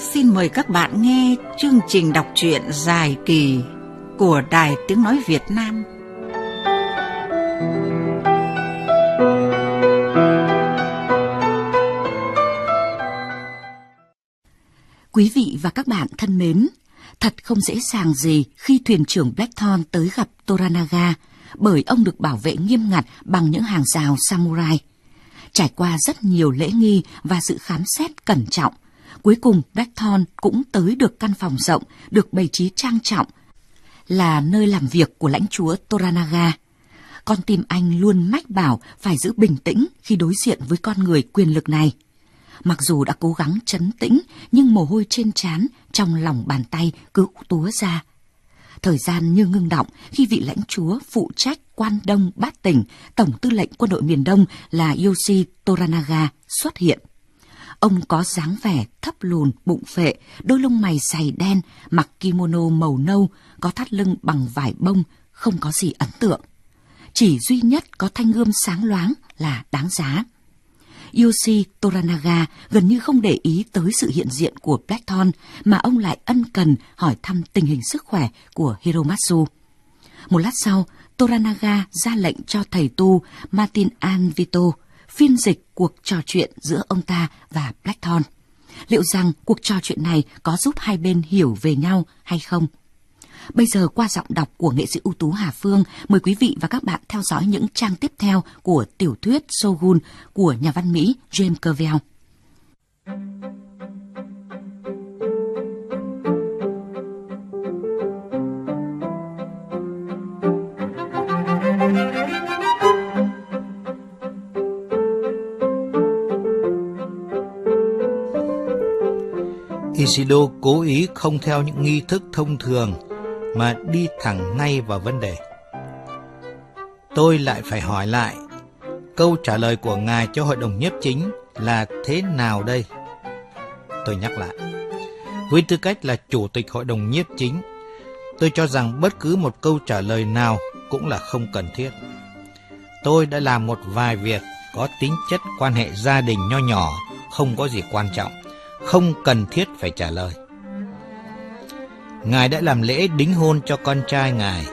Xin mời các bạn nghe chương trình đọc truyện dài kỳ của Đài Tiếng Nói Việt Nam. Quý vị và các bạn thân mến, thật không dễ dàng gì khi thuyền trưởng Blackthorn tới gặp Toranaga bởi ông được bảo vệ nghiêm ngặt bằng những hàng rào samurai. Trải qua rất nhiều lễ nghi và sự khám xét cẩn trọng, Cuối cùng, Beckton cũng tới được căn phòng rộng, được bày trí trang trọng, là nơi làm việc của lãnh chúa Toranaga. Con tim anh luôn mách bảo phải giữ bình tĩnh khi đối diện với con người quyền lực này. Mặc dù đã cố gắng chấn tĩnh, nhưng mồ hôi trên trán, trong lòng bàn tay cứ túa ra. Thời gian như ngưng động khi vị lãnh chúa phụ trách quan đông bát tỉnh, Tổng tư lệnh quân đội miền Đông là Yoshi Toranaga xuất hiện Ông có dáng vẻ thấp lùn, bụng phệ, đôi lông mày dày đen, mặc kimono màu nâu, có thắt lưng bằng vải bông, không có gì ấn tượng. Chỉ duy nhất có thanh gươm sáng loáng là đáng giá. Yoshi Toranaga gần như không để ý tới sự hiện diện của Blackthorn mà ông lại ân cần hỏi thăm tình hình sức khỏe của Hiromatsu. Một lát sau, Toranaga ra lệnh cho thầy tu Martin Anvito phiên dịch cuộc trò chuyện giữa ông ta và Blackthorn. Liệu rằng cuộc trò chuyện này có giúp hai bên hiểu về nhau hay không? Bây giờ qua giọng đọc của nghệ sĩ ưu tú Hà Phương, mời quý vị và các bạn theo dõi những trang tiếp theo của tiểu thuyết Shogun của nhà văn Mỹ James Clavell. Isido cố ý không theo những nghi thức thông thường mà đi thẳng ngay vào vấn đề. Tôi lại phải hỏi lại, câu trả lời của Ngài cho hội đồng nhiếp chính là thế nào đây? Tôi nhắc lại, với tư cách là chủ tịch hội đồng nhiếp chính, tôi cho rằng bất cứ một câu trả lời nào cũng là không cần thiết. Tôi đã làm một vài việc có tính chất quan hệ gia đình nho nhỏ, không có gì quan trọng không cần thiết phải trả lời. Ngài đã làm lễ đính hôn cho con trai Ngài.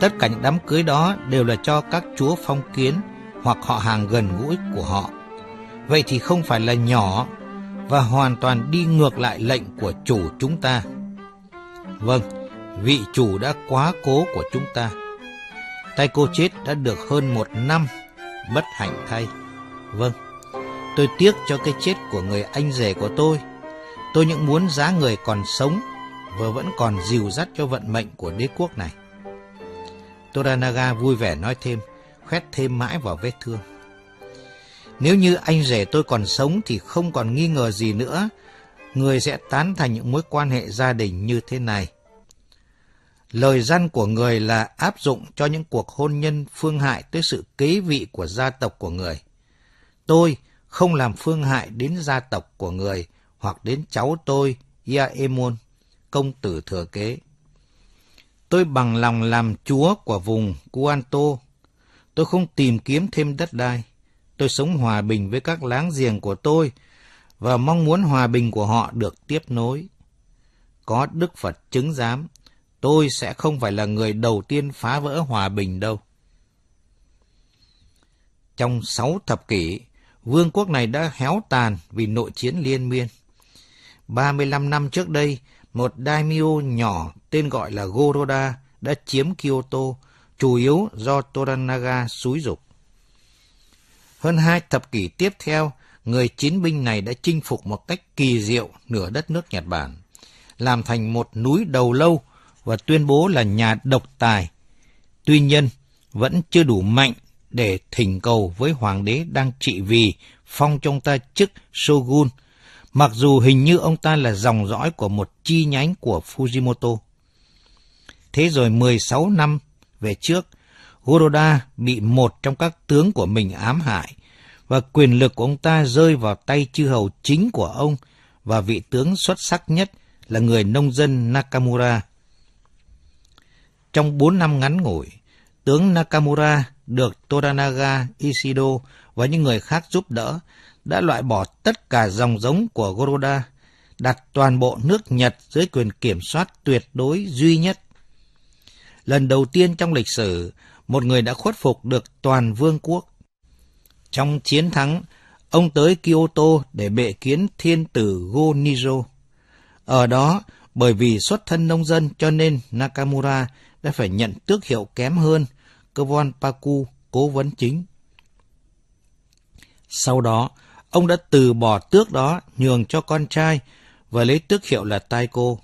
Tất cả những đám cưới đó đều là cho các chúa phong kiến hoặc họ hàng gần gũi của họ. Vậy thì không phải là nhỏ và hoàn toàn đi ngược lại lệnh của chủ chúng ta. Vâng, vị chủ đã quá cố của chúng ta. Tay cô chết đã được hơn một năm, bất hạnh thay. Vâng, Tôi tiếc cho cái chết của người anh rể của tôi. Tôi những muốn giá người còn sống và vẫn còn dìu dắt cho vận mệnh của đế quốc này. Toranaga vui vẻ nói thêm, khoét thêm mãi vào vết thương. Nếu như anh rể tôi còn sống thì không còn nghi ngờ gì nữa, người sẽ tán thành những mối quan hệ gia đình như thế này. Lời dân của người là áp dụng cho những cuộc hôn nhân phương hại tới sự kế vị của gia tộc của người. Tôi, không làm phương hại đến gia tộc của người hoặc đến cháu tôi Iaemon, công tử thừa kế. Tôi bằng lòng làm chúa của vùng Cuanto. Tôi không tìm kiếm thêm đất đai. Tôi sống hòa bình với các láng giềng của tôi và mong muốn hòa bình của họ được tiếp nối. Có Đức Phật chứng giám, tôi sẽ không phải là người đầu tiên phá vỡ hòa bình đâu. Trong sáu thập kỷ, Vương quốc này đã héo tàn vì nội chiến liên miên. 35 năm trước đây, một daimyo nhỏ tên gọi là Goroda đã chiếm Kyoto, chủ yếu do Toranaga xúi dục. Hơn hai thập kỷ tiếp theo, người chiến binh này đã chinh phục một cách kỳ diệu nửa đất nước Nhật Bản, làm thành một núi đầu lâu và tuyên bố là nhà độc tài. Tuy nhiên, vẫn chưa đủ mạnh để thỉnh cầu với hoàng đế đang trị vì phong cho ông ta chức Shogun, mặc dù hình như ông ta là dòng dõi của một chi nhánh của Fujimoto. Thế rồi 16 năm về trước, Goroda bị một trong các tướng của mình ám hại và quyền lực của ông ta rơi vào tay chư hầu chính của ông và vị tướng xuất sắc nhất là người nông dân Nakamura. Trong 4 năm ngắn ngủi, tướng Nakamura được Toranaga, Ishido và những người khác giúp đỡ, đã loại bỏ tất cả dòng giống của Goroda, đặt toàn bộ nước Nhật dưới quyền kiểm soát tuyệt đối duy nhất. Lần đầu tiên trong lịch sử, một người đã khuất phục được toàn vương quốc. Trong chiến thắng, ông tới Kyoto để bệ kiến thiên tử go Gonizo. Ở đó, bởi vì xuất thân nông dân cho nên Nakamura đã phải nhận tước hiệu kém hơn Kvon Paku cố vấn chính. Sau đó, ông đã từ bỏ tước đó nhường cho con trai và lấy tước hiệu là Taiko.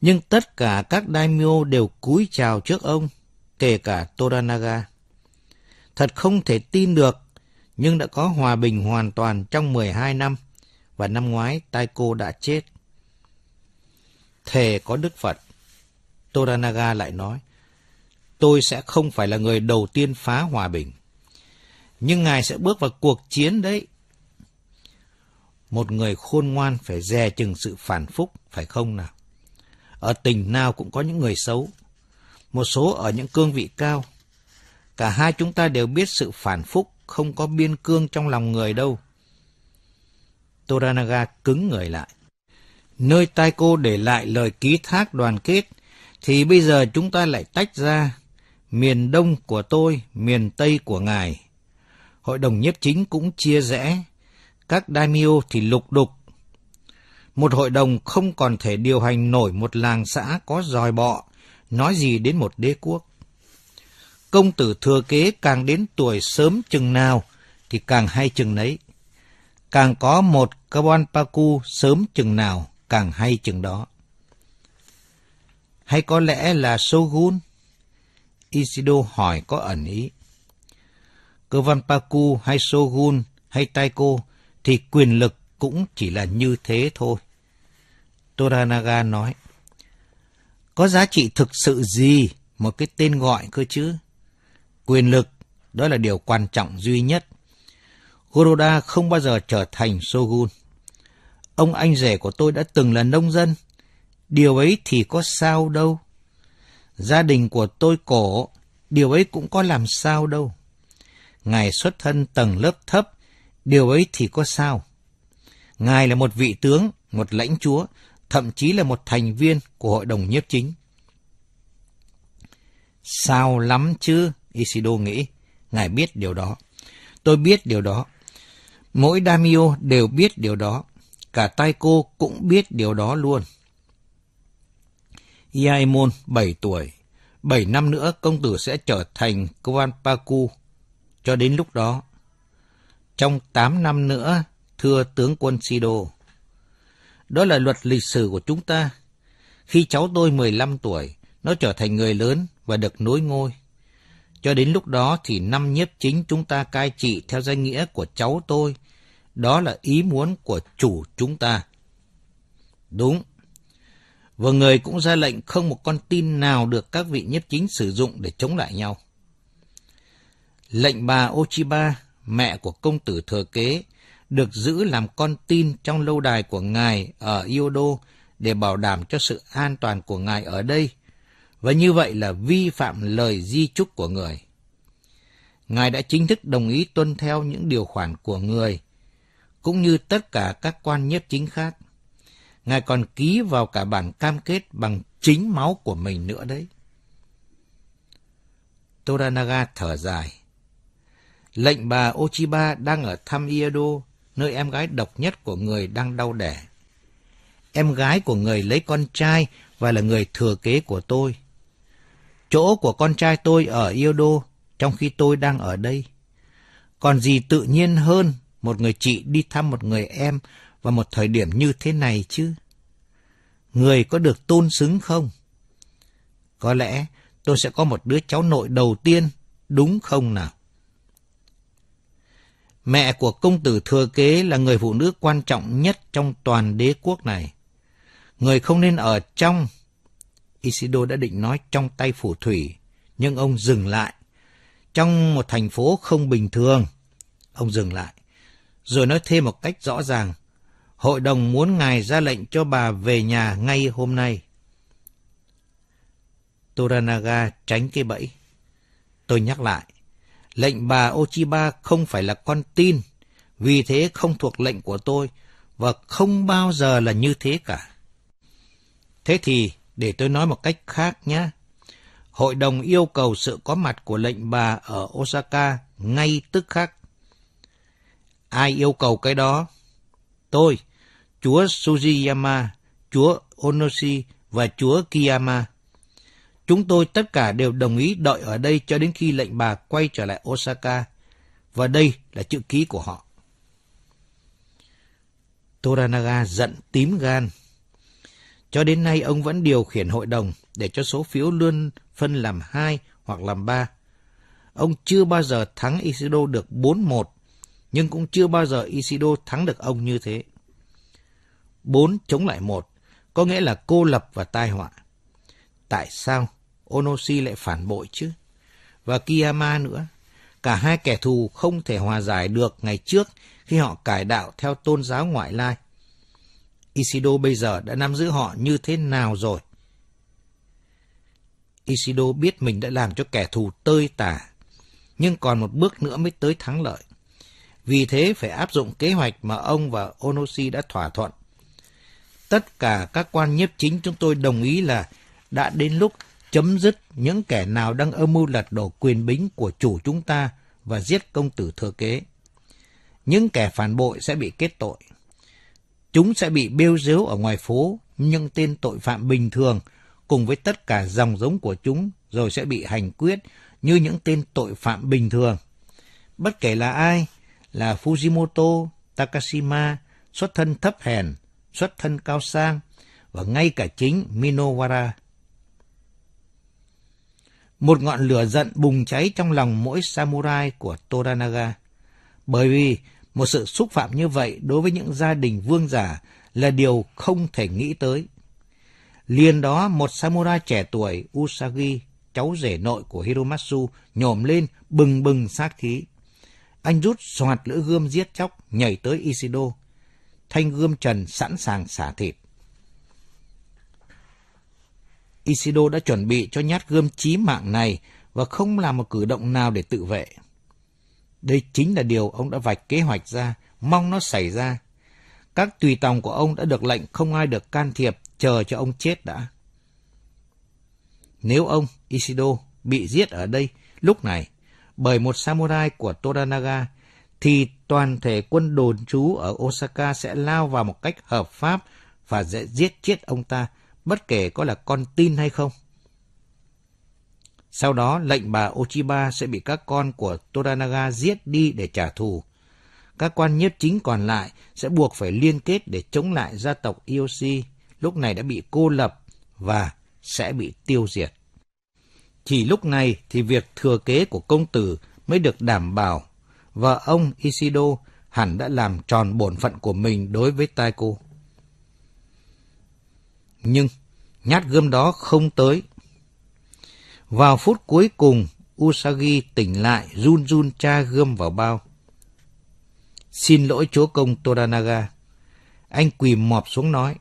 Nhưng tất cả các daimyo đều cúi chào trước ông, kể cả Toranaga. Thật không thể tin được, nhưng đã có hòa bình hoàn toàn trong 12 năm, và năm ngoái Taiko đã chết. Thề có Đức Phật. Toranaga lại nói, tôi sẽ không phải là người đầu tiên phá hòa bình. Nhưng Ngài sẽ bước vào cuộc chiến đấy. Một người khôn ngoan phải dè chừng sự phản phúc, phải không nào? Ở tỉnh nào cũng có những người xấu, một số ở những cương vị cao. Cả hai chúng ta đều biết sự phản phúc không có biên cương trong lòng người đâu. Toranaga cứng người lại. Nơi tai cô để lại lời ký thác đoàn kết, thì bây giờ chúng ta lại tách ra miền đông của tôi, miền tây của ngài. Hội đồng nhiếp chính cũng chia rẽ, các daimyo thì lục đục. Một hội đồng không còn thể điều hành nổi một làng xã có dòi bọ, nói gì đến một đế quốc. Công tử thừa kế càng đến tuổi sớm chừng nào thì càng hay chừng nấy. Càng có một Kabon Paku sớm chừng nào càng hay chừng đó. Hay có lẽ là Shogun Isido hỏi có ẩn ý. Cơ văn Kovanpaku hay Shogun hay Taiko thì quyền lực cũng chỉ là như thế thôi. Toranaga nói, có giá trị thực sự gì một cái tên gọi cơ chứ? Quyền lực, đó là điều quan trọng duy nhất. Goroda không bao giờ trở thành Shogun. Ông anh rể của tôi đã từng là nông dân. Điều ấy thì có sao đâu. Gia đình của tôi cổ, điều ấy cũng có làm sao đâu. Ngài xuất thân tầng lớp thấp, điều ấy thì có sao. Ngài là một vị tướng, một lãnh chúa, thậm chí là một thành viên của hội đồng nhiếp chính. Sao lắm chứ, Isido nghĩ. Ngài biết điều đó. Tôi biết điều đó. Mỗi Damio đều biết điều đó. Cả Taiko cũng biết điều đó luôn. Yaimon 7 tuổi. 7 năm nữa công tử sẽ trở thành Kwanpaku. Cho đến lúc đó, trong 8 năm nữa, thưa tướng quân Sido, đó là luật lịch sử của chúng ta. Khi cháu tôi 15 tuổi, nó trở thành người lớn và được nối ngôi. Cho đến lúc đó thì năm nhiếp chính chúng ta cai trị theo danh nghĩa của cháu tôi. Đó là ý muốn của chủ chúng ta. Đúng, và người cũng ra lệnh không một con tin nào được các vị nhiếp chính sử dụng để chống lại nhau. Lệnh bà Ochiba, mẹ của công tử thừa kế, được giữ làm con tin trong lâu đài của ngài ở Iodo để bảo đảm cho sự an toàn của ngài ở đây, và như vậy là vi phạm lời di chúc của người. Ngài đã chính thức đồng ý tuân theo những điều khoản của người, cũng như tất cả các quan nhiếp chính khác. Ngài còn ký vào cả bản cam kết bằng chính máu của mình nữa đấy. Toranaga thở dài. Lệnh bà Ochiba đang ở thăm Iedo, nơi em gái độc nhất của người đang đau đẻ. Em gái của người lấy con trai và là người thừa kế của tôi. Chỗ của con trai tôi ở Iodo, trong khi tôi đang ở đây. Còn gì tự nhiên hơn một người chị đi thăm một người em vào một thời điểm như thế này chứ? người có được tôn xứng không? Có lẽ tôi sẽ có một đứa cháu nội đầu tiên, đúng không nào? Mẹ của công tử thừa kế là người phụ nữ quan trọng nhất trong toàn đế quốc này. Người không nên ở trong... Isidro đã định nói trong tay phủ thủy, nhưng ông dừng lại. Trong một thành phố không bình thường, ông dừng lại, rồi nói thêm một cách rõ ràng. Hội đồng muốn ngài ra lệnh cho bà về nhà ngay hôm nay. Toranaga tránh cái bẫy. Tôi nhắc lại, lệnh bà Ochiba không phải là con tin, vì thế không thuộc lệnh của tôi và không bao giờ là như thế cả. Thế thì, để tôi nói một cách khác nhé. Hội đồng yêu cầu sự có mặt của lệnh bà ở Osaka ngay tức khắc. Ai yêu cầu cái đó? Tôi chúa Sujiyama, chúa Onoshi và chúa Kiyama. Chúng tôi tất cả đều đồng ý đợi ở đây cho đến khi lệnh bà quay trở lại Osaka, và đây là chữ ký của họ. Toranaga giận tím gan. Cho đến nay ông vẫn điều khiển hội đồng để cho số phiếu luôn phân làm 2 hoặc làm 3. Ông chưa bao giờ thắng Isidro được 4-1, nhưng cũng chưa bao giờ Isidro thắng được ông như thế bốn chống lại một có nghĩa là cô lập và tai họa. Tại sao Onoshi lại phản bội chứ? Và Kiyama nữa. Cả hai kẻ thù không thể hòa giải được ngày trước khi họ cải đạo theo tôn giáo ngoại lai. Isido bây giờ đã nắm giữ họ như thế nào rồi? Isido biết mình đã làm cho kẻ thù tơi tả, nhưng còn một bước nữa mới tới thắng lợi. Vì thế phải áp dụng kế hoạch mà ông và Onoshi đã thỏa thuận tất cả các quan nhiếp chính chúng tôi đồng ý là đã đến lúc chấm dứt những kẻ nào đang âm mưu lật đổ quyền bính của chủ chúng ta và giết công tử thừa kế. Những kẻ phản bội sẽ bị kết tội. Chúng sẽ bị bêu dếu ở ngoài phố, nhưng tên tội phạm bình thường cùng với tất cả dòng giống của chúng rồi sẽ bị hành quyết như những tên tội phạm bình thường. Bất kể là ai, là Fujimoto, Takashima, xuất thân thấp hèn, xuất thân cao sang và ngay cả chính Minowara. Một ngọn lửa giận bùng cháy trong lòng mỗi samurai của Toranaga, bởi vì một sự xúc phạm như vậy đối với những gia đình vương giả là điều không thể nghĩ tới. Liền đó, một samurai trẻ tuổi Usagi, cháu rể nội của Hiromatsu, nhổm lên bừng bừng sát khí. Anh rút soạt lưỡi gươm giết chóc, nhảy tới Ishido, thanh gươm trần sẵn sàng xả thịt. Isido đã chuẩn bị cho nhát gươm chí mạng này và không làm một cử động nào để tự vệ. Đây chính là điều ông đã vạch kế hoạch ra, mong nó xảy ra. Các tùy tòng của ông đã được lệnh không ai được can thiệp, chờ cho ông chết đã. Nếu ông, Isido, bị giết ở đây, lúc này, bởi một samurai của Toranaga thì toàn thể quân đồn trú ở Osaka sẽ lao vào một cách hợp pháp và sẽ giết chết ông ta, bất kể có là con tin hay không. Sau đó, lệnh bà Ochiba sẽ bị các con của Toranaga giết đi để trả thù. Các quan nhất chính còn lại sẽ buộc phải liên kết để chống lại gia tộc Ioshi, lúc này đã bị cô lập và sẽ bị tiêu diệt. Chỉ lúc này thì việc thừa kế của công tử mới được đảm bảo và ông Isido hẳn đã làm tròn bổn phận của mình đối với Taiko. Nhưng nhát gươm đó không tới. Vào phút cuối cùng, Usagi tỉnh lại run run tra gươm vào bao. Xin lỗi chúa công Toranaga. Anh quỳ mọp xuống nói.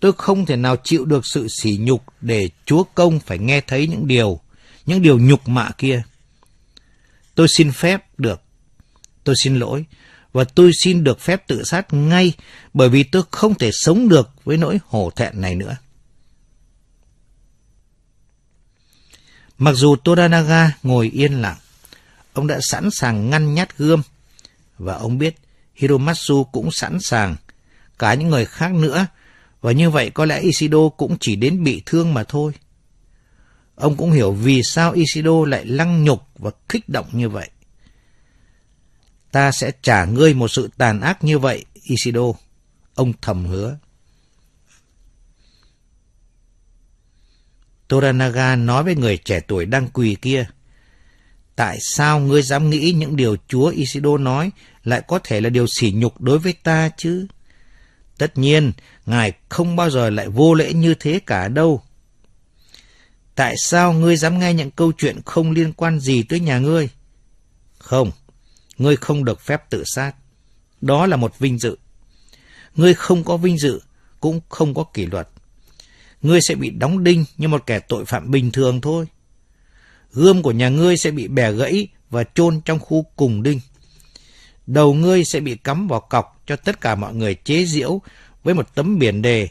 Tôi không thể nào chịu được sự sỉ nhục để chúa công phải nghe thấy những điều, những điều nhục mạ kia. Tôi xin phép được Tôi xin lỗi và tôi xin được phép tự sát ngay bởi vì tôi không thể sống được với nỗi hổ thẹn này nữa. Mặc dù Toranaga ngồi yên lặng, ông đã sẵn sàng ngăn nhát gươm và ông biết Hiromatsu cũng sẵn sàng, cả những người khác nữa và như vậy có lẽ Isido cũng chỉ đến bị thương mà thôi. Ông cũng hiểu vì sao Isido lại lăng nhục và kích động như vậy. Ta sẽ trả ngươi một sự tàn ác như vậy, Isido. Ông thầm hứa. Toranaga nói với người trẻ tuổi đang quỳ kia. Tại sao ngươi dám nghĩ những điều Chúa Isido nói lại có thể là điều sỉ nhục đối với ta chứ? Tất nhiên, Ngài không bao giờ lại vô lễ như thế cả đâu. Tại sao ngươi dám nghe những câu chuyện không liên quan gì tới nhà ngươi? Không, ngươi không được phép tự sát. Đó là một vinh dự. Ngươi không có vinh dự, cũng không có kỷ luật. Ngươi sẽ bị đóng đinh như một kẻ tội phạm bình thường thôi. Gươm của nhà ngươi sẽ bị bẻ gãy và chôn trong khu cùng đinh. Đầu ngươi sẽ bị cắm vào cọc cho tất cả mọi người chế giễu với một tấm biển đề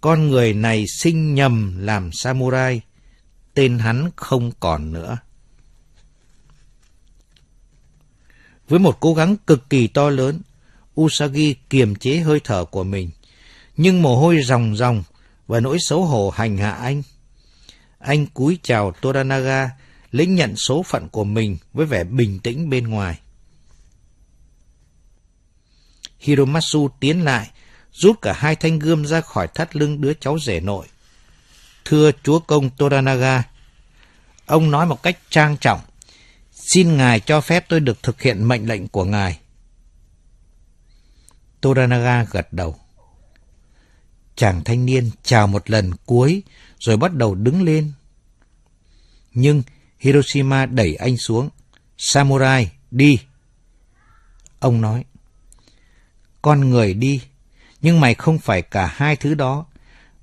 Con người này sinh nhầm làm samurai, tên hắn không còn nữa. Với một cố gắng cực kỳ to lớn, Usagi kiềm chế hơi thở của mình, nhưng mồ hôi ròng ròng và nỗi xấu hổ hành hạ anh. Anh cúi chào Toranaga, lĩnh nhận số phận của mình với vẻ bình tĩnh bên ngoài. Hiromatsu tiến lại, rút cả hai thanh gươm ra khỏi thắt lưng đứa cháu rể nội. Thưa chúa công Toranaga, ông nói một cách trang trọng, Xin Ngài cho phép tôi được thực hiện mệnh lệnh của Ngài. Toranaga gật đầu. Chàng thanh niên chào một lần cuối rồi bắt đầu đứng lên. Nhưng Hiroshima đẩy anh xuống. Samurai, đi! Ông nói. Con người đi, nhưng mày không phải cả hai thứ đó.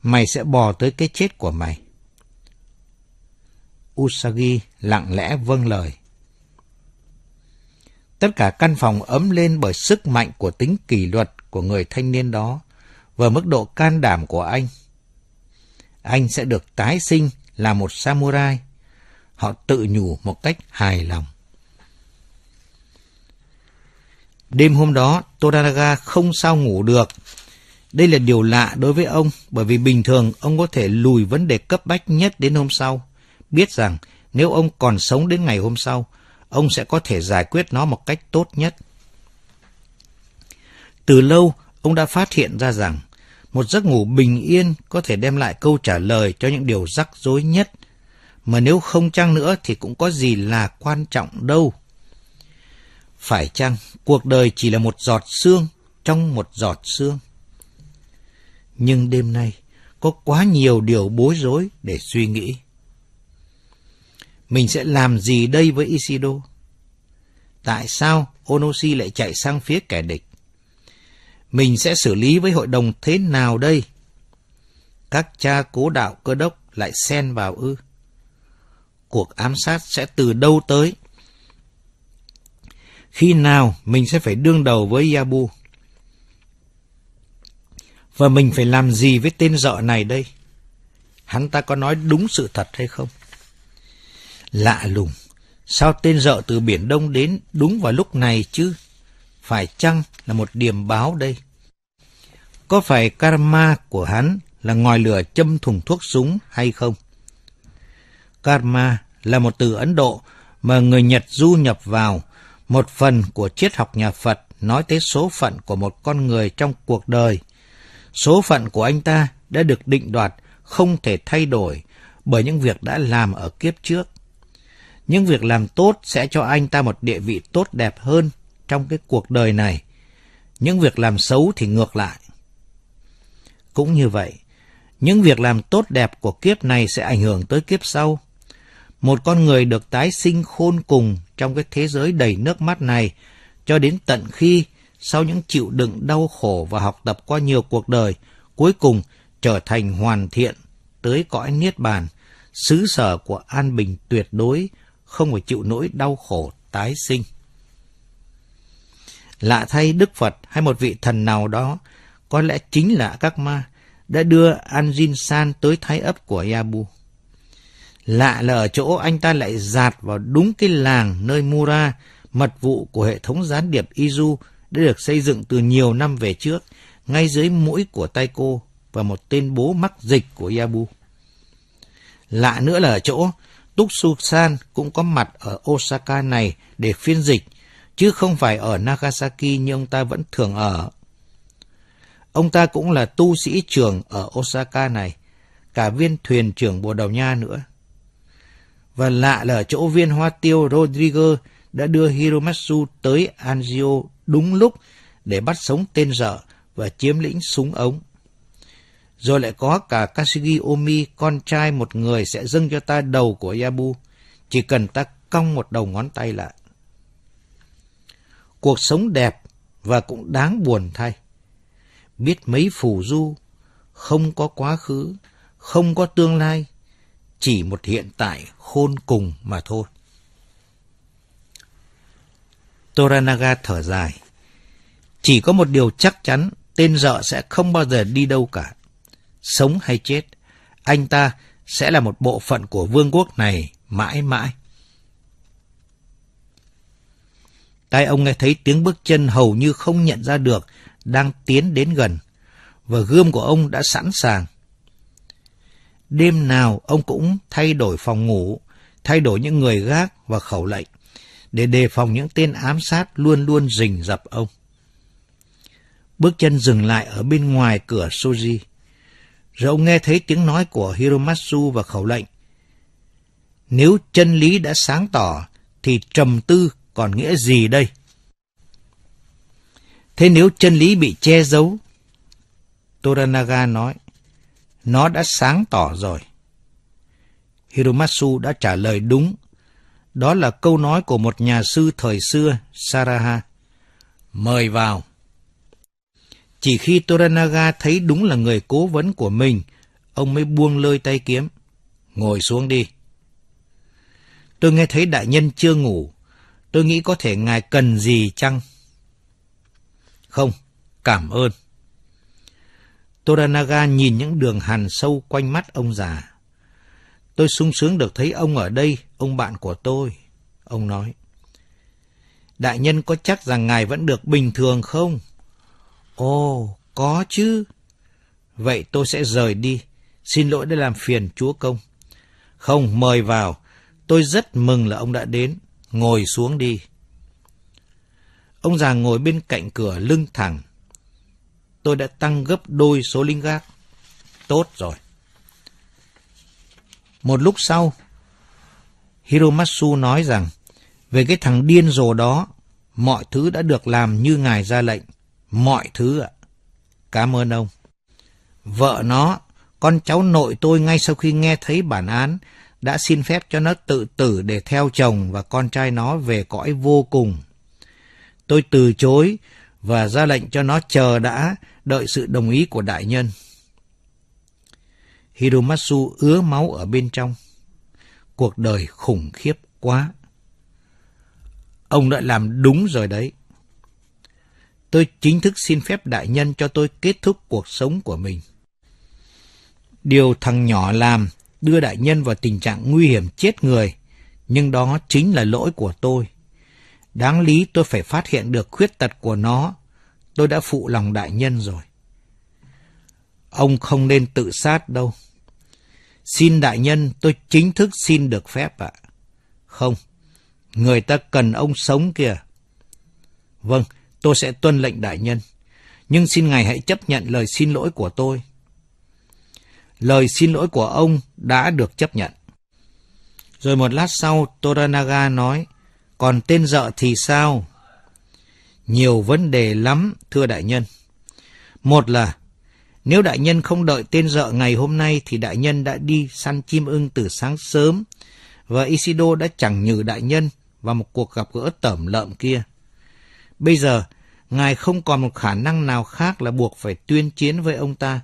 Mày sẽ bò tới cái chết của mày. Usagi lặng lẽ vâng lời. Tất cả căn phòng ấm lên bởi sức mạnh của tính kỷ luật của người thanh niên đó và mức độ can đảm của anh. Anh sẽ được tái sinh là một samurai. Họ tự nhủ một cách hài lòng. Đêm hôm đó, Todaraga không sao ngủ được. Đây là điều lạ đối với ông, bởi vì bình thường ông có thể lùi vấn đề cấp bách nhất đến hôm sau. Biết rằng nếu ông còn sống đến ngày hôm sau, ông sẽ có thể giải quyết nó một cách tốt nhất. Từ lâu, ông đã phát hiện ra rằng một giấc ngủ bình yên có thể đem lại câu trả lời cho những điều rắc rối nhất, mà nếu không chăng nữa thì cũng có gì là quan trọng đâu. Phải chăng cuộc đời chỉ là một giọt sương trong một giọt sương? Nhưng đêm nay có quá nhiều điều bối rối để suy nghĩ. Mình sẽ làm gì đây với Isido? Tại sao Onoshi lại chạy sang phía kẻ địch? Mình sẽ xử lý với hội đồng thế nào đây? Các cha cố đạo cơ đốc lại xen vào ư. Cuộc ám sát sẽ từ đâu tới? Khi nào mình sẽ phải đương đầu với Yabu? Và mình phải làm gì với tên dợ này đây? Hắn ta có nói đúng sự thật hay không? Lạ lùng, sao tên dợ từ Biển Đông đến đúng vào lúc này chứ? Phải chăng là một điểm báo đây? Có phải karma của hắn là ngòi lửa châm thùng thuốc súng hay không? Karma là một từ Ấn Độ mà người Nhật du nhập vào, một phần của triết học nhà Phật nói tới số phận của một con người trong cuộc đời. Số phận của anh ta đã được định đoạt, không thể thay đổi bởi những việc đã làm ở kiếp trước. Những việc làm tốt sẽ cho anh ta một địa vị tốt đẹp hơn trong cái cuộc đời này. Những việc làm xấu thì ngược lại. Cũng như vậy, những việc làm tốt đẹp của kiếp này sẽ ảnh hưởng tới kiếp sau. Một con người được tái sinh khôn cùng trong cái thế giới đầy nước mắt này cho đến tận khi sau những chịu đựng đau khổ và học tập qua nhiều cuộc đời, cuối cùng trở thành hoàn thiện tới cõi niết bàn, xứ sở của an bình tuyệt đối không phải chịu nỗi đau khổ tái sinh. Lạ thay Đức Phật hay một vị thần nào đó, có lẽ chính là các ma, đã đưa Anjin San tới thái ấp của Yabu. Lạ là ở chỗ anh ta lại dạt vào đúng cái làng nơi Mura, mật vụ của hệ thống gián điệp Izu đã được xây dựng từ nhiều năm về trước, ngay dưới mũi của Taiko và một tên bố mắc dịch của Yabu. Lạ nữa là ở chỗ, Túc Su San cũng có mặt ở Osaka này để phiên dịch, chứ không phải ở Nagasaki như ông ta vẫn thường ở. Ông ta cũng là tu sĩ trưởng ở Osaka này, cả viên thuyền trưởng Bồ Đào Nha nữa. Và lạ là chỗ viên hoa tiêu Rodrigo đã đưa Hiromatsu tới Angio đúng lúc để bắt sống tên dở và chiếm lĩnh súng ống. Rồi lại có cả Kashigi Omi, con trai một người sẽ dâng cho ta đầu của Yabu. Chỉ cần ta cong một đầu ngón tay lại. Cuộc sống đẹp và cũng đáng buồn thay. Biết mấy phù du, không có quá khứ, không có tương lai, chỉ một hiện tại khôn cùng mà thôi. Toranaga thở dài. Chỉ có một điều chắc chắn, tên dợ sẽ không bao giờ đi đâu cả sống hay chết, anh ta sẽ là một bộ phận của vương quốc này mãi mãi. Tai ông nghe thấy tiếng bước chân hầu như không nhận ra được đang tiến đến gần và gươm của ông đã sẵn sàng. Đêm nào ông cũng thay đổi phòng ngủ, thay đổi những người gác và khẩu lệnh để đề phòng những tên ám sát luôn luôn rình rập ông. Bước chân dừng lại ở bên ngoài cửa Soji. Rồi ông nghe thấy tiếng nói của Hiromatsu và khẩu lệnh. Nếu chân lý đã sáng tỏ, thì trầm tư còn nghĩa gì đây? Thế nếu chân lý bị che giấu? Toranaga nói, nó đã sáng tỏ rồi. Hiromatsu đã trả lời đúng. Đó là câu nói của một nhà sư thời xưa, Saraha. Mời vào. Chỉ khi Toranaga thấy đúng là người cố vấn của mình, ông mới buông lơi tay kiếm. Ngồi xuống đi. Tôi nghe thấy đại nhân chưa ngủ. Tôi nghĩ có thể ngài cần gì chăng? Không, cảm ơn. Toranaga nhìn những đường hàn sâu quanh mắt ông già. Tôi sung sướng được thấy ông ở đây, ông bạn của tôi. Ông nói. Đại nhân có chắc rằng ngài vẫn được bình thường không? Ồ, có chứ. Vậy tôi sẽ rời đi. Xin lỗi đã làm phiền chúa công. Không, mời vào. Tôi rất mừng là ông đã đến. Ngồi xuống đi. Ông già ngồi bên cạnh cửa lưng thẳng. Tôi đã tăng gấp đôi số linh gác. Tốt rồi. Một lúc sau, Hiromatsu nói rằng, về cái thằng điên rồ đó, mọi thứ đã được làm như ngài ra lệnh mọi thứ ạ. Cảm ơn ông. Vợ nó, con cháu nội tôi ngay sau khi nghe thấy bản án đã xin phép cho nó tự tử để theo chồng và con trai nó về cõi vô cùng. Tôi từ chối và ra lệnh cho nó chờ đã, đợi sự đồng ý của đại nhân. Hiromatsu ứa máu ở bên trong. Cuộc đời khủng khiếp quá. Ông đã làm đúng rồi đấy tôi chính thức xin phép đại nhân cho tôi kết thúc cuộc sống của mình. Điều thằng nhỏ làm đưa đại nhân vào tình trạng nguy hiểm chết người, nhưng đó chính là lỗi của tôi. Đáng lý tôi phải phát hiện được khuyết tật của nó, tôi đã phụ lòng đại nhân rồi. Ông không nên tự sát đâu. Xin đại nhân, tôi chính thức xin được phép ạ. Không, người ta cần ông sống kìa. Vâng, Tôi sẽ tuân lệnh đại nhân, nhưng xin ngài hãy chấp nhận lời xin lỗi của tôi. Lời xin lỗi của ông đã được chấp nhận. Rồi một lát sau, Toranaga nói, còn tên vợ thì sao? Nhiều vấn đề lắm, thưa đại nhân. Một là, nếu đại nhân không đợi tên vợ ngày hôm nay thì đại nhân đã đi săn chim ưng từ sáng sớm và Isido đã chẳng nhừ đại nhân vào một cuộc gặp gỡ tẩm lợm kia. Bây giờ, Ngài không còn một khả năng nào khác là buộc phải tuyên chiến với ông ta,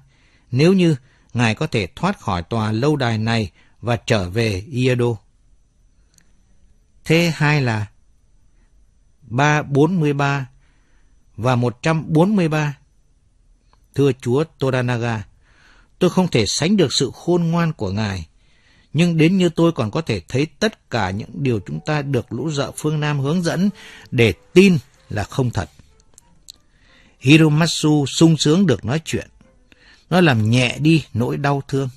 nếu như Ngài có thể thoát khỏi tòa lâu đài này và trở về Iedo. Thế hai là 343 và 143. Thưa Chúa Toranaga, tôi không thể sánh được sự khôn ngoan của Ngài, nhưng đến như tôi còn có thể thấy tất cả những điều chúng ta được lũ dợ phương Nam hướng dẫn để tin là không thật. Hiromatsu sung sướng được nói chuyện. Nó làm nhẹ đi nỗi đau thương.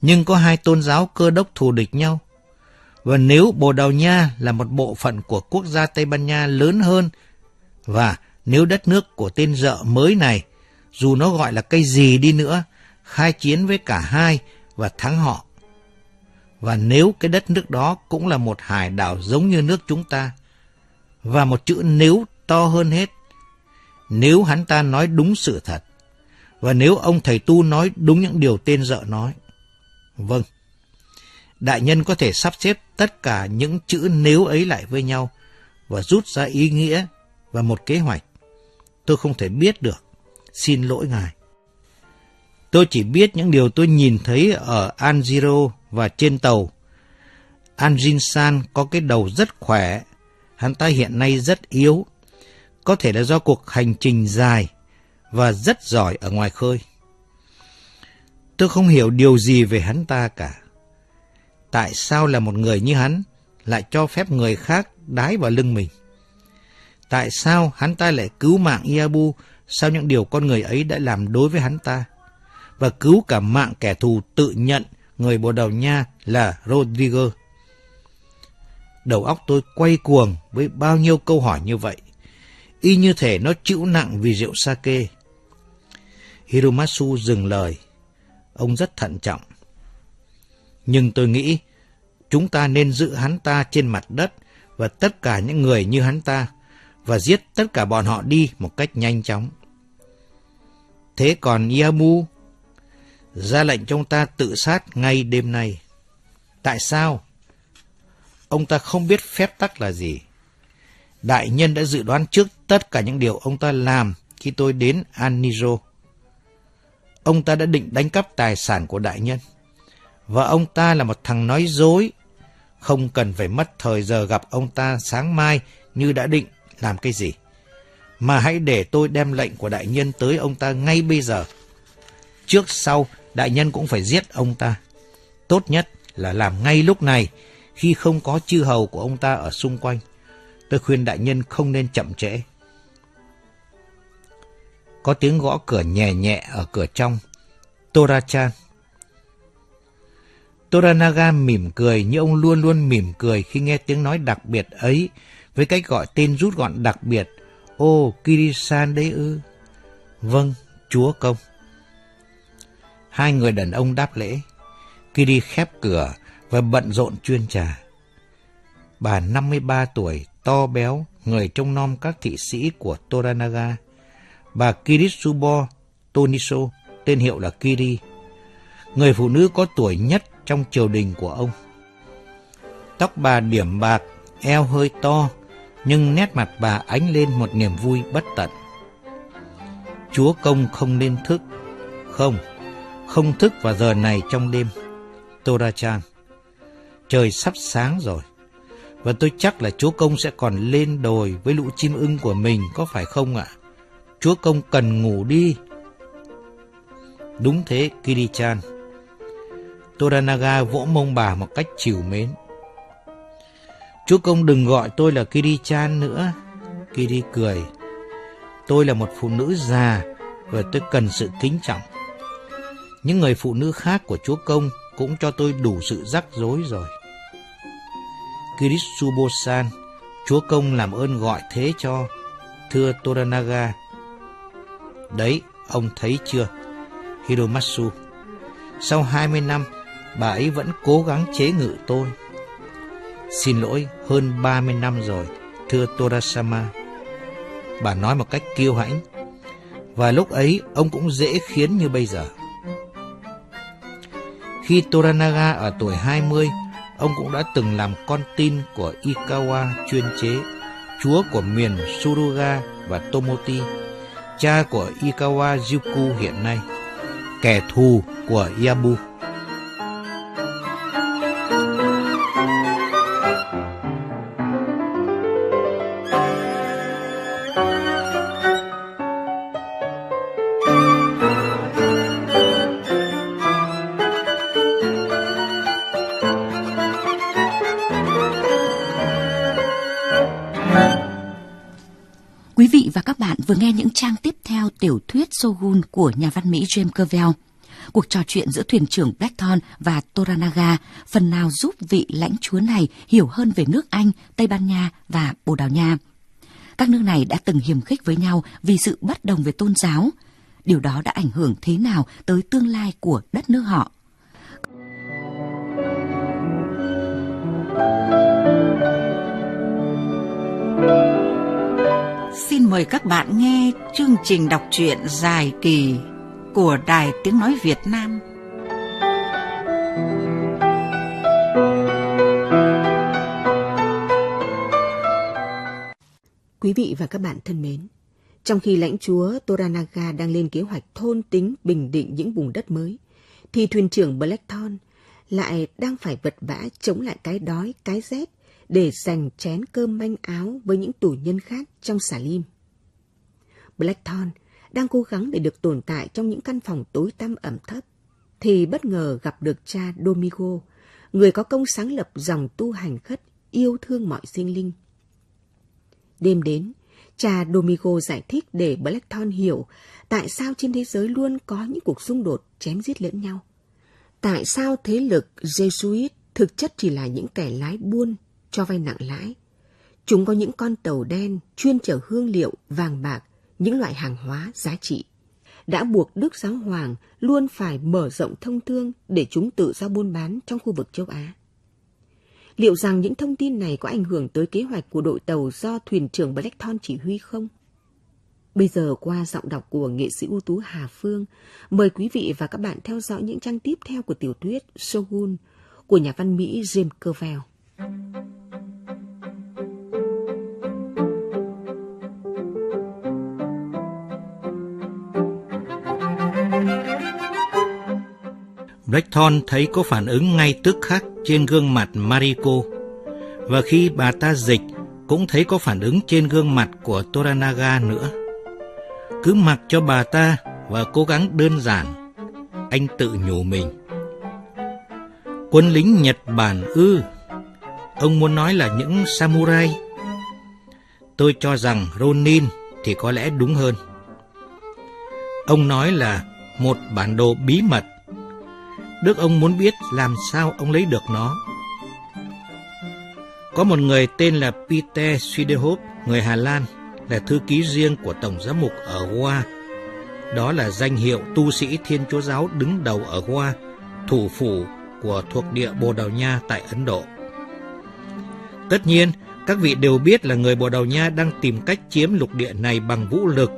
Nhưng có hai tôn giáo cơ đốc thù địch nhau. Và nếu Bồ Đào Nha là một bộ phận của quốc gia Tây Ban Nha lớn hơn và nếu đất nước của tên dợ mới này, dù nó gọi là cây gì đi nữa, khai chiến với cả hai và thắng họ. Và nếu cái đất nước đó cũng là một hải đảo giống như nước chúng ta, và một chữ nếu to hơn hết, nếu hắn ta nói đúng sự thật và nếu ông thầy tu nói đúng những điều tên dợ nói. Vâng, đại nhân có thể sắp xếp tất cả những chữ nếu ấy lại với nhau và rút ra ý nghĩa và một kế hoạch. Tôi không thể biết được. Xin lỗi ngài. Tôi chỉ biết những điều tôi nhìn thấy ở Anjiro và trên tàu. Anjin-san có cái đầu rất khỏe. Hắn ta hiện nay rất yếu có thể là do cuộc hành trình dài và rất giỏi ở ngoài khơi. Tôi không hiểu điều gì về hắn ta cả. Tại sao là một người như hắn lại cho phép người khác đái vào lưng mình? Tại sao hắn ta lại cứu mạng Iabu sau những điều con người ấy đã làm đối với hắn ta? Và cứu cả mạng kẻ thù tự nhận người Bồ Đào Nha là Rodriguez. Đầu óc tôi quay cuồng với bao nhiêu câu hỏi như vậy y như thể nó chịu nặng vì rượu sake. Hiromatsu dừng lời. Ông rất thận trọng. Nhưng tôi nghĩ chúng ta nên giữ hắn ta trên mặt đất và tất cả những người như hắn ta và giết tất cả bọn họ đi một cách nhanh chóng. Thế còn Yamu? Ra lệnh cho ông ta tự sát ngay đêm nay. Tại sao? Ông ta không biết phép tắc là gì. Đại nhân đã dự đoán trước tất cả những điều ông ta làm khi tôi đến Anizo. Ông ta đã định đánh cắp tài sản của đại nhân. Và ông ta là một thằng nói dối. Không cần phải mất thời giờ gặp ông ta sáng mai như đã định làm cái gì. Mà hãy để tôi đem lệnh của đại nhân tới ông ta ngay bây giờ. Trước sau, đại nhân cũng phải giết ông ta. Tốt nhất là làm ngay lúc này khi không có chư hầu của ông ta ở xung quanh. Tôi khuyên đại nhân không nên chậm trễ có tiếng gõ cửa nhẹ nhẹ ở cửa trong. Torachan. Toranaga mỉm cười như ông luôn luôn mỉm cười khi nghe tiếng nói đặc biệt ấy với cách gọi tên rút gọn đặc biệt. Ô, Kirisan đấy ư? Vâng, chúa công. Hai người đàn ông đáp lễ. Kiri khép cửa và bận rộn chuyên trà. Bà 53 tuổi, to béo, người trông nom các thị sĩ của Toranaga bà Kiritsubo Toniso, tên hiệu là Kiri, người phụ nữ có tuổi nhất trong triều đình của ông. Tóc bà điểm bạc, eo hơi to, nhưng nét mặt bà ánh lên một niềm vui bất tận. Chúa công không nên thức. Không, không thức vào giờ này trong đêm. Torachan, trời sắp sáng rồi. Và tôi chắc là chúa công sẽ còn lên đồi với lũ chim ưng của mình có phải không ạ? À? chúa công cần ngủ đi. Đúng thế, Kirichan. Toranaga vỗ mông bà một cách chiều mến. Chúa công đừng gọi tôi là Kirichan nữa. Kiri cười. Tôi là một phụ nữ già và tôi cần sự kính trọng. Những người phụ nữ khác của chúa công cũng cho tôi đủ sự rắc rối rồi. kirisubosan chúa công làm ơn gọi thế cho. Thưa Toranaga, Đấy, ông thấy chưa? Hiromatsu. Sau 20 năm, bà ấy vẫn cố gắng chế ngự tôi. Xin lỗi, hơn 30 năm rồi, thưa Torasama. Bà nói một cách kiêu hãnh. Và lúc ấy, ông cũng dễ khiến như bây giờ. Khi Toranaga ở tuổi 20, ông cũng đã từng làm con tin của Ikawa chuyên chế, chúa của miền Suruga và Tomoti, cha của Ikawa Juku hiện nay, kẻ thù của Yabu. nghe những trang tiếp theo tiểu thuyết Shogun của nhà văn Mỹ James Clavell. Cuộc trò chuyện giữa thuyền trưởng Blackthorn và Toranaga phần nào giúp vị lãnh chúa này hiểu hơn về nước Anh, Tây Ban Nha và Bồ Đào Nha. Các nước này đã từng hiềm khích với nhau vì sự bất đồng về tôn giáo. Điều đó đã ảnh hưởng thế nào tới tương lai của đất nước họ? Thank you. xin mời các bạn nghe chương trình đọc truyện dài kỳ của Đài Tiếng Nói Việt Nam. Quý vị và các bạn thân mến, trong khi lãnh chúa Toranaga đang lên kế hoạch thôn tính bình định những vùng đất mới, thì thuyền trưởng Blackthorn lại đang phải vật vã chống lại cái đói, cái rét để dành chén cơm manh áo với những tù nhân khác trong xà lim. Blackthorn đang cố gắng để được tồn tại trong những căn phòng tối tăm ẩm thấp, thì bất ngờ gặp được cha Domingo, người có công sáng lập dòng tu hành khất yêu thương mọi sinh linh. Đêm đến, cha Domingo giải thích để Blackthorn hiểu tại sao trên thế giới luôn có những cuộc xung đột chém giết lẫn nhau. Tại sao thế lực Jesuit thực chất chỉ là những kẻ lái buôn cho vay nặng lãi. Chúng có những con tàu đen chuyên chở hương liệu, vàng bạc, những loại hàng hóa giá trị. Đã buộc Đức Giáo Hoàng luôn phải mở rộng thông thương để chúng tự do buôn bán trong khu vực châu Á. Liệu rằng những thông tin này có ảnh hưởng tới kế hoạch của đội tàu do thuyền trưởng Blackthorn chỉ huy không? Bây giờ qua giọng đọc của nghệ sĩ ưu tú Hà Phương, mời quý vị và các bạn theo dõi những trang tiếp theo của tiểu thuyết Shogun của nhà văn Mỹ James Covell. Blackthorn thấy có phản ứng ngay tức khắc trên gương mặt Mariko. Và khi bà ta dịch, cũng thấy có phản ứng trên gương mặt của Toranaga nữa. Cứ mặc cho bà ta và cố gắng đơn giản, anh tự nhủ mình. Quân lính Nhật Bản ư, ông muốn nói là những samurai. Tôi cho rằng Ronin thì có lẽ đúng hơn. Ông nói là một bản đồ bí mật Đức ông muốn biết làm sao ông lấy được nó. Có một người tên là Peter Swiedehop, người Hà Lan, là thư ký riêng của Tổng giám mục ở Goa. Đó là danh hiệu tu sĩ Thiên Chúa Giáo đứng đầu ở Goa, thủ phủ của thuộc địa Bồ Đào Nha tại Ấn Độ. Tất nhiên, các vị đều biết là người Bồ Đào Nha đang tìm cách chiếm lục địa này bằng vũ lực.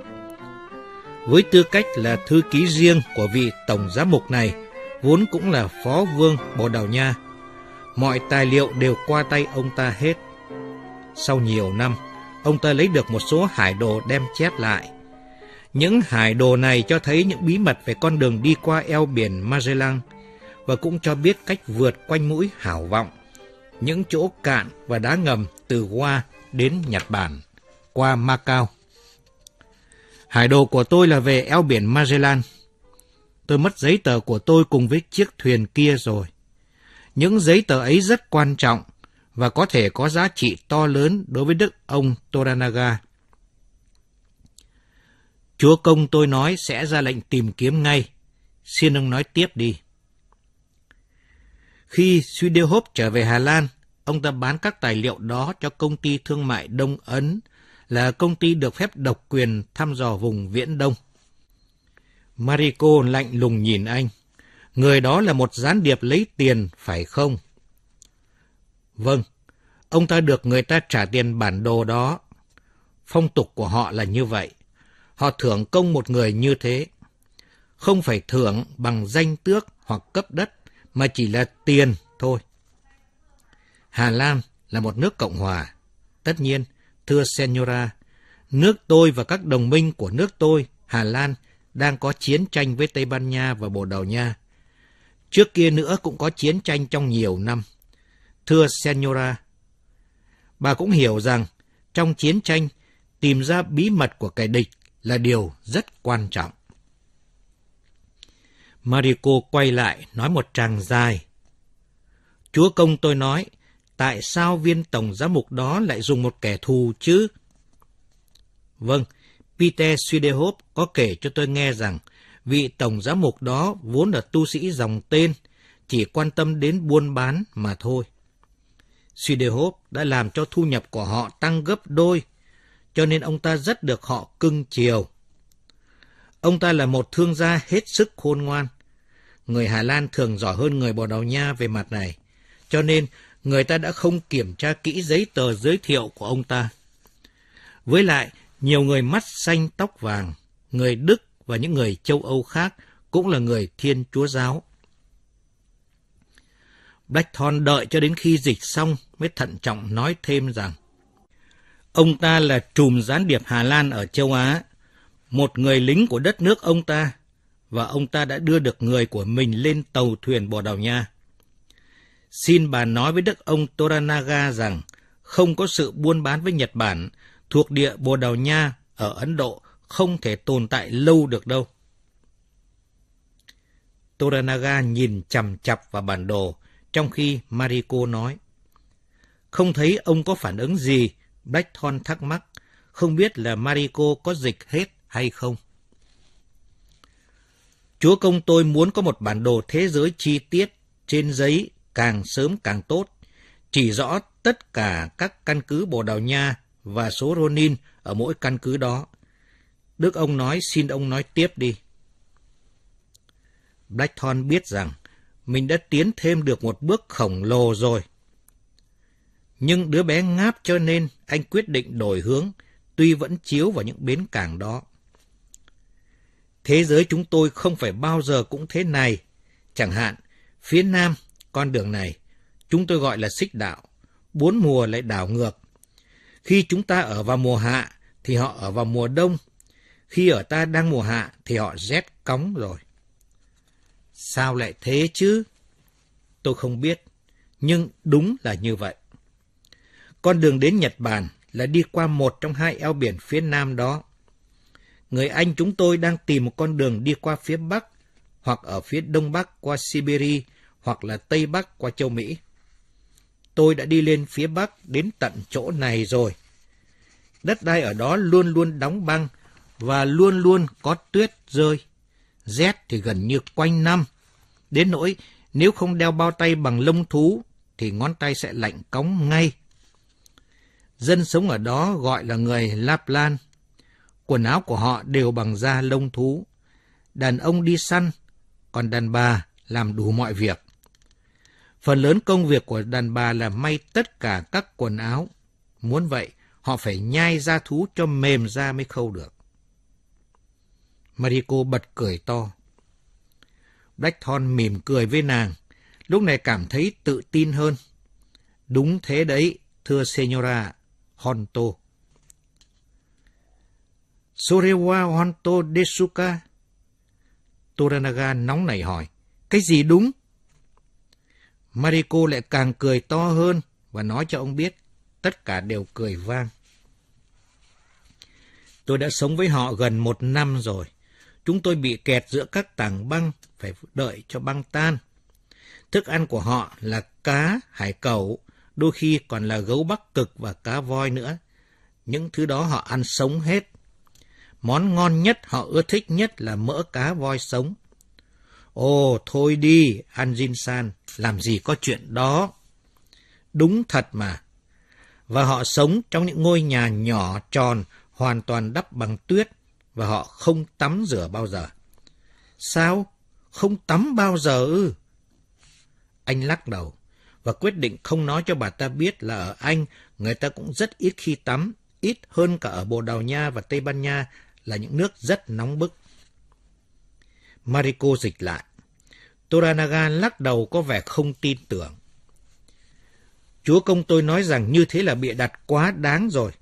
Với tư cách là thư ký riêng của vị Tổng giám mục này, vốn cũng là phó vương Bồ Đào Nha. Mọi tài liệu đều qua tay ông ta hết. Sau nhiều năm, ông ta lấy được một số hải đồ đem chép lại. Những hải đồ này cho thấy những bí mật về con đường đi qua eo biển Magellan và cũng cho biết cách vượt quanh mũi hảo vọng, những chỗ cạn và đá ngầm từ Hoa đến Nhật Bản, qua Macau. Hải đồ của tôi là về eo biển Magellan Tôi mất giấy tờ của tôi cùng với chiếc thuyền kia rồi. Những giấy tờ ấy rất quan trọng và có thể có giá trị to lớn đối với đức ông Toranaga. Chúa công tôi nói sẽ ra lệnh tìm kiếm ngay. Xin ông nói tiếp đi. Khi Sudehoff trở về Hà Lan, ông ta bán các tài liệu đó cho công ty thương mại Đông Ấn, là công ty được phép độc quyền thăm dò vùng Viễn Đông. Mariko lạnh lùng nhìn anh. Người đó là một gián điệp lấy tiền, phải không? Vâng, ông ta được người ta trả tiền bản đồ đó. Phong tục của họ là như vậy. Họ thưởng công một người như thế. Không phải thưởng bằng danh tước hoặc cấp đất, mà chỉ là tiền thôi. Hà Lan là một nước Cộng hòa. Tất nhiên, thưa Senora, nước tôi và các đồng minh của nước tôi, Hà Lan, đang có chiến tranh với Tây Ban Nha và Bồ Đào Nha. Trước kia nữa cũng có chiến tranh trong nhiều năm. Thưa Senora, bà cũng hiểu rằng trong chiến tranh tìm ra bí mật của kẻ địch là điều rất quan trọng. Mariko quay lại nói một tràng dài. Chúa công tôi nói, tại sao viên tổng giám mục đó lại dùng một kẻ thù chứ? Vâng, Peter Sudehoff có kể cho tôi nghe rằng vị tổng giám mục đó vốn là tu sĩ dòng tên, chỉ quan tâm đến buôn bán mà thôi. Sudehoff đã làm cho thu nhập của họ tăng gấp đôi, cho nên ông ta rất được họ cưng chiều. Ông ta là một thương gia hết sức khôn ngoan. Người Hà Lan thường giỏi hơn người Bồ Đào Nha về mặt này, cho nên người ta đã không kiểm tra kỹ giấy tờ giới thiệu của ông ta. Với lại, nhiều người mắt xanh tóc vàng, người Đức và những người châu Âu khác cũng là người Thiên Chúa Giáo. Blackthorne đợi cho đến khi dịch xong mới thận trọng nói thêm rằng Ông ta là trùm gián điệp Hà Lan ở châu Á, một người lính của đất nước ông ta, và ông ta đã đưa được người của mình lên tàu thuyền Bồ Đào Nha. Xin bà nói với đức ông Toranaga rằng không có sự buôn bán với Nhật Bản thuộc địa Bồ Đào Nha ở Ấn Độ không thể tồn tại lâu được đâu. Toranaga nhìn chằm chặp vào bản đồ, trong khi Mariko nói. Không thấy ông có phản ứng gì, Blackthorn thắc mắc, không biết là Mariko có dịch hết hay không. Chúa công tôi muốn có một bản đồ thế giới chi tiết trên giấy càng sớm càng tốt, chỉ rõ tất cả các căn cứ Bồ Đào Nha và số Ronin ở mỗi căn cứ đó. Đức ông nói xin ông nói tiếp đi. Blackthorn biết rằng mình đã tiến thêm được một bước khổng lồ rồi. Nhưng đứa bé ngáp cho nên anh quyết định đổi hướng, tuy vẫn chiếu vào những bến cảng đó. Thế giới chúng tôi không phải bao giờ cũng thế này. Chẳng hạn, phía nam, con đường này, chúng tôi gọi là xích đạo, bốn mùa lại đảo ngược, khi chúng ta ở vào mùa hạ thì họ ở vào mùa đông. Khi ở ta đang mùa hạ thì họ rét cóng rồi. Sao lại thế chứ? Tôi không biết, nhưng đúng là như vậy. Con đường đến Nhật Bản là đi qua một trong hai eo biển phía nam đó. Người Anh chúng tôi đang tìm một con đường đi qua phía Bắc, hoặc ở phía Đông Bắc qua Siberia, hoặc là Tây Bắc qua châu Mỹ tôi đã đi lên phía Bắc đến tận chỗ này rồi. Đất đai ở đó luôn luôn đóng băng và luôn luôn có tuyết rơi. Rét thì gần như quanh năm. Đến nỗi nếu không đeo bao tay bằng lông thú thì ngón tay sẽ lạnh cống ngay. Dân sống ở đó gọi là người Lapland Quần áo của họ đều bằng da lông thú. Đàn ông đi săn, còn đàn bà làm đủ mọi việc. Phần lớn công việc của đàn bà là may tất cả các quần áo. Muốn vậy, họ phải nhai da thú cho mềm ra mới khâu được. Mariko bật cười to. Blackthorn mỉm cười với nàng, lúc này cảm thấy tự tin hơn. Đúng thế đấy, thưa Senora Honto. Sorewa Honto Desuka. Toranaga nóng nảy hỏi, cái gì đúng? Mariko lại càng cười to hơn và nói cho ông biết tất cả đều cười vang. Tôi đã sống với họ gần một năm rồi. Chúng tôi bị kẹt giữa các tảng băng, phải đợi cho băng tan. Thức ăn của họ là cá, hải cẩu, đôi khi còn là gấu bắc cực và cá voi nữa. Những thứ đó họ ăn sống hết. Món ngon nhất họ ưa thích nhất là mỡ cá voi sống. Ồ, thôi đi, Anjin-san, làm gì có chuyện đó. Đúng thật mà. Và họ sống trong những ngôi nhà nhỏ tròn, hoàn toàn đắp bằng tuyết, và họ không tắm rửa bao giờ. Sao? Không tắm bao giờ ư? Anh lắc đầu và quyết định không nói cho bà ta biết là ở Anh người ta cũng rất ít khi tắm, ít hơn cả ở Bồ Đào Nha và Tây Ban Nha là những nước rất nóng bức. Mariko dịch lại. Toranaga lắc đầu có vẻ không tin tưởng. Chúa công tôi nói rằng như thế là bịa đặt quá đáng rồi.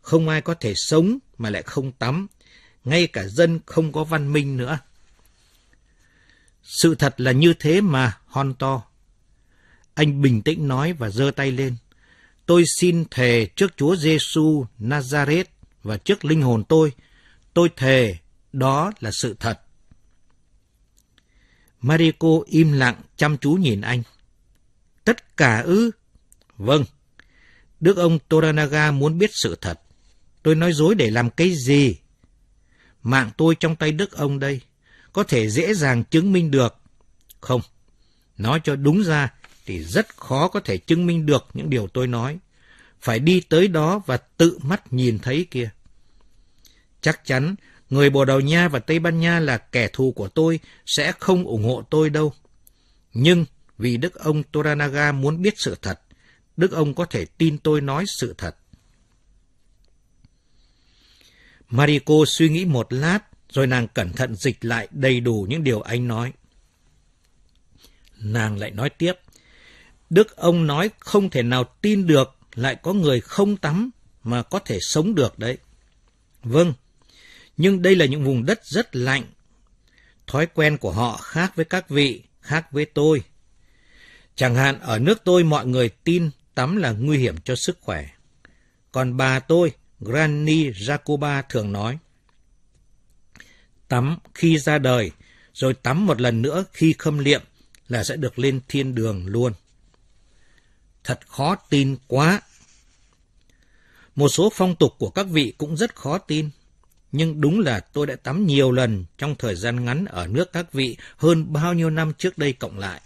Không ai có thể sống mà lại không tắm. Ngay cả dân không có văn minh nữa. Sự thật là như thế mà, hon to. Anh bình tĩnh nói và giơ tay lên. Tôi xin thề trước Chúa Giêsu Nazareth và trước linh hồn tôi. Tôi thề đó là sự thật. Mariko im lặng chăm chú nhìn anh. Tất cả ư? Vâng. Đức ông Toranaga muốn biết sự thật. Tôi nói dối để làm cái gì? Mạng tôi trong tay Đức ông đây. Có thể dễ dàng chứng minh được. Không. Nói cho đúng ra thì rất khó có thể chứng minh được những điều tôi nói. Phải đi tới đó và tự mắt nhìn thấy kia. Chắc chắn người Bồ Đào Nha và Tây Ban Nha là kẻ thù của tôi sẽ không ủng hộ tôi đâu. Nhưng vì Đức ông Toranaga muốn biết sự thật, Đức ông có thể tin tôi nói sự thật. Mariko suy nghĩ một lát, rồi nàng cẩn thận dịch lại đầy đủ những điều anh nói. Nàng lại nói tiếp, Đức ông nói không thể nào tin được lại có người không tắm mà có thể sống được đấy. Vâng, nhưng đây là những vùng đất rất lạnh. Thói quen của họ khác với các vị, khác với tôi. Chẳng hạn ở nước tôi mọi người tin tắm là nguy hiểm cho sức khỏe. Còn bà tôi, Granny Jacoba thường nói, tắm khi ra đời, rồi tắm một lần nữa khi khâm liệm là sẽ được lên thiên đường luôn. Thật khó tin quá. Một số phong tục của các vị cũng rất khó tin nhưng đúng là tôi đã tắm nhiều lần trong thời gian ngắn ở nước các vị hơn bao nhiêu năm trước đây cộng lại.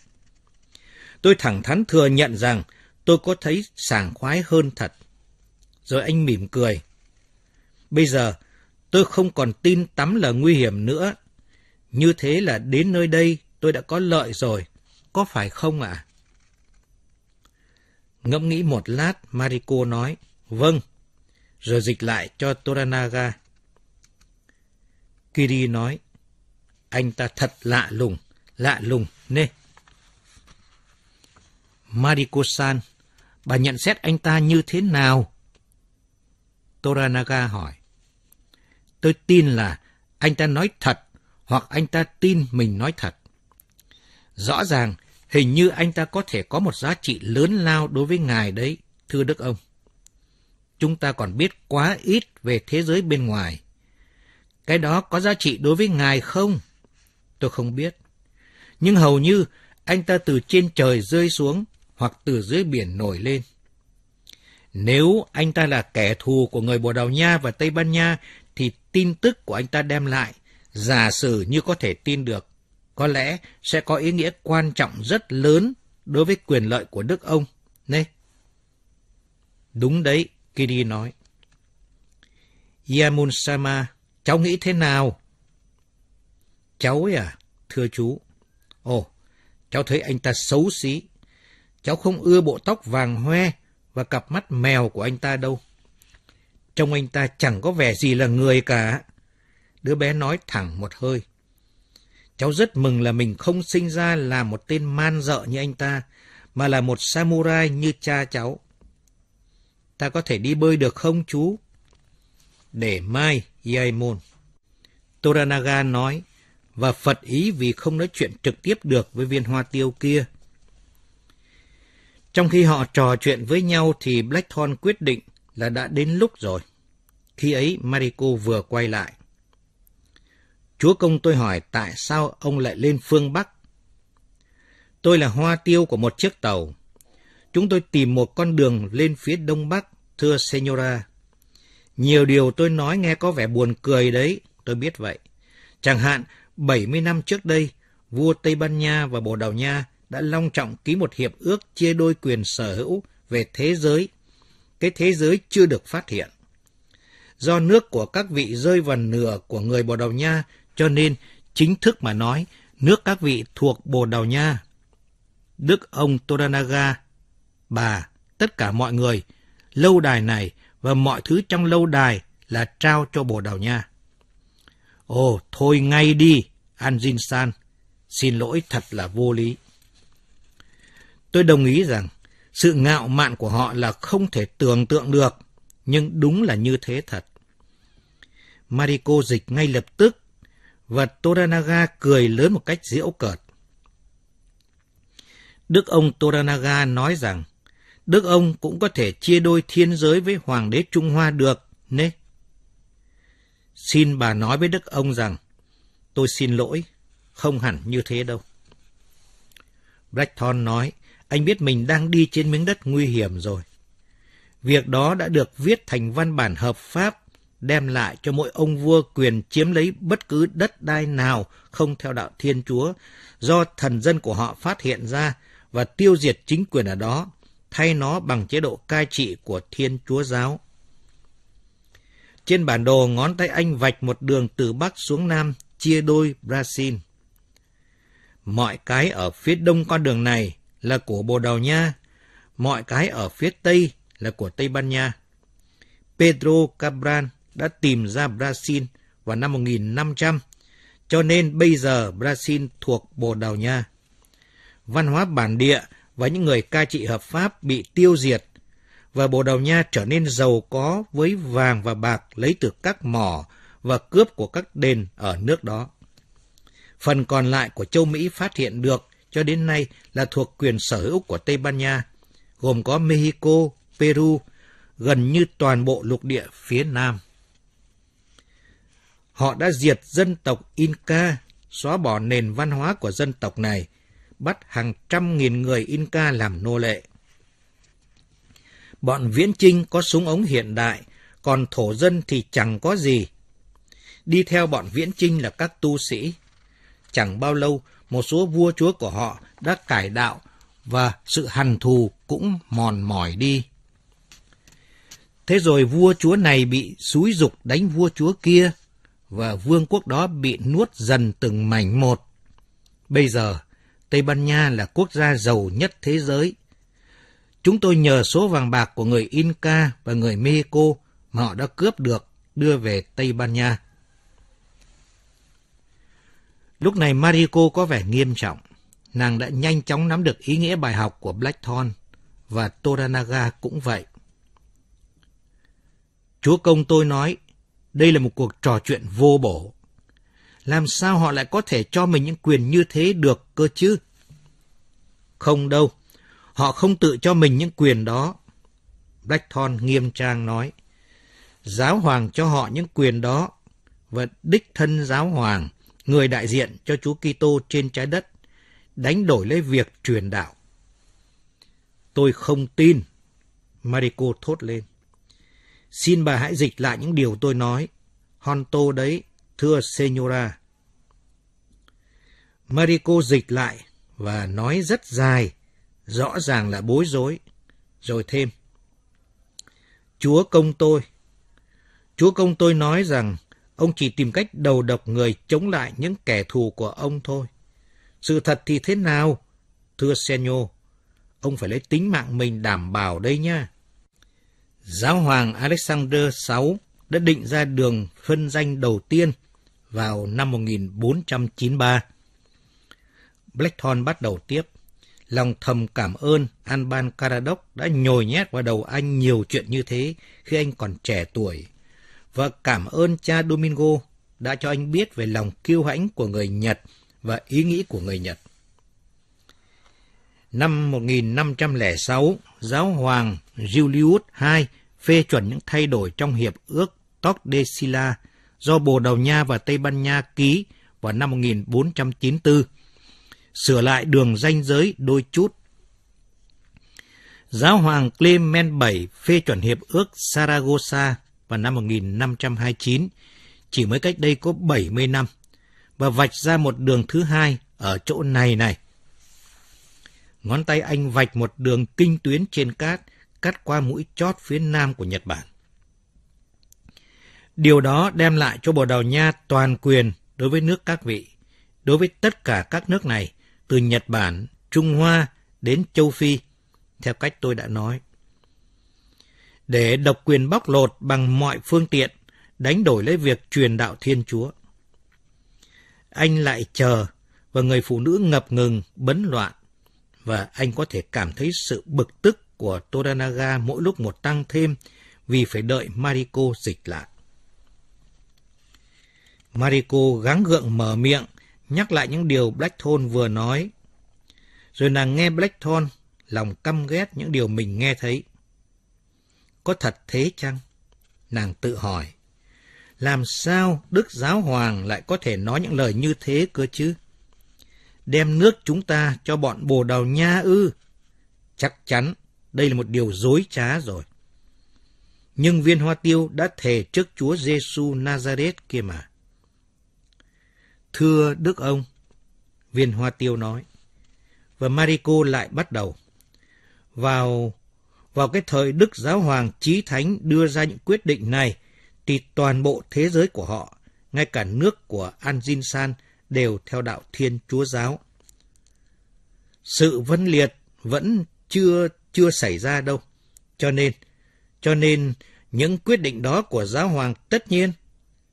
Tôi thẳng thắn thừa nhận rằng tôi có thấy sảng khoái hơn thật. Rồi anh mỉm cười. Bây giờ, tôi không còn tin tắm là nguy hiểm nữa. Như thế là đến nơi đây tôi đã có lợi rồi, có phải không ạ? À? Ngẫm nghĩ một lát, Mariko nói, vâng, rồi dịch lại cho Toranaga. Kiri nói, anh ta thật lạ lùng, lạ lùng nê. Mariko-san, bà nhận xét anh ta như thế nào? Toranaga hỏi. Tôi tin là anh ta nói thật hoặc anh ta tin mình nói thật. Rõ ràng, hình như anh ta có thể có một giá trị lớn lao đối với ngài đấy, thưa Đức ông. Chúng ta còn biết quá ít về thế giới bên ngoài. Cái đó có giá trị đối với ngài không? Tôi không biết. Nhưng hầu như anh ta từ trên trời rơi xuống hoặc từ dưới biển nổi lên. Nếu anh ta là kẻ thù của người Bồ Đào Nha và Tây Ban Nha thì tin tức của anh ta đem lại, giả sử như có thể tin được, có lẽ sẽ có ý nghĩa quan trọng rất lớn đối với quyền lợi của Đức ông. Nê? Đúng đấy, Kiri nói. Yamun Sama Cháu nghĩ thế nào? Cháu ấy à, thưa chú. Ồ, cháu thấy anh ta xấu xí. Cháu không ưa bộ tóc vàng hoe và cặp mắt mèo của anh ta đâu. Trông anh ta chẳng có vẻ gì là người cả. Đứa bé nói thẳng một hơi. Cháu rất mừng là mình không sinh ra là một tên man dợ như anh ta, mà là một samurai như cha cháu. Ta có thể đi bơi được không chú? Để mai, Yaimon. Toranaga nói, và Phật ý vì không nói chuyện trực tiếp được với viên hoa tiêu kia. Trong khi họ trò chuyện với nhau thì Blackthorn quyết định là đã đến lúc rồi. Khi ấy Mariko vừa quay lại. Chúa công tôi hỏi tại sao ông lại lên phương Bắc? Tôi là hoa tiêu của một chiếc tàu. Chúng tôi tìm một con đường lên phía đông bắc, thưa Senora. Nhiều điều tôi nói nghe có vẻ buồn cười đấy, tôi biết vậy. Chẳng hạn, 70 năm trước đây, vua Tây Ban Nha và Bồ Đào Nha đã long trọng ký một hiệp ước chia đôi quyền sở hữu về thế giới, cái thế giới chưa được phát hiện. Do nước của các vị rơi vào nửa của người Bồ Đào Nha, cho nên chính thức mà nói, nước các vị thuộc Bồ Đào Nha. Đức ông Toranaga, bà, tất cả mọi người, lâu đài này và mọi thứ trong lâu đài là trao cho Bồ Đào Nha. Ồ, thôi ngay đi, Anjin San. Xin lỗi thật là vô lý. Tôi đồng ý rằng sự ngạo mạn của họ là không thể tưởng tượng được, nhưng đúng là như thế thật. Mariko dịch ngay lập tức và Toranaga cười lớn một cách giễu cợt. Đức ông Toranaga nói rằng Đức ông cũng có thể chia đôi thiên giới với Hoàng đế Trung Hoa được, nế. Xin bà nói với Đức ông rằng, tôi xin lỗi, không hẳn như thế đâu. Blackthorn nói, anh biết mình đang đi trên miếng đất nguy hiểm rồi. Việc đó đã được viết thành văn bản hợp pháp, đem lại cho mỗi ông vua quyền chiếm lấy bất cứ đất đai nào không theo đạo Thiên Chúa, do thần dân của họ phát hiện ra và tiêu diệt chính quyền ở đó thay nó bằng chế độ cai trị của Thiên Chúa Giáo. Trên bản đồ, ngón tay anh vạch một đường từ Bắc xuống Nam, chia đôi Brazil. Mọi cái ở phía đông con đường này là của Bồ Đào Nha, mọi cái ở phía tây là của Tây Ban Nha. Pedro Cabral đã tìm ra Brazil vào năm 1500, cho nên bây giờ Brazil thuộc Bồ Đào Nha. Văn hóa bản địa và những người cai trị hợp pháp bị tiêu diệt và Bồ Đào Nha trở nên giàu có với vàng và bạc lấy từ các mỏ và cướp của các đền ở nước đó. Phần còn lại của châu Mỹ phát hiện được cho đến nay là thuộc quyền sở hữu của Tây Ban Nha, gồm có Mexico, Peru, gần như toàn bộ lục địa phía Nam. Họ đã diệt dân tộc Inca, xóa bỏ nền văn hóa của dân tộc này – bắt hàng trăm nghìn người Inca làm nô lệ. Bọn viễn trinh có súng ống hiện đại, còn thổ dân thì chẳng có gì. Đi theo bọn viễn trinh là các tu sĩ. Chẳng bao lâu, một số vua chúa của họ đã cải đạo và sự hằn thù cũng mòn mỏi đi. Thế rồi vua chúa này bị xúi dục đánh vua chúa kia, và vương quốc đó bị nuốt dần từng mảnh một. Bây giờ, Tây Ban Nha là quốc gia giàu nhất thế giới. Chúng tôi nhờ số vàng bạc của người Inca và người Mexico mà họ đã cướp được đưa về Tây Ban Nha. Lúc này Mariko có vẻ nghiêm trọng. Nàng đã nhanh chóng nắm được ý nghĩa bài học của Blackthorn và Toranaga cũng vậy. Chúa công tôi nói, đây là một cuộc trò chuyện vô bổ làm sao họ lại có thể cho mình những quyền như thế được cơ chứ? Không đâu, họ không tự cho mình những quyền đó. Blackthorn nghiêm trang nói, giáo hoàng cho họ những quyền đó và đích thân giáo hoàng, người đại diện cho Chúa Kitô trên trái đất, đánh đổi lấy việc truyền đạo. Tôi không tin, Mariko thốt lên. Xin bà hãy dịch lại những điều tôi nói. Honto đấy Thưa Senora. Mariko dịch lại và nói rất dài, rõ ràng là bối rối. Rồi thêm. Chúa công tôi. Chúa công tôi nói rằng ông chỉ tìm cách đầu độc người chống lại những kẻ thù của ông thôi. Sự thật thì thế nào? Thưa Senor, ông phải lấy tính mạng mình đảm bảo đây nha. Giáo hoàng Alexander VI đã định ra đường phân danh đầu tiên vào năm 1493. Blackthorne bắt đầu tiếp. Lòng thầm cảm ơn Alban Caradoc đã nhồi nhét vào đầu anh nhiều chuyện như thế khi anh còn trẻ tuổi. Và cảm ơn cha Domingo đã cho anh biết về lòng kiêu hãnh của người Nhật và ý nghĩ của người Nhật. Năm 1506, giáo hoàng Julius II phê chuẩn những thay đổi trong hiệp ước Tordesillas do Bồ Đào Nha và Tây Ban Nha ký vào năm 1494, sửa lại đường ranh giới đôi chút. Giáo hoàng Clement VII phê chuẩn hiệp ước Saragossa vào năm 1529, chỉ mới cách đây có 70 năm, và vạch ra một đường thứ hai ở chỗ này này. Ngón tay anh vạch một đường kinh tuyến trên cát, cắt qua mũi chót phía nam của Nhật Bản. Điều đó đem lại cho Bồ Đào Nha toàn quyền đối với nước các vị, đối với tất cả các nước này, từ Nhật Bản, Trung Hoa đến châu Phi, theo cách tôi đã nói. Để độc quyền bóc lột bằng mọi phương tiện, đánh đổi lấy việc truyền đạo Thiên Chúa. Anh lại chờ và người phụ nữ ngập ngừng, bấn loạn, và anh có thể cảm thấy sự bực tức của Toranaga mỗi lúc một tăng thêm vì phải đợi Mariko dịch lại. Mariko gắng gượng mở miệng, nhắc lại những điều Blackthorn vừa nói. Rồi nàng nghe Blackthorn, lòng căm ghét những điều mình nghe thấy. Có thật thế chăng? Nàng tự hỏi. Làm sao Đức Giáo Hoàng lại có thể nói những lời như thế cơ chứ? Đem nước chúng ta cho bọn Bồ Đào Nha ư? Chắc chắn đây là một điều dối trá rồi. Nhưng viên hoa tiêu đã thề trước Chúa Giêsu Nazareth kia mà. Thưa Đức ông, viên hoa tiêu nói. Và Marico lại bắt đầu. Vào vào cái thời Đức Giáo Hoàng Chí Thánh đưa ra những quyết định này, thì toàn bộ thế giới của họ, ngay cả nước của Anjin San đều theo đạo Thiên Chúa Giáo. sự liệt vẫn chưa chưa xảy ra đâu. Cho nên, cho nên những quyết định đó của Giáo Hoàng tất nhiên,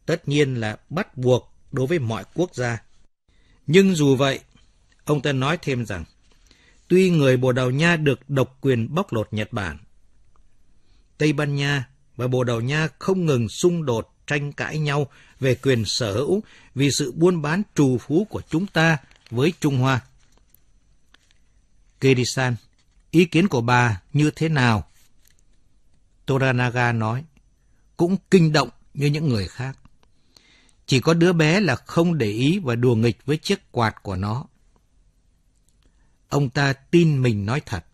tất nhiên là bắt buộc đối với mọi quốc gia. Nhưng dù vậy, ông ta nói thêm rằng, tuy người Bồ Đào Nha được độc quyền bóc lột Nhật Bản, Tây Ban Nha và Bồ Đào Nha không ngừng xung đột tranh cãi nhau về quyền sở hữu vì sự buôn bán trù phú của chúng ta với Trung Hoa. Kedisan, ý kiến của bà như thế nào? Toranaga nói, cũng kinh động như những người khác. Chỉ có đứa bé là không để ý và đùa nghịch với chiếc quạt của nó. Ông ta tin mình nói thật.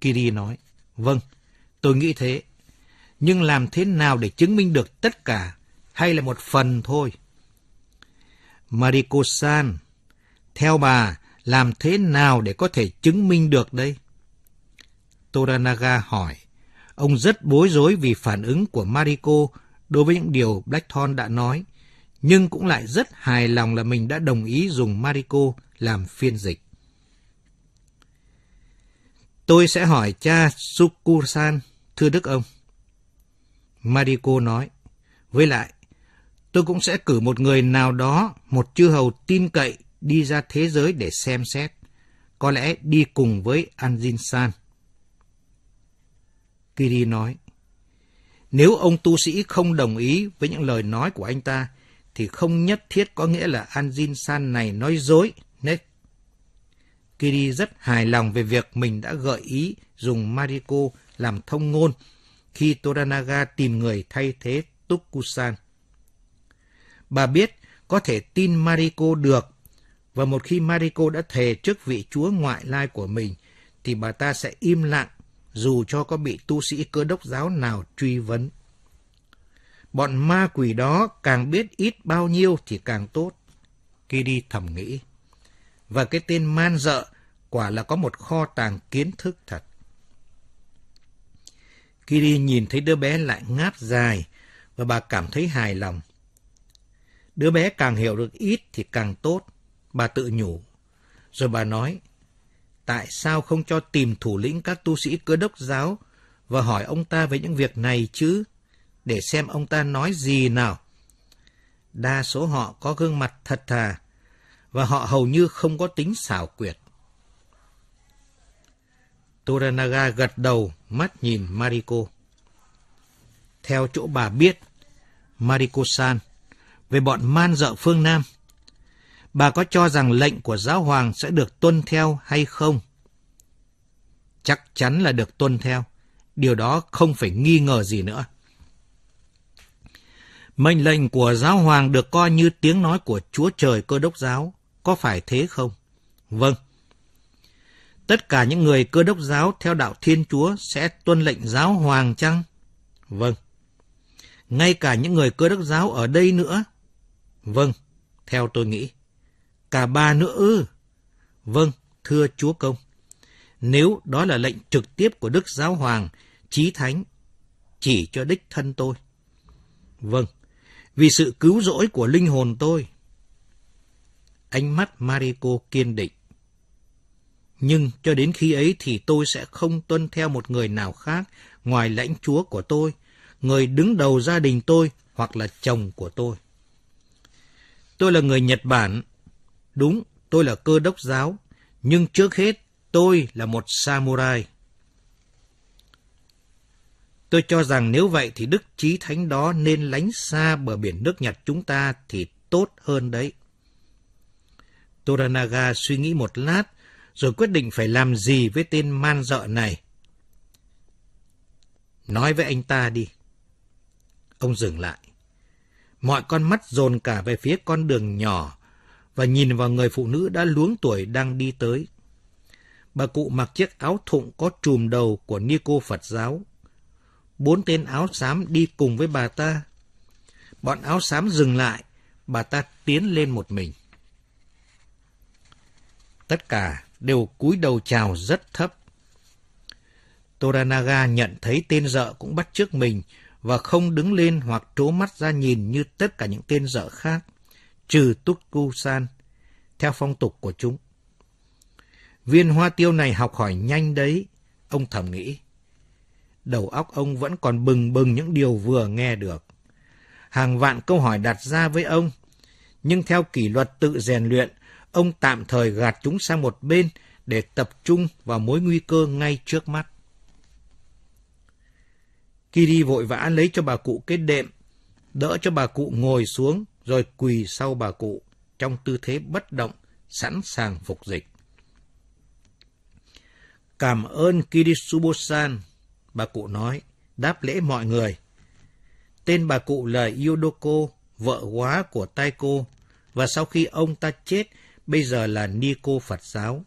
Kiri nói, vâng, tôi nghĩ thế. Nhưng làm thế nào để chứng minh được tất cả hay là một phần thôi? Mariko-san, theo bà, làm thế nào để có thể chứng minh được đây? Toranaga hỏi. Ông rất bối rối vì phản ứng của Mariko đối với những điều Blackthorn đã nói nhưng cũng lại rất hài lòng là mình đã đồng ý dùng Mariko làm phiên dịch. Tôi sẽ hỏi cha Sukusan, thưa Đức ông. Mariko nói, với lại, tôi cũng sẽ cử một người nào đó, một chư hầu tin cậy, đi ra thế giới để xem xét. Có lẽ đi cùng với Anjin-san. Kiri nói, nếu ông tu sĩ không đồng ý với những lời nói của anh ta, thì không nhất thiết có nghĩa là Anjin San này nói dối. Next. Kiri rất hài lòng về việc mình đã gợi ý dùng Mariko làm thông ngôn khi Toranaga tìm người thay thế Tukusan. Bà biết có thể tin Mariko được và một khi Mariko đã thề trước vị chúa ngoại lai của mình thì bà ta sẽ im lặng dù cho có bị tu sĩ cơ đốc giáo nào truy vấn. Bọn ma quỷ đó càng biết ít bao nhiêu thì càng tốt. Kiri thầm nghĩ. Và cái tên man dợ quả là có một kho tàng kiến thức thật. Kiri nhìn thấy đứa bé lại ngáp dài và bà cảm thấy hài lòng. Đứa bé càng hiểu được ít thì càng tốt, bà tự nhủ. Rồi bà nói, tại sao không cho tìm thủ lĩnh các tu sĩ cơ đốc giáo và hỏi ông ta về những việc này chứ? để xem ông ta nói gì nào. Đa số họ có gương mặt thật thà và họ hầu như không có tính xảo quyệt. Toranaga gật đầu, mắt nhìn Mariko. Theo chỗ bà biết, Mariko-san, về bọn man dợ phương Nam, bà có cho rằng lệnh của giáo hoàng sẽ được tuân theo hay không? Chắc chắn là được tuân theo, điều đó không phải nghi ngờ gì nữa. Mệnh lệnh của giáo hoàng được coi như tiếng nói của Chúa Trời cơ đốc giáo, có phải thế không? Vâng. Tất cả những người cơ đốc giáo theo đạo Thiên Chúa sẽ tuân lệnh giáo hoàng chăng? Vâng. Ngay cả những người cơ đốc giáo ở đây nữa? Vâng, theo tôi nghĩ. Cả ba nữa ư? Vâng, thưa Chúa Công. Nếu đó là lệnh trực tiếp của Đức Giáo Hoàng, Chí Thánh, chỉ cho đích thân tôi. Vâng, vì sự cứu rỗi của linh hồn tôi. Ánh mắt Mariko kiên định. Nhưng cho đến khi ấy thì tôi sẽ không tuân theo một người nào khác ngoài lãnh chúa của tôi, người đứng đầu gia đình tôi hoặc là chồng của tôi. Tôi là người Nhật Bản. Đúng, tôi là cơ đốc giáo. Nhưng trước hết, tôi là một samurai. Tôi cho rằng nếu vậy thì đức chí thánh đó nên lánh xa bờ biển nước Nhật chúng ta thì tốt hơn đấy. Toranaga suy nghĩ một lát rồi quyết định phải làm gì với tên man dợ này. Nói với anh ta đi. Ông dừng lại. Mọi con mắt dồn cả về phía con đường nhỏ và nhìn vào người phụ nữ đã luống tuổi đang đi tới. Bà cụ mặc chiếc áo thụng có trùm đầu của Nico Phật giáo bốn tên áo xám đi cùng với bà ta. Bọn áo xám dừng lại, bà ta tiến lên một mình. Tất cả đều cúi đầu chào rất thấp. Toranaga nhận thấy tên dợ cũng bắt trước mình và không đứng lên hoặc trố mắt ra nhìn như tất cả những tên dợ khác, trừ Tukusan. theo phong tục của chúng. Viên hoa tiêu này học hỏi nhanh đấy, ông thầm nghĩ đầu óc ông vẫn còn bừng bừng những điều vừa nghe được. Hàng vạn câu hỏi đặt ra với ông, nhưng theo kỷ luật tự rèn luyện, ông tạm thời gạt chúng sang một bên để tập trung vào mối nguy cơ ngay trước mắt. Kiri vội vã lấy cho bà cụ cái đệm, đỡ cho bà cụ ngồi xuống rồi quỳ sau bà cụ trong tư thế bất động, sẵn sàng phục dịch. Cảm ơn Kirisubo-san bà cụ nói, đáp lễ mọi người. Tên bà cụ là Yodoko, vợ quá của Taiko, và sau khi ông ta chết, bây giờ là Niko Phật giáo.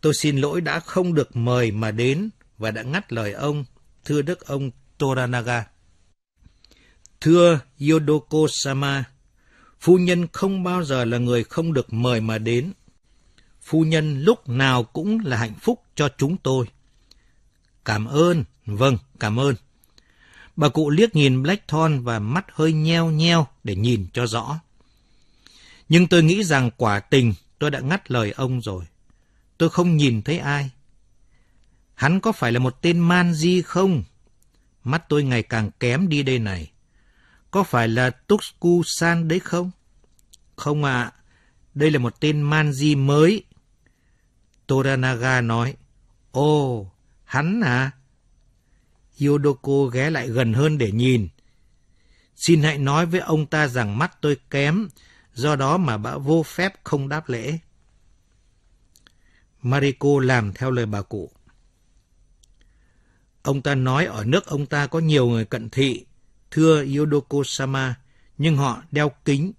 Tôi xin lỗi đã không được mời mà đến và đã ngắt lời ông, thưa đức ông Toranaga. Thưa Yodoko Sama, phu nhân không bao giờ là người không được mời mà đến. Phu nhân lúc nào cũng là hạnh phúc cho chúng tôi. Cảm ơn, vâng, cảm ơn. Bà cụ liếc nhìn Blackthorn và mắt hơi nheo nheo để nhìn cho rõ. Nhưng tôi nghĩ rằng quả tình tôi đã ngắt lời ông rồi. Tôi không nhìn thấy ai. Hắn có phải là một tên man di không? Mắt tôi ngày càng kém đi đây này. Có phải là Tuxku San đấy không? Không ạ, đây là một tên man di mới. Toranaga nói, oh Hắn à? Yodoko ghé lại gần hơn để nhìn. Xin hãy nói với ông ta rằng mắt tôi kém, do đó mà bà vô phép không đáp lễ. Mariko làm theo lời bà cụ. Ông ta nói ở nước ông ta có nhiều người cận thị, thưa Yodoko-sama, nhưng họ đeo kính.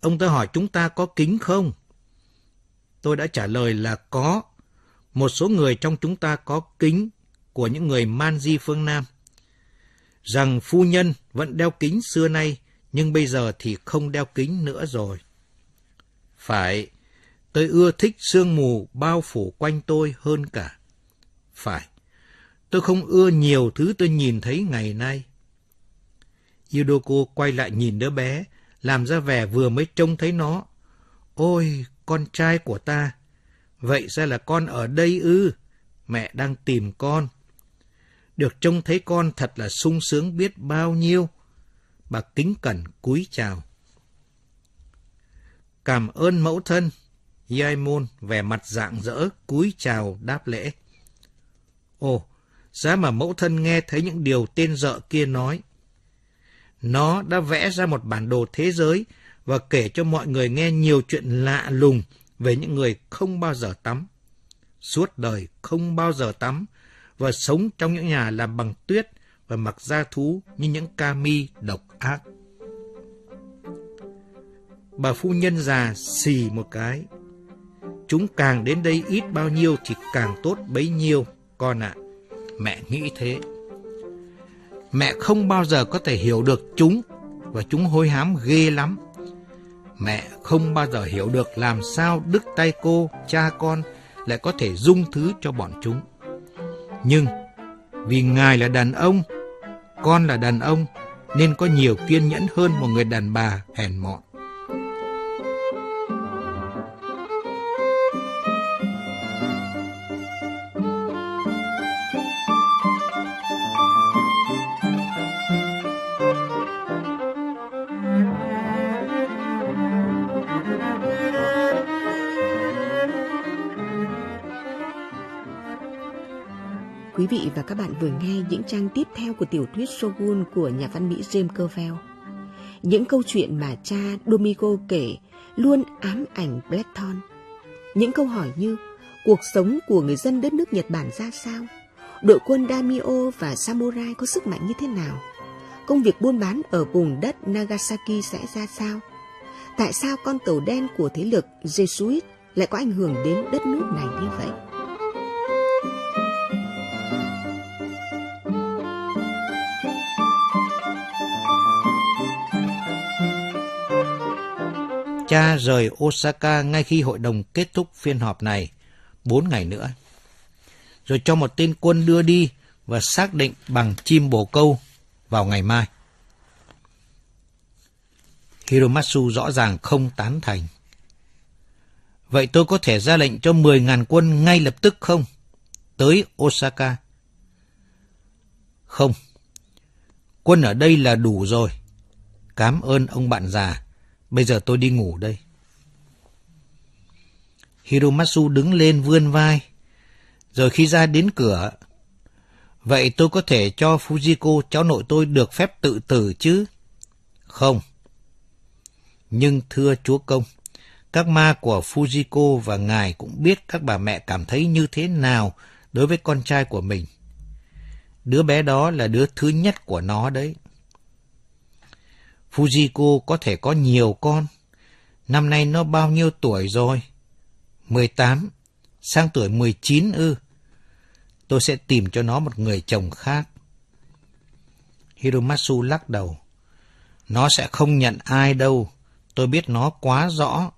Ông ta hỏi chúng ta có kính không? Tôi đã trả lời là có, một số người trong chúng ta có kính của những người man di phương Nam, rằng phu nhân vẫn đeo kính xưa nay, nhưng bây giờ thì không đeo kính nữa rồi. Phải, tôi ưa thích sương mù bao phủ quanh tôi hơn cả. Phải, tôi không ưa nhiều thứ tôi nhìn thấy ngày nay. Yudoko quay lại nhìn đứa bé, làm ra vẻ vừa mới trông thấy nó. Ôi, con trai của ta! Vậy ra là con ở đây ư? Mẹ đang tìm con. Được trông thấy con thật là sung sướng biết bao nhiêu. Bà kính cẩn cúi chào. Cảm ơn mẫu thân. Yai Môn vẻ mặt dạng dỡ cúi chào đáp lễ. Ồ, giá mà mẫu thân nghe thấy những điều tên dợ kia nói. Nó đã vẽ ra một bản đồ thế giới và kể cho mọi người nghe nhiều chuyện lạ lùng về những người không bao giờ tắm, suốt đời không bao giờ tắm và sống trong những nhà làm bằng tuyết và mặc da thú như những ca mi độc ác. Bà phu nhân già xì một cái. Chúng càng đến đây ít bao nhiêu thì càng tốt bấy nhiêu, con ạ. À, mẹ nghĩ thế. Mẹ không bao giờ có thể hiểu được chúng và chúng hối hám ghê lắm. Mẹ không bao giờ hiểu được làm sao đứt tay cô, cha con lại có thể dung thứ cho bọn chúng. Nhưng vì ngài là đàn ông, con là đàn ông nên có nhiều kiên nhẫn hơn một người đàn bà hèn mọn. và các bạn vừa nghe những trang tiếp theo của tiểu thuyết Shogun của nhà văn Mỹ James Clavell. Những câu chuyện mà cha Domingo kể luôn ám ảnh Blackthorne. Những câu hỏi như cuộc sống của người dân đất nước Nhật Bản ra sao? Đội quân Daimyo và Samurai có sức mạnh như thế nào? Công việc buôn bán ở vùng đất Nagasaki sẽ ra sao? Tại sao con tàu đen của thế lực Jesuit lại có ảnh hưởng đến đất nước này như vậy? cha rời Osaka ngay khi hội đồng kết thúc phiên họp này, bốn ngày nữa. Rồi cho một tên quân đưa đi và xác định bằng chim bồ câu vào ngày mai. Hiromatsu rõ ràng không tán thành. Vậy tôi có thể ra lệnh cho 10.000 quân ngay lập tức không? Tới Osaka. Không. Quân ở đây là đủ rồi. cám ơn ông bạn già. Bây giờ tôi đi ngủ đây. Hiromatsu đứng lên vươn vai. Rồi khi ra đến cửa, vậy tôi có thể cho Fujiko cháu nội tôi được phép tự tử chứ? Không. Nhưng thưa chúa công, các ma của Fujiko và ngài cũng biết các bà mẹ cảm thấy như thế nào đối với con trai của mình. Đứa bé đó là đứa thứ nhất của nó đấy. Fujiko có thể có nhiều con. Năm nay nó bao nhiêu tuổi rồi? 18. Sang tuổi 19 ư. Tôi sẽ tìm cho nó một người chồng khác. Hiromatsu lắc đầu. Nó sẽ không nhận ai đâu. Tôi biết nó quá rõ.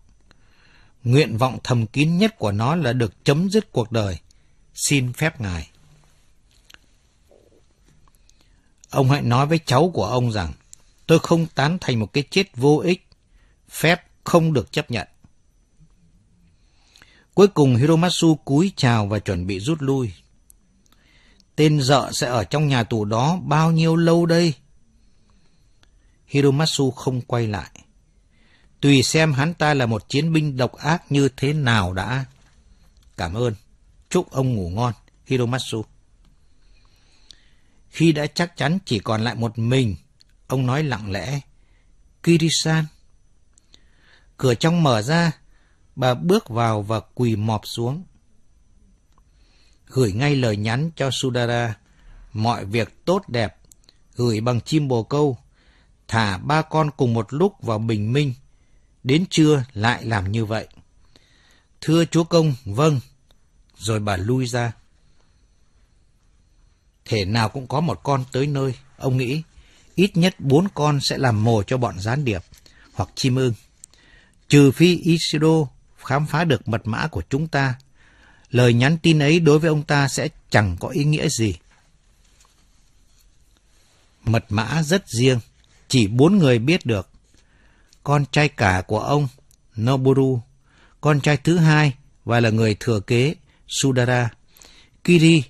Nguyện vọng thầm kín nhất của nó là được chấm dứt cuộc đời. Xin phép ngài. Ông hãy nói với cháu của ông rằng Tôi không tán thành một cái chết vô ích. Phép không được chấp nhận. Cuối cùng Hiromatsu cúi chào và chuẩn bị rút lui. Tên dợ sẽ ở trong nhà tù đó bao nhiêu lâu đây? Hiromatsu không quay lại. Tùy xem hắn ta là một chiến binh độc ác như thế nào đã. Cảm ơn. Chúc ông ngủ ngon, Hiromatsu. Khi đã chắc chắn chỉ còn lại một mình, Ông nói lặng lẽ. Kirisan. Cửa trong mở ra, bà bước vào và quỳ mọp xuống. Gửi ngay lời nhắn cho Sudara. Mọi việc tốt đẹp. Gửi bằng chim bồ câu. Thả ba con cùng một lúc vào bình minh. Đến trưa lại làm như vậy. Thưa chúa công, vâng. Rồi bà lui ra. Thể nào cũng có một con tới nơi, ông nghĩ ít nhất bốn con sẽ làm mồi cho bọn gián điệp hoặc chim ưng. Trừ phi Isidro khám phá được mật mã của chúng ta, lời nhắn tin ấy đối với ông ta sẽ chẳng có ý nghĩa gì. Mật mã rất riêng, chỉ bốn người biết được. Con trai cả của ông, Noboru, con trai thứ hai và là người thừa kế, Sudara, Kiri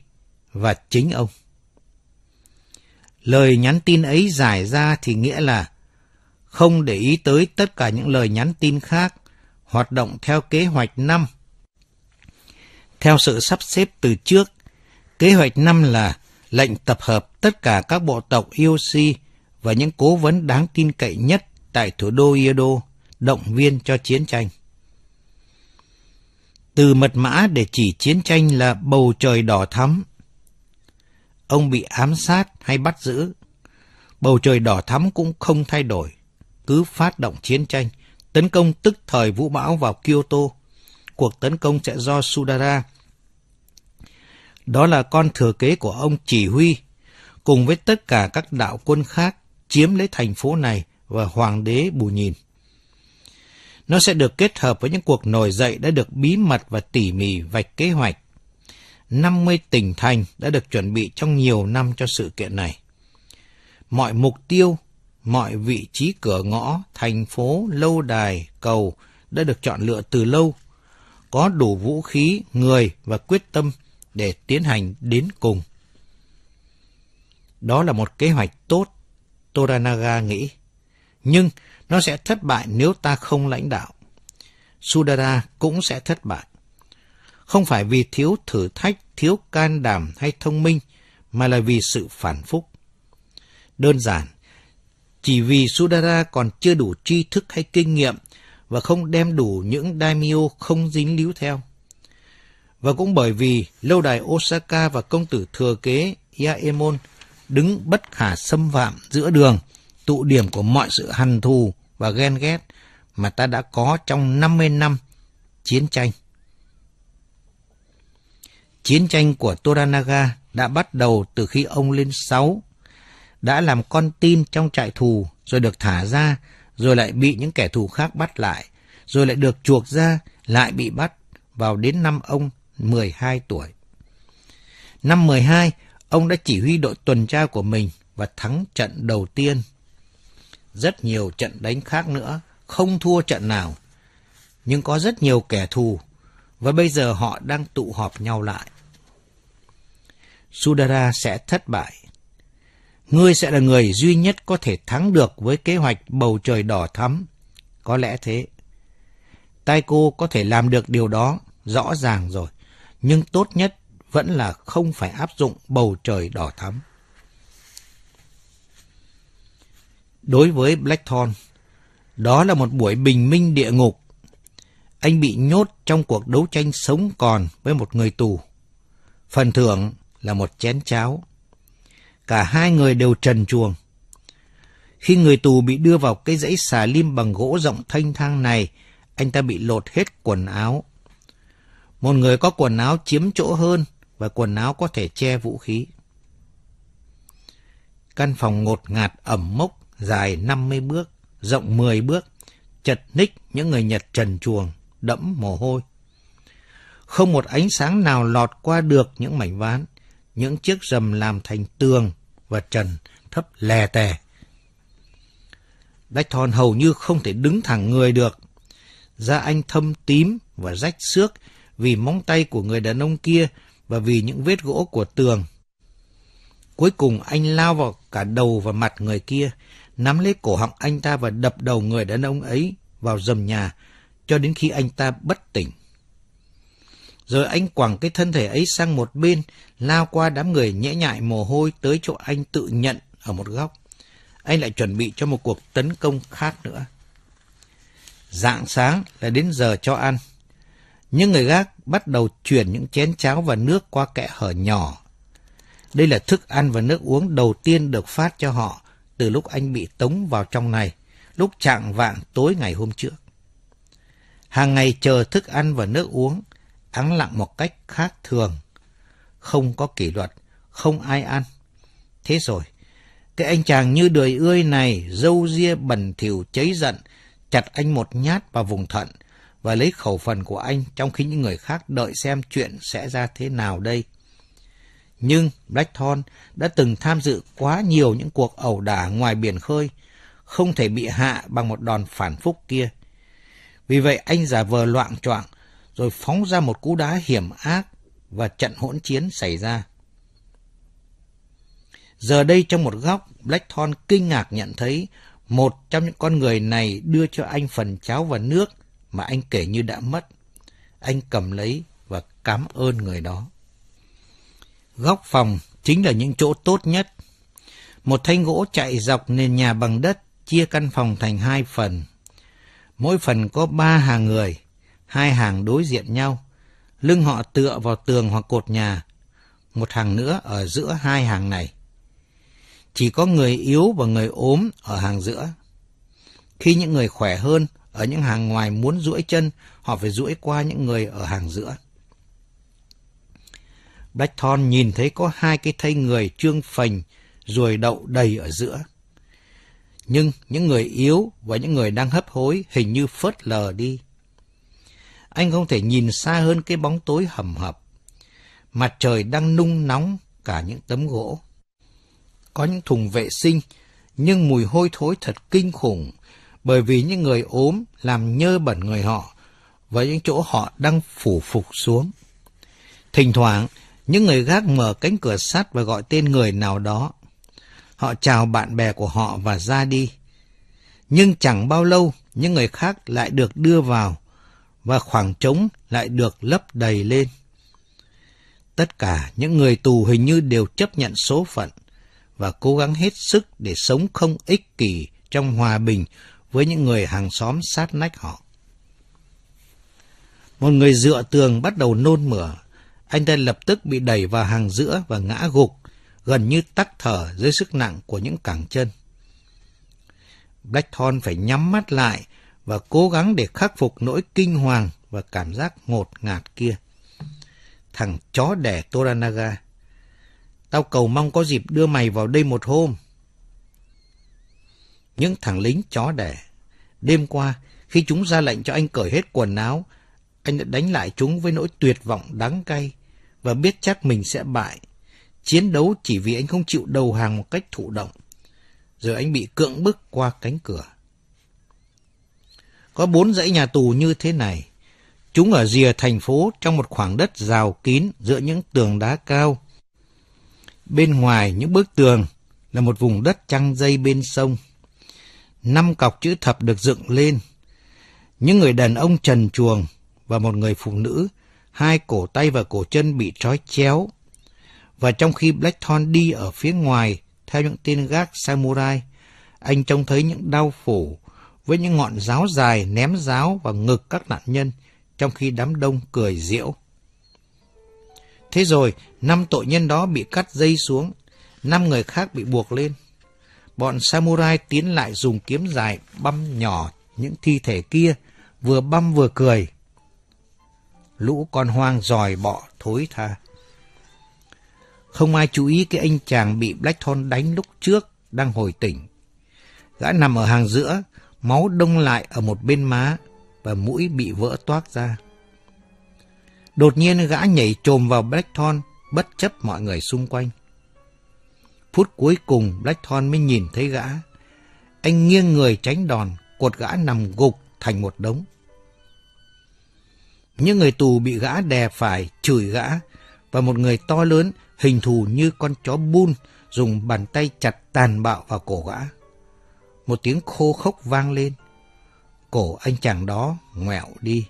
và chính ông. Lời nhắn tin ấy giải ra thì nghĩa là không để ý tới tất cả những lời nhắn tin khác, hoạt động theo kế hoạch năm. Theo sự sắp xếp từ trước, kế hoạch năm là lệnh tập hợp tất cả các bộ tộc IOC và những cố vấn đáng tin cậy nhất tại thủ đô Iodo động viên cho chiến tranh. Từ mật mã để chỉ chiến tranh là bầu trời đỏ thắm ông bị ám sát hay bắt giữ. Bầu trời đỏ thắm cũng không thay đổi, cứ phát động chiến tranh, tấn công tức thời vũ bão vào Kyoto. Cuộc tấn công sẽ do Sudara. Đó là con thừa kế của ông chỉ huy, cùng với tất cả các đạo quân khác chiếm lấy thành phố này và hoàng đế bù nhìn. Nó sẽ được kết hợp với những cuộc nổi dậy đã được bí mật và tỉ mỉ vạch kế hoạch 50 tỉnh thành đã được chuẩn bị trong nhiều năm cho sự kiện này. Mọi mục tiêu, mọi vị trí cửa ngõ, thành phố, lâu đài, cầu đã được chọn lựa từ lâu, có đủ vũ khí, người và quyết tâm để tiến hành đến cùng. Đó là một kế hoạch tốt, Toranaga nghĩ. Nhưng nó sẽ thất bại nếu ta không lãnh đạo. Sudara cũng sẽ thất bại không phải vì thiếu thử thách, thiếu can đảm hay thông minh, mà là vì sự phản phúc. Đơn giản, chỉ vì Sudara còn chưa đủ tri thức hay kinh nghiệm và không đem đủ những daimyo không dính líu theo. Và cũng bởi vì lâu đài Osaka và công tử thừa kế Yaemon đứng bất khả xâm phạm giữa đường, tụ điểm của mọi sự hằn thù và ghen ghét mà ta đã có trong 50 năm chiến tranh. Chiến tranh của Toranaga đã bắt đầu từ khi ông lên 6, đã làm con tin trong trại thù rồi được thả ra, rồi lại bị những kẻ thù khác bắt lại, rồi lại được chuộc ra, lại bị bắt vào đến năm ông 12 tuổi. Năm 12, ông đã chỉ huy đội tuần tra của mình và thắng trận đầu tiên. Rất nhiều trận đánh khác nữa, không thua trận nào. Nhưng có rất nhiều kẻ thù, và bây giờ họ đang tụ họp nhau lại. Sudara sẽ thất bại. Ngươi sẽ là người duy nhất có thể thắng được với kế hoạch bầu trời đỏ thắm. Có lẽ thế. Tai cô có thể làm được điều đó rõ ràng rồi, nhưng tốt nhất vẫn là không phải áp dụng bầu trời đỏ thắm. Đối với Blackthorn, đó là một buổi bình minh địa ngục. Anh bị nhốt trong cuộc đấu tranh sống còn với một người tù. Phần thưởng là một chén cháo. Cả hai người đều trần chuồng. Khi người tù bị đưa vào cái dãy xà lim bằng gỗ rộng thanh thang này, anh ta bị lột hết quần áo. Một người có quần áo chiếm chỗ hơn và quần áo có thể che vũ khí. Căn phòng ngột ngạt ẩm mốc, dài 50 bước, rộng 10 bước, chật ních những người Nhật trần chuồng, đẫm mồ hôi. Không một ánh sáng nào lọt qua được những mảnh ván những chiếc rầm làm thành tường và trần thấp lè tè. Đách Thòn hầu như không thể đứng thẳng người được. Da anh thâm tím và rách xước vì móng tay của người đàn ông kia và vì những vết gỗ của tường. Cuối cùng anh lao vào cả đầu và mặt người kia, nắm lấy cổ họng anh ta và đập đầu người đàn ông ấy vào rầm nhà cho đến khi anh ta bất tỉnh. Rồi anh quẳng cái thân thể ấy sang một bên, lao qua đám người nhễ nhại mồ hôi tới chỗ anh tự nhận ở một góc. Anh lại chuẩn bị cho một cuộc tấn công khác nữa. Dạng sáng là đến giờ cho ăn. những người gác bắt đầu chuyển những chén cháo và nước qua kẽ hở nhỏ. Đây là thức ăn và nước uống đầu tiên được phát cho họ từ lúc anh bị tống vào trong này, lúc trạng vạng tối ngày hôm trước. Hàng ngày chờ thức ăn và nước uống, Thắng lặng một cách khác thường. Không có kỷ luật, không ai ăn. Thế rồi, cái anh chàng như đời ươi này, dâu ria bẩn thỉu cháy giận, chặt anh một nhát vào vùng thận và lấy khẩu phần của anh trong khi những người khác đợi xem chuyện sẽ ra thế nào đây. Nhưng Blackthorn đã từng tham dự quá nhiều những cuộc ẩu đả ngoài biển khơi, không thể bị hạ bằng một đòn phản phúc kia. Vì vậy anh giả vờ loạn choạng, rồi phóng ra một cú đá hiểm ác và trận hỗn chiến xảy ra. Giờ đây trong một góc, Blackthorn kinh ngạc nhận thấy một trong những con người này đưa cho anh phần cháo và nước mà anh kể như đã mất. Anh cầm lấy và cảm ơn người đó. Góc phòng chính là những chỗ tốt nhất. Một thanh gỗ chạy dọc nền nhà bằng đất chia căn phòng thành hai phần. Mỗi phần có ba hàng người hai hàng đối diện nhau, lưng họ tựa vào tường hoặc cột nhà, một hàng nữa ở giữa hai hàng này. Chỉ có người yếu và người ốm ở hàng giữa. Khi những người khỏe hơn ở những hàng ngoài muốn duỗi chân, họ phải duỗi qua những người ở hàng giữa. Blackthorn nhìn thấy có hai cái thây người trương phành ruồi đậu đầy ở giữa. Nhưng những người yếu và những người đang hấp hối hình như phớt lờ đi anh không thể nhìn xa hơn cái bóng tối hầm hập. Mặt trời đang nung nóng cả những tấm gỗ. Có những thùng vệ sinh, nhưng mùi hôi thối thật kinh khủng, bởi vì những người ốm làm nhơ bẩn người họ và những chỗ họ đang phủ phục xuống. Thỉnh thoảng, những người gác mở cánh cửa sắt và gọi tên người nào đó. Họ chào bạn bè của họ và ra đi. Nhưng chẳng bao lâu, những người khác lại được đưa vào và khoảng trống lại được lấp đầy lên. Tất cả những người tù hình như đều chấp nhận số phận và cố gắng hết sức để sống không ích kỷ trong hòa bình với những người hàng xóm sát nách họ. Một người dựa tường bắt đầu nôn mửa. Anh ta lập tức bị đẩy vào hàng giữa và ngã gục, gần như tắc thở dưới sức nặng của những cẳng chân. Blackthorn phải nhắm mắt lại và cố gắng để khắc phục nỗi kinh hoàng và cảm giác ngột ngạt kia. Thằng chó đẻ Toranaga, tao cầu mong có dịp đưa mày vào đây một hôm. Những thằng lính chó đẻ, đêm qua khi chúng ra lệnh cho anh cởi hết quần áo, anh đã đánh lại chúng với nỗi tuyệt vọng đắng cay và biết chắc mình sẽ bại. Chiến đấu chỉ vì anh không chịu đầu hàng một cách thụ động. Rồi anh bị cưỡng bức qua cánh cửa có bốn dãy nhà tù như thế này. Chúng ở rìa thành phố trong một khoảng đất rào kín giữa những tường đá cao. Bên ngoài những bức tường là một vùng đất trăng dây bên sông. Năm cọc chữ thập được dựng lên. Những người đàn ông trần chuồng và một người phụ nữ, hai cổ tay và cổ chân bị trói chéo. Và trong khi Blackthorn đi ở phía ngoài theo những tên gác samurai, anh trông thấy những đau phủ với những ngọn giáo dài ném giáo vào ngực các nạn nhân, trong khi đám đông cười diễu. Thế rồi, năm tội nhân đó bị cắt dây xuống, năm người khác bị buộc lên. Bọn samurai tiến lại dùng kiếm dài băm nhỏ những thi thể kia, vừa băm vừa cười. Lũ con hoang dòi bọ thối tha. Không ai chú ý cái anh chàng bị Blackthorn đánh lúc trước đang hồi tỉnh. Gã nằm ở hàng giữa, máu đông lại ở một bên má và mũi bị vỡ toác ra. Đột nhiên gã nhảy trồm vào Blackthorn bất chấp mọi người xung quanh. Phút cuối cùng Blackthorn mới nhìn thấy gã. Anh nghiêng người tránh đòn, cột gã nằm gục thành một đống. Những người tù bị gã đè phải, chửi gã, và một người to lớn, hình thù như con chó bun, dùng bàn tay chặt tàn bạo vào cổ gã một tiếng khô khốc vang lên. Cổ anh chàng đó ngoẹo đi.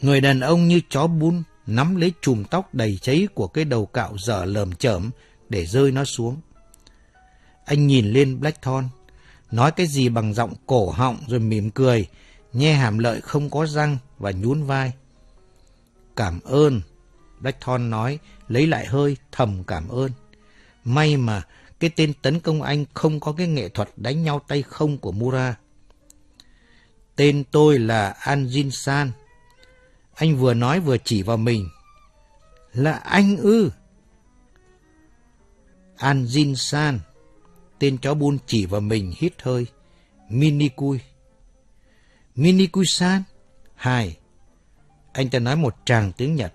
Người đàn ông như chó bún nắm lấy chùm tóc đầy cháy của cái đầu cạo dở lờm chởm để rơi nó xuống. Anh nhìn lên Blackthorn, nói cái gì bằng giọng cổ họng rồi mỉm cười, nhe hàm lợi không có răng và nhún vai. Cảm ơn, Blackthorn nói, lấy lại hơi, thầm cảm ơn. May mà cái tên tấn công anh không có cái nghệ thuật đánh nhau tay không của Mura. Tên tôi là Anjin San. Anh vừa nói vừa chỉ vào mình. Là anh ư? Anjin San. Tên chó bun chỉ vào mình hít hơi. Minikui. Minikui-san. Hai. Anh ta nói một tràng tiếng Nhật.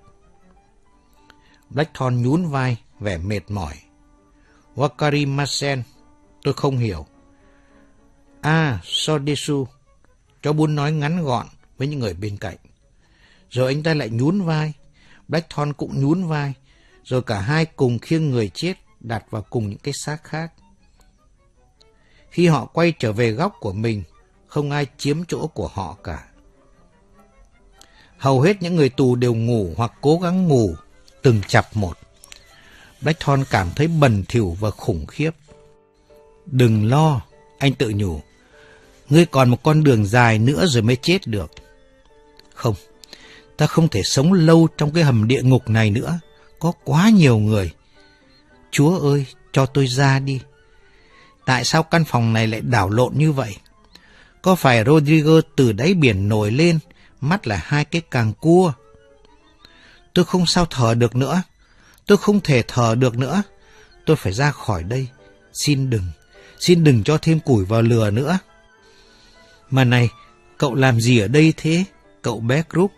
Blackthorn nhún vai, vẻ mệt mỏi. Wakari Masen, Tôi không hiểu. À, Sodesu. Cháu buôn nói ngắn gọn với những người bên cạnh. Rồi anh ta lại nhún vai. Blackthorn cũng nhún vai. Rồi cả hai cùng khiêng người chết đặt vào cùng những cái xác khác. Khi họ quay trở về góc của mình, không ai chiếm chỗ của họ cả. Hầu hết những người tù đều ngủ hoặc cố gắng ngủ từng chập một. Đách Thon cảm thấy bần thỉu và khủng khiếp. Đừng lo, anh tự nhủ. Ngươi còn một con đường dài nữa rồi mới chết được. Không, ta không thể sống lâu trong cái hầm địa ngục này nữa. Có quá nhiều người. Chúa ơi, cho tôi ra đi. Tại sao căn phòng này lại đảo lộn như vậy? Có phải Rodrigo từ đáy biển nổi lên, mắt là hai cái càng cua? Tôi không sao thở được nữa. Tôi không thể thở được nữa. Tôi phải ra khỏi đây. Xin đừng, xin đừng cho thêm củi vào lửa nữa. Mà này, cậu làm gì ở đây thế, cậu bé Group?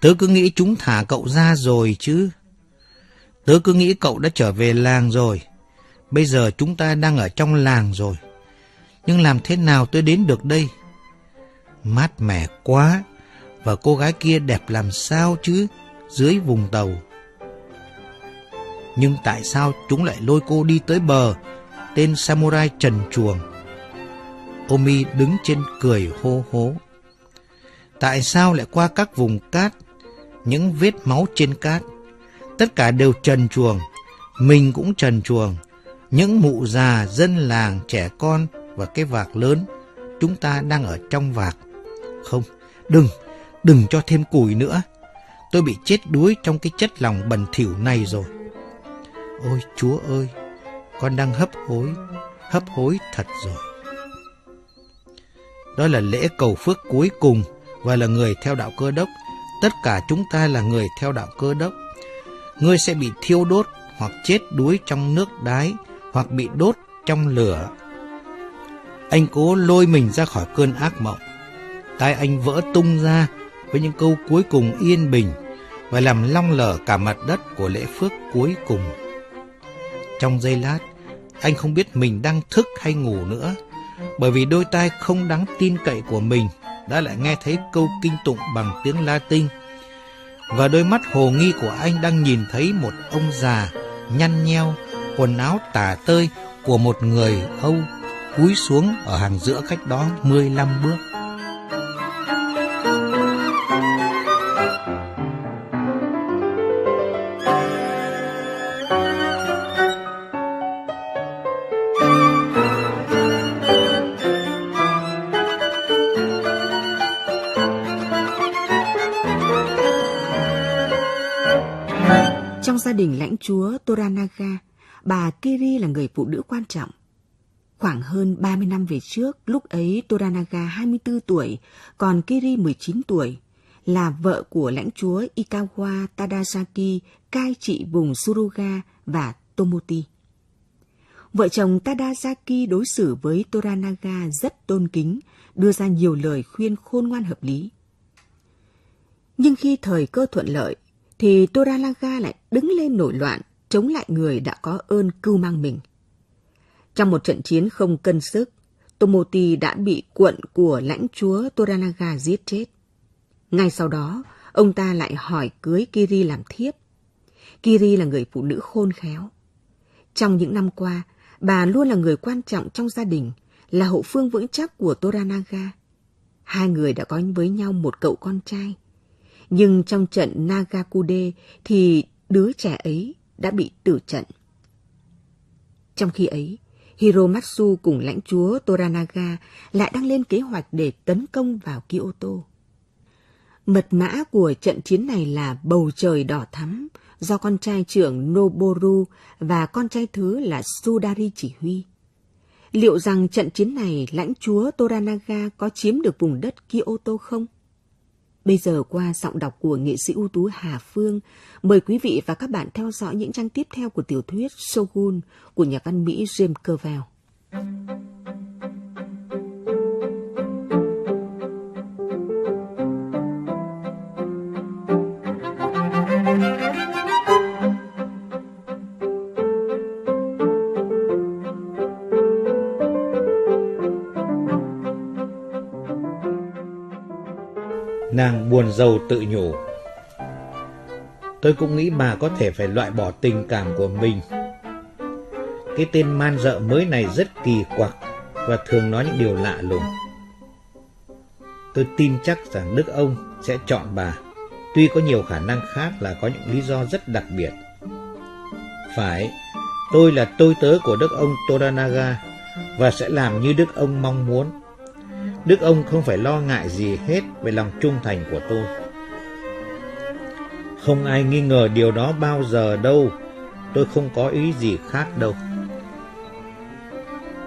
Tớ cứ nghĩ chúng thả cậu ra rồi chứ. Tớ cứ nghĩ cậu đã trở về làng rồi. Bây giờ chúng ta đang ở trong làng rồi. Nhưng làm thế nào tôi đến được đây? Mát mẻ quá. Và cô gái kia đẹp làm sao chứ? Dưới vùng tàu. Nhưng tại sao chúng lại lôi cô đi tới bờ? Tên samurai trần chuồng. Omi đứng trên cười hô hố. Tại sao lại qua các vùng cát, những vết máu trên cát? Tất cả đều trần chuồng, mình cũng trần chuồng. Những mụ già, dân làng, trẻ con và cái vạc lớn, chúng ta đang ở trong vạc. Không, đừng, đừng cho thêm củi nữa. Tôi bị chết đuối trong cái chất lòng bẩn thỉu này rồi. Ôi Chúa ơi, con đang hấp hối, hấp hối thật rồi. Đó là lễ cầu phước cuối cùng và là người theo đạo cơ đốc. Tất cả chúng ta là người theo đạo cơ đốc. Ngươi sẽ bị thiêu đốt hoặc chết đuối trong nước đái hoặc bị đốt trong lửa. Anh cố lôi mình ra khỏi cơn ác mộng. Tai anh vỡ tung ra với những câu cuối cùng yên bình và làm long lở cả mặt đất của lễ phước cuối cùng. Trong giây lát, anh không biết mình đang thức hay ngủ nữa, bởi vì đôi tai không đáng tin cậy của mình đã lại nghe thấy câu kinh tụng bằng tiếng Latin. Và đôi mắt hồ nghi của anh đang nhìn thấy một ông già nhăn nheo, quần áo tả tơi của một người Âu cúi xuống ở hàng giữa cách đó 15 bước. đình lãnh chúa Toranaga, bà Kiri là người phụ nữ quan trọng. Khoảng hơn 30 năm về trước, lúc ấy Toranaga 24 tuổi, còn Kiri 19 tuổi, là vợ của lãnh chúa Ikawa Tadasaki cai trị vùng Suruga và Tomoti. Vợ chồng Tadasaki đối xử với Toranaga rất tôn kính, đưa ra nhiều lời khuyên khôn ngoan hợp lý. Nhưng khi thời cơ thuận lợi, thì Toralaga lại đứng lên nổi loạn, chống lại người đã có ơn cưu mang mình. Trong một trận chiến không cân sức, Tomoti đã bị quận của lãnh chúa Toranaga giết chết. Ngay sau đó, ông ta lại hỏi cưới Kiri làm thiếp. Kiri là người phụ nữ khôn khéo. Trong những năm qua, bà luôn là người quan trọng trong gia đình, là hậu phương vững chắc của Toranaga. Hai người đã có với nhau một cậu con trai. Nhưng trong trận Nagakude thì đứa trẻ ấy đã bị tử trận. Trong khi ấy, Hiromatsu cùng lãnh chúa Toranaga lại đang lên kế hoạch để tấn công vào Kyoto. Mật mã của trận chiến này là bầu trời đỏ thắm do con trai trưởng Noboru và con trai thứ là Sudari chỉ huy. Liệu rằng trận chiến này lãnh chúa Toranaga có chiếm được vùng đất Kyoto không? Bây giờ qua giọng đọc của nghệ sĩ ưu tú Hà Phương, mời quý vị và các bạn theo dõi những trang tiếp theo của tiểu thuyết Shogun của nhà văn Mỹ James Clavell. Nàng buồn rầu tự nhủ. Tôi cũng nghĩ bà có thể phải loại bỏ tình cảm của mình. Cái tên man dợ mới này rất kỳ quặc và thường nói những điều lạ lùng. Tôi tin chắc rằng Đức ông sẽ chọn bà, tuy có nhiều khả năng khác là có những lý do rất đặc biệt. Phải, tôi là tôi tớ của Đức ông Toranaga và sẽ làm như Đức ông mong muốn. Đức ông không phải lo ngại gì hết về lòng trung thành của tôi. Không ai nghi ngờ điều đó bao giờ đâu, tôi không có ý gì khác đâu.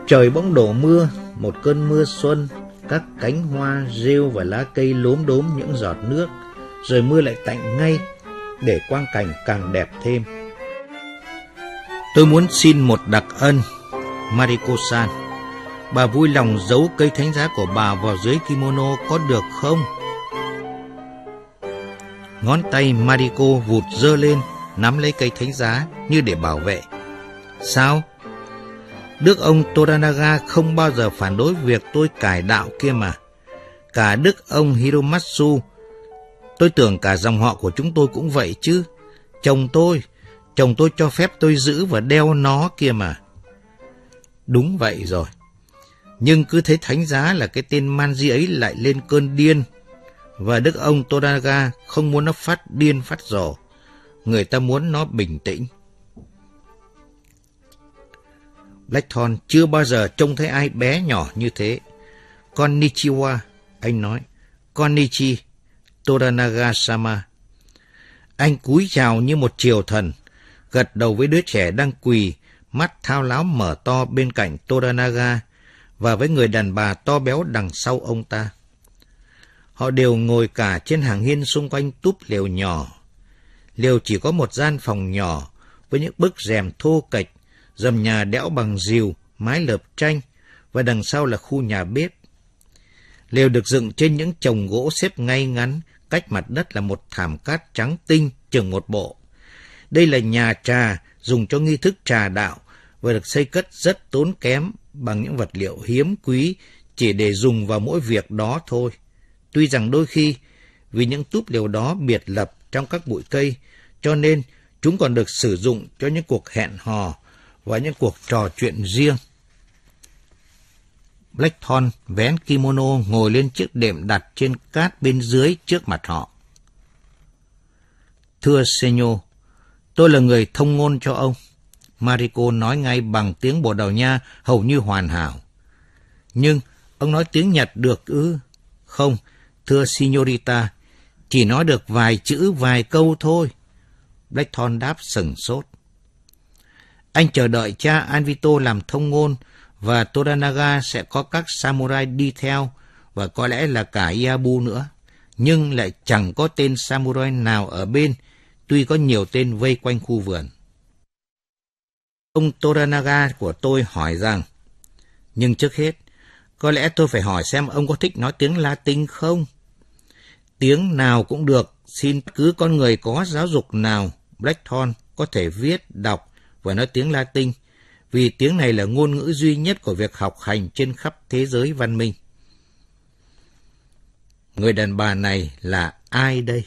Trời bỗng đổ mưa, một cơn mưa xuân, các cánh hoa, rêu và lá cây lốm đốm những giọt nước, rồi mưa lại tạnh ngay để quang cảnh càng đẹp thêm. Tôi muốn xin một đặc ân, Mariko-san. Bà vui lòng giấu cây thánh giá của bà vào dưới kimono có được không? Ngón tay Mariko vụt dơ lên, nắm lấy cây thánh giá như để bảo vệ. Sao? Đức ông Toranaga không bao giờ phản đối việc tôi cải đạo kia mà. Cả đức ông Hiromatsu, tôi tưởng cả dòng họ của chúng tôi cũng vậy chứ. Chồng tôi, chồng tôi cho phép tôi giữ và đeo nó kia mà. Đúng vậy rồi. Nhưng cứ thấy thánh giá là cái tên Manji ấy lại lên cơn điên, và đức ông Toraga không muốn nó phát điên phát rồ. Người ta muốn nó bình tĩnh. Blackthorn chưa bao giờ trông thấy ai bé nhỏ như thế. Con Nichiwa, anh nói. Con Nichi, Toranaga-sama. Anh cúi chào như một triều thần, gật đầu với đứa trẻ đang quỳ, mắt thao láo mở to bên cạnh Toranaga và với người đàn bà to béo đằng sau ông ta. Họ đều ngồi cả trên hàng hiên xung quanh túp lều nhỏ. Lều chỉ có một gian phòng nhỏ với những bức rèm thô kệch, dầm nhà đẽo bằng rìu, mái lợp tranh và đằng sau là khu nhà bếp. Lều được dựng trên những chồng gỗ xếp ngay ngắn, cách mặt đất là một thảm cát trắng tinh chừng một bộ. Đây là nhà trà dùng cho nghi thức trà đạo và được xây cất rất tốn kém bằng những vật liệu hiếm quý chỉ để dùng vào mỗi việc đó thôi. Tuy rằng đôi khi, vì những túp lều đó biệt lập trong các bụi cây, cho nên chúng còn được sử dụng cho những cuộc hẹn hò và những cuộc trò chuyện riêng. Blackthorn vén kimono ngồi lên chiếc đệm đặt trên cát bên dưới trước mặt họ. Thưa Senyo, tôi là người thông ngôn cho ông. Marico nói ngay bằng tiếng Bồ Đào Nha hầu như hoàn hảo. Nhưng ông nói tiếng Nhật được ư? Không, thưa signorita, chỉ nói được vài chữ vài câu thôi. Blackthorn đáp sừng sốt. Anh chờ đợi cha Anvito làm thông ngôn và Toranaga sẽ có các samurai đi theo và có lẽ là cả Iabu nữa. Nhưng lại chẳng có tên samurai nào ở bên, tuy có nhiều tên vây quanh khu vườn. Ông Toranaga của tôi hỏi rằng, nhưng trước hết, có lẽ tôi phải hỏi xem ông có thích nói tiếng Latin không? Tiếng nào cũng được, xin cứ con người có giáo dục nào, Blackthorn có thể viết, đọc và nói tiếng Latin, vì tiếng này là ngôn ngữ duy nhất của việc học hành trên khắp thế giới văn minh. Người đàn bà này là ai đây?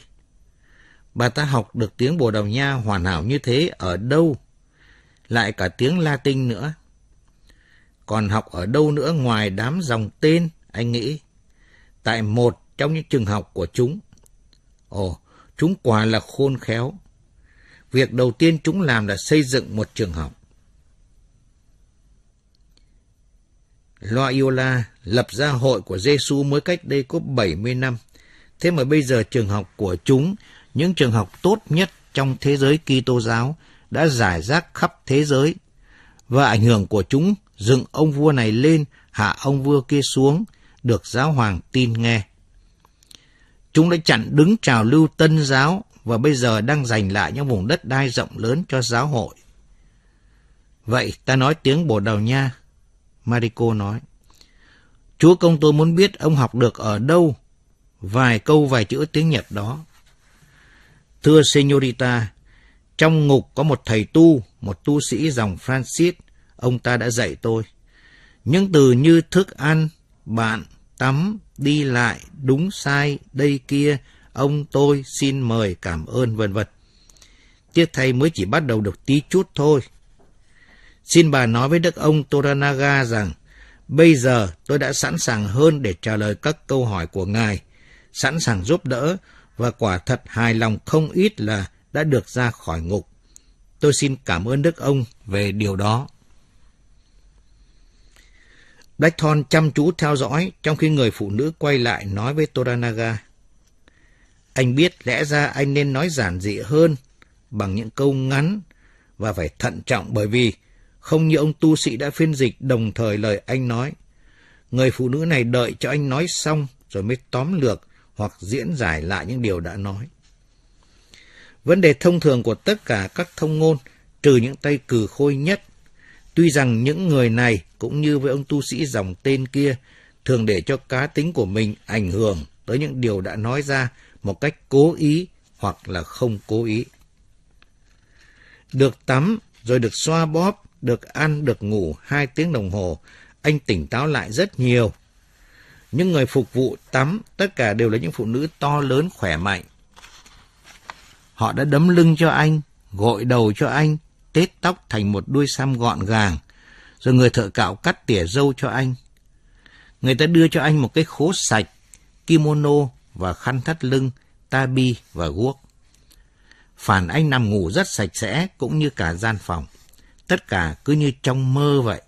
Bà ta học được tiếng Bồ Đào Nha hoàn hảo như thế ở đâu lại cả tiếng Latin nữa. Còn học ở đâu nữa ngoài đám dòng tên, anh nghĩ, tại một trong những trường học của chúng. Ồ, chúng quả là khôn khéo. Việc đầu tiên chúng làm là xây dựng một trường học. Loyola lập ra hội của Giêsu mới cách đây có 70 năm. Thế mà bây giờ trường học của chúng, những trường học tốt nhất trong thế giới Kitô giáo đã giải rác khắp thế giới và ảnh hưởng của chúng dựng ông vua này lên, hạ ông vua kia xuống, được giáo hoàng tin nghe. Chúng đã chặn đứng trào lưu tân giáo và bây giờ đang giành lại những vùng đất đai rộng lớn cho giáo hội. Vậy ta nói tiếng Bồ Đào Nha, Marico nói. Chúa công tôi muốn biết ông học được ở đâu vài câu vài chữ tiếng Nhật đó. Thưa Senorita, trong ngục có một thầy tu, một tu sĩ dòng Francis, ông ta đã dạy tôi. Những từ như thức ăn, bạn, tắm, đi lại, đúng sai, đây kia, ông tôi xin mời cảm ơn vân vân. Tiếc thay mới chỉ bắt đầu được tí chút thôi. Xin bà nói với đức ông Toranaga rằng, bây giờ tôi đã sẵn sàng hơn để trả lời các câu hỏi của ngài, sẵn sàng giúp đỡ và quả thật hài lòng không ít là đã được ra khỏi ngục. Tôi xin cảm ơn Đức ông về điều đó. Blackthorn chăm chú theo dõi trong khi người phụ nữ quay lại nói với Toranaga. Anh biết lẽ ra anh nên nói giản dị hơn bằng những câu ngắn và phải thận trọng bởi vì không như ông tu sĩ đã phiên dịch đồng thời lời anh nói. Người phụ nữ này đợi cho anh nói xong rồi mới tóm lược hoặc diễn giải lại những điều đã nói. Vấn đề thông thường của tất cả các thông ngôn, trừ những tay cử khôi nhất. Tuy rằng những người này, cũng như với ông tu sĩ dòng tên kia, thường để cho cá tính của mình ảnh hưởng tới những điều đã nói ra một cách cố ý hoặc là không cố ý. Được tắm, rồi được xoa bóp, được ăn, được ngủ hai tiếng đồng hồ, anh tỉnh táo lại rất nhiều. Những người phục vụ tắm tất cả đều là những phụ nữ to lớn khỏe mạnh. Họ đã đấm lưng cho anh, gội đầu cho anh, tết tóc thành một đuôi sam gọn gàng, rồi người thợ cạo cắt tỉa râu cho anh. Người ta đưa cho anh một cái khố sạch, kimono và khăn thắt lưng, tabi và guốc. Phản anh nằm ngủ rất sạch sẽ cũng như cả gian phòng. Tất cả cứ như trong mơ vậy.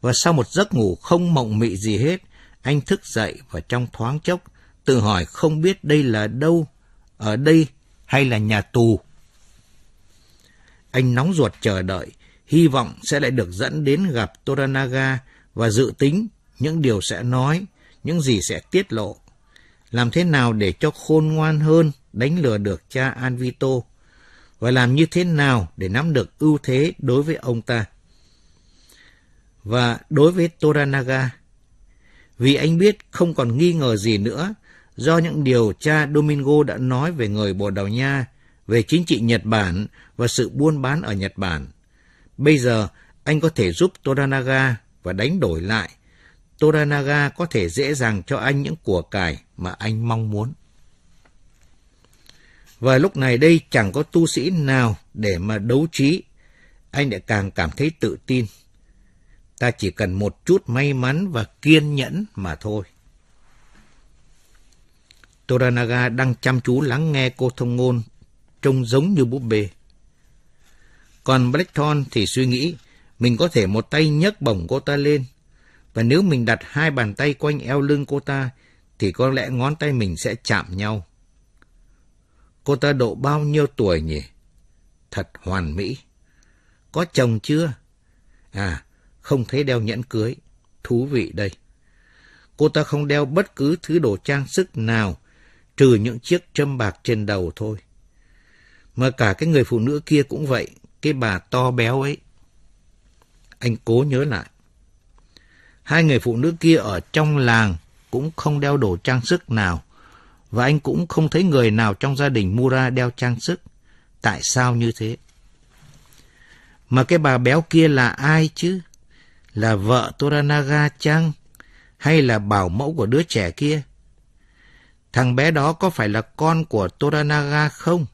Và sau một giấc ngủ không mộng mị gì hết, anh thức dậy và trong thoáng chốc tự hỏi không biết đây là đâu, ở đây hay là nhà tù. Anh nóng ruột chờ đợi, hy vọng sẽ lại được dẫn đến gặp Toranaga và dự tính những điều sẽ nói, những gì sẽ tiết lộ. Làm thế nào để cho khôn ngoan hơn đánh lừa được cha Anvito và làm như thế nào để nắm được ưu thế đối với ông ta. Và đối với Toranaga, vì anh biết không còn nghi ngờ gì nữa do những điều cha Domingo đã nói về người Bồ Đào Nha, về chính trị Nhật Bản và sự buôn bán ở Nhật Bản. Bây giờ, anh có thể giúp Toranaga và đánh đổi lại. Toranaga có thể dễ dàng cho anh những của cải mà anh mong muốn. Và lúc này đây chẳng có tu sĩ nào để mà đấu trí. Anh lại càng cảm thấy tự tin. Ta chỉ cần một chút may mắn và kiên nhẫn mà thôi. Toranaga đang chăm chú lắng nghe cô thông ngôn, trông giống như búp bê. Còn Blackthorn thì suy nghĩ mình có thể một tay nhấc bổng cô ta lên, và nếu mình đặt hai bàn tay quanh eo lưng cô ta, thì có lẽ ngón tay mình sẽ chạm nhau. Cô ta độ bao nhiêu tuổi nhỉ? Thật hoàn mỹ. Có chồng chưa? À, không thấy đeo nhẫn cưới. Thú vị đây. Cô ta không đeo bất cứ thứ đồ trang sức nào trừ những chiếc châm bạc trên đầu thôi. Mà cả cái người phụ nữ kia cũng vậy, cái bà to béo ấy. Anh cố nhớ lại. Hai người phụ nữ kia ở trong làng cũng không đeo đồ trang sức nào, và anh cũng không thấy người nào trong gia đình Mura đeo trang sức. Tại sao như thế? Mà cái bà béo kia là ai chứ? Là vợ Toranaga chăng? Hay là bảo mẫu của đứa trẻ kia? thằng bé đó có phải là con của Toranaga không?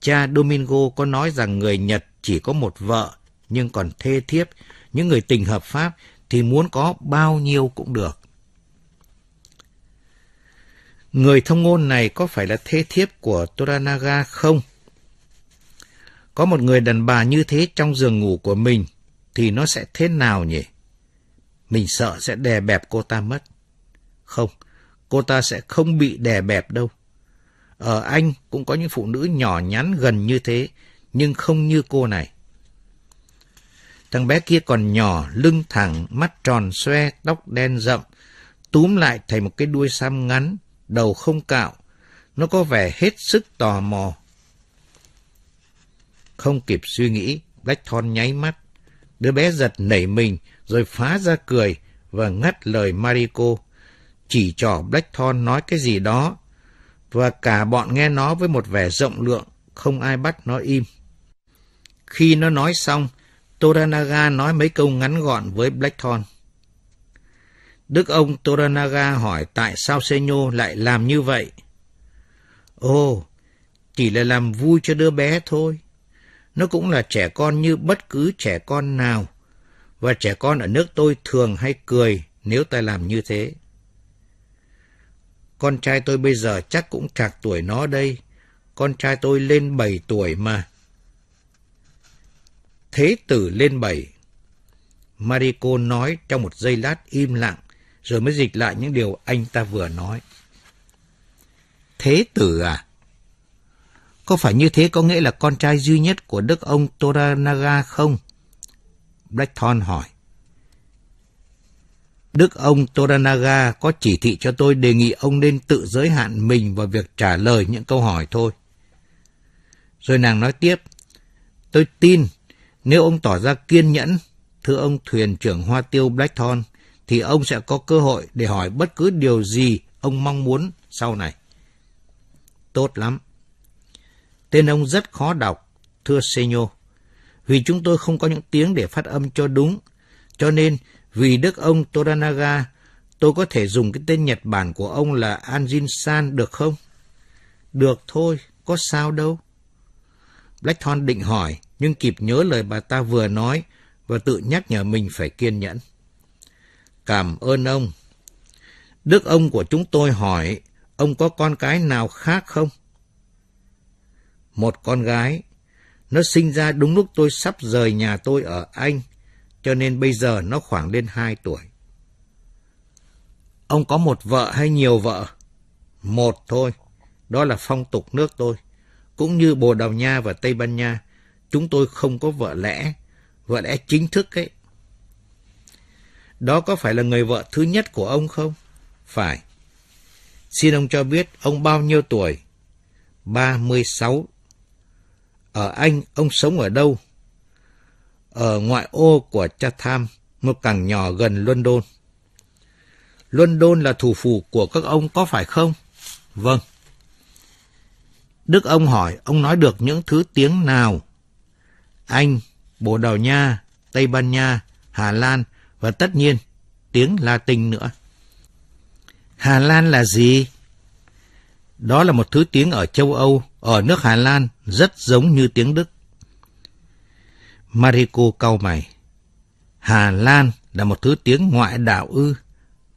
Cha Domingo có nói rằng người Nhật chỉ có một vợ, nhưng còn thê thiếp, những người tình hợp pháp thì muốn có bao nhiêu cũng được. Người thông ngôn này có phải là thê thiếp của Toranaga không? Có một người đàn bà như thế trong giường ngủ của mình thì nó sẽ thế nào nhỉ? Mình sợ sẽ đè bẹp cô ta mất. Không, cô ta sẽ không bị đè bẹp đâu. Ở Anh cũng có những phụ nữ nhỏ nhắn gần như thế, nhưng không như cô này. Thằng bé kia còn nhỏ, lưng thẳng, mắt tròn xoe, tóc đen rậm, túm lại thành một cái đuôi sam ngắn, đầu không cạo. Nó có vẻ hết sức tò mò. Không kịp suy nghĩ, Blackthorn nháy mắt. Đứa bé giật nảy mình, rồi phá ra cười và ngắt lời Mariko chỉ trỏ Blackthorn nói cái gì đó, và cả bọn nghe nó với một vẻ rộng lượng, không ai bắt nó im. Khi nó nói xong, Toranaga nói mấy câu ngắn gọn với Blackthorn. Đức ông Toranaga hỏi tại sao Senyo lại làm như vậy. Ồ, chỉ là làm vui cho đứa bé thôi. Nó cũng là trẻ con như bất cứ trẻ con nào. Và trẻ con ở nước tôi thường hay cười nếu ta làm như thế. Con trai tôi bây giờ chắc cũng trạc tuổi nó đây. Con trai tôi lên bảy tuổi mà. Thế tử lên bảy, Mariko nói trong một giây lát im lặng, rồi mới dịch lại những điều anh ta vừa nói. Thế tử à? Có phải như thế có nghĩa là con trai duy nhất của đức ông Toranaga không? Blackthorn hỏi. Đức ông Toranaga có chỉ thị cho tôi đề nghị ông nên tự giới hạn mình vào việc trả lời những câu hỏi thôi. Rồi nàng nói tiếp, tôi tin nếu ông tỏ ra kiên nhẫn, thưa ông thuyền trưởng Hoa Tiêu Blackthorn, thì ông sẽ có cơ hội để hỏi bất cứ điều gì ông mong muốn sau này. Tốt lắm. Tên ông rất khó đọc, thưa Senyo, vì chúng tôi không có những tiếng để phát âm cho đúng, cho nên vì đức ông Toranaga, tôi có thể dùng cái tên Nhật Bản của ông là Anjin-san được không? Được thôi, có sao đâu. Blackthorn định hỏi, nhưng kịp nhớ lời bà ta vừa nói và tự nhắc nhở mình phải kiên nhẫn. Cảm ơn ông. Đức ông của chúng tôi hỏi, ông có con cái nào khác không? Một con gái. Nó sinh ra đúng lúc tôi sắp rời nhà tôi ở Anh cho nên bây giờ nó khoảng lên 2 tuổi. Ông có một vợ hay nhiều vợ? Một thôi, đó là phong tục nước tôi. Cũng như Bồ Đào Nha và Tây Ban Nha, chúng tôi không có vợ lẽ, vợ lẽ chính thức ấy. Đó có phải là người vợ thứ nhất của ông không? Phải. Xin ông cho biết ông bao nhiêu tuổi? 36. Ở Anh, ông sống ở đâu? ở ngoại ô của Chatham, một cảng nhỏ gần London. London là thủ phủ của các ông có phải không? Vâng. Đức ông hỏi ông nói được những thứ tiếng nào? Anh, Bồ Đào Nha, Tây Ban Nha, Hà Lan và tất nhiên tiếng Latin nữa. Hà Lan là gì? Đó là một thứ tiếng ở châu Âu, ở nước Hà Lan, rất giống như tiếng Đức. Mariko cau mày. Hà Lan là một thứ tiếng ngoại đạo ư,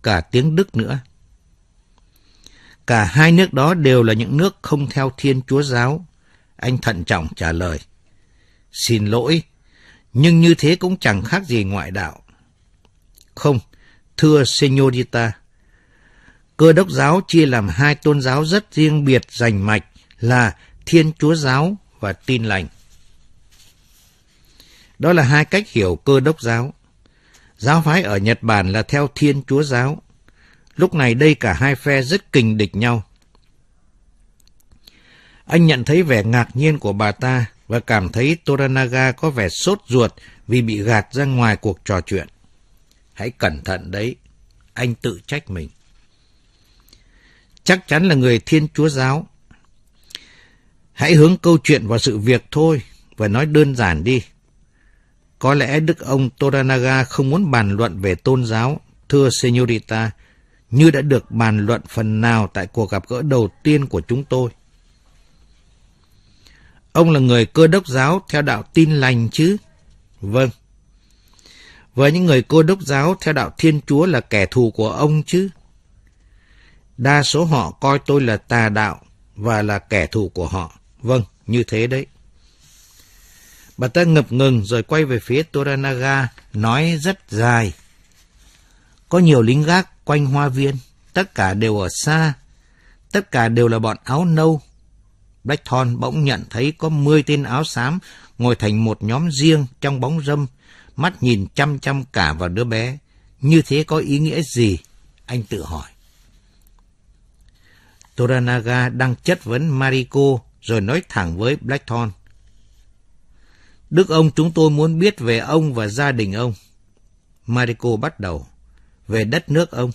cả tiếng Đức nữa. Cả hai nước đó đều là những nước không theo Thiên Chúa Giáo. Anh thận trọng trả lời. Xin lỗi, nhưng như thế cũng chẳng khác gì ngoại đạo. Không, thưa Senorita, cơ đốc giáo chia làm hai tôn giáo rất riêng biệt rành mạch là Thiên Chúa Giáo và Tin Lành. Đó là hai cách hiểu cơ đốc giáo. Giáo phái ở Nhật Bản là theo Thiên Chúa giáo. Lúc này đây cả hai phe rất kình địch nhau. Anh nhận thấy vẻ ngạc nhiên của bà ta và cảm thấy Toranaga có vẻ sốt ruột vì bị gạt ra ngoài cuộc trò chuyện. Hãy cẩn thận đấy, anh tự trách mình. Chắc chắn là người Thiên Chúa giáo. Hãy hướng câu chuyện vào sự việc thôi và nói đơn giản đi, có lẽ Đức ông Toranaga không muốn bàn luận về tôn giáo, thưa Senorita, như đã được bàn luận phần nào tại cuộc gặp gỡ đầu tiên của chúng tôi. Ông là người cơ đốc giáo theo đạo tin lành chứ? Vâng. Và những người cơ đốc giáo theo đạo Thiên Chúa là kẻ thù của ông chứ? Đa số họ coi tôi là tà đạo và là kẻ thù của họ. Vâng, như thế đấy. Bà ta ngập ngừng rồi quay về phía Toranaga, nói rất dài. Có nhiều lính gác quanh hoa viên, tất cả đều ở xa, tất cả đều là bọn áo nâu. Blackthorn bỗng nhận thấy có 10 tên áo xám ngồi thành một nhóm riêng trong bóng râm, mắt nhìn chăm chăm cả vào đứa bé. Như thế có ý nghĩa gì? Anh tự hỏi. Toranaga đang chất vấn Mariko rồi nói thẳng với Blackthorn. Đức ông chúng tôi muốn biết về ông và gia đình ông. Mariko bắt đầu. Về đất nước ông.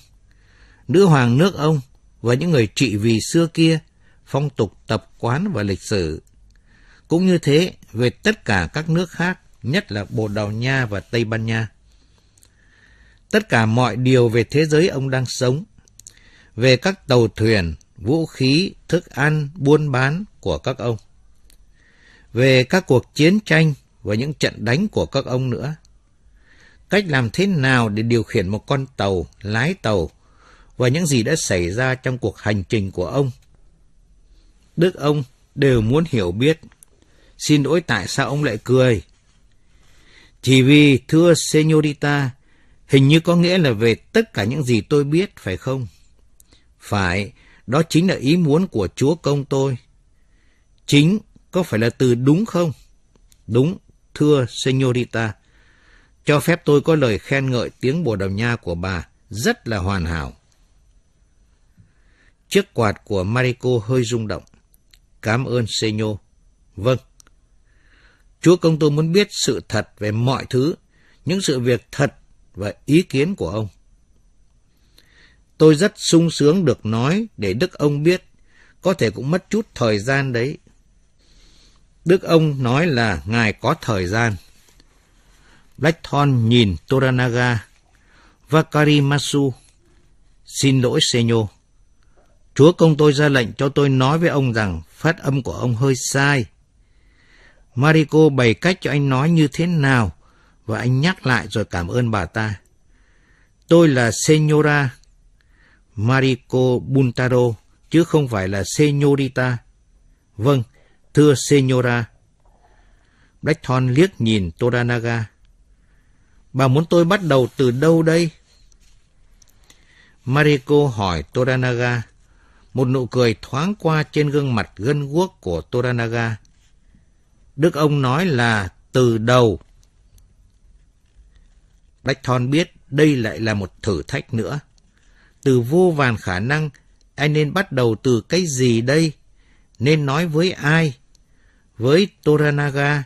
Nữ hoàng nước ông và những người trị vì xưa kia, phong tục tập quán và lịch sử. Cũng như thế về tất cả các nước khác, nhất là Bồ Đào Nha và Tây Ban Nha. Tất cả mọi điều về thế giới ông đang sống, về các tàu thuyền, vũ khí, thức ăn, buôn bán của các ông, về các cuộc chiến tranh và những trận đánh của các ông nữa. Cách làm thế nào để điều khiển một con tàu, lái tàu và những gì đã xảy ra trong cuộc hành trình của ông. Đức ông đều muốn hiểu biết. Xin lỗi tại sao ông lại cười. Chỉ vì, thưa señorita, hình như có nghĩa là về tất cả những gì tôi biết, phải không? Phải, đó chính là ý muốn của Chúa công tôi. Chính, có phải là từ đúng không? Đúng, Thưa Senorita, cho phép tôi có lời khen ngợi tiếng Bồ Đào Nha của bà rất là hoàn hảo. Chiếc quạt của Mariko hơi rung động. Cảm ơn Senor. Vâng. Chúa công tôi muốn biết sự thật về mọi thứ, những sự việc thật và ý kiến của ông. Tôi rất sung sướng được nói để Đức ông biết, có thể cũng mất chút thời gian đấy Đức ông nói là ngài có thời gian. Blackthorn nhìn Toranaga. Vakarimasu, xin lỗi Senyo. Chúa công tôi ra lệnh cho tôi nói với ông rằng phát âm của ông hơi sai. Mariko bày cách cho anh nói như thế nào và anh nhắc lại rồi cảm ơn bà ta. Tôi là Senora Mariko Buntaro chứ không phải là Senorita. Vâng, Thưa Senora. Blackthorn liếc nhìn Toranaga. Bà muốn tôi bắt đầu từ đâu đây? Mariko hỏi Toranaga. Một nụ cười thoáng qua trên gương mặt gân guốc của Toranaga. Đức ông nói là từ đầu. Blackthorn biết đây lại là một thử thách nữa. Từ vô vàn khả năng, anh nên bắt đầu từ cái gì đây? Nên nói với ai? với Toranaga,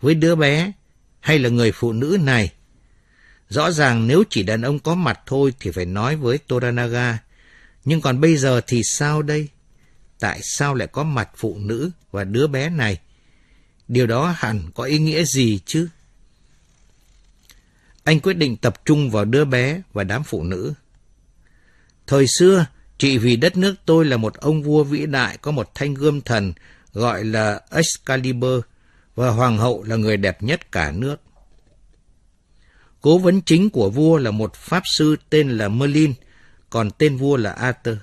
với đứa bé hay là người phụ nữ này. Rõ ràng nếu chỉ đàn ông có mặt thôi thì phải nói với Toranaga. Nhưng còn bây giờ thì sao đây? Tại sao lại có mặt phụ nữ và đứa bé này? Điều đó hẳn có ý nghĩa gì chứ? Anh quyết định tập trung vào đứa bé và đám phụ nữ. Thời xưa, chỉ vì đất nước tôi là một ông vua vĩ đại có một thanh gươm thần gọi là Excalibur và hoàng hậu là người đẹp nhất cả nước. Cố vấn chính của vua là một pháp sư tên là Merlin, còn tên vua là Arthur.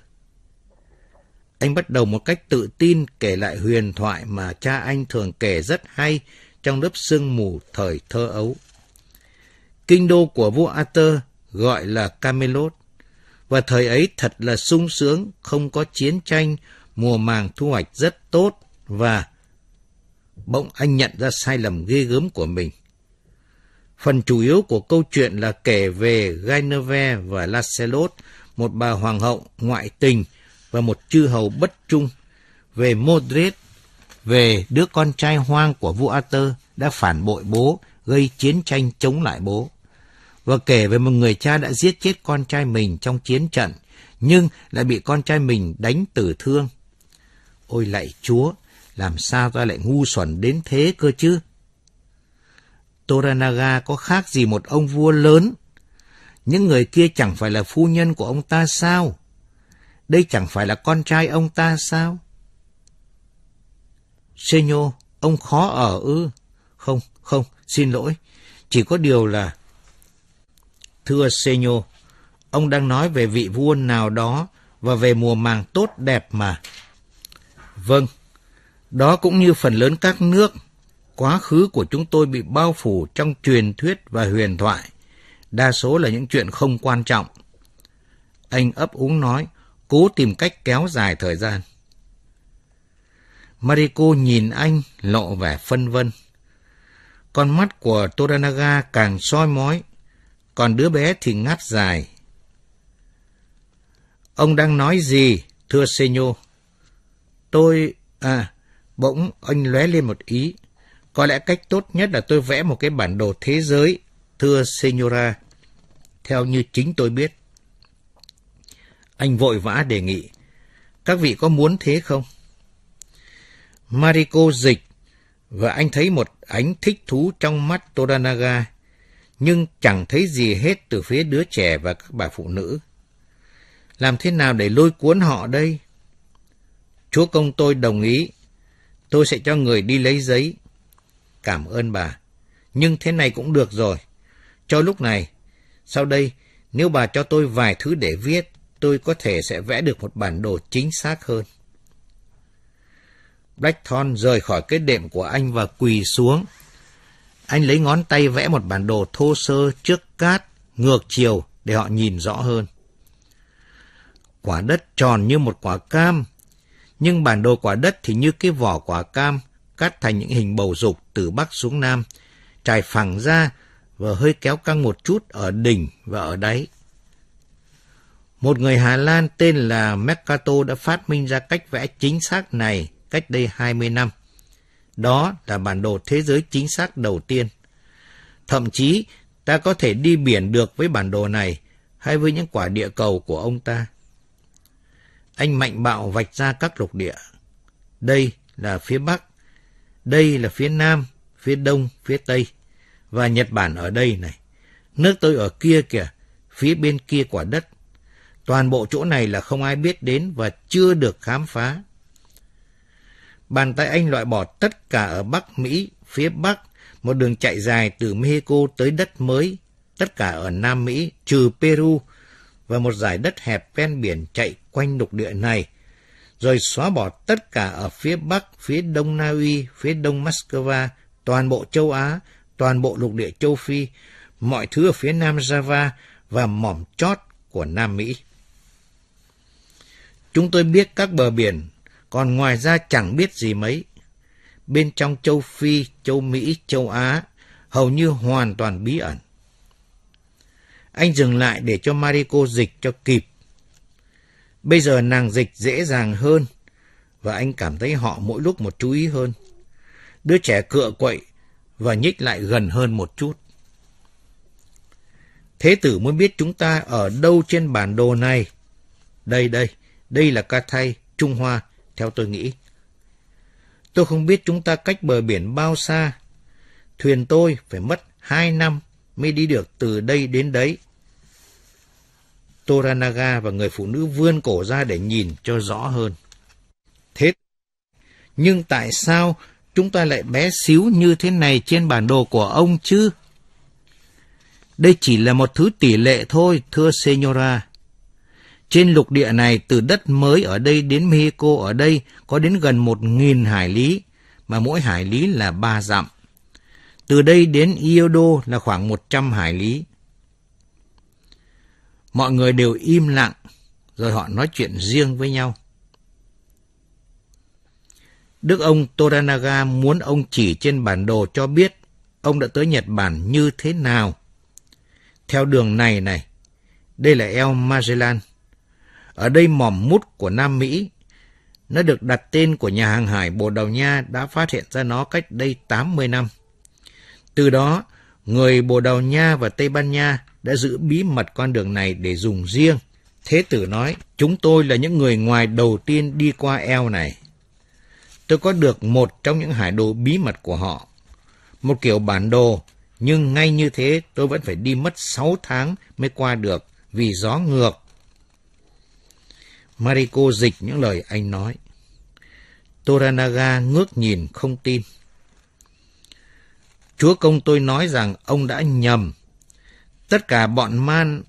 Anh bắt đầu một cách tự tin kể lại huyền thoại mà cha anh thường kể rất hay trong lớp sương mù thời thơ ấu. Kinh đô của vua Arthur gọi là Camelot, và thời ấy thật là sung sướng, không có chiến tranh, mùa màng thu hoạch rất tốt, và bỗng anh nhận ra sai lầm ghê gớm của mình. Phần chủ yếu của câu chuyện là kể về Gaineve và Lancelot, một bà hoàng hậu ngoại tình và một chư hầu bất trung, về Modred, về đứa con trai hoang của vua Arthur đã phản bội bố, gây chiến tranh chống lại bố. Và kể về một người cha đã giết chết con trai mình trong chiến trận, nhưng lại bị con trai mình đánh tử thương. Ôi lạy Chúa, làm sao ta lại ngu xuẩn đến thế cơ chứ? Toranaga có khác gì một ông vua lớn? Những người kia chẳng phải là phu nhân của ông ta sao? Đây chẳng phải là con trai ông ta sao? Senyo, ông khó ở ư? Không, không, xin lỗi. Chỉ có điều là... Thưa Senyo, ông đang nói về vị vua nào đó và về mùa màng tốt đẹp mà. Vâng, đó cũng như phần lớn các nước, quá khứ của chúng tôi bị bao phủ trong truyền thuyết và huyền thoại, đa số là những chuyện không quan trọng. Anh ấp úng nói, cố tìm cách kéo dài thời gian. Mariko nhìn anh lộ vẻ phân vân. Con mắt của Toranaga càng soi mói, còn đứa bé thì ngáp dài. Ông đang nói gì, thưa Senyo? Tôi... à, Bỗng anh lóe lên một ý. Có lẽ cách tốt nhất là tôi vẽ một cái bản đồ thế giới, thưa Senora, theo như chính tôi biết. Anh vội vã đề nghị, các vị có muốn thế không? Mariko dịch, và anh thấy một ánh thích thú trong mắt Toranaga, nhưng chẳng thấy gì hết từ phía đứa trẻ và các bà phụ nữ. Làm thế nào để lôi cuốn họ đây? Chúa công tôi đồng ý Tôi sẽ cho người đi lấy giấy. Cảm ơn bà. Nhưng thế này cũng được rồi. Cho lúc này, sau đây, nếu bà cho tôi vài thứ để viết, tôi có thể sẽ vẽ được một bản đồ chính xác hơn. Blackthorn rời khỏi cái đệm của anh và quỳ xuống. Anh lấy ngón tay vẽ một bản đồ thô sơ trước cát, ngược chiều để họ nhìn rõ hơn. Quả đất tròn như một quả cam nhưng bản đồ quả đất thì như cái vỏ quả cam, cắt thành những hình bầu dục từ Bắc xuống Nam, trải phẳng ra và hơi kéo căng một chút ở đỉnh và ở đáy. Một người Hà Lan tên là Mercato đã phát minh ra cách vẽ chính xác này cách đây 20 năm. Đó là bản đồ thế giới chính xác đầu tiên. Thậm chí, ta có thể đi biển được với bản đồ này hay với những quả địa cầu của ông ta. Anh mạnh bạo vạch ra các lục địa. Đây là phía Bắc, đây là phía Nam, phía Đông, phía Tây. Và Nhật Bản ở đây này. Nước tôi ở kia kìa, phía bên kia quả đất. Toàn bộ chỗ này là không ai biết đến và chưa được khám phá. Bàn tay anh loại bỏ tất cả ở Bắc Mỹ, phía Bắc, một đường chạy dài từ Mexico tới đất mới, tất cả ở Nam Mỹ, trừ Peru, và một giải đất hẹp ven biển chạy quanh lục địa này, rồi xóa bỏ tất cả ở phía Bắc, phía Đông Na Uy, phía Đông Moscow, toàn bộ châu Á, toàn bộ lục địa châu Phi, mọi thứ ở phía Nam Java và mỏm chót của Nam Mỹ. Chúng tôi biết các bờ biển, còn ngoài ra chẳng biết gì mấy. Bên trong châu Phi, châu Mỹ, châu Á hầu như hoàn toàn bí ẩn. Anh dừng lại để cho Mariko dịch cho kịp Bây giờ nàng dịch dễ dàng hơn và anh cảm thấy họ mỗi lúc một chú ý hơn. Đứa trẻ cựa quậy và nhích lại gần hơn một chút. Thế tử muốn biết chúng ta ở đâu trên bản đồ này. Đây đây, đây là ca thay Trung Hoa, theo tôi nghĩ. Tôi không biết chúng ta cách bờ biển bao xa. Thuyền tôi phải mất hai năm mới đi được từ đây đến đấy. Toranaga và người phụ nữ vươn cổ ra để nhìn cho rõ hơn. Thế, nhưng tại sao chúng ta lại bé xíu như thế này trên bản đồ của ông chứ? Đây chỉ là một thứ tỷ lệ thôi, thưa Senora. Trên lục địa này, từ đất mới ở đây đến Mexico ở đây có đến gần một nghìn hải lý, mà mỗi hải lý là ba dặm. Từ đây đến Iodo là khoảng một trăm hải lý. Mọi người đều im lặng, rồi họ nói chuyện riêng với nhau. Đức ông Toranaga muốn ông chỉ trên bản đồ cho biết ông đã tới Nhật Bản như thế nào. Theo đường này này, đây là El Magellan. Ở đây mỏm mút của Nam Mỹ, nó được đặt tên của nhà hàng hải Bồ Đào Nha đã phát hiện ra nó cách đây 80 năm. Từ đó, người Bồ Đào Nha và Tây Ban Nha đã giữ bí mật con đường này để dùng riêng. Thế tử nói, chúng tôi là những người ngoài đầu tiên đi qua eo này. Tôi có được một trong những hải đồ bí mật của họ. Một kiểu bản đồ, nhưng ngay như thế tôi vẫn phải đi mất 6 tháng mới qua được vì gió ngược. Mariko dịch những lời anh nói. Toranaga ngước nhìn không tin. Chúa công tôi nói rằng ông đã nhầm Tất cả bọn Man,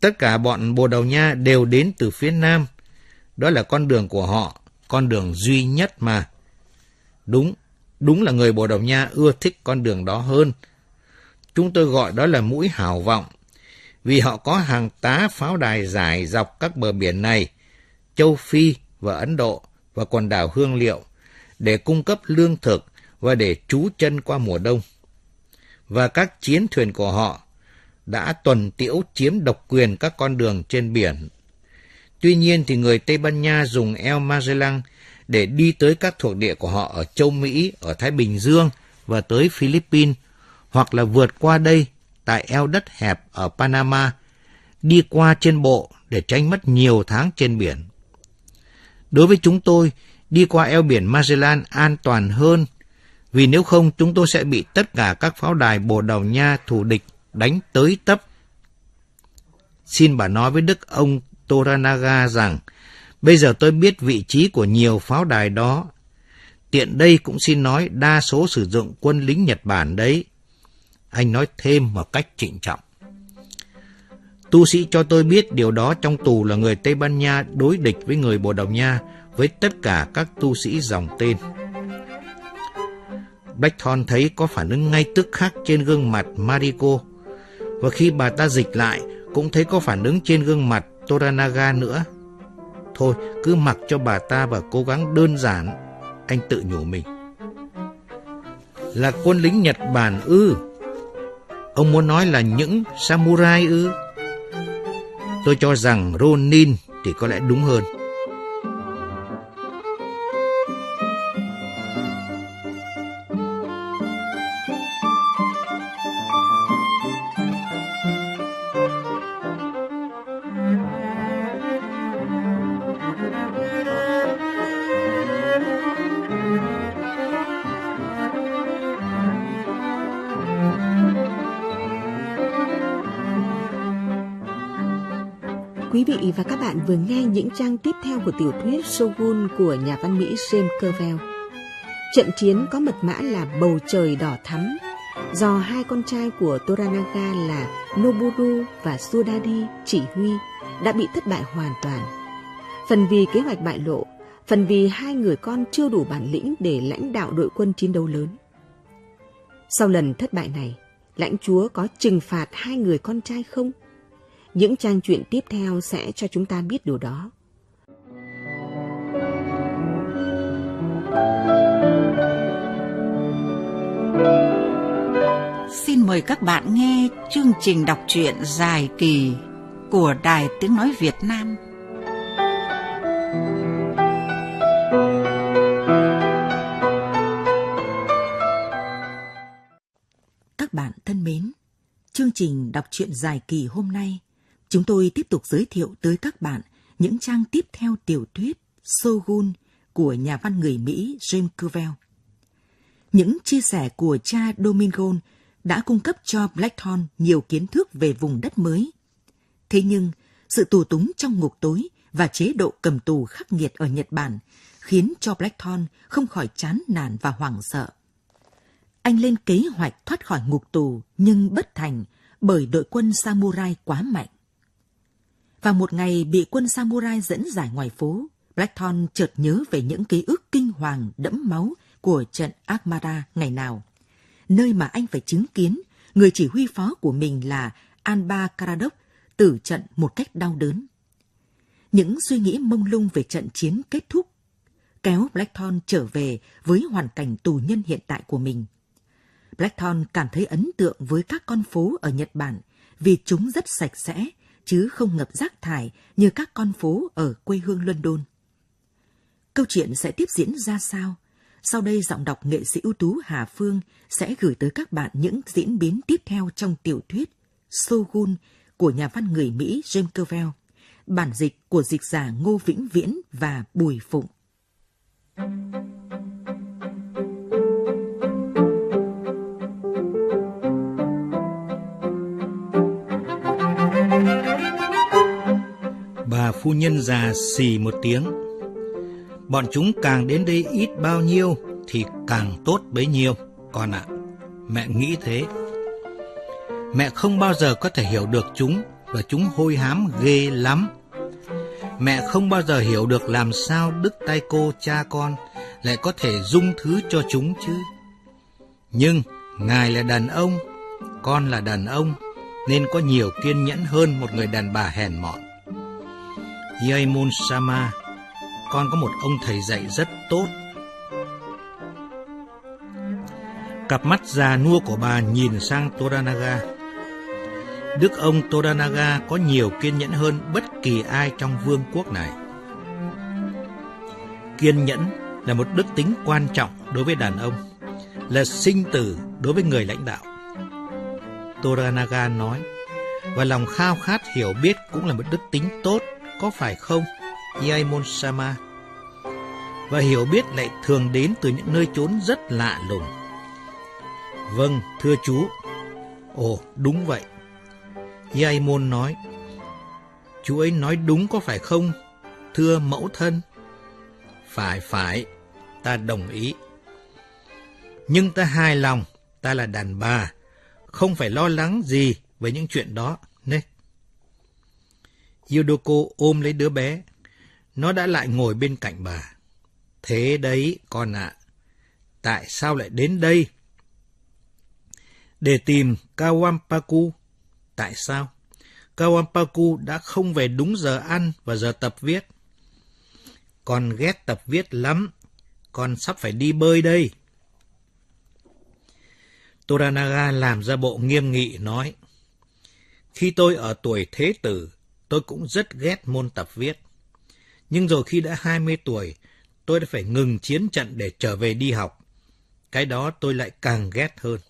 tất cả bọn Bồ Đào Nha đều đến từ phía Nam. Đó là con đường của họ, con đường duy nhất mà. Đúng, đúng là người Bồ Đào Nha ưa thích con đường đó hơn. Chúng tôi gọi đó là mũi hảo vọng, vì họ có hàng tá pháo đài dài dọc các bờ biển này, châu Phi và Ấn Độ và quần đảo Hương Liệu, để cung cấp lương thực và để trú chân qua mùa đông. Và các chiến thuyền của họ đã tuần tiễu chiếm độc quyền các con đường trên biển. Tuy nhiên thì người Tây Ban Nha dùng El Magellan để đi tới các thuộc địa của họ ở châu Mỹ, ở Thái Bình Dương và tới Philippines, hoặc là vượt qua đây tại eo đất hẹp ở Panama, đi qua trên bộ để tránh mất nhiều tháng trên biển. Đối với chúng tôi, đi qua eo biển Magellan an toàn hơn, vì nếu không chúng tôi sẽ bị tất cả các pháo đài Bồ Đào Nha thù địch đánh tới tấp. Xin bà nói với đức ông Toranaga rằng, bây giờ tôi biết vị trí của nhiều pháo đài đó. Tiện đây cũng xin nói đa số sử dụng quân lính Nhật Bản đấy. Anh nói thêm một cách trịnh trọng. Tu sĩ cho tôi biết điều đó trong tù là người Tây Ban Nha đối địch với người Bồ Đào Nha với tất cả các tu sĩ dòng tên. Blackthorne thấy có phản ứng ngay tức khắc trên gương mặt Mariko và khi bà ta dịch lại, cũng thấy có phản ứng trên gương mặt Toranaga nữa. Thôi, cứ mặc cho bà ta và cố gắng đơn giản, anh tự nhủ mình. Là quân lính Nhật Bản ư? Ông muốn nói là những samurai ư? Tôi cho rằng Ronin thì có lẽ đúng hơn. vừa nghe những trang tiếp theo của tiểu thuyết Shogun của nhà văn Mỹ James Clavell. Trận chiến có mật mã là Bầu trời đỏ thắm, do hai con trai của Toranaga là Noburu và Sudadi chỉ huy đã bị thất bại hoàn toàn. Phần vì kế hoạch bại lộ, phần vì hai người con chưa đủ bản lĩnh để lãnh đạo đội quân chiến đấu lớn. Sau lần thất bại này, lãnh chúa có trừng phạt hai người con trai không? Những trang truyện tiếp theo sẽ cho chúng ta biết điều đó. Xin mời các bạn nghe chương trình đọc truyện dài kỳ của Đài Tiếng Nói Việt Nam. Các bạn thân mến, chương trình đọc truyện dài kỳ hôm nay – Chúng tôi tiếp tục giới thiệu tới các bạn những trang tiếp theo tiểu thuyết Shogun của nhà văn người Mỹ James Clavell. Những chia sẻ của cha Domingon đã cung cấp cho Blackthorne nhiều kiến thức về vùng đất mới. Thế nhưng, sự tù túng trong ngục tối và chế độ cầm tù khắc nghiệt ở Nhật Bản khiến cho Blackthorne không khỏi chán nản và hoảng sợ. Anh lên kế hoạch thoát khỏi ngục tù nhưng bất thành bởi đội quân samurai quá mạnh vào một ngày bị quân samurai dẫn giải ngoài phố, Blackthorn chợt nhớ về những ký ức kinh hoàng đẫm máu của trận Akmara ngày nào. Nơi mà anh phải chứng kiến, người chỉ huy phó của mình là Anba Karadok tử trận một cách đau đớn. Những suy nghĩ mông lung về trận chiến kết thúc, kéo Blackthorn trở về với hoàn cảnh tù nhân hiện tại của mình. Blackthorn cảm thấy ấn tượng với các con phố ở Nhật Bản vì chúng rất sạch sẽ chứ không ngập rác thải như các con phố ở quê hương London. Câu chuyện sẽ tiếp diễn ra sao? Sau đây giọng đọc nghệ sĩ ưu tú Hà Phương sẽ gửi tới các bạn những diễn biến tiếp theo trong tiểu thuyết Shogun của nhà văn người Mỹ James Covell, bản dịch của dịch giả Ngô Vĩnh Viễn và Bùi Phụng. phu nhân già xì một tiếng. Bọn chúng càng đến đây ít bao nhiêu thì càng tốt bấy nhiêu, con ạ. mẹ nghĩ thế. Mẹ không bao giờ có thể hiểu được chúng và chúng hôi hám ghê lắm. Mẹ không bao giờ hiểu được làm sao Đức Tay Cô cha con lại có thể dung thứ cho chúng chứ. Nhưng ngài là đàn ông, con là đàn ông nên có nhiều kiên nhẫn hơn một người đàn bà hèn mọn. Yaimon Sama, con có một ông thầy dạy rất tốt. Cặp mắt già nua của bà nhìn sang Toranaga. Đức ông Toranaga có nhiều kiên nhẫn hơn bất kỳ ai trong vương quốc này. Kiên nhẫn là một đức tính quan trọng đối với đàn ông, là sinh tử đối với người lãnh đạo. Toranaga nói, và lòng khao khát hiểu biết cũng là một đức tính tốt có phải không, Yaimon Sama? Và hiểu biết lại thường đến từ những nơi chốn rất lạ lùng. Vâng, thưa chú. Ồ, đúng vậy. Yaimon nói, chú ấy nói đúng có phải không, thưa mẫu thân? Phải, phải, ta đồng ý. Nhưng ta hài lòng, ta là đàn bà, không phải lo lắng gì về những chuyện đó. Yodoko ôm lấy đứa bé. Nó đã lại ngồi bên cạnh bà. Thế đấy, con ạ. tại sao lại đến đây? Để tìm Kawampaku. Tại sao? Kawampaku đã không về đúng giờ ăn và giờ tập viết. Con ghét tập viết lắm. Con sắp phải đi bơi đây. Toranaga làm ra bộ nghiêm nghị nói. Khi tôi ở tuổi thế tử, tôi cũng rất ghét môn tập viết. Nhưng rồi khi đã 20 tuổi, tôi đã phải ngừng chiến trận để trở về đi học. Cái đó tôi lại càng ghét hơn.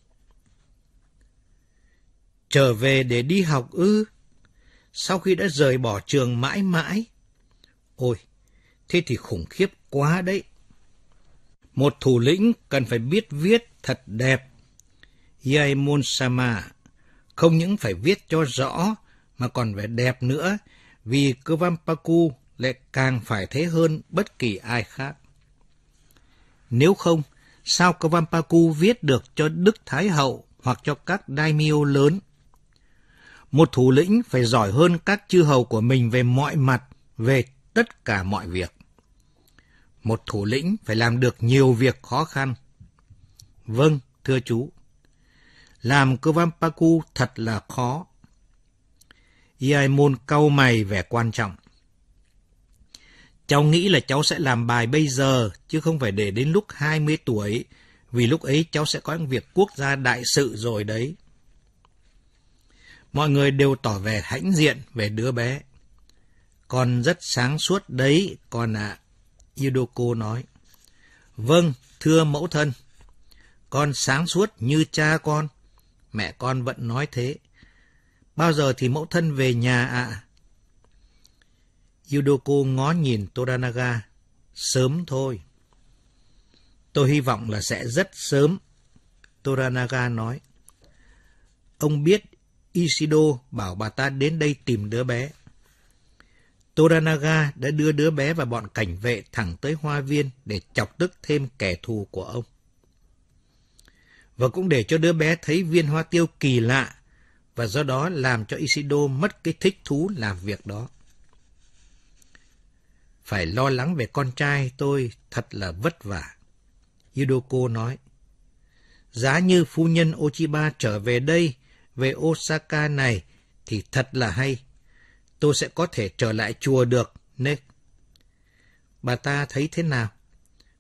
Trở về để đi học ư? Sau khi đã rời bỏ trường mãi mãi? Ôi, thế thì khủng khiếp quá đấy. Một thủ lĩnh cần phải biết viết thật đẹp. Yaimon Sama không những phải viết cho rõ mà còn vẻ đẹp nữa, vì Kvampaku lại càng phải thế hơn bất kỳ ai khác. Nếu không, sao Kvampaku viết được cho Đức Thái Hậu hoặc cho các daimyo lớn? Một thủ lĩnh phải giỏi hơn các chư hầu của mình về mọi mặt, về tất cả mọi việc. Một thủ lĩnh phải làm được nhiều việc khó khăn. Vâng, thưa chú. Làm Kvampaku thật là khó Yai Môn cau mày vẻ quan trọng. Cháu nghĩ là cháu sẽ làm bài bây giờ, chứ không phải để đến lúc 20 tuổi, vì lúc ấy cháu sẽ có những việc quốc gia đại sự rồi đấy. Mọi người đều tỏ vẻ hãnh diện về đứa bé. Con rất sáng suốt đấy, con ạ, à, Yudoko nói. Vâng, thưa mẫu thân, con sáng suốt như cha con, mẹ con vẫn nói thế. Bao giờ thì mẫu thân về nhà ạ? À? Yudoko ngó nhìn Toranaga. Sớm thôi. Tôi hy vọng là sẽ rất sớm. Toranaga nói. Ông biết Ishido bảo bà ta đến đây tìm đứa bé. Toranaga đã đưa đứa bé và bọn cảnh vệ thẳng tới hoa viên để chọc tức thêm kẻ thù của ông. Và cũng để cho đứa bé thấy viên hoa tiêu kỳ lạ và do đó làm cho Isido mất cái thích thú làm việc đó. Phải lo lắng về con trai tôi thật là vất vả. Yudoko nói, giá như phu nhân Ochiba trở về đây, về Osaka này, thì thật là hay. Tôi sẽ có thể trở lại chùa được, Nick. Bà ta thấy thế nào?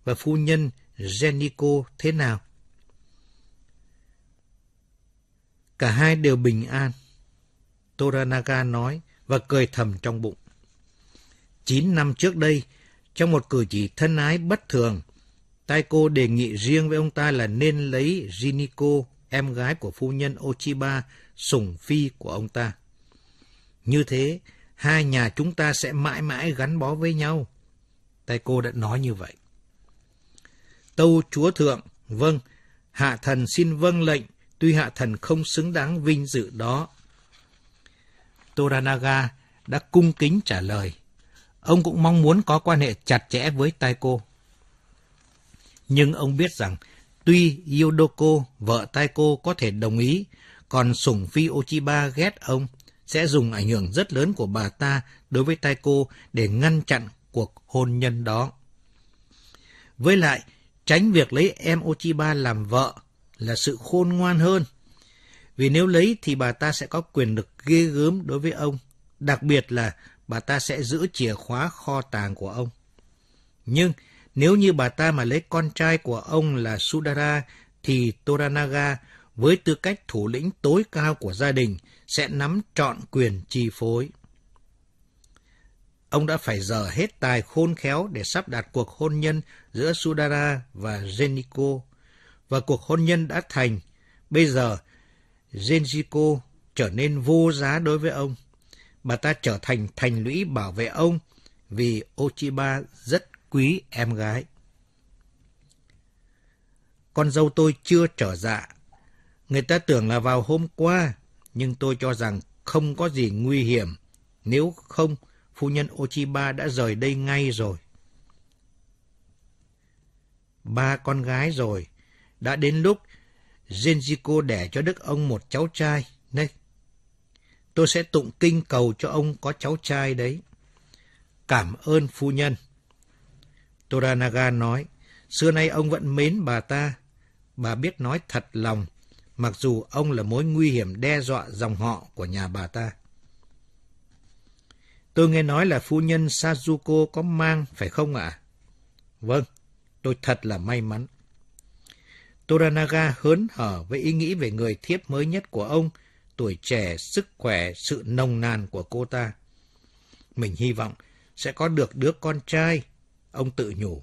Và phu nhân Zeniko thế nào? Cả hai đều bình an. Toranaga nói và cười thầm trong bụng. Chín năm trước đây, trong một cử chỉ thân ái bất thường, Taiko đề nghị riêng với ông ta là nên lấy Jiniko, em gái của phu nhân Ochiba, sủng phi của ông ta. Như thế, hai nhà chúng ta sẽ mãi mãi gắn bó với nhau. Taiko đã nói như vậy. Tâu Chúa Thượng, vâng, hạ thần xin vâng lệnh tuy hạ thần không xứng đáng vinh dự đó. Toranaga đã cung kính trả lời. Ông cũng mong muốn có quan hệ chặt chẽ với Taiko. Nhưng ông biết rằng, tuy Yodoko, vợ Taiko có thể đồng ý, còn sủng phi Ochiba ghét ông, sẽ dùng ảnh hưởng rất lớn của bà ta đối với Taiko để ngăn chặn cuộc hôn nhân đó. Với lại, tránh việc lấy em Ochiba làm vợ là sự khôn ngoan hơn. Vì nếu lấy thì bà ta sẽ có quyền lực ghê gớm đối với ông, đặc biệt là bà ta sẽ giữ chìa khóa kho tàng của ông. Nhưng nếu như bà ta mà lấy con trai của ông là Sudara thì Toranaga với tư cách thủ lĩnh tối cao của gia đình sẽ nắm trọn quyền chi phối. Ông đã phải dở hết tài khôn khéo để sắp đặt cuộc hôn nhân giữa Sudara và Zeniko và cuộc hôn nhân đã thành. Bây giờ, Genjiko trở nên vô giá đối với ông. Bà ta trở thành thành lũy bảo vệ ông vì Ochiba rất quý em gái. Con dâu tôi chưa trở dạ. Người ta tưởng là vào hôm qua, nhưng tôi cho rằng không có gì nguy hiểm. Nếu không, phu nhân Ochiba đã rời đây ngay rồi. Ba con gái rồi, đã đến lúc Genjiko đẻ cho đức ông một cháu trai. Đây, tôi sẽ tụng kinh cầu cho ông có cháu trai đấy. Cảm ơn phu nhân. Toranaga nói, xưa nay ông vẫn mến bà ta. Bà biết nói thật lòng, mặc dù ông là mối nguy hiểm đe dọa dòng họ của nhà bà ta. Tôi nghe nói là phu nhân Sazuko có mang, phải không ạ? À? Vâng, tôi thật là may mắn. Toranaga hớn hở với ý nghĩ về người thiếp mới nhất của ông, tuổi trẻ, sức khỏe, sự nồng nàn của cô ta. Mình hy vọng sẽ có được đứa con trai, ông tự nhủ.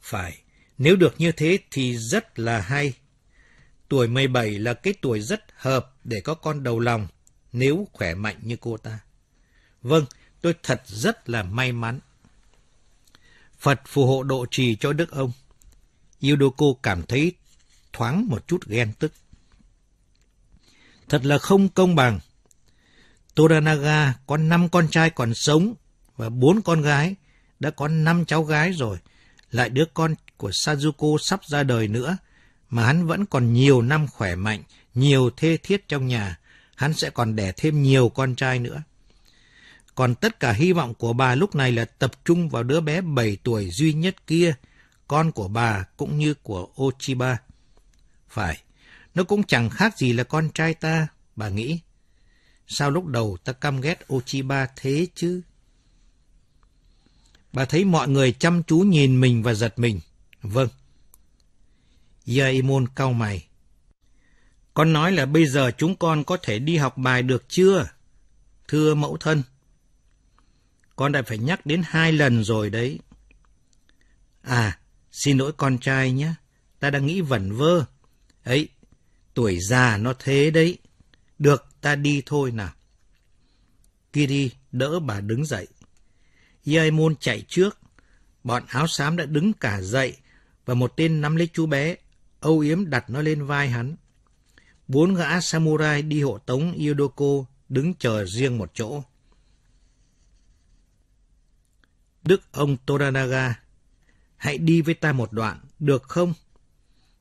Phải, nếu được như thế thì rất là hay. Tuổi 17 là cái tuổi rất hợp để có con đầu lòng, nếu khỏe mạnh như cô ta. Vâng, tôi thật rất là may mắn. Phật phù hộ độ trì cho đức ông. Yudoko cảm thấy thoáng một chút ghen tức. Thật là không công bằng. Toranaga có 5 con trai còn sống và 4 con gái, đã có 5 cháu gái rồi, lại đứa con của Sazuko sắp ra đời nữa, mà hắn vẫn còn nhiều năm khỏe mạnh, nhiều thê thiết trong nhà, hắn sẽ còn đẻ thêm nhiều con trai nữa. Còn tất cả hy vọng của bà lúc này là tập trung vào đứa bé 7 tuổi duy nhất kia, con của bà cũng như của Ochiba. Phải, nó cũng chẳng khác gì là con trai ta, bà nghĩ. Sao lúc đầu ta căm ghét Ochiba thế chứ? Bà thấy mọi người chăm chú nhìn mình và giật mình. Vâng. Yaimon cau mày. Con nói là bây giờ chúng con có thể đi học bài được chưa? Thưa mẫu thân. Con đã phải nhắc đến hai lần rồi đấy. À, Xin lỗi con trai nhé, ta đang nghĩ vẩn vơ. Ấy, tuổi già nó thế đấy. Được, ta đi thôi nào. Kiri đỡ bà đứng dậy. Yaimon chạy trước. Bọn áo xám đã đứng cả dậy và một tên nắm lấy chú bé, âu yếm đặt nó lên vai hắn. Bốn gã samurai đi hộ tống Yodoko đứng chờ riêng một chỗ. Đức ông Toranaga Hãy đi với ta một đoạn, được không?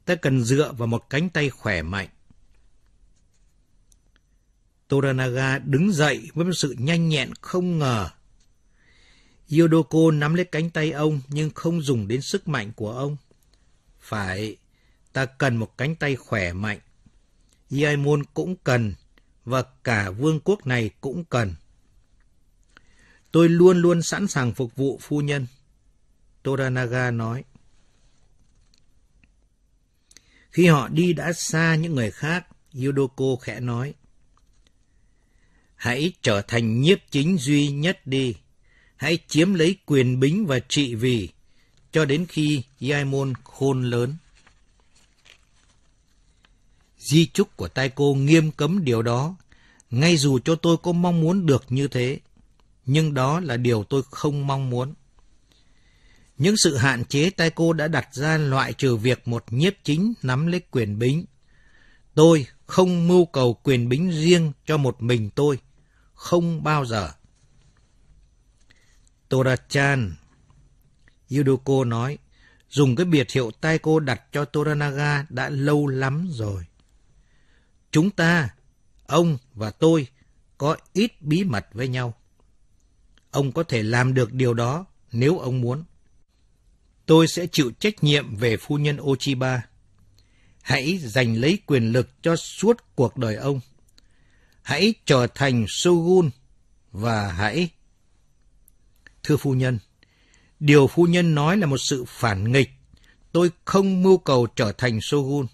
Ta cần dựa vào một cánh tay khỏe mạnh. Toranaga đứng dậy với một sự nhanh nhẹn không ngờ. Yodoko nắm lấy cánh tay ông nhưng không dùng đến sức mạnh của ông. Phải, ta cần một cánh tay khỏe mạnh. Yaimon cũng cần, và cả vương quốc này cũng cần. Tôi luôn luôn sẵn sàng phục vụ phu nhân. Toranaga nói. Khi họ đi đã xa những người khác, Yudoko khẽ nói. Hãy trở thành nhiếp chính duy nhất đi. Hãy chiếm lấy quyền bính và trị vì, cho đến khi Yaimon khôn lớn. Di chúc của Taiko nghiêm cấm điều đó, ngay dù cho tôi có mong muốn được như thế. Nhưng đó là điều tôi không mong muốn. Những sự hạn chế tay cô đã đặt ra loại trừ việc một nhiếp chính nắm lấy quyền bính. Tôi không mưu cầu quyền bính riêng cho một mình tôi. Không bao giờ. Torachan. Yuduko nói, dùng cái biệt hiệu tay cô đặt cho Toranaga đã lâu lắm rồi. Chúng ta, ông và tôi, có ít bí mật với nhau. Ông có thể làm được điều đó nếu ông muốn tôi sẽ chịu trách nhiệm về phu nhân Ochiba. Hãy giành lấy quyền lực cho suốt cuộc đời ông. Hãy trở thành Shogun và hãy... Thưa phu nhân, điều phu nhân nói là một sự phản nghịch. Tôi không mưu cầu trở thành Shogun.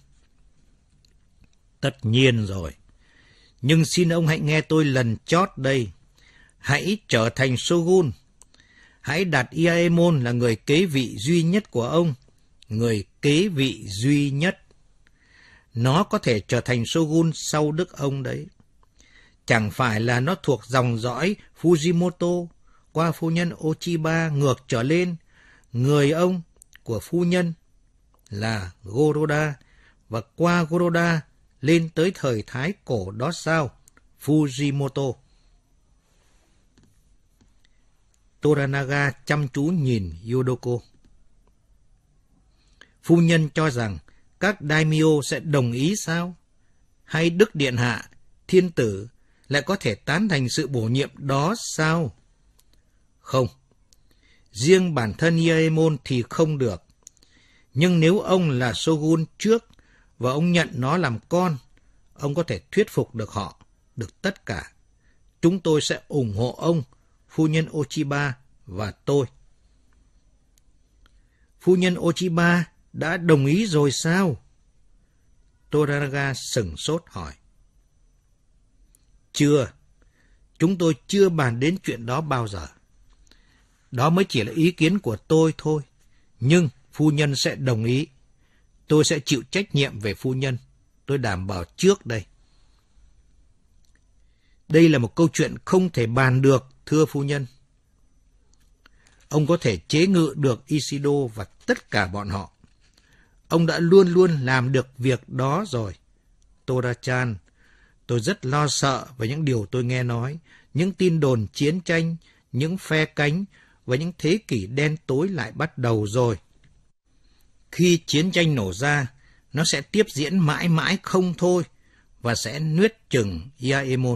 Tất nhiên rồi. Nhưng xin ông hãy nghe tôi lần chót đây. Hãy trở thành Shogun hãy đặt Iaemon là người kế vị duy nhất của ông, người kế vị duy nhất. Nó có thể trở thành Shogun sau đức ông đấy. Chẳng phải là nó thuộc dòng dõi Fujimoto qua phu nhân Ochiba ngược trở lên, người ông của phu nhân là Goroda và qua Goroda lên tới thời Thái cổ đó sao? Fujimoto. Toranaga chăm chú nhìn Yodoko. Phu nhân cho rằng các daimyo sẽ đồng ý sao? Hay Đức Điện Hạ, Thiên Tử lại có thể tán thành sự bổ nhiệm đó sao? Không. Riêng bản thân Ieemon thì không được. Nhưng nếu ông là Shogun trước và ông nhận nó làm con, ông có thể thuyết phục được họ, được tất cả. Chúng tôi sẽ ủng hộ ông phu nhân Ochiba và tôi. Phu nhân Ochiba đã đồng ý rồi sao? Toranaga sừng sốt hỏi. Chưa, chúng tôi chưa bàn đến chuyện đó bao giờ. Đó mới chỉ là ý kiến của tôi thôi, nhưng phu nhân sẽ đồng ý. Tôi sẽ chịu trách nhiệm về phu nhân, tôi đảm bảo trước đây. Đây là một câu chuyện không thể bàn được Thưa phu nhân, ông có thể chế ngự được Isido và tất cả bọn họ. Ông đã luôn luôn làm được việc đó rồi. Torachan, tôi rất lo sợ về những điều tôi nghe nói, những tin đồn chiến tranh, những phe cánh và những thế kỷ đen tối lại bắt đầu rồi. Khi chiến tranh nổ ra, nó sẽ tiếp diễn mãi mãi không thôi và sẽ nuốt chừng Iaemon.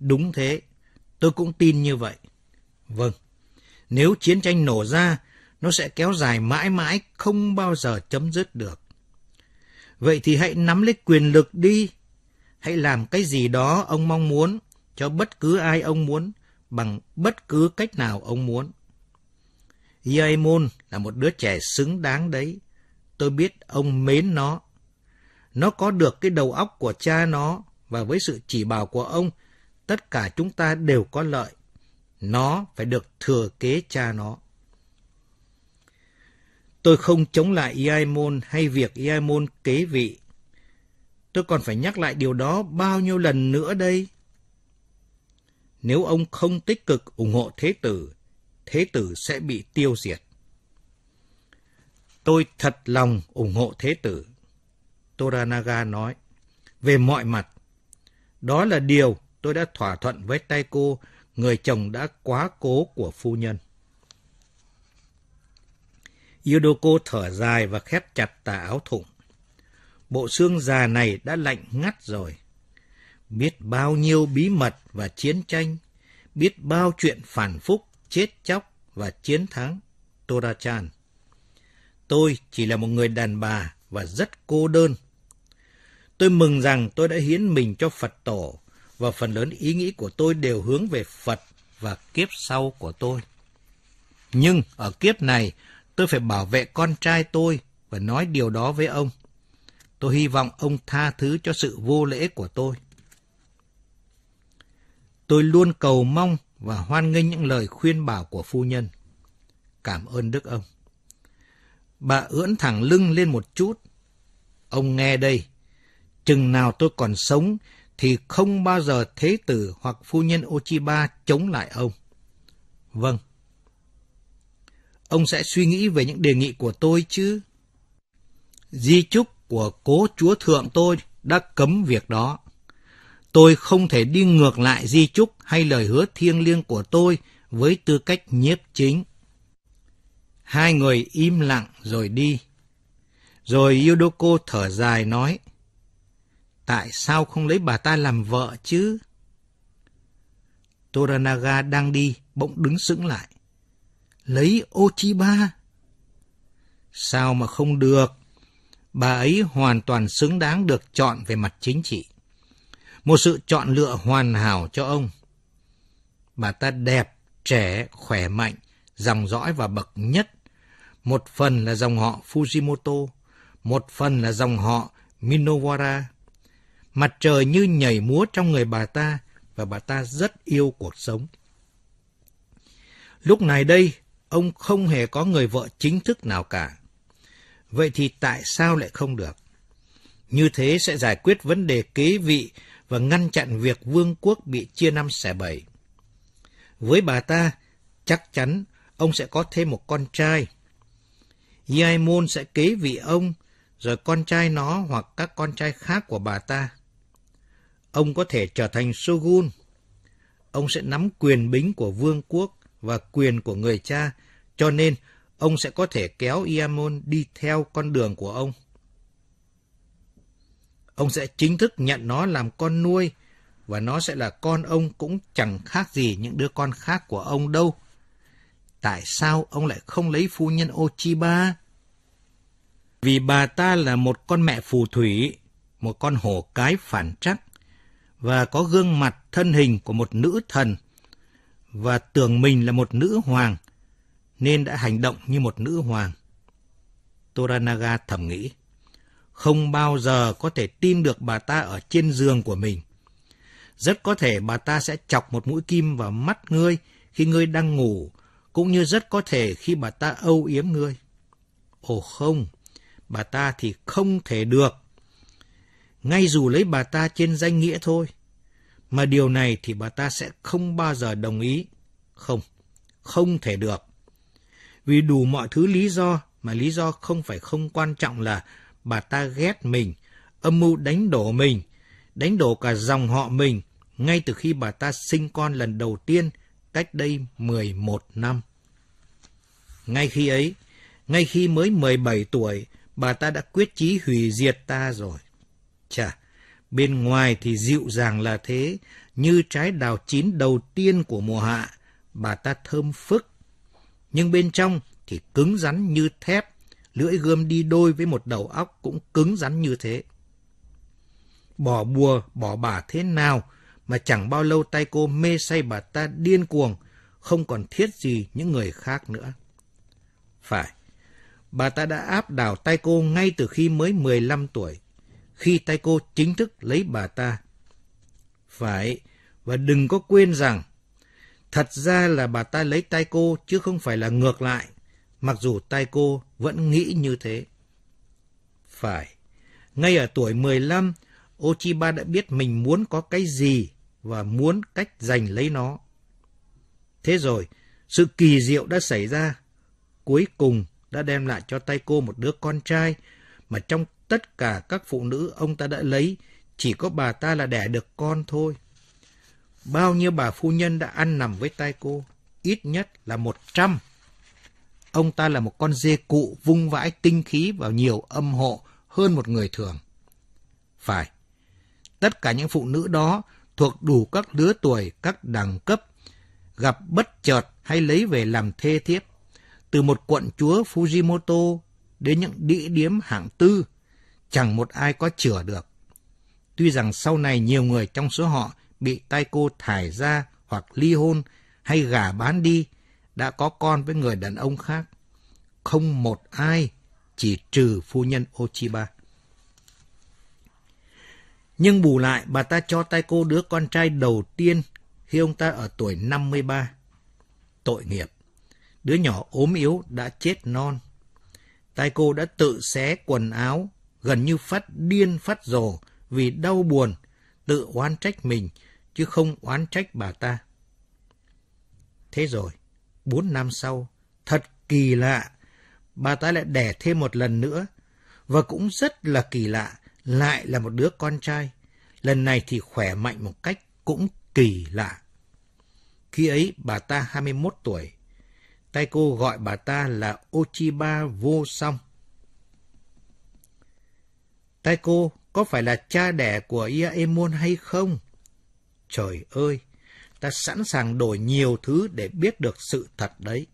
Đúng thế, Tôi cũng tin như vậy. Vâng, nếu chiến tranh nổ ra, nó sẽ kéo dài mãi mãi không bao giờ chấm dứt được. Vậy thì hãy nắm lấy quyền lực đi. Hãy làm cái gì đó ông mong muốn cho bất cứ ai ông muốn bằng bất cứ cách nào ông muốn. yaimon là một đứa trẻ xứng đáng đấy. Tôi biết ông mến nó. Nó có được cái đầu óc của cha nó và với sự chỉ bảo của ông tất cả chúng ta đều có lợi. Nó phải được thừa kế cha nó. Tôi không chống lại Iaimon hay việc Iaimon kế vị. Tôi còn phải nhắc lại điều đó bao nhiêu lần nữa đây? Nếu ông không tích cực ủng hộ thế tử, thế tử sẽ bị tiêu diệt. Tôi thật lòng ủng hộ thế tử. Toranaga nói, về mọi mặt. Đó là điều tôi đã thỏa thuận với tay cô, người chồng đã quá cố của phu nhân. Yudoko thở dài và khép chặt tà áo thụng. Bộ xương già này đã lạnh ngắt rồi. Biết bao nhiêu bí mật và chiến tranh, biết bao chuyện phản phúc, chết chóc và chiến thắng, Torachan. Tôi chỉ là một người đàn bà và rất cô đơn. Tôi mừng rằng tôi đã hiến mình cho Phật tổ và phần lớn ý nghĩ của tôi đều hướng về Phật và kiếp sau của tôi. Nhưng ở kiếp này, tôi phải bảo vệ con trai tôi và nói điều đó với ông. Tôi hy vọng ông tha thứ cho sự vô lễ của tôi. Tôi luôn cầu mong và hoan nghênh những lời khuyên bảo của phu nhân. Cảm ơn Đức ông. Bà ưỡn thẳng lưng lên một chút. Ông nghe đây, chừng nào tôi còn sống thì không bao giờ thế tử hoặc phu nhân Ochiba chống lại ông. Vâng. Ông sẽ suy nghĩ về những đề nghị của tôi chứ. Di chúc của cố chúa thượng tôi đã cấm việc đó. Tôi không thể đi ngược lại di chúc hay lời hứa thiêng liêng của tôi với tư cách nhiếp chính. Hai người im lặng rồi đi. Rồi Yudoko thở dài nói, Tại sao không lấy bà ta làm vợ chứ? Toranaga đang đi, bỗng đứng sững lại. Lấy Ochiba? Sao mà không được? Bà ấy hoàn toàn xứng đáng được chọn về mặt chính trị. Một sự chọn lựa hoàn hảo cho ông. Bà ta đẹp, trẻ, khỏe mạnh, dòng dõi và bậc nhất. Một phần là dòng họ Fujimoto, một phần là dòng họ Minowara. Mặt trời như nhảy múa trong người bà ta và bà ta rất yêu cuộc sống. Lúc này đây, ông không hề có người vợ chính thức nào cả. Vậy thì tại sao lại không được? Như thế sẽ giải quyết vấn đề kế vị và ngăn chặn việc vương quốc bị chia năm xẻ bảy. Với bà ta, chắc chắn ông sẽ có thêm một con trai. Yai Yaimon sẽ kế vị ông, rồi con trai nó hoặc các con trai khác của bà ta ông có thể trở thành Shogun. Ông sẽ nắm quyền bính của vương quốc và quyền của người cha, cho nên ông sẽ có thể kéo Iamon đi theo con đường của ông. Ông sẽ chính thức nhận nó làm con nuôi, và nó sẽ là con ông cũng chẳng khác gì những đứa con khác của ông đâu. Tại sao ông lại không lấy phu nhân Ochiba? Vì bà ta là một con mẹ phù thủy, một con hổ cái phản trắc, và có gương mặt thân hình của một nữ thần và tưởng mình là một nữ hoàng nên đã hành động như một nữ hoàng. Toranaga thầm nghĩ, không bao giờ có thể tin được bà ta ở trên giường của mình. Rất có thể bà ta sẽ chọc một mũi kim vào mắt ngươi khi ngươi đang ngủ, cũng như rất có thể khi bà ta âu yếm ngươi. Ồ không, bà ta thì không thể được ngay dù lấy bà ta trên danh nghĩa thôi. Mà điều này thì bà ta sẽ không bao giờ đồng ý. Không, không thể được. Vì đủ mọi thứ lý do, mà lý do không phải không quan trọng là bà ta ghét mình, âm mưu đánh đổ mình, đánh đổ cả dòng họ mình, ngay từ khi bà ta sinh con lần đầu tiên, cách đây 11 năm. Ngay khi ấy, ngay khi mới 17 tuổi, bà ta đã quyết chí hủy diệt ta rồi. Chà, bên ngoài thì dịu dàng là thế, như trái đào chín đầu tiên của mùa hạ, bà ta thơm phức. Nhưng bên trong thì cứng rắn như thép, lưỡi gươm đi đôi với một đầu óc cũng cứng rắn như thế. Bỏ bùa, bỏ bà thế nào mà chẳng bao lâu tay cô mê say bà ta điên cuồng, không còn thiết gì những người khác nữa. Phải, bà ta đã áp đảo tay cô ngay từ khi mới 15 tuổi khi tay cô chính thức lấy bà ta. Phải, và đừng có quên rằng, thật ra là bà ta lấy tay cô chứ không phải là ngược lại, mặc dù tay cô vẫn nghĩ như thế. Phải, ngay ở tuổi 15, Ochiba đã biết mình muốn có cái gì và muốn cách giành lấy nó. Thế rồi, sự kỳ diệu đã xảy ra. Cuối cùng đã đem lại cho tay cô một đứa con trai mà trong Tất cả các phụ nữ ông ta đã lấy, chỉ có bà ta là đẻ được con thôi. Bao nhiêu bà phu nhân đã ăn nằm với tay cô? Ít nhất là một trăm. Ông ta là một con dê cụ vung vãi tinh khí vào nhiều âm hộ hơn một người thường. Phải, tất cả những phụ nữ đó thuộc đủ các lứa tuổi, các đẳng cấp, gặp bất chợt hay lấy về làm thê thiếp, từ một quận chúa Fujimoto đến những địa điểm hạng tư chẳng một ai có chữa được. Tuy rằng sau này nhiều người trong số họ bị tay cô thải ra hoặc ly hôn hay gả bán đi, đã có con với người đàn ông khác. Không một ai, chỉ trừ phu nhân Ochiba. Nhưng bù lại, bà ta cho tay cô đứa con trai đầu tiên khi ông ta ở tuổi 53. Tội nghiệp, đứa nhỏ ốm yếu đã chết non. Tay cô đã tự xé quần áo, gần như phát điên phát rồ vì đau buồn, tự oán trách mình, chứ không oán trách bà ta. Thế rồi, bốn năm sau, thật kỳ lạ, bà ta lại đẻ thêm một lần nữa, và cũng rất là kỳ lạ, lại là một đứa con trai. Lần này thì khỏe mạnh một cách cũng kỳ lạ. Khi ấy, bà ta 21 tuổi. Tay cô gọi bà ta là Ochiba Vô Song. Tai cô có phải là cha đẻ của Iaemon hay không? Trời ơi, ta sẵn sàng đổi nhiều thứ để biết được sự thật đấy.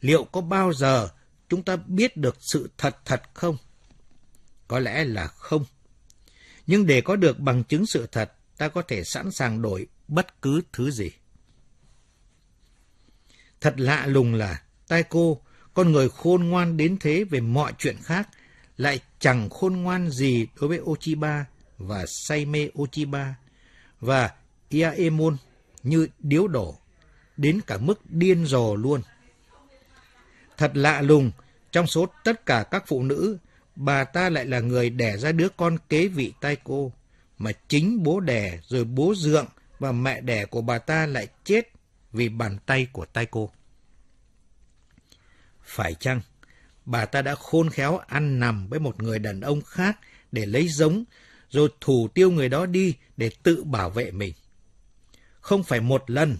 Liệu có bao giờ chúng ta biết được sự thật thật không? Có lẽ là không. Nhưng để có được bằng chứng sự thật, ta có thể sẵn sàng đổi bất cứ thứ gì. Thật lạ lùng là, tai cô, con người khôn ngoan đến thế về mọi chuyện khác, lại chẳng khôn ngoan gì đối với Ochiba và say mê Ochiba và Iaemon như điếu đổ, đến cả mức điên rồ luôn. Thật lạ lùng, trong số tất cả các phụ nữ, bà ta lại là người đẻ ra đứa con kế vị tai cô, mà chính bố đẻ rồi bố dượng và mẹ đẻ của bà ta lại chết vì bàn tay của tai cô. Phải chăng bà ta đã khôn khéo ăn nằm với một người đàn ông khác để lấy giống, rồi thủ tiêu người đó đi để tự bảo vệ mình. Không phải một lần,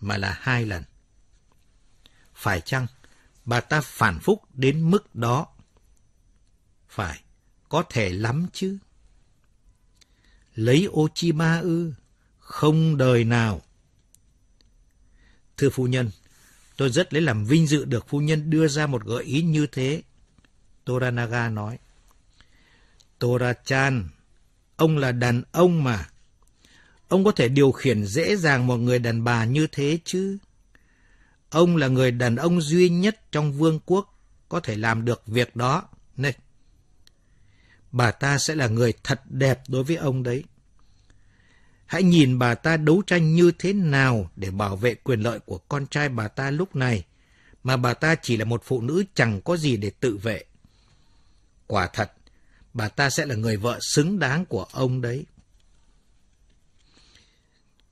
mà là hai lần. Phải chăng bà ta phản phúc đến mức đó? Phải, có thể lắm chứ. Lấy Ochima ư, không đời nào. Thưa phu nhân, Tôi rất lấy làm vinh dự được phu nhân đưa ra một gợi ý như thế. Toranaga nói. Torachan, ông là đàn ông mà. Ông có thể điều khiển dễ dàng một người đàn bà như thế chứ. Ông là người đàn ông duy nhất trong vương quốc có thể làm được việc đó. Này, bà ta sẽ là người thật đẹp đối với ông đấy. Hãy nhìn bà ta đấu tranh như thế nào để bảo vệ quyền lợi của con trai bà ta lúc này, mà bà ta chỉ là một phụ nữ chẳng có gì để tự vệ. Quả thật, bà ta sẽ là người vợ xứng đáng của ông đấy.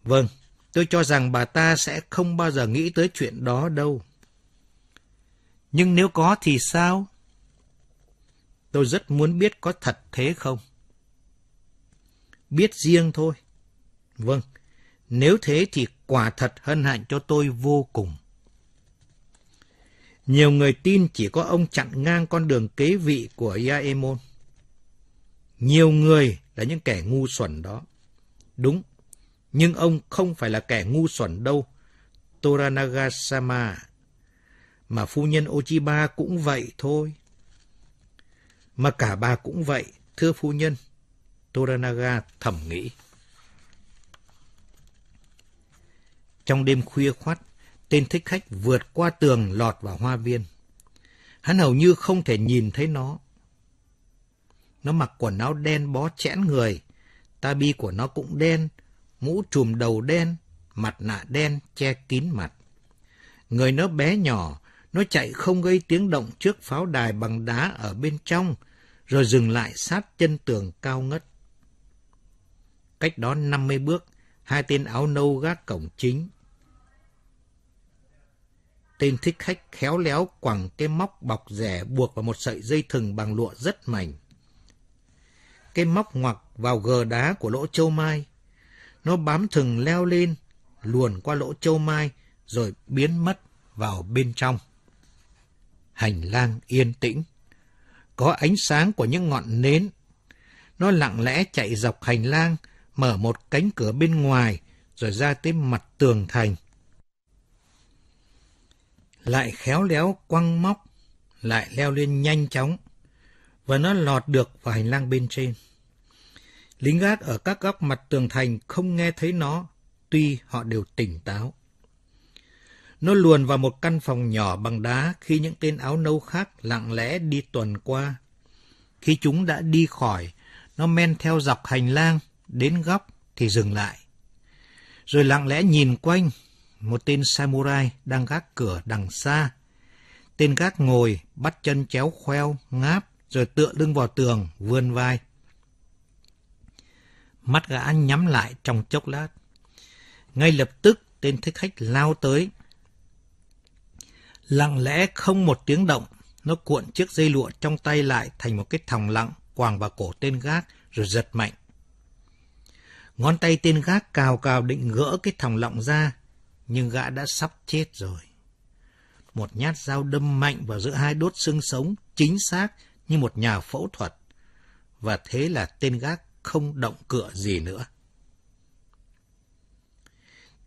Vâng, tôi cho rằng bà ta sẽ không bao giờ nghĩ tới chuyện đó đâu. Nhưng nếu có thì sao? Tôi rất muốn biết có thật thế không? Biết riêng thôi. Vâng, nếu thế thì quả thật hân hạnh cho tôi vô cùng. Nhiều người tin chỉ có ông chặn ngang con đường kế vị của Iaemon. Nhiều người là những kẻ ngu xuẩn đó. Đúng, nhưng ông không phải là kẻ ngu xuẩn đâu, Toranaga-sama. Mà phu nhân Ochiba cũng vậy thôi. Mà cả bà cũng vậy, thưa phu nhân, Toranaga thầm nghĩ. Trong đêm khuya khoắt, tên thích khách vượt qua tường lọt vào hoa viên. Hắn hầu như không thể nhìn thấy nó. Nó mặc quần áo đen bó chẽn người, tabi của nó cũng đen, mũ trùm đầu đen, mặt nạ đen che kín mặt. Người nó bé nhỏ, nó chạy không gây tiếng động trước pháo đài bằng đá ở bên trong, rồi dừng lại sát chân tường cao ngất. Cách đó 50 bước, hai tên áo nâu gác cổng chính. Tên thích khách khéo léo quẳng cái móc bọc rẻ buộc vào một sợi dây thừng bằng lụa rất mảnh. Cái móc ngoặc vào gờ đá của lỗ châu mai. Nó bám thừng leo lên, luồn qua lỗ châu mai, rồi biến mất vào bên trong. Hành lang yên tĩnh. Có ánh sáng của những ngọn nến. Nó lặng lẽ chạy dọc hành lang, mở một cánh cửa bên ngoài, rồi ra tới mặt tường thành lại khéo léo quăng móc, lại leo lên nhanh chóng, và nó lọt được vào hành lang bên trên. Lính gác ở các góc mặt tường thành không nghe thấy nó, tuy họ đều tỉnh táo. Nó luồn vào một căn phòng nhỏ bằng đá khi những tên áo nâu khác lặng lẽ đi tuần qua. Khi chúng đã đi khỏi, nó men theo dọc hành lang, đến góc thì dừng lại. Rồi lặng lẽ nhìn quanh một tên samurai đang gác cửa đằng xa. Tên gác ngồi, bắt chân chéo khoeo, ngáp, rồi tựa lưng vào tường, vươn vai. Mắt gã nhắm lại trong chốc lát. Ngay lập tức, tên thích khách lao tới. Lặng lẽ không một tiếng động, nó cuộn chiếc dây lụa trong tay lại thành một cái thòng lặng quàng vào cổ tên gác rồi giật mạnh. Ngón tay tên gác cào cào định gỡ cái thòng lọng ra nhưng gã đã sắp chết rồi. Một nhát dao đâm mạnh vào giữa hai đốt xương sống, chính xác như một nhà phẫu thuật. Và thế là tên gác không động cửa gì nữa.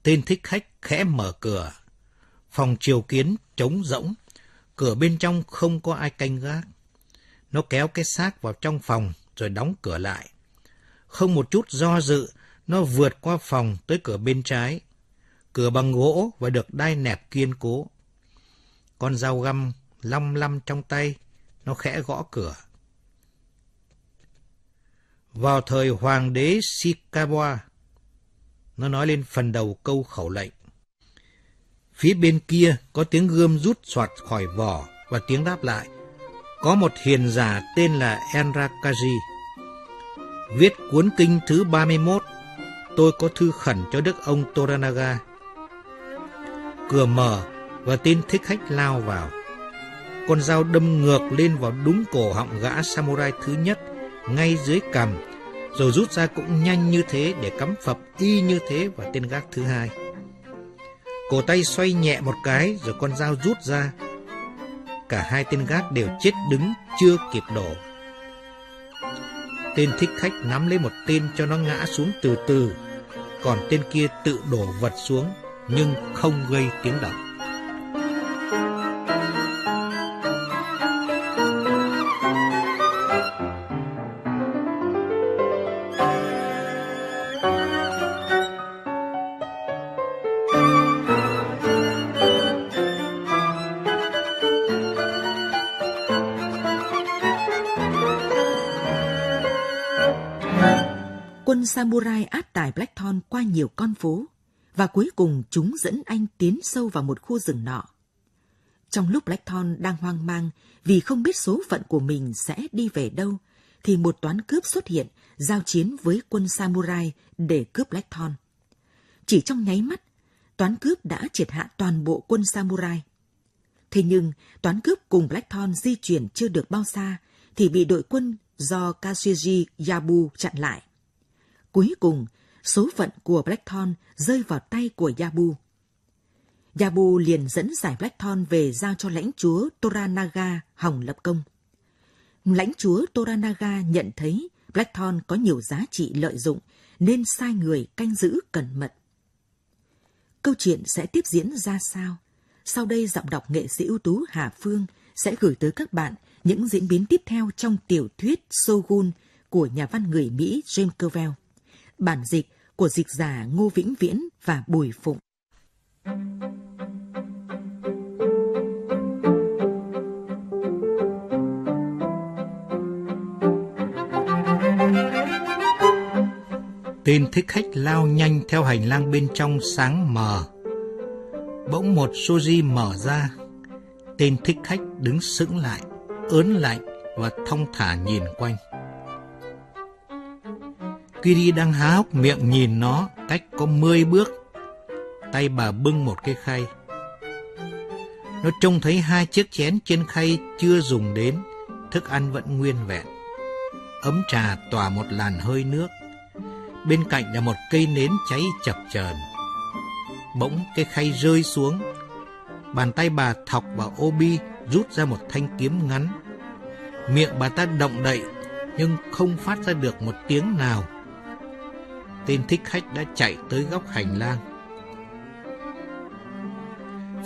Tên thích khách khẽ mở cửa. Phòng chiều kiến trống rỗng, cửa bên trong không có ai canh gác. Nó kéo cái xác vào trong phòng rồi đóng cửa lại. Không một chút do dự, nó vượt qua phòng tới cửa bên trái, cửa bằng gỗ và được đai nẹp kiên cố. Con dao găm lăm lăm trong tay, nó khẽ gõ cửa. Vào thời hoàng đế Shikawa, nó nói lên phần đầu câu khẩu lệnh. Phía bên kia có tiếng gươm rút soạt khỏi vỏ và tiếng đáp lại. Có một hiền giả tên là Enrakaji. Viết cuốn kinh thứ 31, tôi có thư khẩn cho đức ông Toranaga cửa mở và tên thích khách lao vào. Con dao đâm ngược lên vào đúng cổ họng gã samurai thứ nhất, ngay dưới cằm, rồi rút ra cũng nhanh như thế để cắm phập y như thế vào tên gác thứ hai. Cổ tay xoay nhẹ một cái rồi con dao rút ra. Cả hai tên gác đều chết đứng, chưa kịp đổ. Tên thích khách nắm lấy một tên cho nó ngã xuống từ từ, còn tên kia tự đổ vật xuống nhưng không gây tiếng động. Quân samurai áp tải Blackthorn qua nhiều con phố, và cuối cùng chúng dẫn anh tiến sâu vào một khu rừng nọ. Trong lúc Blackthorn đang hoang mang vì không biết số phận của mình sẽ đi về đâu, thì một toán cướp xuất hiện giao chiến với quân samurai để cướp Blackthorn. Chỉ trong nháy mắt, toán cướp đã triệt hạ toàn bộ quân samurai. Thế nhưng, toán cướp cùng Blackthorn di chuyển chưa được bao xa thì bị đội quân do Katsuji Yabu chặn lại. Cuối cùng, số phận của Blackthorn rơi vào tay của Yabu. Yabu liền dẫn giải Blackthorn về giao cho lãnh chúa Toranaga hòng lập công. Lãnh chúa Toranaga nhận thấy Blackthorn có nhiều giá trị lợi dụng nên sai người canh giữ cẩn mật. Câu chuyện sẽ tiếp diễn ra sao? Sau đây giọng đọc nghệ sĩ ưu tú Hà Phương sẽ gửi tới các bạn những diễn biến tiếp theo trong tiểu thuyết Shogun của nhà văn người Mỹ James Covell. Bản dịch của dịch giả Ngô Vĩnh Viễn và Bùi Phụng. Tên thích khách lao nhanh theo hành lang bên trong sáng mờ. Bỗng một Soji mở ra. Tên thích khách đứng sững lại, ớn lạnh và thong thả nhìn quanh. Kiri đang há hốc miệng nhìn nó cách có 10 bước. Tay bà bưng một cái khay. Nó trông thấy hai chiếc chén trên khay chưa dùng đến, thức ăn vẫn nguyên vẹn. Ấm trà tỏa một làn hơi nước. Bên cạnh là một cây nến cháy chập chờn. Bỗng cái khay rơi xuống. Bàn tay bà thọc vào obi rút ra một thanh kiếm ngắn. Miệng bà ta động đậy nhưng không phát ra được một tiếng nào tên thích khách đã chạy tới góc hành lang.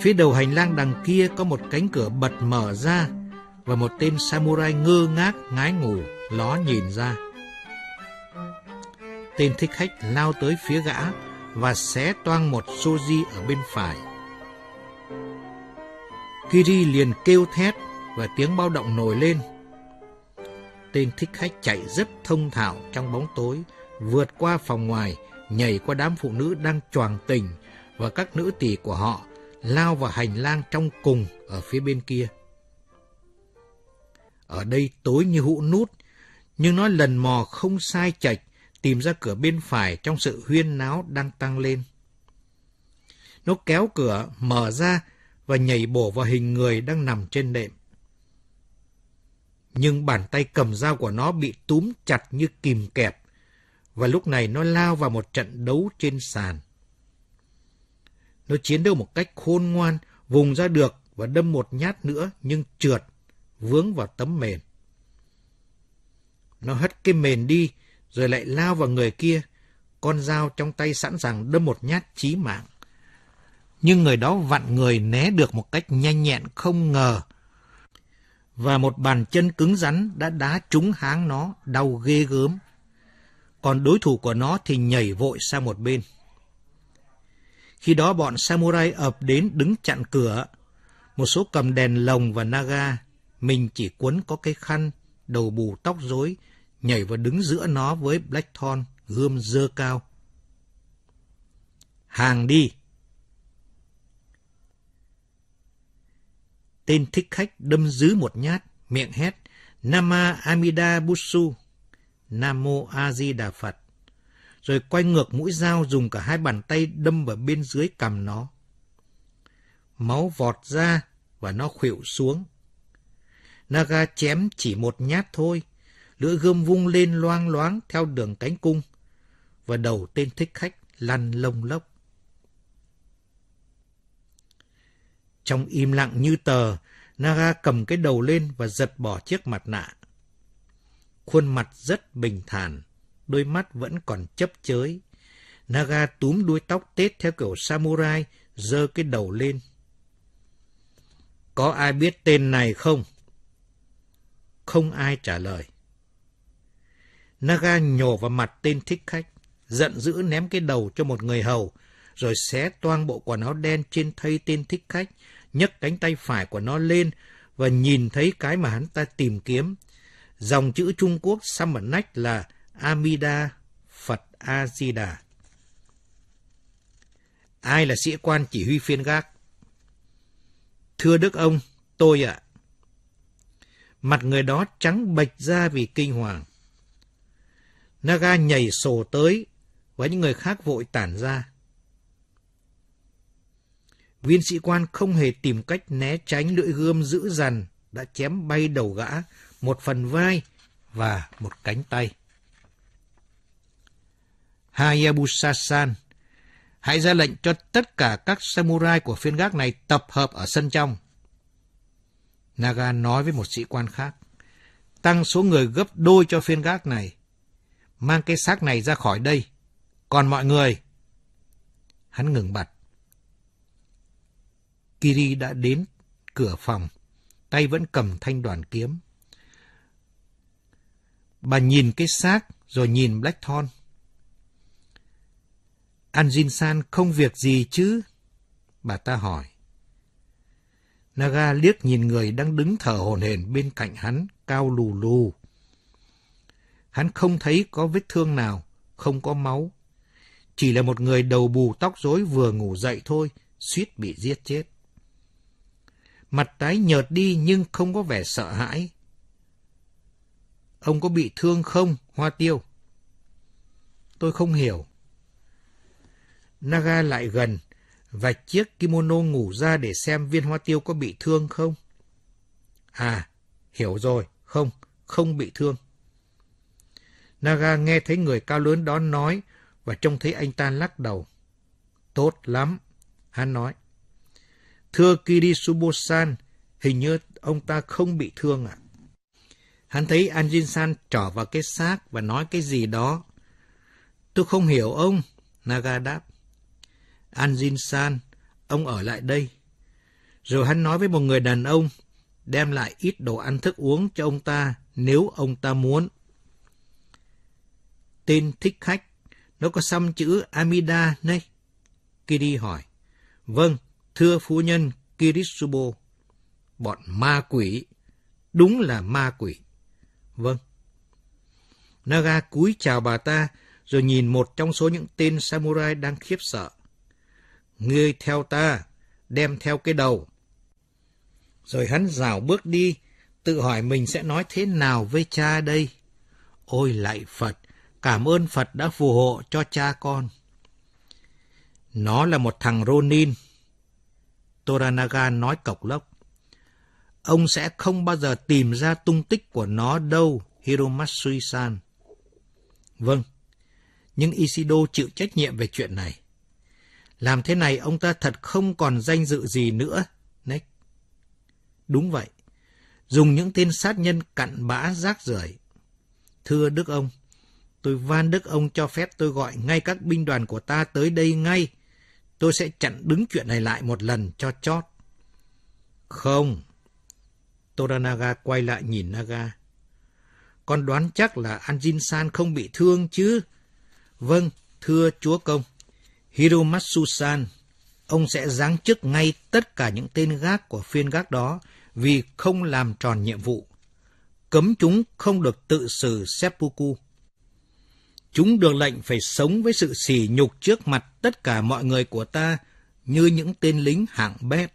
Phía đầu hành lang đằng kia có một cánh cửa bật mở ra và một tên samurai ngơ ngác ngái ngủ ló nhìn ra. Tên thích khách lao tới phía gã và xé toang một soji ở bên phải. Kiri liền kêu thét và tiếng bao động nổi lên. Tên thích khách chạy rất thông thạo trong bóng tối vượt qua phòng ngoài, nhảy qua đám phụ nữ đang choàng tình và các nữ tỷ của họ, lao vào hành lang trong cùng ở phía bên kia. Ở đây tối như hũ nút, nhưng nó lần mò không sai chạch, tìm ra cửa bên phải trong sự huyên náo đang tăng lên. Nó kéo cửa, mở ra và nhảy bổ vào hình người đang nằm trên đệm. Nhưng bàn tay cầm dao của nó bị túm chặt như kìm kẹp và lúc này nó lao vào một trận đấu trên sàn. Nó chiến đấu một cách khôn ngoan, vùng ra được và đâm một nhát nữa nhưng trượt, vướng vào tấm mền. Nó hất cái mền đi rồi lại lao vào người kia, con dao trong tay sẵn sàng đâm một nhát chí mạng. Nhưng người đó vặn người né được một cách nhanh nhẹn không ngờ. Và một bàn chân cứng rắn đã đá trúng háng nó, đau ghê gớm còn đối thủ của nó thì nhảy vội sang một bên. Khi đó bọn samurai ập đến đứng chặn cửa, một số cầm đèn lồng và naga, mình chỉ quấn có cái khăn, đầu bù tóc rối, nhảy vào đứng giữa nó với Blackthorn, gươm dơ cao. Hàng đi! Tên thích khách đâm dứ một nhát, miệng hét, Nama Amida Busu. Nam Mô A Di Đà Phật, rồi quay ngược mũi dao dùng cả hai bàn tay đâm vào bên dưới cầm nó. Máu vọt ra và nó khuỵu xuống. Naga chém chỉ một nhát thôi, lưỡi gươm vung lên loang loáng theo đường cánh cung, và đầu tên thích khách lăn lông lốc. Trong im lặng như tờ, Naga cầm cái đầu lên và giật bỏ chiếc mặt nạ. Khuôn mặt rất bình thản, đôi mắt vẫn còn chấp chới. Naga túm đuôi tóc tết theo kiểu samurai, giơ cái đầu lên. Có ai biết tên này không? Không ai trả lời. Naga nhổ vào mặt tên thích khách, giận dữ ném cái đầu cho một người hầu, rồi xé toang bộ quần áo đen trên thây tên thích khách, nhấc cánh tay phải của nó lên và nhìn thấy cái mà hắn ta tìm kiếm, Dòng chữ Trung Quốc xăm ở nách là Amida Phật A-di-đà. Ai là sĩ quan chỉ huy phiên gác? Thưa Đức ông, tôi ạ. Mặt người đó trắng bệch ra vì kinh hoàng. Naga nhảy sổ tới và những người khác vội tản ra. Viên sĩ quan không hề tìm cách né tránh lưỡi gươm dữ dằn đã chém bay đầu gã một phần vai và một cánh tay. Hayabusa San hãy ra lệnh cho tất cả các samurai của phiên gác này tập hợp ở sân trong. Naga nói với một sĩ quan khác, tăng số người gấp đôi cho phiên gác này, mang cái xác này ra khỏi đây, còn mọi người. Hắn ngừng bặt. Kiri đã đến cửa phòng, tay vẫn cầm thanh đoàn kiếm. Bà nhìn cái xác rồi nhìn Blackthorn. Thorn. San không việc gì chứ? Bà ta hỏi. Naga liếc nhìn người đang đứng thở hổn hển bên cạnh hắn, cao lù lù. Hắn không thấy có vết thương nào, không có máu. Chỉ là một người đầu bù tóc rối vừa ngủ dậy thôi, suýt bị giết chết. Mặt tái nhợt đi nhưng không có vẻ sợ hãi, Ông có bị thương không, Hoa Tiêu? Tôi không hiểu. Naga lại gần, và chiếc kimono ngủ ra để xem viên hoa tiêu có bị thương không. À, hiểu rồi, không, không bị thương. Naga nghe thấy người cao lớn đó nói và trông thấy anh ta lắc đầu. Tốt lắm, hắn nói. Thưa Kirisubo-san, hình như ông ta không bị thương ạ. Hắn thấy An Jin San trỏ vào cái xác và nói cái gì đó. Tôi không hiểu ông, Naga đáp. An Jin San, ông ở lại đây. Rồi hắn nói với một người đàn ông, đem lại ít đồ ăn thức uống cho ông ta nếu ông ta muốn. Tên thích khách, nó có xăm chữ Amida này? Kiri hỏi. Vâng, thưa phu nhân kirisubo Bọn ma quỷ, đúng là ma quỷ. Vâng. Naga cúi chào bà ta, rồi nhìn một trong số những tên samurai đang khiếp sợ. Ngươi theo ta, đem theo cái đầu. Rồi hắn rào bước đi, tự hỏi mình sẽ nói thế nào với cha đây. Ôi lạy Phật, cảm ơn Phật đã phù hộ cho cha con. Nó là một thằng Ronin. Toranaga nói cọc lốc. Ông sẽ không bao giờ tìm ra tung tích của nó đâu, Hiromatsui-san. Vâng, nhưng Isido chịu trách nhiệm về chuyện này. Làm thế này ông ta thật không còn danh dự gì nữa, Nick. Đúng vậy, dùng những tên sát nhân cặn bã rác rưởi. Thưa Đức ông, tôi van Đức ông cho phép tôi gọi ngay các binh đoàn của ta tới đây ngay. Tôi sẽ chặn đứng chuyện này lại một lần cho chót. Không, Toranaga quay lại nhìn Naga. Con đoán chắc là Anjin-san không bị thương chứ? Vâng, thưa chúa công. Hiromatsu-san, ông sẽ giáng chức ngay tất cả những tên gác của phiên gác đó vì không làm tròn nhiệm vụ. Cấm chúng không được tự xử seppuku. Chúng được lệnh phải sống với sự sỉ nhục trước mặt tất cả mọi người của ta như những tên lính hạng bét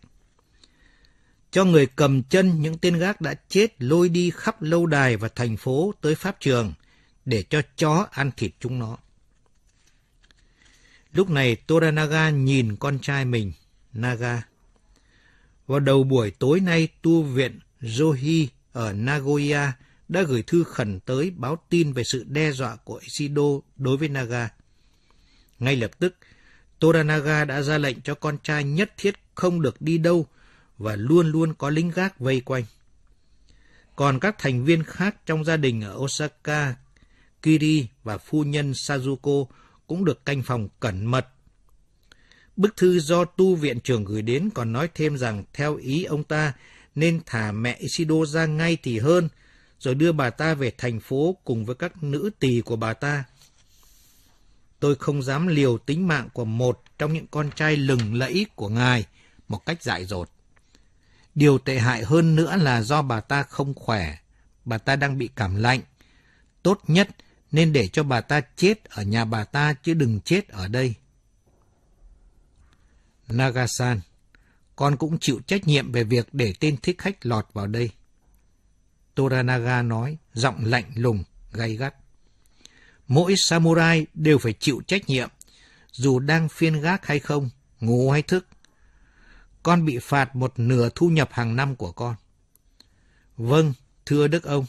cho người cầm chân những tên gác đã chết lôi đi khắp lâu đài và thành phố tới pháp trường để cho chó ăn thịt chúng nó. Lúc này Toranaga nhìn con trai mình, Naga. Vào đầu buổi tối nay, tu viện Johi ở Nagoya đã gửi thư khẩn tới báo tin về sự đe dọa của Ishido đối với Naga. Ngay lập tức, Toranaga đã ra lệnh cho con trai nhất thiết không được đi đâu và luôn luôn có lính gác vây quanh. Còn các thành viên khác trong gia đình ở Osaka, Kiri và phu nhân Sazuko cũng được canh phòng cẩn mật. Bức thư do tu viện trưởng gửi đến còn nói thêm rằng theo ý ông ta nên thả mẹ Isido ra ngay thì hơn, rồi đưa bà ta về thành phố cùng với các nữ tỳ của bà ta. Tôi không dám liều tính mạng của một trong những con trai lừng lẫy của ngài một cách dại dột. Điều tệ hại hơn nữa là do bà ta không khỏe, bà ta đang bị cảm lạnh. Tốt nhất nên để cho bà ta chết ở nhà bà ta chứ đừng chết ở đây. Nagasan, con cũng chịu trách nhiệm về việc để tên thích khách lọt vào đây. Toranaga nói, giọng lạnh lùng, gay gắt. Mỗi samurai đều phải chịu trách nhiệm, dù đang phiên gác hay không, ngủ hay thức, con bị phạt một nửa thu nhập hàng năm của con. Vâng, thưa Đức ông.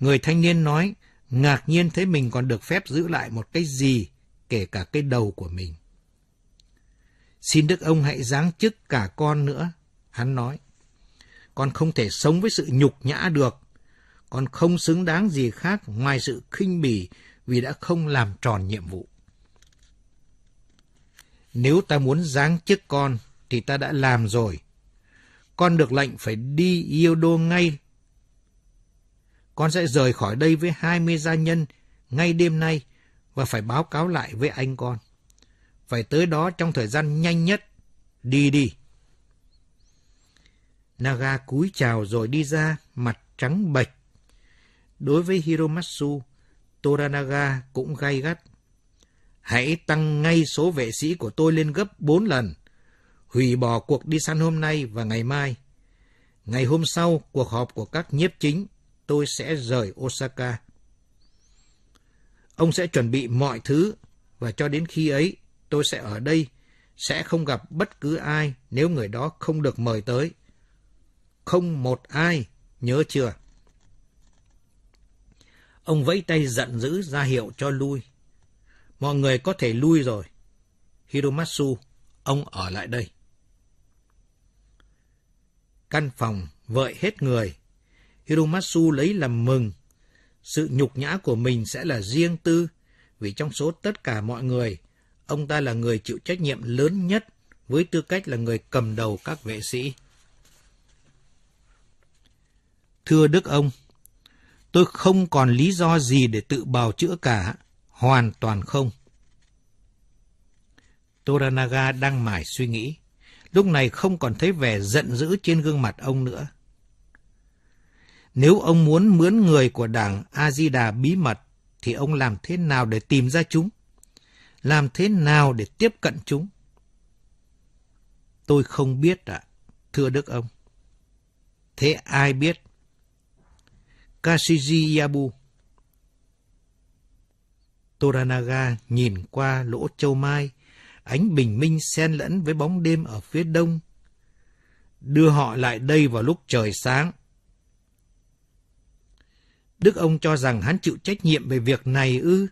Người thanh niên nói, ngạc nhiên thấy mình còn được phép giữ lại một cái gì, kể cả cái đầu của mình. Xin Đức ông hãy giáng chức cả con nữa, hắn nói. Con không thể sống với sự nhục nhã được. Con không xứng đáng gì khác ngoài sự khinh bỉ vì đã không làm tròn nhiệm vụ. Nếu ta muốn giáng chức con, thì ta đã làm rồi. Con được lệnh phải đi Yodo ngay. Con sẽ rời khỏi đây với hai mươi gia nhân ngay đêm nay và phải báo cáo lại với anh con. Phải tới đó trong thời gian nhanh nhất. Đi đi. Naga cúi chào rồi đi ra, mặt trắng bệch. Đối với Hiromatsu, Toranaga cũng gay gắt. Hãy tăng ngay số vệ sĩ của tôi lên gấp bốn lần hủy bỏ cuộc đi săn hôm nay và ngày mai. Ngày hôm sau, cuộc họp của các nhiếp chính, tôi sẽ rời Osaka. Ông sẽ chuẩn bị mọi thứ và cho đến khi ấy, tôi sẽ ở đây, sẽ không gặp bất cứ ai nếu người đó không được mời tới. Không một ai, nhớ chưa? Ông vẫy tay giận dữ ra hiệu cho lui. Mọi người có thể lui rồi. Hiromatsu, ông ở lại đây. Căn phòng vợi hết người. Hiromatsu lấy làm mừng. Sự nhục nhã của mình sẽ là riêng tư, vì trong số tất cả mọi người, ông ta là người chịu trách nhiệm lớn nhất với tư cách là người cầm đầu các vệ sĩ. Thưa Đức ông, tôi không còn lý do gì để tự bào chữa cả, hoàn toàn không. Toranaga đang mải suy nghĩ lúc này không còn thấy vẻ giận dữ trên gương mặt ông nữa. Nếu ông muốn mướn người của đảng A-di-đà bí mật, thì ông làm thế nào để tìm ra chúng? Làm thế nào để tiếp cận chúng? Tôi không biết ạ, thưa Đức ông. Thế ai biết? Kashiji Yabu. Toranaga nhìn qua lỗ châu mai, ánh bình minh xen lẫn với bóng đêm ở phía đông, đưa họ lại đây vào lúc trời sáng. Đức ông cho rằng hắn chịu trách nhiệm về việc này ư?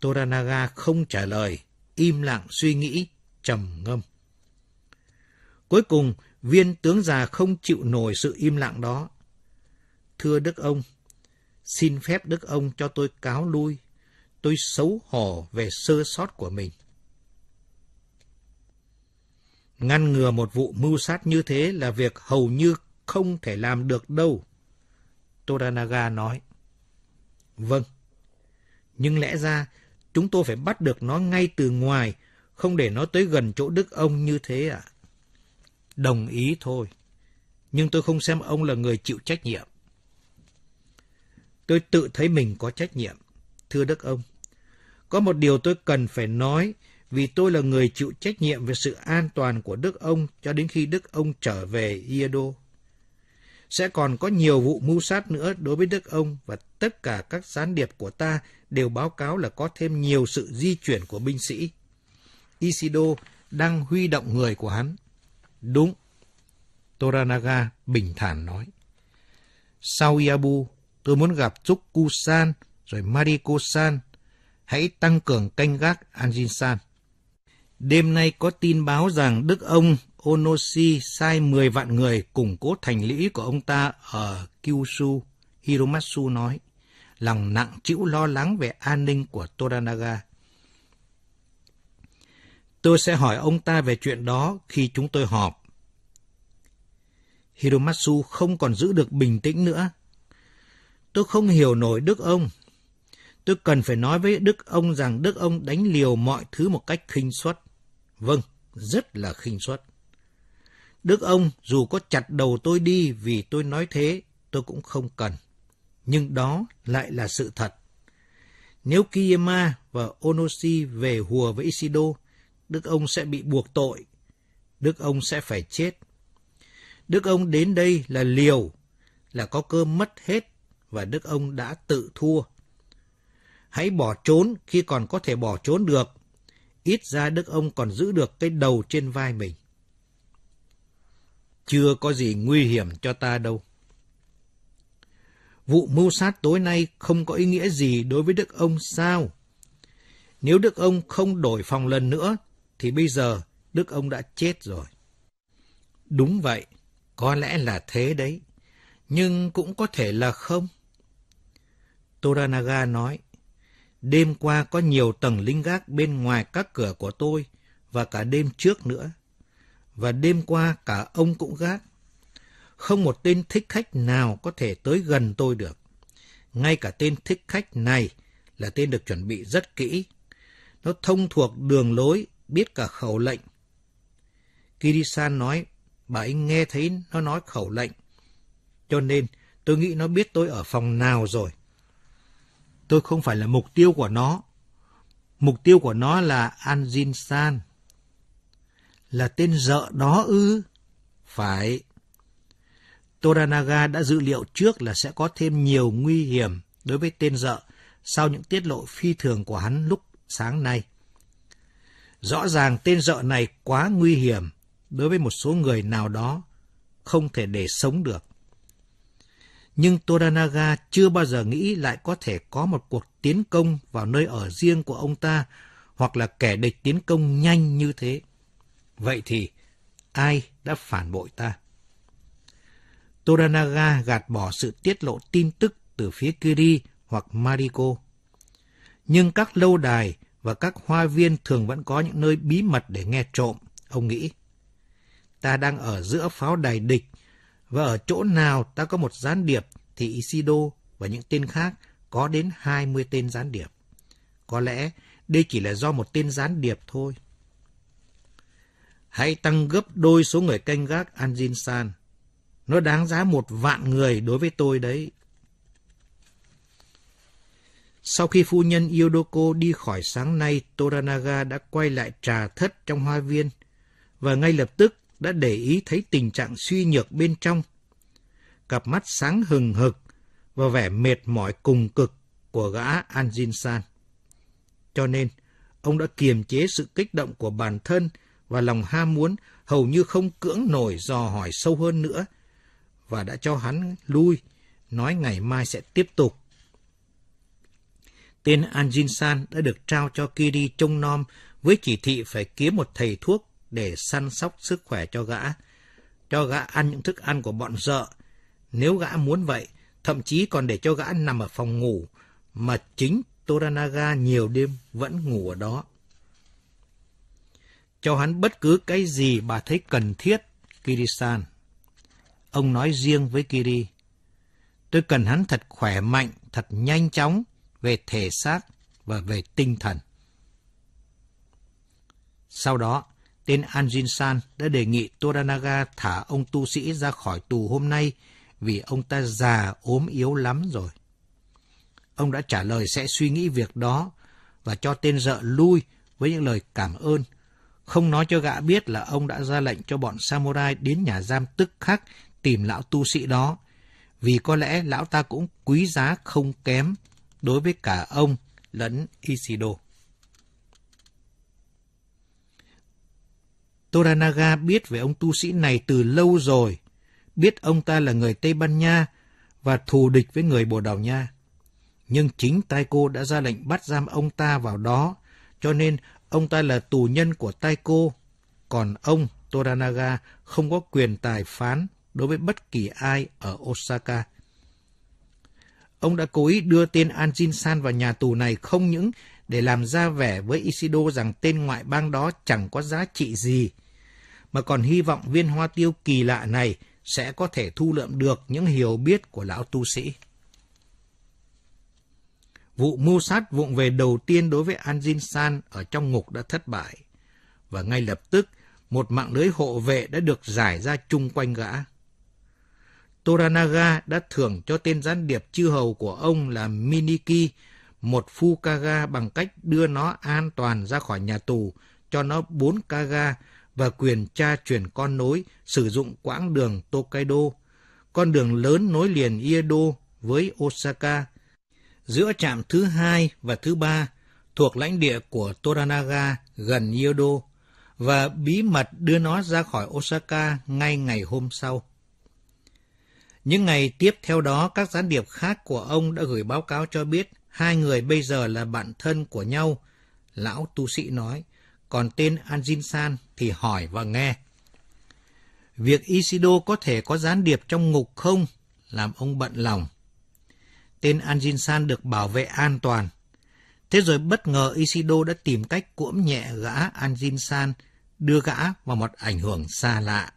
Toranaga không trả lời, im lặng suy nghĩ, trầm ngâm. Cuối cùng, viên tướng già không chịu nổi sự im lặng đó. Thưa Đức ông, xin phép Đức ông cho tôi cáo lui tôi xấu hổ về sơ sót của mình. Ngăn ngừa một vụ mưu sát như thế là việc hầu như không thể làm được đâu. Toranaga nói. Vâng, nhưng lẽ ra chúng tôi phải bắt được nó ngay từ ngoài, không để nó tới gần chỗ đức ông như thế ạ. À? Đồng ý thôi, nhưng tôi không xem ông là người chịu trách nhiệm. Tôi tự thấy mình có trách nhiệm. Thưa Đức ông, có một điều tôi cần phải nói vì tôi là người chịu trách nhiệm về sự an toàn của Đức ông cho đến khi Đức ông trở về Iedo. Sẽ còn có nhiều vụ mưu sát nữa đối với Đức ông và tất cả các gián điệp của ta đều báo cáo là có thêm nhiều sự di chuyển của binh sĩ. Isido đang huy động người của hắn. Đúng, Toranaga bình thản nói. Sau Iabu, tôi muốn gặp Chúc rồi Mariko-san, hãy tăng cường canh gác Anjin-san. Đêm nay có tin báo rằng Đức ông Onoshi sai 10 vạn người củng cố thành lũy của ông ta ở Kyushu, Hiromatsu nói, lòng nặng chịu lo lắng về an ninh của Toranaga. Tôi sẽ hỏi ông ta về chuyện đó khi chúng tôi họp. Hiromatsu không còn giữ được bình tĩnh nữa. Tôi không hiểu nổi đức ông, Tôi cần phải nói với Đức ông rằng Đức ông đánh liều mọi thứ một cách khinh suất. Vâng, rất là khinh suất. Đức ông dù có chặt đầu tôi đi vì tôi nói thế, tôi cũng không cần. Nhưng đó lại là sự thật. Nếu Kiyama và Onoshi về hùa với Isido, Đức ông sẽ bị buộc tội. Đức ông sẽ phải chết. Đức ông đến đây là liều, là có cơ mất hết và Đức ông đã tự thua Hãy bỏ trốn khi còn có thể bỏ trốn được. Ít ra Đức ông còn giữ được cái đầu trên vai mình. Chưa có gì nguy hiểm cho ta đâu. Vụ mưu sát tối nay không có ý nghĩa gì đối với Đức ông sao? Nếu Đức ông không đổi phòng lần nữa, thì bây giờ Đức ông đã chết rồi. Đúng vậy, có lẽ là thế đấy. Nhưng cũng có thể là không. Toranaga nói, Đêm qua có nhiều tầng lính gác bên ngoài các cửa của tôi và cả đêm trước nữa. Và đêm qua cả ông cũng gác. Không một tên thích khách nào có thể tới gần tôi được. Ngay cả tên thích khách này là tên được chuẩn bị rất kỹ. Nó thông thuộc đường lối, biết cả khẩu lệnh. Kirisan nói, bà ấy nghe thấy nó nói khẩu lệnh. Cho nên tôi nghĩ nó biết tôi ở phòng nào rồi. Tôi không phải là mục tiêu của nó. Mục tiêu của nó là An San. Là tên dợ đó ư? Phải. Toranaga đã dự liệu trước là sẽ có thêm nhiều nguy hiểm đối với tên dợ sau những tiết lộ phi thường của hắn lúc sáng nay. Rõ ràng tên dợ này quá nguy hiểm đối với một số người nào đó, không thể để sống được nhưng Toranaga chưa bao giờ nghĩ lại có thể có một cuộc tiến công vào nơi ở riêng của ông ta hoặc là kẻ địch tiến công nhanh như thế. Vậy thì, ai đã phản bội ta? Toranaga gạt bỏ sự tiết lộ tin tức từ phía Kiri hoặc Mariko. Nhưng các lâu đài và các hoa viên thường vẫn có những nơi bí mật để nghe trộm, ông nghĩ. Ta đang ở giữa pháo đài địch và ở chỗ nào ta có một gián điệp thì Isido và những tên khác có đến 20 tên gián điệp. Có lẽ đây chỉ là do một tên gián điệp thôi. Hãy tăng gấp đôi số người canh gác Anjin San. Nó đáng giá một vạn người đối với tôi đấy. Sau khi phu nhân Yodoko đi khỏi sáng nay, Toranaga đã quay lại trà thất trong hoa viên. Và ngay lập tức, đã để ý thấy tình trạng suy nhược bên trong. Cặp mắt sáng hừng hực và vẻ mệt mỏi cùng cực của gã An San. Cho nên, ông đã kiềm chế sự kích động của bản thân và lòng ham muốn hầu như không cưỡng nổi dò hỏi sâu hơn nữa và đã cho hắn lui, nói ngày mai sẽ tiếp tục. Tên An San đã được trao cho Kiri trông nom với chỉ thị phải kiếm một thầy thuốc để săn sóc sức khỏe cho gã, cho gã ăn những thức ăn của bọn dợ. Nếu gã muốn vậy, thậm chí còn để cho gã nằm ở phòng ngủ, mà chính Toranaga nhiều đêm vẫn ngủ ở đó. Cho hắn bất cứ cái gì bà thấy cần thiết, Kirisan. Ông nói riêng với Kiri. Tôi cần hắn thật khỏe mạnh, thật nhanh chóng về thể xác và về tinh thần. Sau đó, tên Anjin San đã đề nghị Toranaga thả ông tu sĩ ra khỏi tù hôm nay vì ông ta già ốm yếu lắm rồi. Ông đã trả lời sẽ suy nghĩ việc đó và cho tên dợ lui với những lời cảm ơn, không nói cho gã biết là ông đã ra lệnh cho bọn samurai đến nhà giam tức khắc tìm lão tu sĩ đó, vì có lẽ lão ta cũng quý giá không kém đối với cả ông lẫn Isido. Toranaga biết về ông tu sĩ này từ lâu rồi, biết ông ta là người Tây Ban Nha và thù địch với người Bồ Đào Nha. Nhưng chính Taiko đã ra lệnh bắt giam ông ta vào đó, cho nên ông ta là tù nhân của Taiko, còn ông Toranaga không có quyền tài phán đối với bất kỳ ai ở Osaka. Ông đã cố ý đưa tên Anjin San vào nhà tù này không những để làm ra vẻ với Isido rằng tên ngoại bang đó chẳng có giá trị gì, mà còn hy vọng viên hoa tiêu kỳ lạ này sẽ có thể thu lượm được những hiểu biết của lão tu sĩ. Vụ mưu sát vụng về đầu tiên đối với Anjin San ở trong ngục đã thất bại, và ngay lập tức một mạng lưới hộ vệ đã được giải ra chung quanh gã. Toranaga đã thưởng cho tên gián điệp chư hầu của ông là Miniki một Fukaga bằng cách đưa nó an toàn ra khỏi nhà tù, cho nó 4 Kaga và quyền cha chuyển con nối sử dụng quãng đường Tokaido, con đường lớn nối liền Iedo với Osaka. Giữa trạm thứ hai và thứ ba thuộc lãnh địa của Toranaga gần Iedo và bí mật đưa nó ra khỏi Osaka ngay ngày hôm sau. Những ngày tiếp theo đó, các gián điệp khác của ông đã gửi báo cáo cho biết Hai người bây giờ là bạn thân của nhau, lão tu sĩ nói, còn tên Anjin San thì hỏi và nghe. Việc Isido có thể có gián điệp trong ngục không? Làm ông bận lòng. Tên Anjin San được bảo vệ an toàn. Thế rồi bất ngờ Isido đã tìm cách cuỗm nhẹ gã Anjin San, đưa gã vào một ảnh hưởng xa lạ.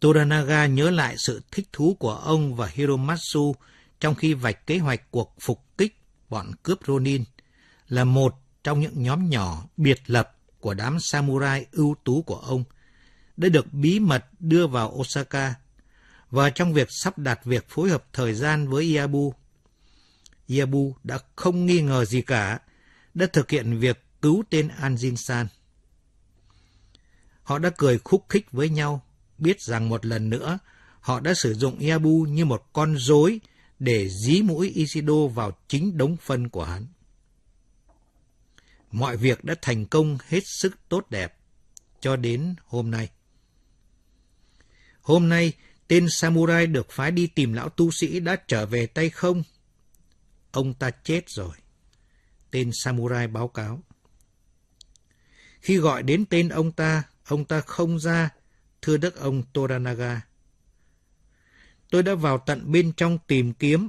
Toranaga nhớ lại sự thích thú của ông và Hiromatsu trong khi vạch kế hoạch cuộc phục kích bọn cướp Ronin là một trong những nhóm nhỏ biệt lập của đám samurai ưu tú của ông đã được bí mật đưa vào Osaka và trong việc sắp đặt việc phối hợp thời gian với Iabu. Iabu đã không nghi ngờ gì cả, đã thực hiện việc cứu tên Anjin San. Họ đã cười khúc khích với nhau, biết rằng một lần nữa họ đã sử dụng Iabu như một con rối để dí mũi Isido vào chính đống phân của hắn. Mọi việc đã thành công hết sức tốt đẹp cho đến hôm nay. Hôm nay, tên samurai được phái đi tìm lão tu sĩ đã trở về tay không? Ông ta chết rồi. Tên samurai báo cáo. Khi gọi đến tên ông ta, ông ta không ra, thưa đức ông Toranaga. Tôi đã vào tận bên trong tìm kiếm,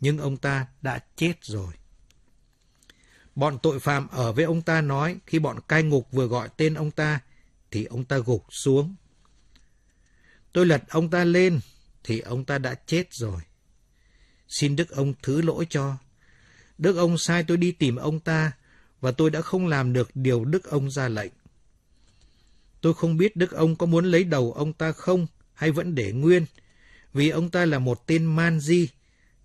nhưng ông ta đã chết rồi. Bọn tội phạm ở với ông ta nói khi bọn cai ngục vừa gọi tên ông ta, thì ông ta gục xuống. Tôi lật ông ta lên, thì ông ta đã chết rồi. Xin Đức ông thứ lỗi cho. Đức ông sai tôi đi tìm ông ta, và tôi đã không làm được điều Đức ông ra lệnh. Tôi không biết Đức ông có muốn lấy đầu ông ta không, hay vẫn để nguyên, vì ông ta là một tên man di,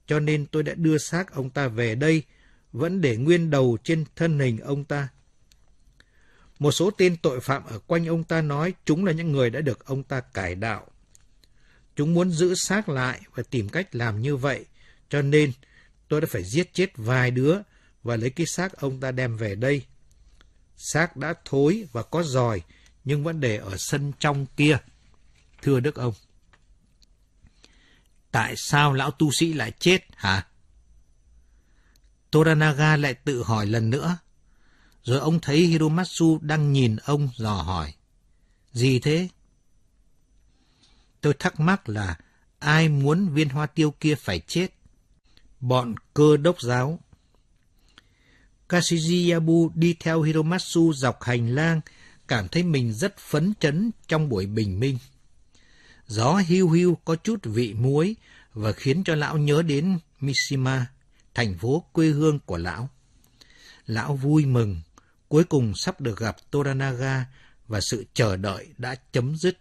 cho nên tôi đã đưa xác ông ta về đây, vẫn để nguyên đầu trên thân hình ông ta. Một số tên tội phạm ở quanh ông ta nói chúng là những người đã được ông ta cải đạo. Chúng muốn giữ xác lại và tìm cách làm như vậy, cho nên tôi đã phải giết chết vài đứa và lấy cái xác ông ta đem về đây. Xác đã thối và có giòi, nhưng vẫn để ở sân trong kia. Thưa Đức ông tại sao lão tu sĩ lại chết hả? Toranaga lại tự hỏi lần nữa. Rồi ông thấy Hiromatsu đang nhìn ông dò hỏi. Gì thế? Tôi thắc mắc là ai muốn viên hoa tiêu kia phải chết? Bọn cơ đốc giáo. Kashiji Yabu đi theo Hiromatsu dọc hành lang, cảm thấy mình rất phấn chấn trong buổi bình minh. Gió hiu hiu có chút vị muối và khiến cho lão nhớ đến Mishima, thành phố quê hương của lão. Lão vui mừng, cuối cùng sắp được gặp Toranaga và sự chờ đợi đã chấm dứt.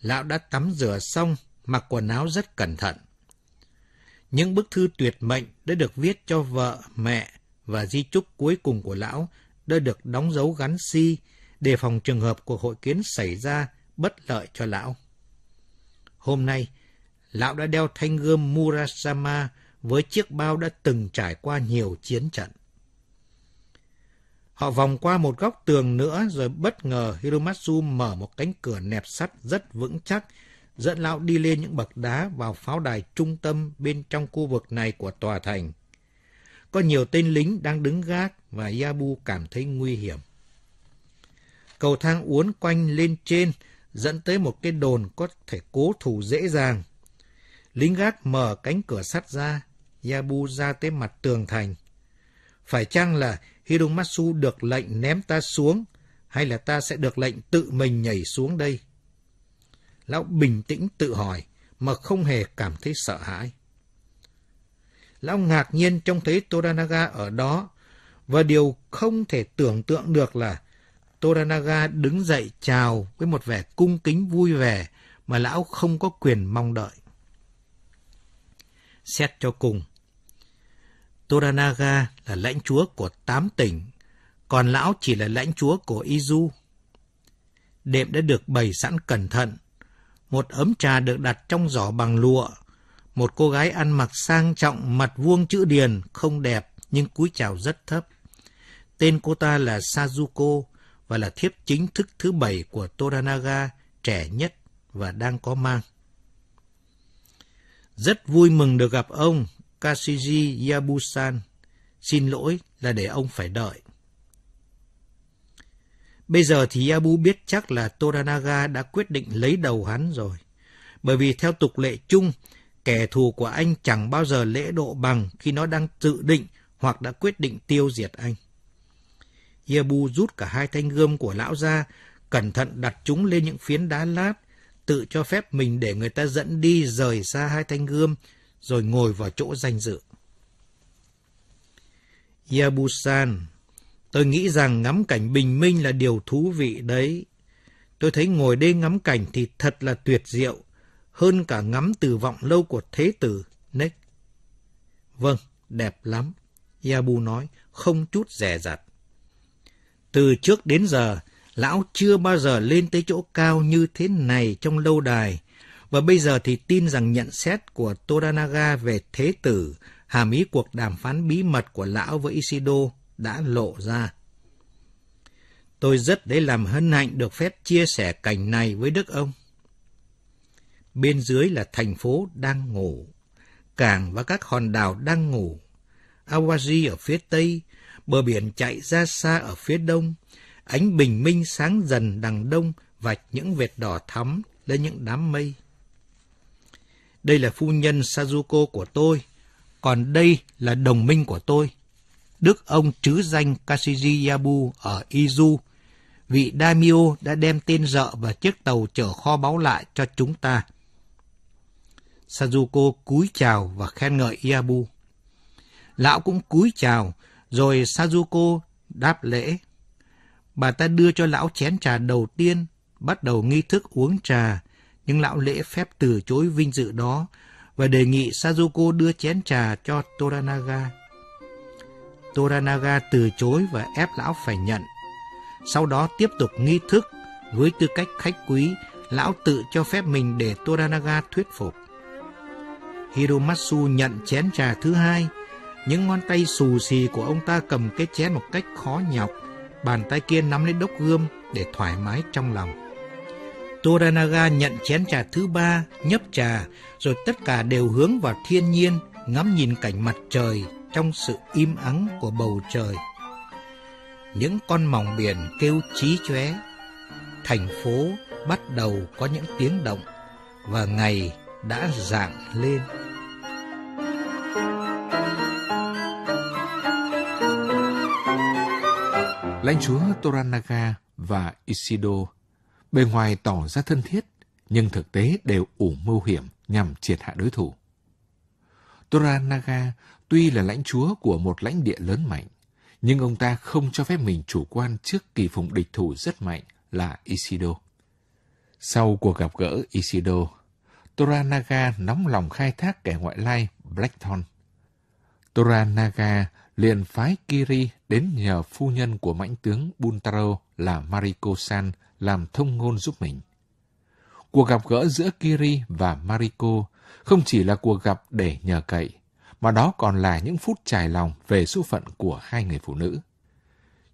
Lão đã tắm rửa xong, mặc quần áo rất cẩn thận. Những bức thư tuyệt mệnh đã được viết cho vợ, mẹ và di chúc cuối cùng của lão đã được đóng dấu gắn si để phòng trường hợp của hội kiến xảy ra bất lợi cho lão. Hôm nay, lão đã đeo thanh gươm Murasama với chiếc bao đã từng trải qua nhiều chiến trận. Họ vòng qua một góc tường nữa rồi bất ngờ Hiromatsu mở một cánh cửa nẹp sắt rất vững chắc, dẫn lão đi lên những bậc đá vào pháo đài trung tâm bên trong khu vực này của tòa thành. Có nhiều tên lính đang đứng gác và Yabu cảm thấy nguy hiểm. Cầu thang uốn quanh lên trên dẫn tới một cái đồn có thể cố thủ dễ dàng. Lính gác mở cánh cửa sắt ra, Yabu ra tới mặt tường thành. Phải chăng là Hiromatsu được lệnh ném ta xuống, hay là ta sẽ được lệnh tự mình nhảy xuống đây? Lão bình tĩnh tự hỏi, mà không hề cảm thấy sợ hãi. Lão ngạc nhiên trông thấy Toranaga ở đó, và điều không thể tưởng tượng được là Toranaga đứng dậy chào với một vẻ cung kính vui vẻ mà lão không có quyền mong đợi. Xét cho cùng, Toranaga là lãnh chúa của tám tỉnh, còn lão chỉ là lãnh chúa của Izu. Đệm đã được bày sẵn cẩn thận, một ấm trà được đặt trong giỏ bằng lụa, một cô gái ăn mặc sang trọng mặt vuông chữ điền, không đẹp nhưng cúi chào rất thấp. Tên cô ta là Sazuko, và là thiếp chính thức thứ bảy của Toranaga, trẻ nhất và đang có mang. Rất vui mừng được gặp ông, Kashiji Yabusan. Xin lỗi là để ông phải đợi. Bây giờ thì Yabu biết chắc là Toranaga đã quyết định lấy đầu hắn rồi. Bởi vì theo tục lệ chung, kẻ thù của anh chẳng bao giờ lễ độ bằng khi nó đang dự định hoặc đã quyết định tiêu diệt anh. Yebu rút cả hai thanh gươm của lão ra, cẩn thận đặt chúng lên những phiến đá lát, tự cho phép mình để người ta dẫn đi rời xa hai thanh gươm, rồi ngồi vào chỗ danh dự. Yabusan, tôi nghĩ rằng ngắm cảnh bình minh là điều thú vị đấy. Tôi thấy ngồi đây ngắm cảnh thì thật là tuyệt diệu, hơn cả ngắm từ vọng lâu của thế tử, Nick. Vâng, đẹp lắm, Yabu nói, không chút rẻ rặt. Từ trước đến giờ, lão chưa bao giờ lên tới chỗ cao như thế này trong lâu đài, và bây giờ thì tin rằng nhận xét của Toranaga về thế tử, hàm ý cuộc đàm phán bí mật của lão với Isido đã lộ ra. Tôi rất để làm hân hạnh được phép chia sẻ cảnh này với Đức ông. Bên dưới là thành phố đang ngủ, cảng và các hòn đảo đang ngủ, Awaji ở phía tây, bờ biển chạy ra xa ở phía đông, ánh bình minh sáng dần đằng đông vạch những vệt đỏ thắm lên những đám mây. Đây là phu nhân Sazuko của tôi, còn đây là đồng minh của tôi. Đức ông trứ danh Kashiji Yabu ở Izu, vị Daimyo đã đem tên dợ và chiếc tàu chở kho báu lại cho chúng ta. Sazuko cúi chào và khen ngợi yabu, Lão cũng cúi chào rồi Sazuko đáp lễ. Bà ta đưa cho lão chén trà đầu tiên, bắt đầu nghi thức uống trà, nhưng lão lễ phép từ chối vinh dự đó và đề nghị Sazuko đưa chén trà cho Toranaga. Toranaga từ chối và ép lão phải nhận. Sau đó tiếp tục nghi thức, với tư cách khách quý, lão tự cho phép mình để Toranaga thuyết phục. Hiromatsu nhận chén trà thứ hai những ngón tay xù xì của ông ta cầm cái chén một cách khó nhọc, bàn tay kia nắm lấy đốc gươm để thoải mái trong lòng. Toranaga nhận chén trà thứ ba, nhấp trà, rồi tất cả đều hướng vào thiên nhiên, ngắm nhìn cảnh mặt trời trong sự im ắng của bầu trời. Những con mỏng biển kêu chí chóe, thành phố bắt đầu có những tiếng động và ngày đã dạng lên. lãnh chúa Toranaga và Isido bề ngoài tỏ ra thân thiết, nhưng thực tế đều ủ mưu hiểm nhằm triệt hạ đối thủ. Toranaga tuy là lãnh chúa của một lãnh địa lớn mạnh, nhưng ông ta không cho phép mình chủ quan trước kỳ phùng địch thủ rất mạnh là Isido. Sau cuộc gặp gỡ Isido, Toranaga nóng lòng khai thác kẻ ngoại lai Blackthorn. Toranaga liền phái Kiri đến nhờ phu nhân của mãnh tướng Buntaro là Mariko San làm thông ngôn giúp mình. Cuộc gặp gỡ giữa Kiri và Mariko không chỉ là cuộc gặp để nhờ cậy, mà đó còn là những phút trải lòng về số phận của hai người phụ nữ.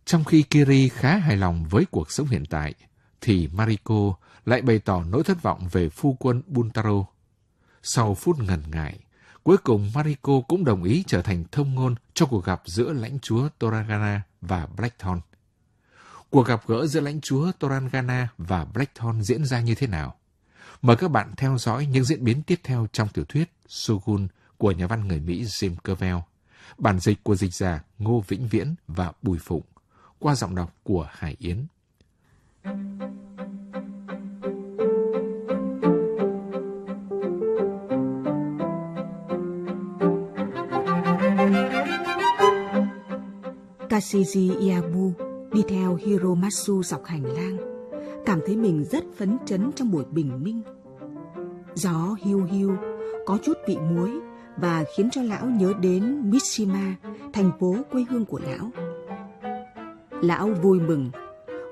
Trong khi Kiri khá hài lòng với cuộc sống hiện tại, thì Mariko lại bày tỏ nỗi thất vọng về phu quân Buntaro. Sau phút ngần ngại, Cuối cùng, Mariko cũng đồng ý trở thành thông ngôn cho cuộc gặp giữa lãnh chúa Torangana và Blackthorn. Cuộc gặp gỡ giữa lãnh chúa Torangana và Blackthorn diễn ra như thế nào? Mời các bạn theo dõi những diễn biến tiếp theo trong tiểu thuyết Shogun của nhà văn người Mỹ Jim Covell, bản dịch của dịch giả Ngô Vĩnh Viễn và Bùi Phụng, qua giọng đọc của Hải Yến. Asiji Iyamu đi theo Hiromatsu dọc hành lang, cảm thấy mình rất phấn chấn trong buổi bình minh. Gió hiu hiu, có chút vị muối và khiến cho lão nhớ đến Mishima, thành phố quê hương của lão. Lão vui mừng,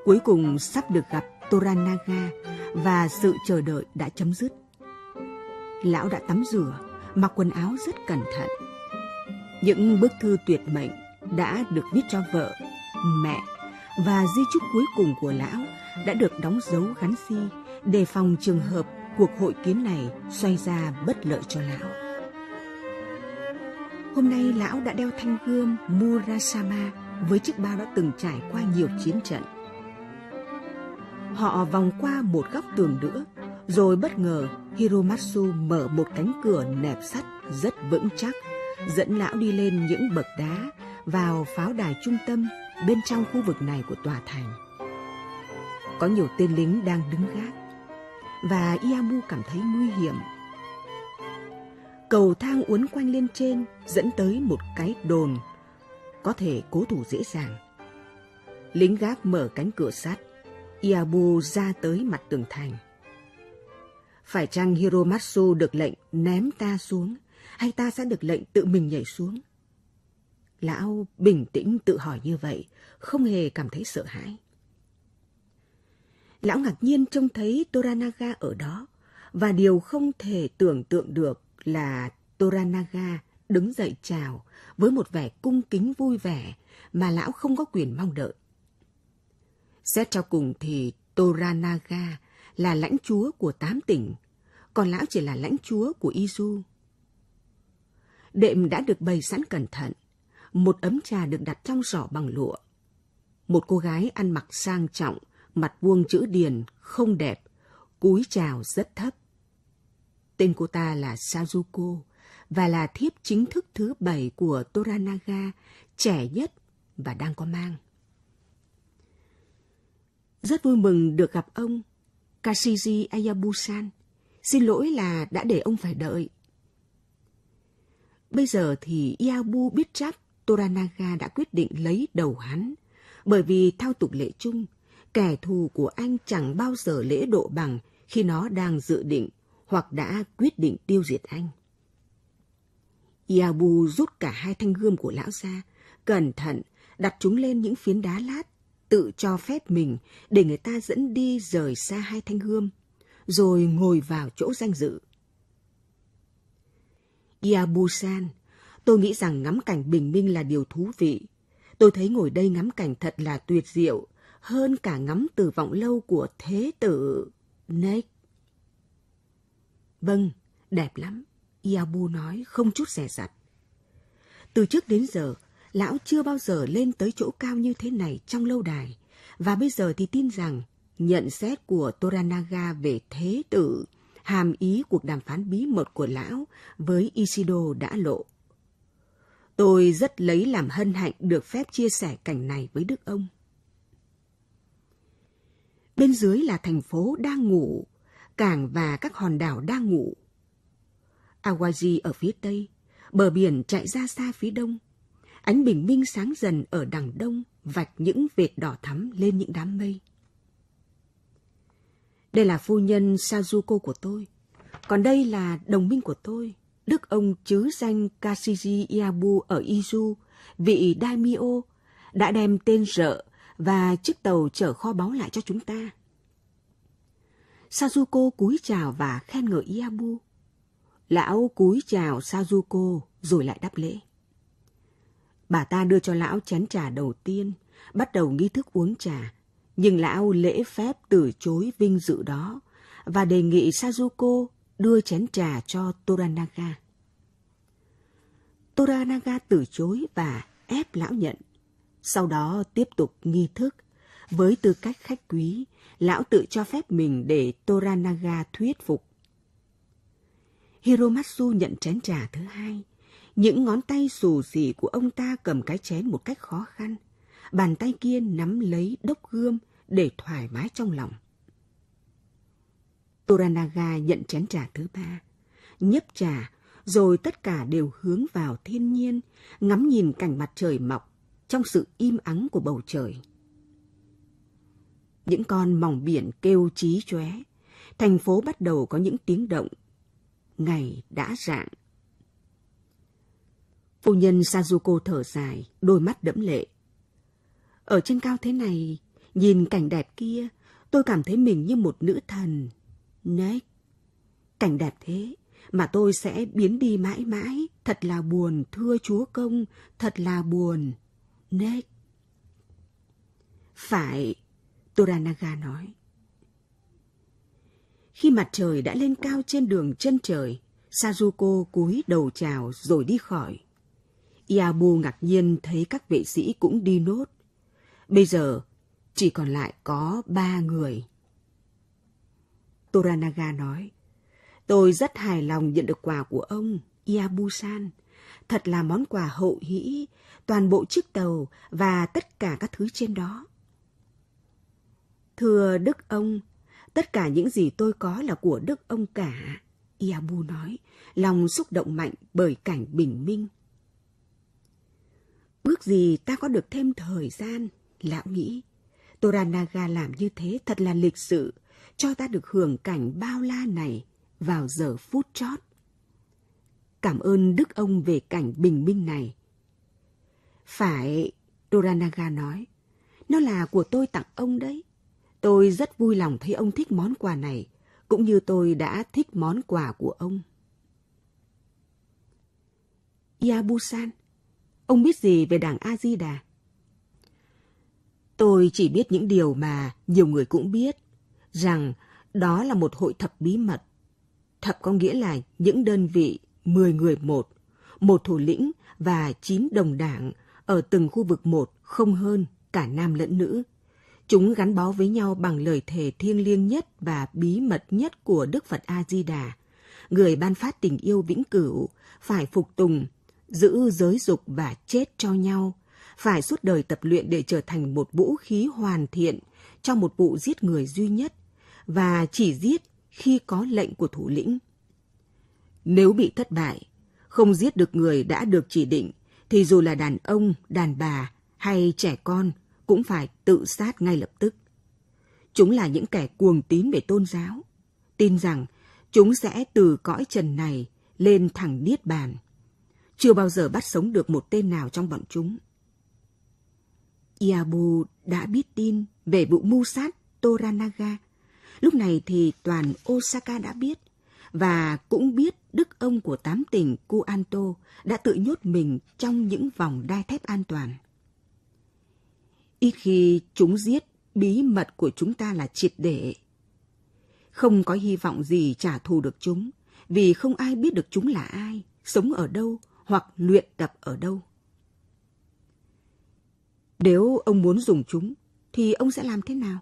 cuối cùng sắp được gặp Toranaga và sự chờ đợi đã chấm dứt. Lão đã tắm rửa, mặc quần áo rất cẩn thận. Những bức thư tuyệt mệnh đã được viết cho vợ, mẹ và di chúc cuối cùng của lão đã được đóng dấu gắn si đề phòng trường hợp cuộc hội kiến này xoay ra bất lợi cho lão. Hôm nay lão đã đeo thanh gươm Murasama với chiếc bao đã từng trải qua nhiều chiến trận. Họ vòng qua một góc tường nữa, rồi bất ngờ Hiromatsu mở một cánh cửa nẹp sắt rất vững chắc, dẫn lão đi lên những bậc đá vào pháo đài trung tâm bên trong khu vực này của tòa thành. Có nhiều tên lính đang đứng gác và Iamu cảm thấy nguy hiểm. Cầu thang uốn quanh lên trên dẫn tới một cái đồn có thể cố thủ dễ dàng. Lính gác mở cánh cửa sắt, Iabu ra tới mặt tường thành. Phải chăng Hiromatsu được lệnh ném ta xuống, hay ta sẽ được lệnh tự mình nhảy xuống? Lão bình tĩnh tự hỏi như vậy, không hề cảm thấy sợ hãi. Lão ngạc nhiên trông thấy Toranaga ở đó, và điều không thể tưởng tượng được là Toranaga đứng dậy chào với một vẻ cung kính vui vẻ mà lão không có quyền mong đợi. Xét cho cùng thì Toranaga là lãnh chúa của tám tỉnh, còn lão chỉ là lãnh chúa của Izu. Đệm đã được bày sẵn cẩn thận, một ấm trà được đặt trong giỏ bằng lụa. Một cô gái ăn mặc sang trọng, mặt vuông chữ điền, không đẹp, cúi chào rất thấp. Tên cô ta là Sazuko và là thiếp chính thức thứ bảy của Toranaga, trẻ nhất và đang có mang. Rất vui mừng được gặp ông, Kashiji Ayabusan. Xin lỗi là đã để ông phải đợi. Bây giờ thì Iabu biết chắc Toranaga đã quyết định lấy đầu hắn, bởi vì theo tục lệ chung, kẻ thù của anh chẳng bao giờ lễ độ bằng khi nó đang dự định hoặc đã quyết định tiêu diệt anh. Iabu rút cả hai thanh gươm của lão ra, cẩn thận đặt chúng lên những phiến đá lát, tự cho phép mình để người ta dẫn đi rời xa hai thanh gươm, rồi ngồi vào chỗ danh dự. Iabu-san Tôi nghĩ rằng ngắm cảnh bình minh là điều thú vị. Tôi thấy ngồi đây ngắm cảnh thật là tuyệt diệu, hơn cả ngắm từ vọng lâu của thế tử Nick. Vâng, đẹp lắm, Iabu nói không chút rẻ rặt. Từ trước đến giờ, lão chưa bao giờ lên tới chỗ cao như thế này trong lâu đài, và bây giờ thì tin rằng nhận xét của Toranaga về thế tử, hàm ý cuộc đàm phán bí mật của lão với Isido đã lộ. Tôi rất lấy làm hân hạnh được phép chia sẻ cảnh này với Đức ông. Bên dưới là thành phố đang ngủ, cảng và các hòn đảo đang ngủ. Awaji ở phía tây, bờ biển chạy ra xa phía đông. Ánh bình minh sáng dần ở đằng đông vạch những vệt đỏ thắm lên những đám mây. Đây là phu nhân Sazuko của tôi, còn đây là đồng minh của tôi, đức ông chứ danh Kashiji Iabu ở Izu, vị Daimyo, đã đem tên rợ và chiếc tàu chở kho báu lại cho chúng ta. Sazuko cúi chào và khen ngợi Iabu. Lão cúi chào Sazuko rồi lại đáp lễ. Bà ta đưa cho lão chén trà đầu tiên, bắt đầu nghi thức uống trà, nhưng lão lễ phép từ chối vinh dự đó và đề nghị Sazuko đưa chén trà cho Toranaga. Toranaga từ chối và ép lão nhận. Sau đó tiếp tục nghi thức. Với tư cách khách quý, lão tự cho phép mình để Toranaga thuyết phục. Hiromatsu nhận chén trà thứ hai. Những ngón tay xù xì của ông ta cầm cái chén một cách khó khăn. Bàn tay kia nắm lấy đốc gươm để thoải mái trong lòng. Toranaga nhận chén trà thứ ba, nhấp trà, rồi tất cả đều hướng vào thiên nhiên, ngắm nhìn cảnh mặt trời mọc trong sự im ắng của bầu trời. Những con mỏng biển kêu chí chóe, thành phố bắt đầu có những tiếng động. Ngày đã rạng. Phu nhân Sazuko thở dài, đôi mắt đẫm lệ. Ở trên cao thế này, nhìn cảnh đẹp kia, tôi cảm thấy mình như một nữ thần Next. Cảnh đẹp thế mà tôi sẽ biến đi mãi mãi, thật là buồn thưa chúa công, thật là buồn. Next. Phải, Toranaga nói. Khi mặt trời đã lên cao trên đường chân trời, Sazuko cúi đầu chào rồi đi khỏi. Iabu ngạc nhiên thấy các vệ sĩ cũng đi nốt. Bây giờ chỉ còn lại có ba người. Toranaga nói. Tôi rất hài lòng nhận được quà của ông, Iabusan. Thật là món quà hậu hĩ, toàn bộ chiếc tàu và tất cả các thứ trên đó. Thưa Đức ông, tất cả những gì tôi có là của Đức ông cả, Iabu nói, lòng xúc động mạnh bởi cảnh bình minh. Bước gì ta có được thêm thời gian, lão nghĩ. Toranaga làm như thế thật là lịch sự, cho ta được hưởng cảnh bao la này vào giờ phút chót. Cảm ơn Đức ông về cảnh bình minh này. Phải, Doranaga nói, nó là của tôi tặng ông đấy. Tôi rất vui lòng thấy ông thích món quà này, cũng như tôi đã thích món quà của ông. Yabusan, ông biết gì về đảng A-di-đà? Tôi chỉ biết những điều mà nhiều người cũng biết, rằng đó là một hội thập bí mật. Thập có nghĩa là những đơn vị 10 người một, một thủ lĩnh và 9 đồng đảng ở từng khu vực một không hơn cả nam lẫn nữ. Chúng gắn bó với nhau bằng lời thề thiêng liêng nhất và bí mật nhất của Đức Phật A-di-đà. Người ban phát tình yêu vĩnh cửu phải phục tùng, giữ giới dục và chết cho nhau, phải suốt đời tập luyện để trở thành một vũ khí hoàn thiện cho một vụ giết người duy nhất và chỉ giết khi có lệnh của thủ lĩnh. Nếu bị thất bại, không giết được người đã được chỉ định, thì dù là đàn ông, đàn bà hay trẻ con cũng phải tự sát ngay lập tức. Chúng là những kẻ cuồng tín về tôn giáo, tin rằng chúng sẽ từ cõi trần này lên thẳng niết bàn. Chưa bao giờ bắt sống được một tên nào trong bọn chúng. Iabu đã biết tin về vụ mưu sát Toranaga Lúc này thì toàn Osaka đã biết và cũng biết đức ông của tám tỉnh Kuanto đã tự nhốt mình trong những vòng đai thép an toàn. Ít khi chúng giết, bí mật của chúng ta là triệt để. Không có hy vọng gì trả thù được chúng, vì không ai biết được chúng là ai, sống ở đâu hoặc luyện tập ở đâu. Nếu ông muốn dùng chúng, thì ông sẽ làm thế nào?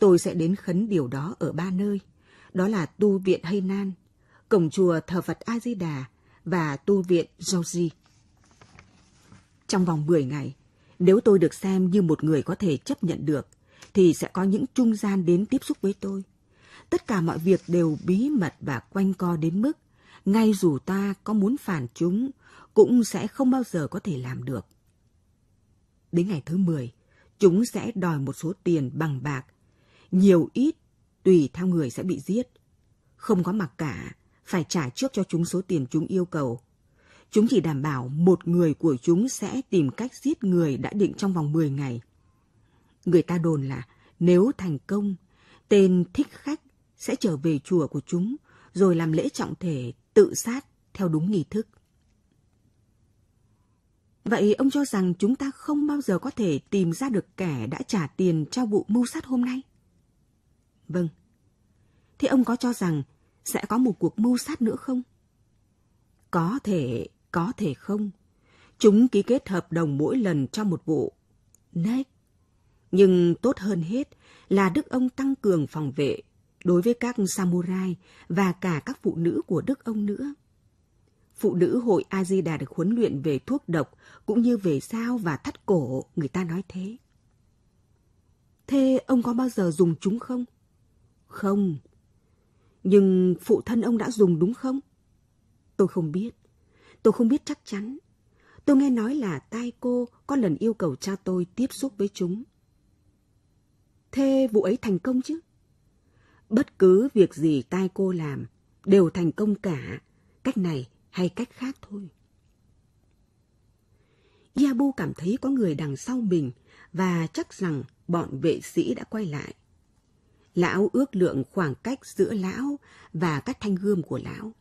Tôi sẽ đến khấn điều đó ở ba nơi, đó là tu viện Hay Nan, cổng chùa thờ Phật A Di Đà và tu viện Joji. Trong vòng 10 ngày, nếu tôi được xem như một người có thể chấp nhận được thì sẽ có những trung gian đến tiếp xúc với tôi. Tất cả mọi việc đều bí mật và quanh co đến mức ngay dù ta có muốn phản chúng cũng sẽ không bao giờ có thể làm được. Đến ngày thứ 10, chúng sẽ đòi một số tiền bằng bạc nhiều ít, tùy theo người sẽ bị giết. Không có mặc cả, phải trả trước cho chúng số tiền chúng yêu cầu. Chúng chỉ đảm bảo một người của chúng sẽ tìm cách giết người đã định trong vòng 10 ngày. Người ta đồn là nếu thành công, tên thích khách sẽ trở về chùa của chúng rồi làm lễ trọng thể tự sát theo đúng nghi thức. Vậy ông cho rằng chúng ta không bao giờ có thể tìm ra được kẻ đã trả tiền cho vụ mưu sát hôm nay? Vâng. Thế ông có cho rằng sẽ có một cuộc mưu sát nữa không? Có thể, có thể không. Chúng ký kết hợp đồng mỗi lần cho một vụ. Nếch. Nhưng tốt hơn hết là Đức ông tăng cường phòng vệ đối với các samurai và cả các phụ nữ của Đức ông nữa. Phụ nữ hội Azida được huấn luyện về thuốc độc cũng như về sao và thắt cổ, người ta nói thế. Thế ông có bao giờ dùng chúng không? Không. Nhưng phụ thân ông đã dùng đúng không? Tôi không biết. Tôi không biết chắc chắn. Tôi nghe nói là tai cô có lần yêu cầu cha tôi tiếp xúc với chúng. Thế vụ ấy thành công chứ? Bất cứ việc gì tai cô làm đều thành công cả, cách này hay cách khác thôi. Yabu cảm thấy có người đằng sau mình và chắc rằng bọn vệ sĩ đã quay lại. Lão ước lượng khoảng cách giữa lão và các thanh gươm của lão.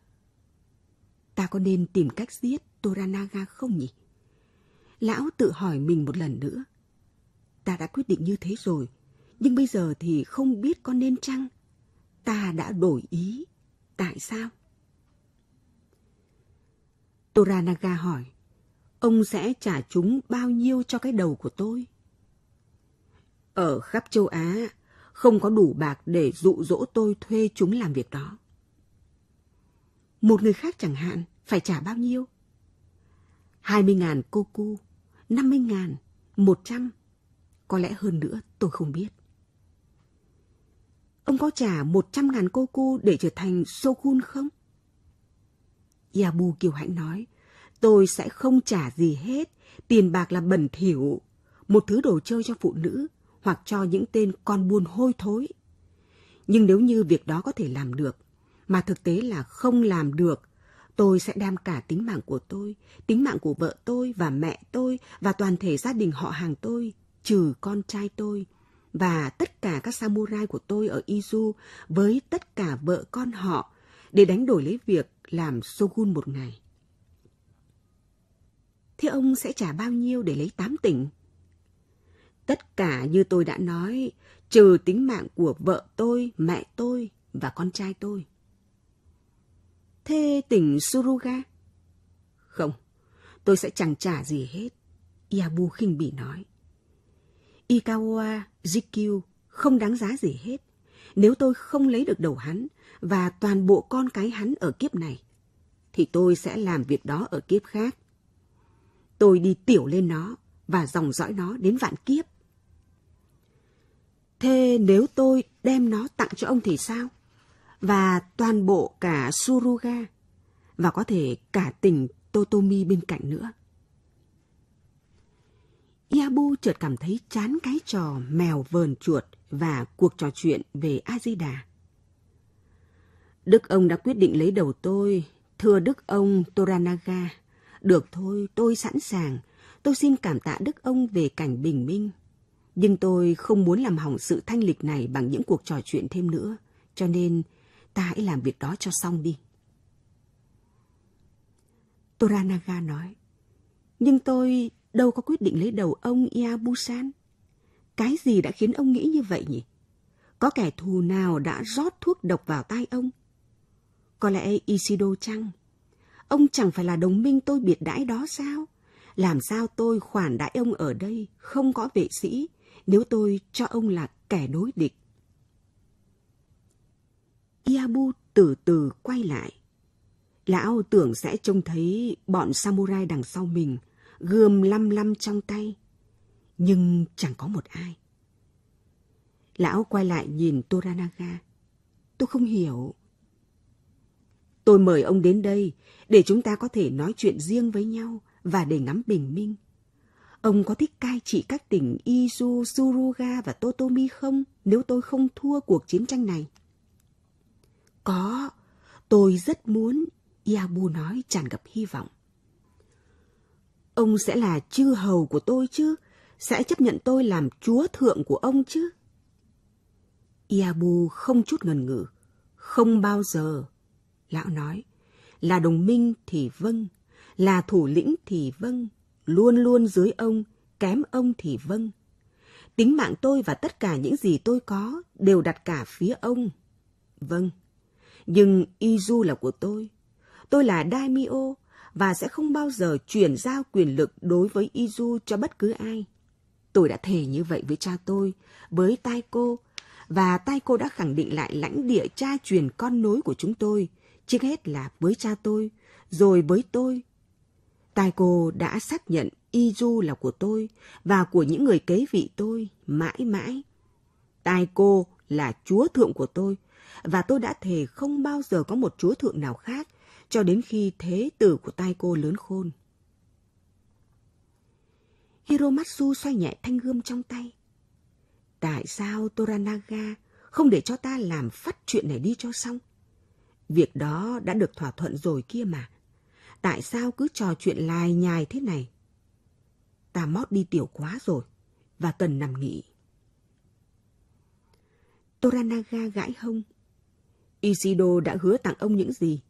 Ta có nên tìm cách giết Toranaga không nhỉ? Lão tự hỏi mình một lần nữa. Ta đã quyết định như thế rồi, nhưng bây giờ thì không biết có nên chăng? Ta đã đổi ý. Tại sao? Toranaga hỏi, ông sẽ trả chúng bao nhiêu cho cái đầu của tôi? Ở khắp châu Á, không có đủ bạc để dụ dỗ tôi thuê chúng làm việc đó. Một người khác chẳng hạn, phải trả bao nhiêu? 20.000 cô cu, 50.000, 100, có lẽ hơn nữa tôi không biết. Ông có trả 100.000 cô cu để trở thành Sokun không? Yabu Kiều hạnh nói, tôi sẽ không trả gì hết, tiền bạc là bẩn thỉu, một thứ đồ chơi cho phụ nữ, hoặc cho những tên con buôn hôi thối. Nhưng nếu như việc đó có thể làm được, mà thực tế là không làm được, tôi sẽ đem cả tính mạng của tôi, tính mạng của vợ tôi và mẹ tôi và toàn thể gia đình họ hàng tôi, trừ con trai tôi và tất cả các samurai của tôi ở Izu với tất cả vợ con họ để đánh đổi lấy việc làm shogun một ngày. Thế ông sẽ trả bao nhiêu để lấy tám tỉnh? Tất cả như tôi đã nói, trừ tính mạng của vợ tôi, mẹ tôi và con trai tôi. Thế tỉnh Suruga? Không, tôi sẽ chẳng trả gì hết. Iabu khinh bỉ nói. Ikawa, Jikyu không đáng giá gì hết. Nếu tôi không lấy được đầu hắn và toàn bộ con cái hắn ở kiếp này, thì tôi sẽ làm việc đó ở kiếp khác. Tôi đi tiểu lên nó và dòng dõi nó đến vạn kiếp. Thế nếu tôi đem nó tặng cho ông thì sao? Và toàn bộ cả Suruga và có thể cả tỉnh Totomi bên cạnh nữa. Yabu chợt cảm thấy chán cái trò mèo vờn chuột và cuộc trò chuyện về A-di-đà. Đức ông đã quyết định lấy đầu tôi, thưa Đức ông Toranaga. Được thôi, tôi sẵn sàng. Tôi xin cảm tạ Đức ông về cảnh bình minh nhưng tôi không muốn làm hỏng sự thanh lịch này bằng những cuộc trò chuyện thêm nữa, cho nên ta hãy làm việc đó cho xong đi. Toranaga nói, nhưng tôi đâu có quyết định lấy đầu ông Iabusan. Cái gì đã khiến ông nghĩ như vậy nhỉ? Có kẻ thù nào đã rót thuốc độc vào tai ông? Có lẽ Isido chăng? Ông chẳng phải là đồng minh tôi biệt đãi đó sao? Làm sao tôi khoản đãi ông ở đây, không có vệ sĩ, nếu tôi cho ông là kẻ đối địch. Iabu từ từ quay lại. Lão tưởng sẽ trông thấy bọn samurai đằng sau mình, gươm lăm lăm trong tay. Nhưng chẳng có một ai. Lão quay lại nhìn Toranaga. Tôi không hiểu. Tôi mời ông đến đây để chúng ta có thể nói chuyện riêng với nhau và để ngắm bình minh. Ông có thích cai trị các tỉnh Izu, Suruga và Totomi không nếu tôi không thua cuộc chiến tranh này? Có, tôi rất muốn, Iabu nói tràn ngập hy vọng. Ông sẽ là chư hầu của tôi chứ, sẽ chấp nhận tôi làm chúa thượng của ông chứ? Iabu không chút ngần ngừ, không bao giờ. Lão nói, là đồng minh thì vâng, là thủ lĩnh thì vâng, luôn luôn dưới ông, kém ông thì vâng. Tính mạng tôi và tất cả những gì tôi có đều đặt cả phía ông. Vâng, nhưng Izu là của tôi. Tôi là Daimyo và sẽ không bao giờ chuyển giao quyền lực đối với Izu cho bất cứ ai. Tôi đã thề như vậy với cha tôi, với tai cô, và tai cô đã khẳng định lại lãnh địa cha truyền con nối của chúng tôi, trước hết là với cha tôi, rồi với tôi, Tai cô đã xác nhận Izu là của tôi và của những người kế vị tôi mãi mãi. Tai cô là chúa thượng của tôi và tôi đã thề không bao giờ có một chúa thượng nào khác cho đến khi thế tử của tai cô lớn khôn. Hiromatsu xoay nhẹ thanh gươm trong tay. Tại sao Toranaga không để cho ta làm phát chuyện này đi cho xong? Việc đó đã được thỏa thuận rồi kia mà tại sao cứ trò chuyện lai nhài thế này? Ta mót đi tiểu quá rồi, và cần nằm nghỉ. Toranaga gãi hông. Isido đã hứa tặng ông những gì?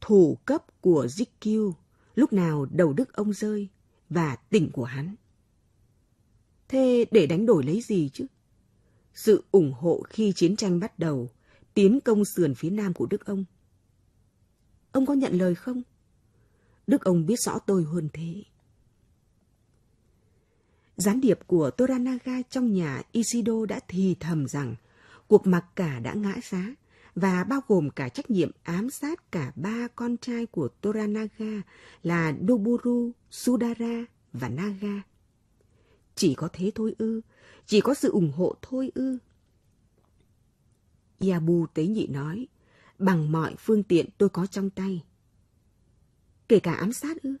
Thủ cấp của Zikyu, lúc nào đầu đức ông rơi, và tỉnh của hắn. Thế để đánh đổi lấy gì chứ? Sự ủng hộ khi chiến tranh bắt đầu, tiến công sườn phía nam của Đức ông. Ông có nhận lời không? Đức ông biết rõ tôi hơn thế. Gián điệp của Toranaga trong nhà Isido đã thì thầm rằng cuộc mặc cả đã ngã giá và bao gồm cả trách nhiệm ám sát cả ba con trai của Toranaga là Doburu, Sudara và Naga. Chỉ có thế thôi ư, chỉ có sự ủng hộ thôi ư. Yabu tế nhị nói, bằng mọi phương tiện tôi có trong tay, kể cả ám sát ư?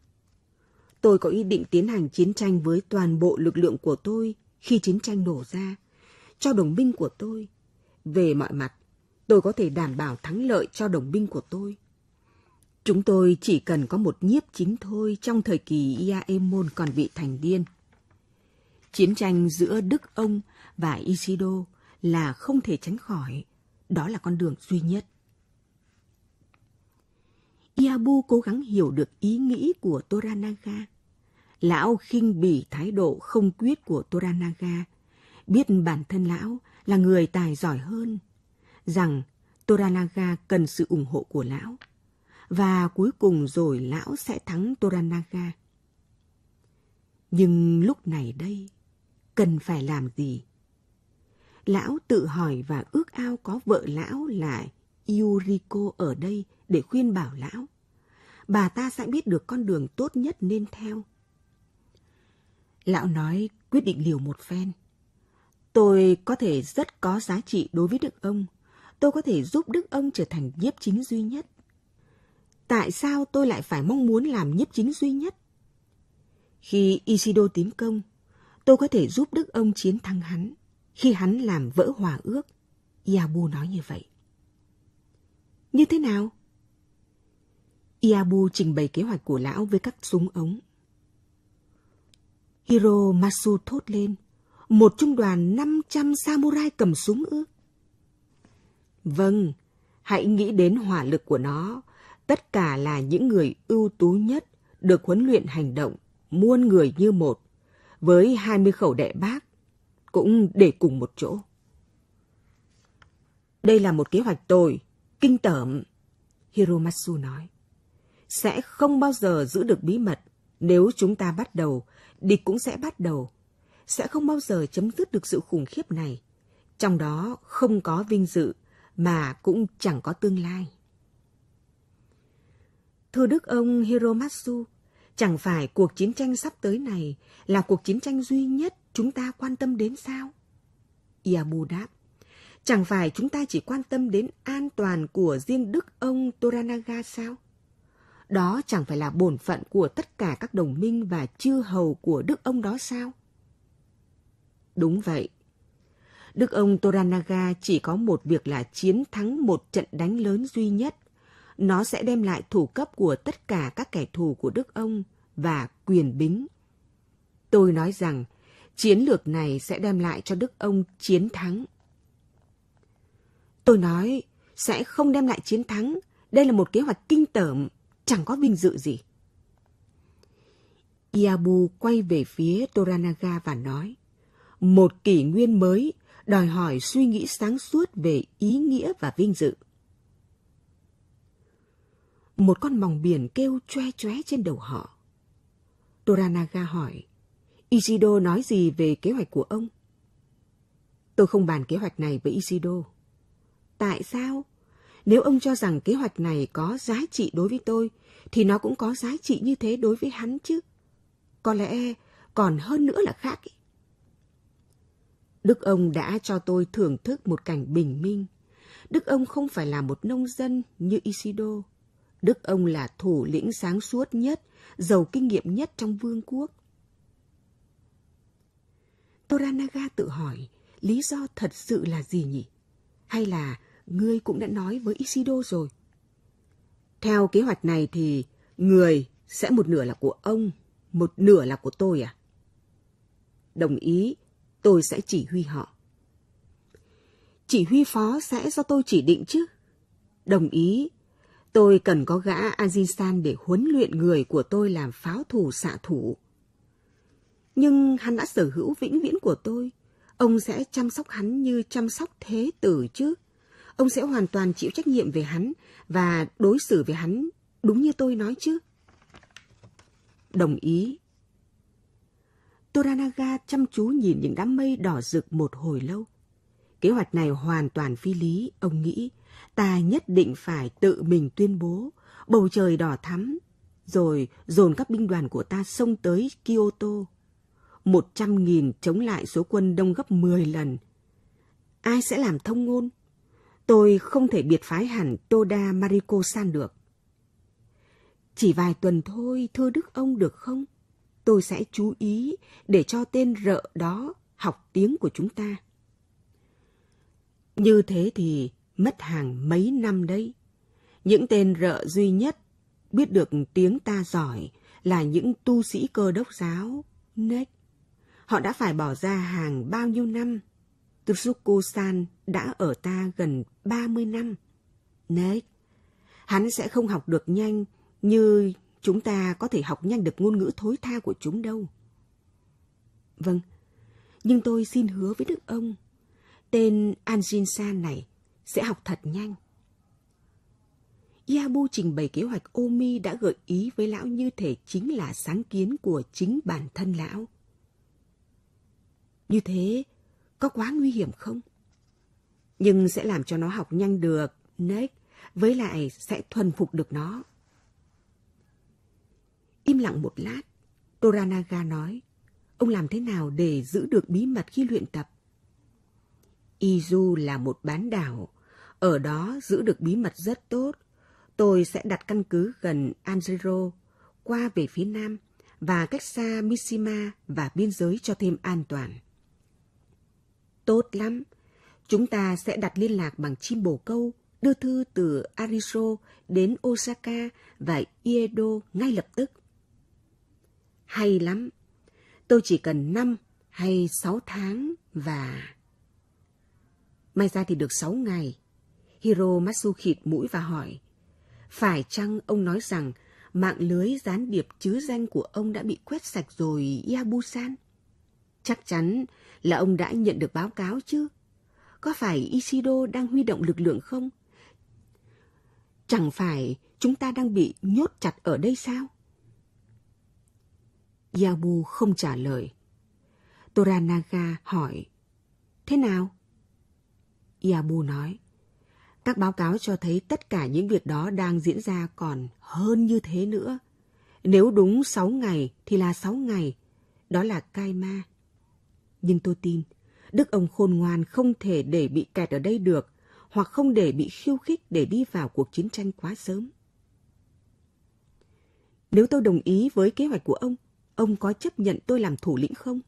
Tôi có ý định tiến hành chiến tranh với toàn bộ lực lượng của tôi khi chiến tranh nổ ra, cho đồng binh của tôi. Về mọi mặt, tôi có thể đảm bảo thắng lợi cho đồng binh của tôi. Chúng tôi chỉ cần có một nhiếp chính thôi trong thời kỳ Iaemon còn bị thành điên. Chiến tranh giữa Đức ông và Isido là không thể tránh khỏi. Đó là con đường duy nhất. Iabu cố gắng hiểu được ý nghĩ của Toranaga. Lão khinh bỉ thái độ không quyết của Toranaga, biết bản thân lão là người tài giỏi hơn, rằng Toranaga cần sự ủng hộ của lão, và cuối cùng rồi lão sẽ thắng Toranaga. Nhưng lúc này đây, cần phải làm gì? Lão tự hỏi và ước ao có vợ lão là Yuriko ở đây để khuyên bảo lão. Bà ta sẽ biết được con đường tốt nhất nên theo. Lão nói quyết định liều một phen. Tôi có thể rất có giá trị đối với Đức ông. Tôi có thể giúp Đức ông trở thành nhiếp chính duy nhất. Tại sao tôi lại phải mong muốn làm nhiếp chính duy nhất? Khi Isido tiến công, tôi có thể giúp Đức ông chiến thắng hắn khi hắn làm vỡ hòa ước. Yabu nói như vậy. Như thế nào? Iabu trình bày kế hoạch của lão với các súng ống. Hiro Masu thốt lên, một trung đoàn 500 samurai cầm súng ư? Vâng, hãy nghĩ đến hỏa lực của nó. Tất cả là những người ưu tú nhất, được huấn luyện hành động, muôn người như một, với 20 khẩu đệ bác, cũng để cùng một chỗ. Đây là một kế hoạch tồi, kinh tởm, Hiromatsu nói sẽ không bao giờ giữ được bí mật. Nếu chúng ta bắt đầu, địch cũng sẽ bắt đầu. Sẽ không bao giờ chấm dứt được sự khủng khiếp này. Trong đó không có vinh dự, mà cũng chẳng có tương lai. Thưa Đức ông Hiromatsu, chẳng phải cuộc chiến tranh sắp tới này là cuộc chiến tranh duy nhất chúng ta quan tâm đến sao? Iabu đáp, chẳng phải chúng ta chỉ quan tâm đến an toàn của riêng Đức ông Toranaga sao? đó chẳng phải là bổn phận của tất cả các đồng minh và chư hầu của đức ông đó sao? Đúng vậy. Đức ông Toranaga chỉ có một việc là chiến thắng một trận đánh lớn duy nhất. Nó sẽ đem lại thủ cấp của tất cả các kẻ thù của Đức ông và quyền bính. Tôi nói rằng, chiến lược này sẽ đem lại cho Đức ông chiến thắng. Tôi nói, sẽ không đem lại chiến thắng. Đây là một kế hoạch kinh tởm chẳng có vinh dự gì. Iabu quay về phía Toranaga và nói, một kỷ nguyên mới đòi hỏi suy nghĩ sáng suốt về ý nghĩa và vinh dự. Một con mòng biển kêu choe choe trên đầu họ. Toranaga hỏi, Ishido nói gì về kế hoạch của ông? Tôi không bàn kế hoạch này với Ishido. Tại sao nếu ông cho rằng kế hoạch này có giá trị đối với tôi thì nó cũng có giá trị như thế đối với hắn chứ có lẽ còn hơn nữa là khác ý. đức ông đã cho tôi thưởng thức một cảnh bình minh đức ông không phải là một nông dân như isido đức ông là thủ lĩnh sáng suốt nhất giàu kinh nghiệm nhất trong vương quốc toranaga tự hỏi lý do thật sự là gì nhỉ hay là ngươi cũng đã nói với Isido rồi. Theo kế hoạch này thì người sẽ một nửa là của ông, một nửa là của tôi à? Đồng ý, tôi sẽ chỉ huy họ. Chỉ huy phó sẽ do tôi chỉ định chứ? Đồng ý, tôi cần có gã Azizan để huấn luyện người của tôi làm pháo thủ xạ thủ. Nhưng hắn đã sở hữu vĩnh viễn của tôi, ông sẽ chăm sóc hắn như chăm sóc thế tử chứ ông sẽ hoàn toàn chịu trách nhiệm về hắn và đối xử với hắn đúng như tôi nói chứ. Đồng ý. Toranaga chăm chú nhìn những đám mây đỏ rực một hồi lâu. Kế hoạch này hoàn toàn phi lý, ông nghĩ. Ta nhất định phải tự mình tuyên bố bầu trời đỏ thắm, rồi dồn các binh đoàn của ta xông tới Kyoto. Một trăm nghìn chống lại số quân đông gấp mười lần. Ai sẽ làm thông ngôn? tôi không thể biệt phái hẳn Toda Mariko San được. Chỉ vài tuần thôi, thưa Đức ông được không? Tôi sẽ chú ý để cho tên rợ đó học tiếng của chúng ta. Như thế thì mất hàng mấy năm đấy. Những tên rợ duy nhất biết được tiếng ta giỏi là những tu sĩ cơ đốc giáo, nếch. Họ đã phải bỏ ra hàng bao nhiêu năm Tsuku-san đã ở ta gần 30 năm. Nế, hắn sẽ không học được nhanh như chúng ta có thể học nhanh được ngôn ngữ thối tha của chúng đâu. Vâng, nhưng tôi xin hứa với Đức ông, tên Anjin-san này sẽ học thật nhanh. Yabu trình bày kế hoạch Omi đã gợi ý với lão như thể chính là sáng kiến của chính bản thân lão. Như thế, có quá nguy hiểm không? Nhưng sẽ làm cho nó học nhanh được, nếch, với lại sẽ thuần phục được nó. Im lặng một lát, Toranaga nói, ông làm thế nào để giữ được bí mật khi luyện tập? Izu là một bán đảo, ở đó giữ được bí mật rất tốt. Tôi sẽ đặt căn cứ gần Anjiro, qua về phía nam và cách xa Mishima và biên giới cho thêm an toàn. Tốt lắm. Chúng ta sẽ đặt liên lạc bằng chim bồ câu, đưa thư từ Ariso đến Osaka và Iedo ngay lập tức. Hay lắm. Tôi chỉ cần 5 hay 6 tháng và... May ra thì được 6 ngày. Hiro Matsu khịt mũi và hỏi. Phải chăng ông nói rằng mạng lưới gián điệp chứ danh của ông đã bị quét sạch rồi, Yabusan? Chắc chắn là ông đã nhận được báo cáo chứ? Có phải Isido đang huy động lực lượng không? Chẳng phải chúng ta đang bị nhốt chặt ở đây sao? Yabu không trả lời. Toranaga hỏi, thế nào? Yabu nói, các báo cáo cho thấy tất cả những việc đó đang diễn ra còn hơn như thế nữa. Nếu đúng 6 ngày thì là 6 ngày, đó là ma nhưng tôi tin đức ông khôn ngoan không thể để bị kẹt ở đây được hoặc không để bị khiêu khích để đi vào cuộc chiến tranh quá sớm nếu tôi đồng ý với kế hoạch của ông ông có chấp nhận tôi làm thủ lĩnh không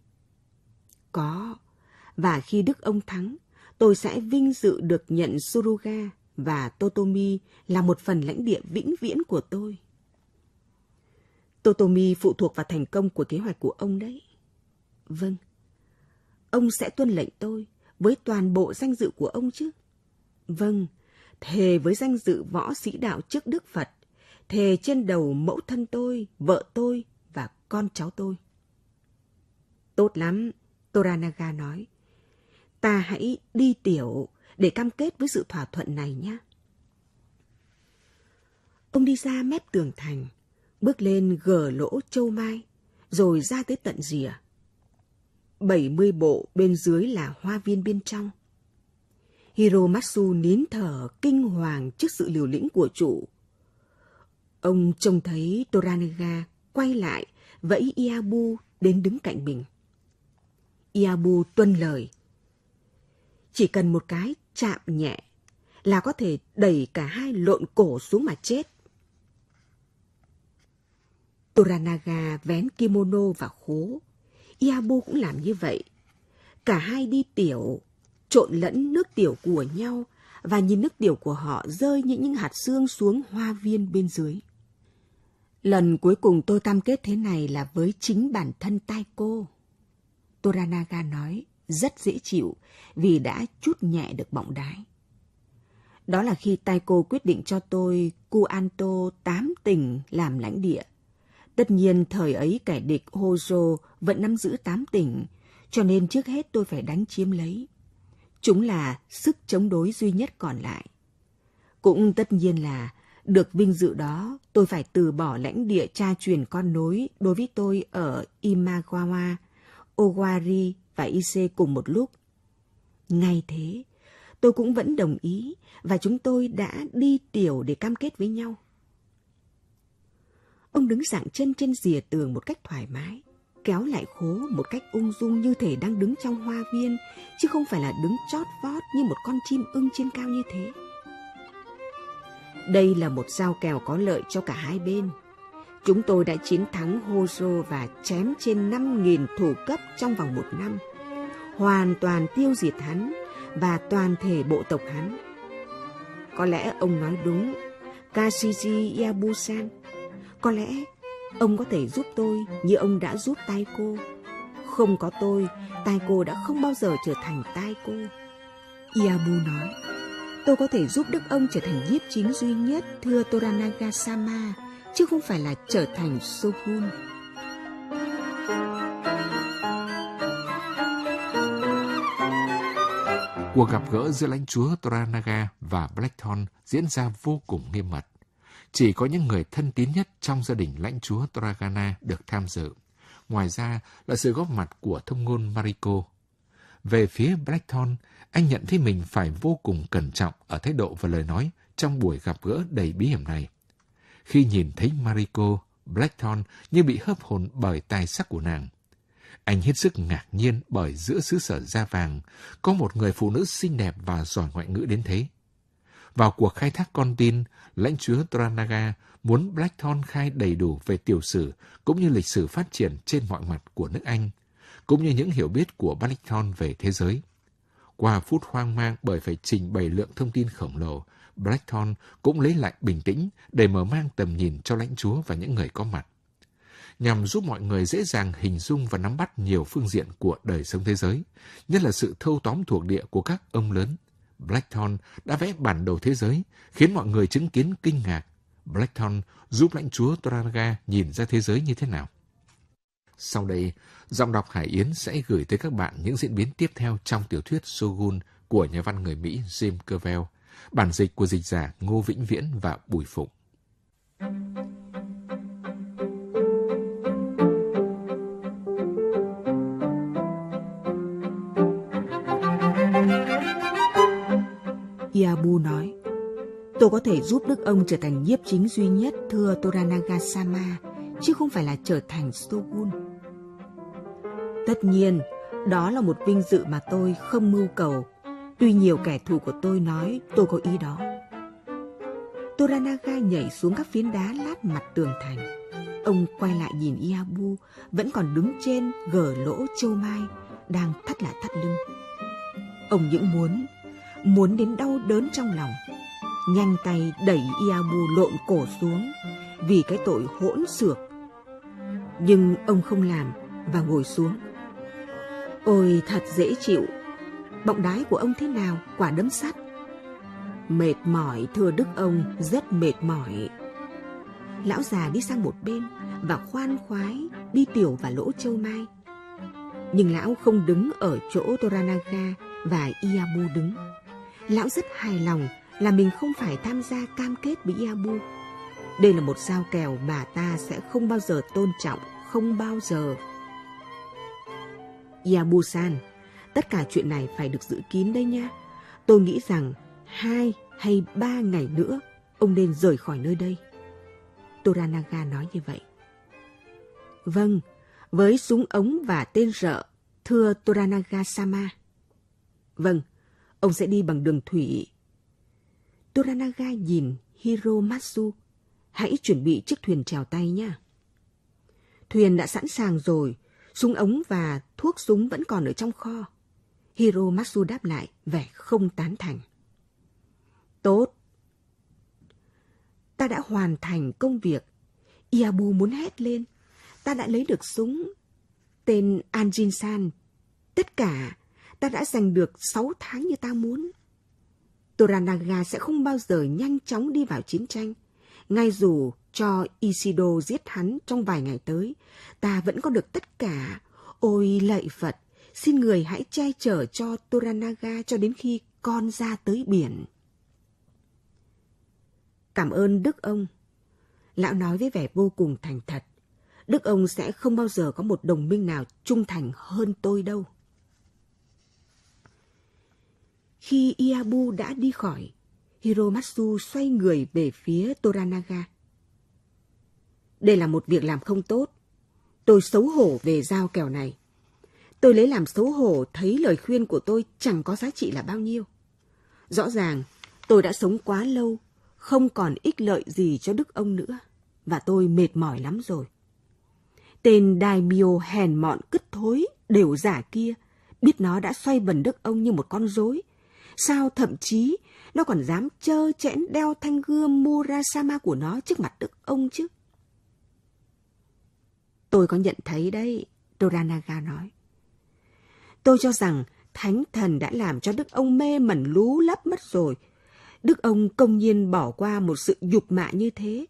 có và khi đức ông thắng tôi sẽ vinh dự được nhận suruga và totomi là một phần lãnh địa vĩnh viễn của tôi totomi phụ thuộc vào thành công của kế hoạch của ông đấy vâng ông sẽ tuân lệnh tôi với toàn bộ danh dự của ông chứ? Vâng, thề với danh dự võ sĩ đạo trước Đức Phật, thề trên đầu mẫu thân tôi, vợ tôi và con cháu tôi. Tốt lắm, Toranaga nói. Ta hãy đi tiểu để cam kết với sự thỏa thuận này nhé. Ông đi ra mép tường thành, bước lên gờ lỗ châu mai, rồi ra tới tận rìa. 70 bộ bên dưới là hoa viên bên trong. Hiromatsu nín thở kinh hoàng trước sự liều lĩnh của chủ. Ông trông thấy Toranaga quay lại vẫy Iabu đến đứng cạnh mình. Iabu tuân lời. Chỉ cần một cái chạm nhẹ là có thể đẩy cả hai lộn cổ xuống mà chết. Toranaga vén kimono và khố. Iabo cũng làm như vậy. Cả hai đi tiểu, trộn lẫn nước tiểu của nhau và nhìn nước tiểu của họ rơi những những hạt xương xuống hoa viên bên dưới. Lần cuối cùng tôi cam kết thế này là với chính bản thân tai cô. Toranaga nói rất dễ chịu vì đã chút nhẹ được bọng đái. Đó là khi Taiko quyết định cho tôi Cuanto tám tỉnh làm lãnh địa Tất nhiên thời ấy kẻ địch Hojo vẫn nắm giữ tám tỉnh, cho nên trước hết tôi phải đánh chiếm lấy. Chúng là sức chống đối duy nhất còn lại. Cũng tất nhiên là được vinh dự đó, tôi phải từ bỏ lãnh địa cha truyền con nối đối với tôi ở Imagawa, Owari và Ise cùng một lúc. Ngay thế, tôi cũng vẫn đồng ý và chúng tôi đã đi tiểu để cam kết với nhau. Ông đứng dạng chân trên rìa tường một cách thoải mái, kéo lại khố một cách ung dung như thể đang đứng trong hoa viên, chứ không phải là đứng chót vót như một con chim ưng trên cao như thế. Đây là một giao kèo có lợi cho cả hai bên. Chúng tôi đã chiến thắng Hozo và chém trên năm nghìn thủ cấp trong vòng một năm, hoàn toàn tiêu diệt hắn và toàn thể bộ tộc hắn. Có lẽ ông nói đúng, Kashishi Yabusan có lẽ ông có thể giúp tôi như ông đã giúp tay cô. Không có tôi, tai cô đã không bao giờ trở thành tai cô. Iabu nói, tôi có thể giúp đức ông trở thành nhiếp chính duy nhất thưa Toranaga Sama, chứ không phải là trở thành Shogun. Cuộc gặp gỡ giữa lãnh chúa Toranaga và Blackthorn diễn ra vô cùng nghiêm mật. Chỉ có những người thân tín nhất trong gia đình lãnh chúa Dragana được tham dự. Ngoài ra là sự góp mặt của thông ngôn Mariko. Về phía Blackthorn, anh nhận thấy mình phải vô cùng cẩn trọng ở thái độ và lời nói trong buổi gặp gỡ đầy bí hiểm này. Khi nhìn thấy Mariko, Blackthorn như bị hấp hồn bởi tài sắc của nàng. Anh hết sức ngạc nhiên bởi giữa xứ sở da vàng có một người phụ nữ xinh đẹp và giỏi ngoại ngữ đến thế. Vào cuộc khai thác con tin, lãnh chúa Tranaga muốn Blackthorn khai đầy đủ về tiểu sử cũng như lịch sử phát triển trên mọi mặt của nước Anh, cũng như những hiểu biết của Blackthorn về thế giới. Qua phút hoang mang bởi phải trình bày lượng thông tin khổng lồ, Blackthorn cũng lấy lại bình tĩnh để mở mang tầm nhìn cho lãnh chúa và những người có mặt, nhằm giúp mọi người dễ dàng hình dung và nắm bắt nhiều phương diện của đời sống thế giới, nhất là sự thâu tóm thuộc địa của các ông lớn Blackthorne đã vẽ bản đồ thế giới, khiến mọi người chứng kiến kinh ngạc. Blackthorne giúp lãnh chúa Toraga nhìn ra thế giới như thế nào. Sau đây, giọng đọc Hải Yến sẽ gửi tới các bạn những diễn biến tiếp theo trong tiểu thuyết Shogun của nhà văn người Mỹ Jim Covell, bản dịch của dịch giả Ngô Vĩnh Viễn và Bùi Phụng. Thank you. Abu nói, Tôi có thể giúp Đức ông trở thành nhiếp chính duy nhất thưa Toranaga Sama, chứ không phải là trở thành Stogun. Tất nhiên, đó là một vinh dự mà tôi không mưu cầu, tuy nhiều kẻ thù của tôi nói tôi có ý đó. Toranaga nhảy xuống các phiến đá lát mặt tường thành. Ông quay lại nhìn Iabu, vẫn còn đứng trên gờ lỗ châu mai, đang thắt lại thắt lưng. Ông những muốn muốn đến đau đớn trong lòng nhanh tay đẩy Iabu lộn cổ xuống vì cái tội hỗn xược. Nhưng ông không làm và ngồi xuống. Ôi thật dễ chịu, bọng đái của ông thế nào, quả đấm sắt. Mệt mỏi thưa đức ông, rất mệt mỏi. Lão già đi sang một bên và khoan khoái đi tiểu vào lỗ châu mai. Nhưng lão không đứng ở chỗ Toranaga và Iabu đứng lão rất hài lòng là mình không phải tham gia cam kết với Iabu. Đây là một giao kèo mà ta sẽ không bao giờ tôn trọng, không bao giờ. Iabu-san, tất cả chuyện này phải được giữ kín đấy nha. Tôi nghĩ rằng hai hay ba ngày nữa ông nên rời khỏi nơi đây. Toranaga nói như vậy. Vâng, với súng ống và tên rợ, thưa Toranaga-sama. Vâng, Ông sẽ đi bằng đường thủy. Toranaga nhìn Hiromatsu. Hãy chuẩn bị chiếc thuyền trèo tay nha. Thuyền đã sẵn sàng rồi. Súng ống và thuốc súng vẫn còn ở trong kho. Hiromatsu đáp lại vẻ không tán thành. Tốt. Ta đã hoàn thành công việc. Iabu muốn hét lên. Ta đã lấy được súng. Tên Anjin-san. Tất cả ta đã giành được 6 tháng như ta muốn. Toranaga sẽ không bao giờ nhanh chóng đi vào chiến tranh. Ngay dù cho Isido giết hắn trong vài ngày tới, ta vẫn có được tất cả. Ôi lạy Phật, xin người hãy che chở cho Toranaga cho đến khi con ra tới biển. Cảm ơn Đức ông. Lão nói với vẻ vô cùng thành thật. Đức ông sẽ không bao giờ có một đồng minh nào trung thành hơn tôi đâu. Khi Iabu đã đi khỏi, Hiromatsu xoay người về phía Toranaga. Đây là một việc làm không tốt. Tôi xấu hổ về giao kèo này. Tôi lấy làm xấu hổ thấy lời khuyên của tôi chẳng có giá trị là bao nhiêu. Rõ ràng, tôi đã sống quá lâu, không còn ích lợi gì cho đức ông nữa, và tôi mệt mỏi lắm rồi. Tên Daimyo hèn mọn cứt thối, đều giả kia, biết nó đã xoay vần đức ông như một con rối, sao thậm chí nó còn dám trơ chẽn đeo thanh gươm Murasama của nó trước mặt đức ông chứ. Tôi có nhận thấy đấy, Doranaga nói. Tôi cho rằng thánh thần đã làm cho đức ông mê mẩn lú lấp mất rồi. Đức ông công nhiên bỏ qua một sự dục mạ như thế,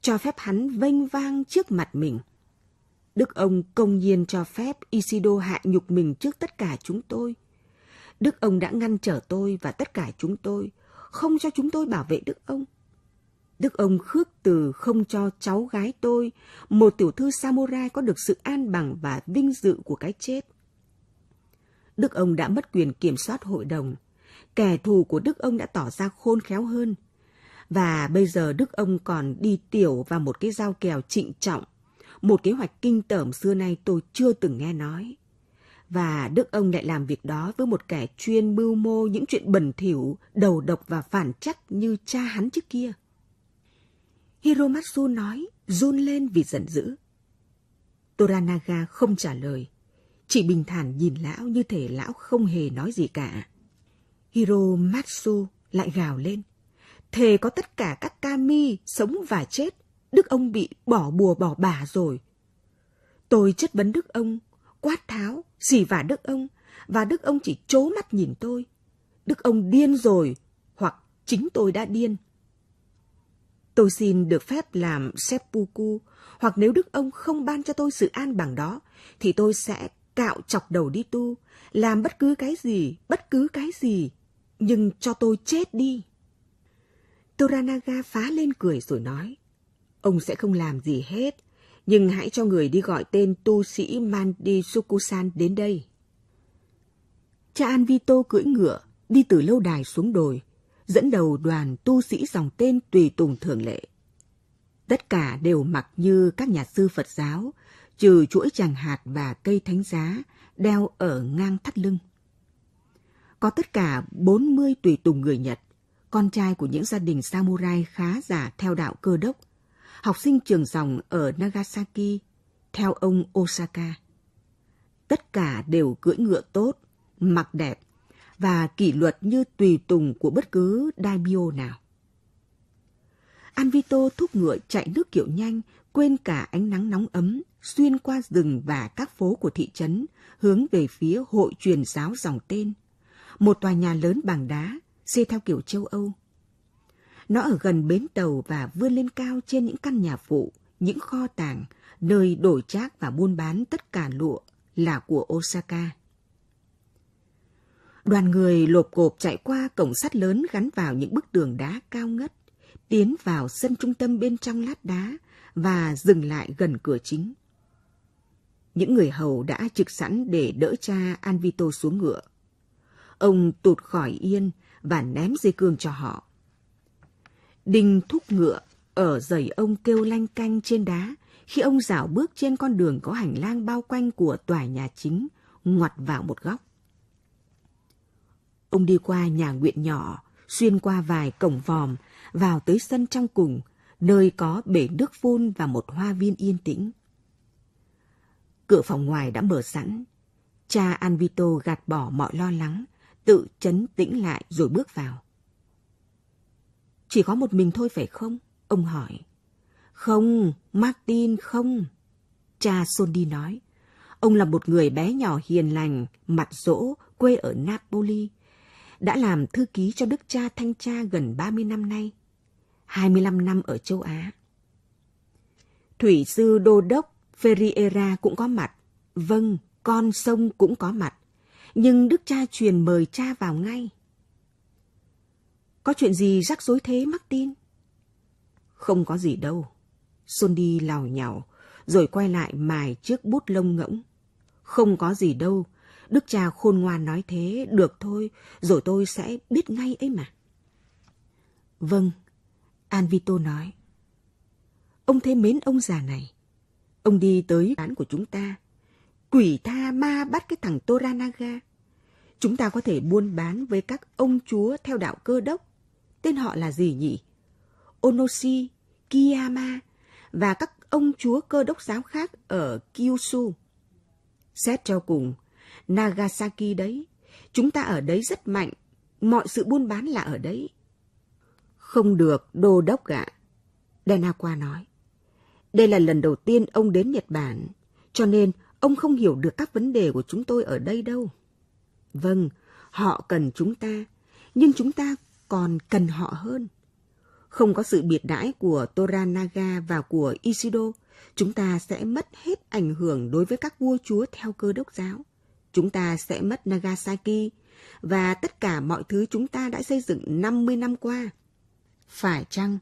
cho phép hắn vênh vang trước mặt mình. Đức ông công nhiên cho phép Isido hạ nhục mình trước tất cả chúng tôi. Đức ông đã ngăn trở tôi và tất cả chúng tôi, không cho chúng tôi bảo vệ Đức ông. Đức ông khước từ không cho cháu gái tôi, một tiểu thư samurai có được sự an bằng và vinh dự của cái chết. Đức ông đã mất quyền kiểm soát hội đồng. Kẻ thù của Đức ông đã tỏ ra khôn khéo hơn. Và bây giờ Đức ông còn đi tiểu vào một cái dao kèo trịnh trọng, một kế hoạch kinh tởm xưa nay tôi chưa từng nghe nói. Và đức ông lại làm việc đó với một kẻ chuyên mưu mô những chuyện bẩn thỉu, đầu độc và phản trắc như cha hắn trước kia. Hiromatsu nói, run lên vì giận dữ. Toranaga không trả lời, chỉ bình thản nhìn lão như thể lão không hề nói gì cả. Hiromatsu lại gào lên, thề có tất cả các kami sống và chết, đức ông bị bỏ bùa bỏ bả rồi. Tôi chất vấn đức ông quát tháo, xì vả đức ông, và đức ông chỉ trố mắt nhìn tôi. Đức ông điên rồi, hoặc chính tôi đã điên. Tôi xin được phép làm seppuku, hoặc nếu đức ông không ban cho tôi sự an bằng đó, thì tôi sẽ cạo chọc đầu đi tu, làm bất cứ cái gì, bất cứ cái gì, nhưng cho tôi chết đi. Toranaga phá lên cười rồi nói, ông sẽ không làm gì hết, nhưng hãy cho người đi gọi tên tu sĩ Mandi Sukusan đến đây. Cha An Vito cưỡi ngựa, đi từ lâu đài xuống đồi, dẫn đầu đoàn tu sĩ dòng tên tùy tùng thường lệ. Tất cả đều mặc như các nhà sư Phật giáo, trừ chuỗi tràng hạt và cây thánh giá đeo ở ngang thắt lưng. Có tất cả 40 tùy tùng người Nhật, con trai của những gia đình samurai khá giả theo đạo cơ đốc – học sinh trường dòng ở Nagasaki, theo ông Osaka. Tất cả đều cưỡi ngựa tốt, mặc đẹp và kỷ luật như tùy tùng của bất cứ daimyo nào. Anvito thúc ngựa chạy nước kiểu nhanh, quên cả ánh nắng nóng ấm, xuyên qua rừng và các phố của thị trấn, hướng về phía hội truyền giáo dòng tên. Một tòa nhà lớn bằng đá, xây theo kiểu châu Âu, nó ở gần bến tàu và vươn lên cao trên những căn nhà phụ, những kho tàng, nơi đổi trác và buôn bán tất cả lụa là của Osaka. Đoàn người lộp cộp chạy qua cổng sắt lớn gắn vào những bức tường đá cao ngất, tiến vào sân trung tâm bên trong lát đá và dừng lại gần cửa chính. Những người hầu đã trực sẵn để đỡ cha Anvito xuống ngựa. Ông tụt khỏi yên và ném dây cương cho họ. Đinh thúc ngựa ở giày ông kêu lanh canh trên đá khi ông dạo bước trên con đường có hành lang bao quanh của tòa nhà chính, ngoặt vào một góc. Ông đi qua nhà nguyện nhỏ, xuyên qua vài cổng vòm, vào tới sân trong cùng, nơi có bể nước phun và một hoa viên yên tĩnh. Cửa phòng ngoài đã mở sẵn. Cha Anvito gạt bỏ mọi lo lắng, tự chấn tĩnh lại rồi bước vào. Chỉ có một mình thôi phải không? Ông hỏi. Không, Martin không. Cha Sondi nói. Ông là một người bé nhỏ hiền lành, mặt rỗ, quê ở Napoli. Đã làm thư ký cho đức cha thanh tra gần 30 năm nay. 25 năm ở châu Á. Thủy sư đô đốc Ferriera cũng có mặt. Vâng, con sông cũng có mặt. Nhưng đức cha truyền mời cha vào ngay. Có chuyện gì rắc rối thế Martin? Không có gì đâu. Sandy lào nhào, rồi quay lại mài trước bút lông ngỗng. Không có gì đâu. Đức cha khôn ngoan nói thế, được thôi, rồi tôi sẽ biết ngay ấy mà. Vâng, Anvito nói. Ông thế mến ông già này. Ông đi tới án của chúng ta. Quỷ tha ma bắt cái thằng Toranaga. Chúng ta có thể buôn bán với các ông chúa theo đạo cơ đốc tên họ là gì nhỉ? Onoshi, Kiyama và các ông chúa cơ đốc giáo khác ở Kyushu. Xét cho cùng, Nagasaki đấy, chúng ta ở đấy rất mạnh, mọi sự buôn bán là ở đấy. Không được, đô đốc ạ, à, Denawa nói. Đây là lần đầu tiên ông đến Nhật Bản, cho nên ông không hiểu được các vấn đề của chúng tôi ở đây đâu. Vâng, họ cần chúng ta, nhưng chúng ta còn cần họ hơn. Không có sự biệt đãi của Toranaga và của Isido, chúng ta sẽ mất hết ảnh hưởng đối với các vua chúa theo cơ đốc giáo. Chúng ta sẽ mất Nagasaki và tất cả mọi thứ chúng ta đã xây dựng 50 năm qua. Phải chăng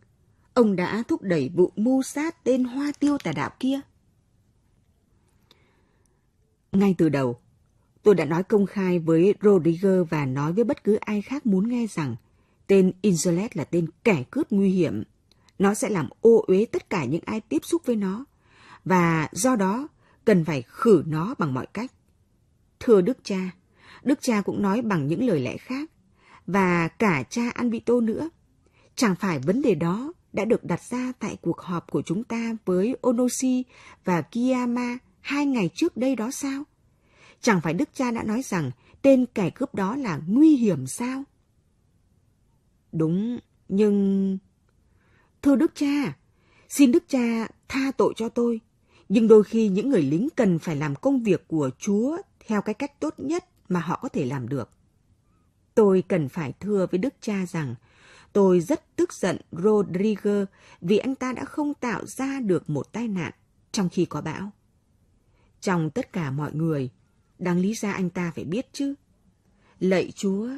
ông đã thúc đẩy vụ mưu sát tên hoa tiêu tà đạo kia? Ngay từ đầu, tôi đã nói công khai với Rodriguez và nói với bất cứ ai khác muốn nghe rằng – Tên Insulet là tên kẻ cướp nguy hiểm. Nó sẽ làm ô uế tất cả những ai tiếp xúc với nó. Và do đó, cần phải khử nó bằng mọi cách. Thưa Đức Cha, Đức Cha cũng nói bằng những lời lẽ khác. Và cả cha Anvito nữa. Chẳng phải vấn đề đó đã được đặt ra tại cuộc họp của chúng ta với Onoshi và Kiyama hai ngày trước đây đó sao? Chẳng phải Đức Cha đã nói rằng tên kẻ cướp đó là nguy hiểm sao? Đúng, nhưng... Thưa Đức Cha, xin Đức Cha tha tội cho tôi. Nhưng đôi khi những người lính cần phải làm công việc của Chúa theo cái cách tốt nhất mà họ có thể làm được. Tôi cần phải thưa với Đức Cha rằng tôi rất tức giận rodrigo vì anh ta đã không tạo ra được một tai nạn trong khi có bão. Trong tất cả mọi người, đáng lý ra anh ta phải biết chứ. Lạy Chúa,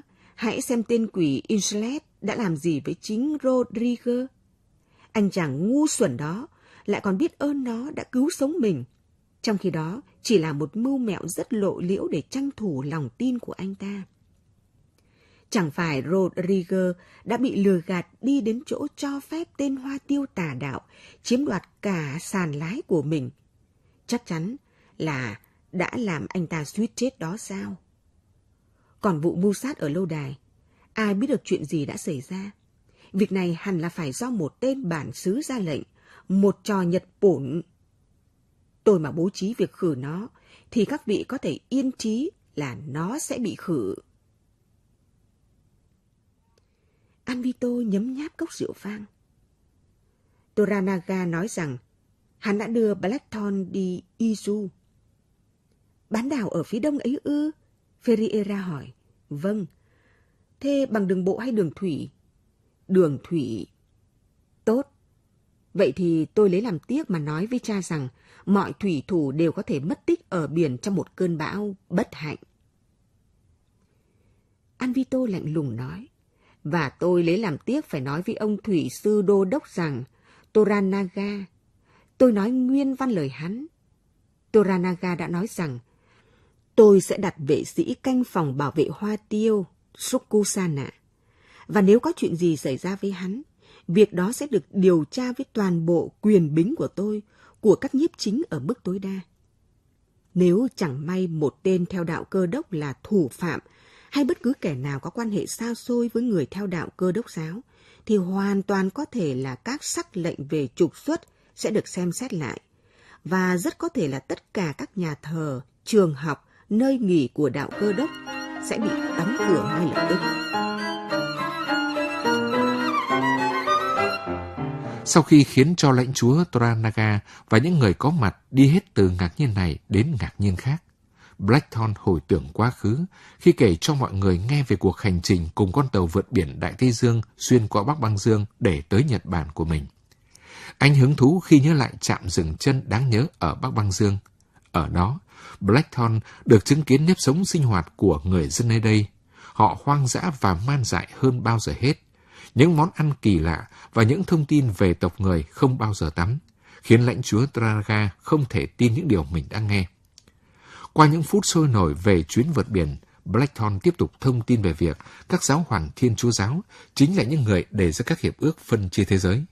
Hãy xem tên quỷ Insulet đã làm gì với chính Rodrigo, Anh chàng ngu xuẩn đó lại còn biết ơn nó đã cứu sống mình. Trong khi đó, chỉ là một mưu mẹo rất lộ liễu để tranh thủ lòng tin của anh ta. Chẳng phải Rodrigo đã bị lừa gạt đi đến chỗ cho phép tên hoa tiêu tà đạo chiếm đoạt cả sàn lái của mình. Chắc chắn là đã làm anh ta suýt chết đó sao? Còn vụ mưu sát ở lâu đài, ai biết được chuyện gì đã xảy ra? Việc này hẳn là phải do một tên bản xứ ra lệnh, một trò Nhật Bổn. Tôi mà bố trí việc khử nó, thì các vị có thể yên trí là nó sẽ bị khử. An Vito nhấm nháp cốc rượu vang. Toranaga nói rằng hắn đã đưa Blackthorn đi Izu. Bán đảo ở phía đông ấy ư? Ferreira hỏi, vâng, thế bằng đường bộ hay đường thủy? Đường thủy. Tốt. Vậy thì tôi lấy làm tiếc mà nói với cha rằng mọi thủy thủ đều có thể mất tích ở biển trong một cơn bão bất hạnh. Anvito lạnh lùng nói, và tôi lấy làm tiếc phải nói với ông thủy sư đô đốc rằng Toranaga, tôi nói nguyên văn lời hắn. Toranaga đã nói rằng tôi sẽ đặt vệ sĩ canh phòng bảo vệ hoa tiêu, Sukusana. Và nếu có chuyện gì xảy ra với hắn, việc đó sẽ được điều tra với toàn bộ quyền bính của tôi, của các nhiếp chính ở mức tối đa. Nếu chẳng may một tên theo đạo cơ đốc là thủ phạm hay bất cứ kẻ nào có quan hệ xa xôi với người theo đạo cơ đốc giáo, thì hoàn toàn có thể là các sắc lệnh về trục xuất sẽ được xem xét lại. Và rất có thể là tất cả các nhà thờ, trường học nơi nghỉ của đạo cơ đốc sẽ bị đóng cửa ngay lập tức. Sau khi khiến cho lãnh chúa Toranaga và những người có mặt đi hết từ ngạc nhiên này đến ngạc nhiên khác, Blackthorn hồi tưởng quá khứ khi kể cho mọi người nghe về cuộc hành trình cùng con tàu vượt biển Đại Tây Dương xuyên qua Bắc Băng Dương để tới Nhật Bản của mình. Anh hứng thú khi nhớ lại chạm dừng chân đáng nhớ ở Bắc Băng Dương. Ở đó, Blackthorn được chứng kiến nếp sống sinh hoạt của người dân nơi đây. Họ hoang dã và man dại hơn bao giờ hết. Những món ăn kỳ lạ và những thông tin về tộc người không bao giờ tắm, khiến lãnh chúa Traraga không thể tin những điều mình đã nghe. Qua những phút sôi nổi về chuyến vượt biển, Blackthorn tiếp tục thông tin về việc các giáo hoàng Thiên Chúa Giáo chính là những người đề ra các hiệp ước phân chia thế giới.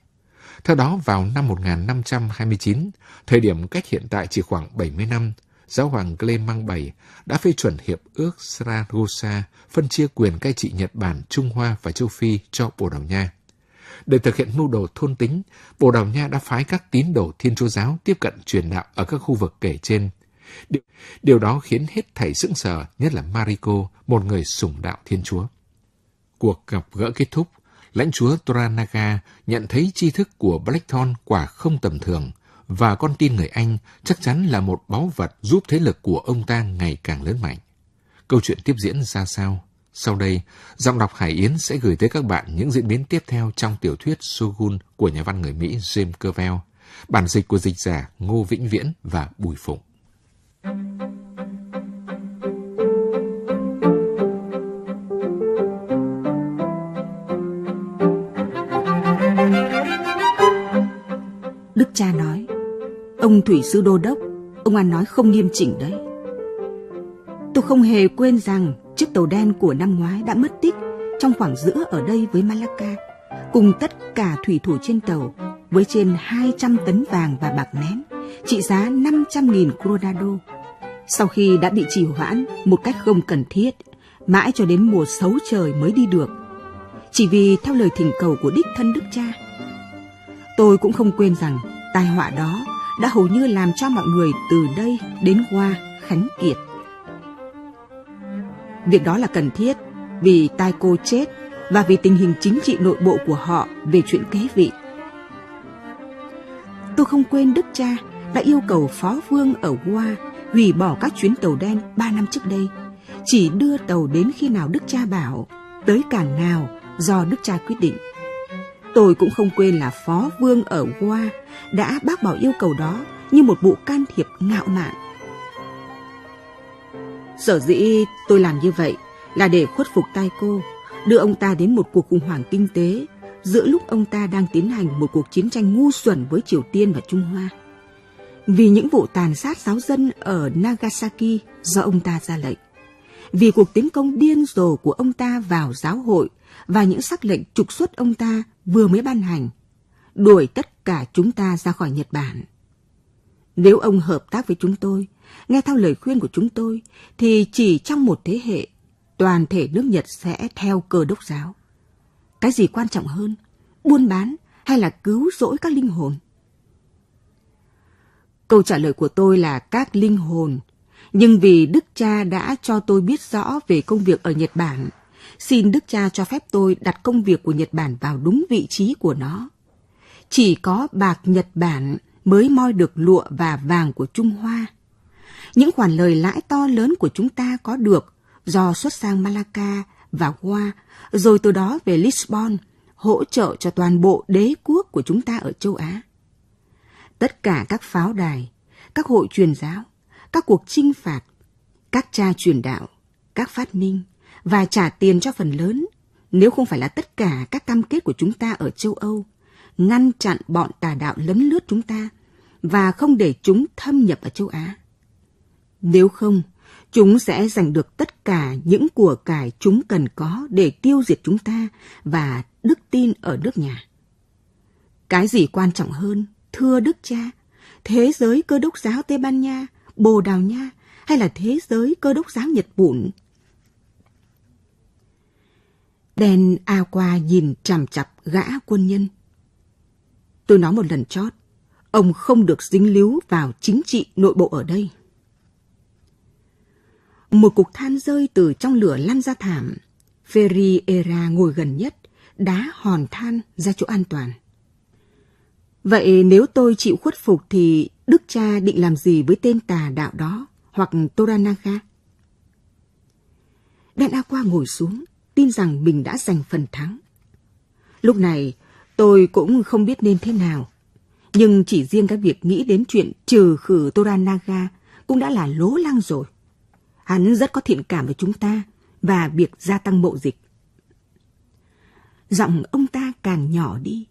Theo đó, vào năm 1529, thời điểm cách hiện tại chỉ khoảng 70 năm, giáo hoàng Clement VII đã phê chuẩn Hiệp ước Saragossa phân chia quyền cai trị Nhật Bản, Trung Hoa và Châu Phi cho Bồ Đào Nha. Để thực hiện mưu đồ thôn tính, Bồ Đào Nha đã phái các tín đồ Thiên Chúa giáo tiếp cận truyền đạo ở các khu vực kể trên. Điều, điều đó khiến hết thảy sững sờ, nhất là Marico, một người sủng đạo Thiên Chúa. Cuộc gặp gỡ kết thúc, lãnh chúa Toranaga nhận thấy tri thức của Blackthorn quả không tầm thường và con tin người Anh chắc chắn là một báu vật giúp thế lực của ông ta ngày càng lớn mạnh. Câu chuyện tiếp diễn ra sao? Sau đây, giọng đọc Hải Yến sẽ gửi tới các bạn những diễn biến tiếp theo trong tiểu thuyết Shogun của nhà văn người Mỹ James Clavell, bản dịch của dịch giả Ngô Vĩnh Viễn và Bùi Phụng. Đức cha nói, Ông thủy sư đô đốc, ông ăn nói không nghiêm chỉnh đấy. Tôi không hề quên rằng chiếc tàu đen của năm ngoái đã mất tích trong khoảng giữa ở đây với Malacca, cùng tất cả thủy thủ trên tàu với trên 200 tấn vàng và bạc nén, trị giá 500.000 Coronado. Sau khi đã bị trì hoãn một cách không cần thiết, mãi cho đến mùa xấu trời mới đi được. Chỉ vì theo lời thỉnh cầu của đích thân đức cha. Tôi cũng không quên rằng tai họa đó đã hầu như làm cho mọi người từ đây đến qua khánh kiệt. Việc đó là cần thiết vì tai cô chết và vì tình hình chính trị nội bộ của họ về chuyện kế vị. Tôi không quên đức cha đã yêu cầu phó vương ở Hoa hủy bỏ các chuyến tàu đen 3 năm trước đây, chỉ đưa tàu đến khi nào đức cha bảo, tới cảng nào do đức cha quyết định. Tôi cũng không quên là phó vương ở Goa đã bác bỏ yêu cầu đó như một vụ can thiệp ngạo mạn. Sở dĩ tôi làm như vậy là để khuất phục tai cô, đưa ông ta đến một cuộc khủng hoảng kinh tế giữa lúc ông ta đang tiến hành một cuộc chiến tranh ngu xuẩn với Triều Tiên và Trung Hoa. Vì những vụ tàn sát giáo dân ở Nagasaki do ông ta ra lệnh. Vì cuộc tiến công điên rồ của ông ta vào giáo hội và những sắc lệnh trục xuất ông ta vừa mới ban hành, đuổi tất cả chúng ta ra khỏi Nhật Bản. Nếu ông hợp tác với chúng tôi, nghe theo lời khuyên của chúng tôi, thì chỉ trong một thế hệ, toàn thể nước Nhật sẽ theo cơ đốc giáo. Cái gì quan trọng hơn, buôn bán hay là cứu rỗi các linh hồn? Câu trả lời của tôi là các linh hồn, nhưng vì Đức Cha đã cho tôi biết rõ về công việc ở Nhật Bản, Xin Đức Cha cho phép tôi đặt công việc của Nhật Bản vào đúng vị trí của nó. Chỉ có bạc Nhật Bản mới moi được lụa và vàng của Trung Hoa. Những khoản lời lãi to lớn của chúng ta có được do xuất sang Malacca và Goa, rồi từ đó về Lisbon, hỗ trợ cho toàn bộ đế quốc của chúng ta ở châu Á. Tất cả các pháo đài, các hội truyền giáo, các cuộc chinh phạt, các cha truyền đạo, các phát minh, và trả tiền cho phần lớn, nếu không phải là tất cả các cam kết của chúng ta ở châu Âu, ngăn chặn bọn tà đạo lấn lướt chúng ta và không để chúng thâm nhập ở châu Á. Nếu không, chúng sẽ giành được tất cả những của cải chúng cần có để tiêu diệt chúng ta và đức tin ở nước nhà. Cái gì quan trọng hơn, thưa Đức Cha, thế giới cơ đốc giáo Tây Ban Nha, Bồ Đào Nha hay là thế giới cơ đốc giáo Nhật Bản Đen ao qua nhìn chằm chặp gã quân nhân. Tôi nói một lần chót, ông không được dính líu vào chính trị nội bộ ở đây. Một cục than rơi từ trong lửa lăn ra thảm. Ferry Era ngồi gần nhất, đá hòn than ra chỗ an toàn. Vậy nếu tôi chịu khuất phục thì Đức cha định làm gì với tên tà đạo đó hoặc Toranaka? Đan Aqua ngồi xuống, tin rằng mình đã giành phần thắng. Lúc này, tôi cũng không biết nên thế nào. Nhưng chỉ riêng cái việc nghĩ đến chuyện trừ khử Toranaga cũng đã là lố lăng rồi. Hắn rất có thiện cảm với chúng ta và việc gia tăng mậu dịch. Giọng ông ta càng nhỏ đi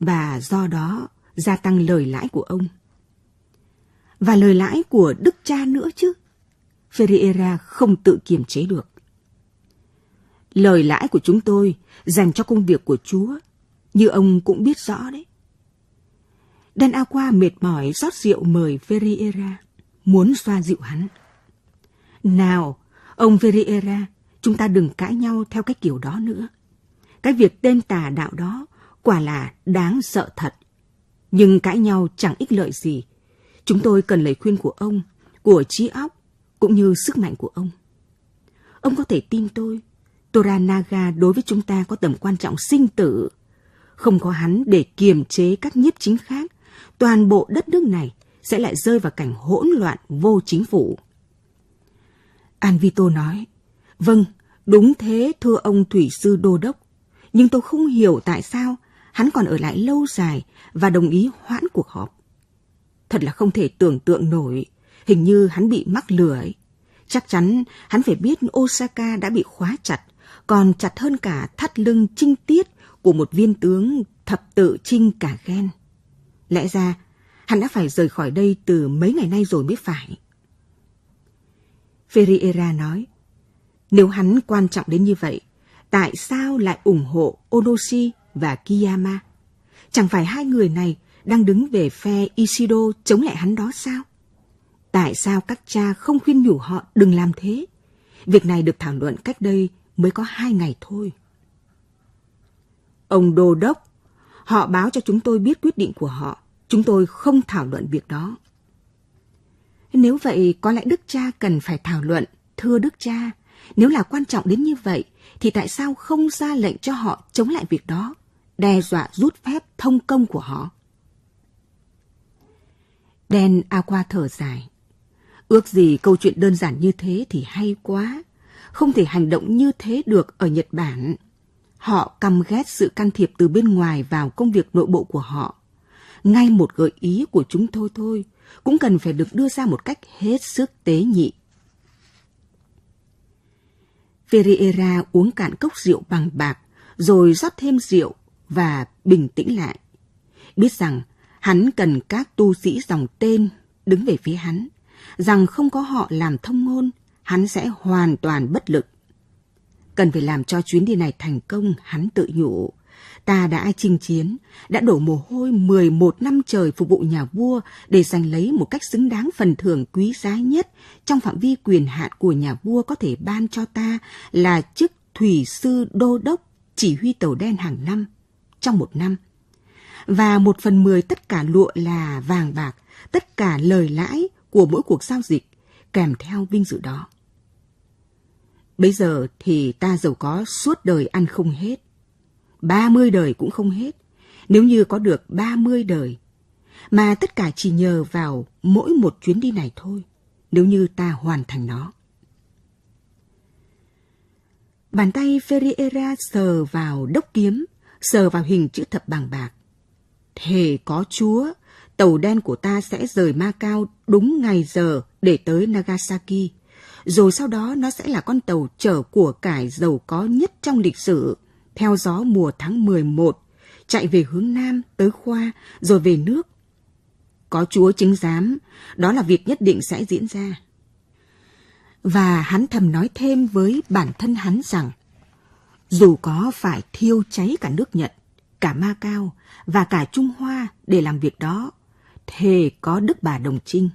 và do đó gia tăng lời lãi của ông. Và lời lãi của đức cha nữa chứ. Ferreira không tự kiềm chế được lời lãi của chúng tôi dành cho công việc của Chúa, như ông cũng biết rõ đấy. Dan Aqua mệt mỏi rót rượu mời Ferreira, muốn xoa dịu hắn. Nào, ông Ferreira, chúng ta đừng cãi nhau theo cái kiểu đó nữa. Cái việc tên tà đạo đó quả là đáng sợ thật. Nhưng cãi nhau chẳng ích lợi gì. Chúng tôi cần lời khuyên của ông, của trí óc, cũng như sức mạnh của ông. Ông có thể tin tôi, Toranaga đối với chúng ta có tầm quan trọng sinh tử. Không có hắn để kiềm chế các nhiếp chính khác, toàn bộ đất nước này sẽ lại rơi vào cảnh hỗn loạn vô chính phủ. Anvito nói, vâng, đúng thế thưa ông Thủy Sư Đô Đốc, nhưng tôi không hiểu tại sao hắn còn ở lại lâu dài và đồng ý hoãn cuộc họp. Thật là không thể tưởng tượng nổi, hình như hắn bị mắc lừa ấy. Chắc chắn hắn phải biết Osaka đã bị khóa chặt còn chặt hơn cả thắt lưng trinh tiết của một viên tướng thập tự trinh cả ghen. Lẽ ra, hắn đã phải rời khỏi đây từ mấy ngày nay rồi mới phải. Ferreira nói, nếu hắn quan trọng đến như vậy, tại sao lại ủng hộ Onoshi và Kiyama? Chẳng phải hai người này đang đứng về phe Ishido chống lại hắn đó sao? Tại sao các cha không khuyên nhủ họ đừng làm thế? Việc này được thảo luận cách đây mới có hai ngày thôi. Ông Đô Đốc, họ báo cho chúng tôi biết quyết định của họ. Chúng tôi không thảo luận việc đó. Nếu vậy, có lẽ Đức Cha cần phải thảo luận. Thưa Đức Cha, nếu là quan trọng đến như vậy, thì tại sao không ra lệnh cho họ chống lại việc đó, đe dọa rút phép thông công của họ? Đen Aqua thở dài. Ước gì câu chuyện đơn giản như thế thì hay quá không thể hành động như thế được ở Nhật Bản. Họ căm ghét sự can thiệp từ bên ngoài vào công việc nội bộ của họ. Ngay một gợi ý của chúng tôi thôi cũng cần phải được đưa ra một cách hết sức tế nhị. Ferreira uống cạn cốc rượu bằng bạc, rồi rót thêm rượu và bình tĩnh lại. Biết rằng hắn cần các tu sĩ dòng tên đứng về phía hắn, rằng không có họ làm thông ngôn hắn sẽ hoàn toàn bất lực. Cần phải làm cho chuyến đi này thành công, hắn tự nhủ. Ta đã chinh chiến, đã đổ mồ hôi 11 năm trời phục vụ nhà vua để giành lấy một cách xứng đáng phần thưởng quý giá nhất trong phạm vi quyền hạn của nhà vua có thể ban cho ta là chức thủy sư đô đốc chỉ huy tàu đen hàng năm, trong một năm. Và một phần mười tất cả lụa là vàng bạc, tất cả lời lãi của mỗi cuộc giao dịch kèm theo vinh dự đó. Bây giờ thì ta giàu có suốt đời ăn không hết. ba mươi đời cũng không hết, nếu như có được ba mươi đời. Mà tất cả chỉ nhờ vào mỗi một chuyến đi này thôi, nếu như ta hoàn thành nó. Bàn tay Ferreira sờ vào đốc kiếm, sờ vào hình chữ thập bằng bạc. Thề có Chúa, tàu đen của ta sẽ rời Macau đúng ngày giờ để tới Nagasaki rồi sau đó nó sẽ là con tàu chở của cải giàu có nhất trong lịch sử, theo gió mùa tháng 11, chạy về hướng Nam tới Khoa rồi về nước. Có Chúa chứng giám, đó là việc nhất định sẽ diễn ra. Và hắn thầm nói thêm với bản thân hắn rằng, dù có phải thiêu cháy cả nước Nhật, cả Ma Cao và cả Trung Hoa để làm việc đó, thề có Đức Bà Đồng Trinh.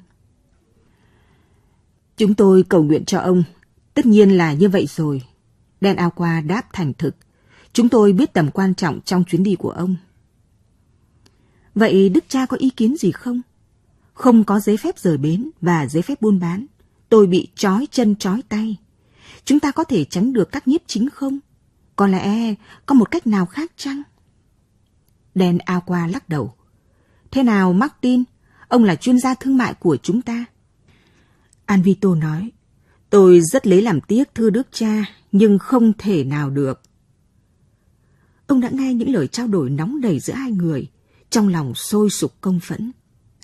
Chúng tôi cầu nguyện cho ông. Tất nhiên là như vậy rồi. Đen ao qua đáp thành thực. Chúng tôi biết tầm quan trọng trong chuyến đi của ông. Vậy đức cha có ý kiến gì không? Không có giấy phép rời bến và giấy phép buôn bán. Tôi bị trói chân trói tay. Chúng ta có thể tránh được các nhiếp chính không? Có lẽ có một cách nào khác chăng? Đen ao qua lắc đầu. Thế nào Martin, ông là chuyên gia thương mại của chúng ta. An Vito nói, tôi rất lấy làm tiếc thưa đức cha, nhưng không thể nào được. Ông đã nghe những lời trao đổi nóng đầy giữa hai người, trong lòng sôi sục công phẫn.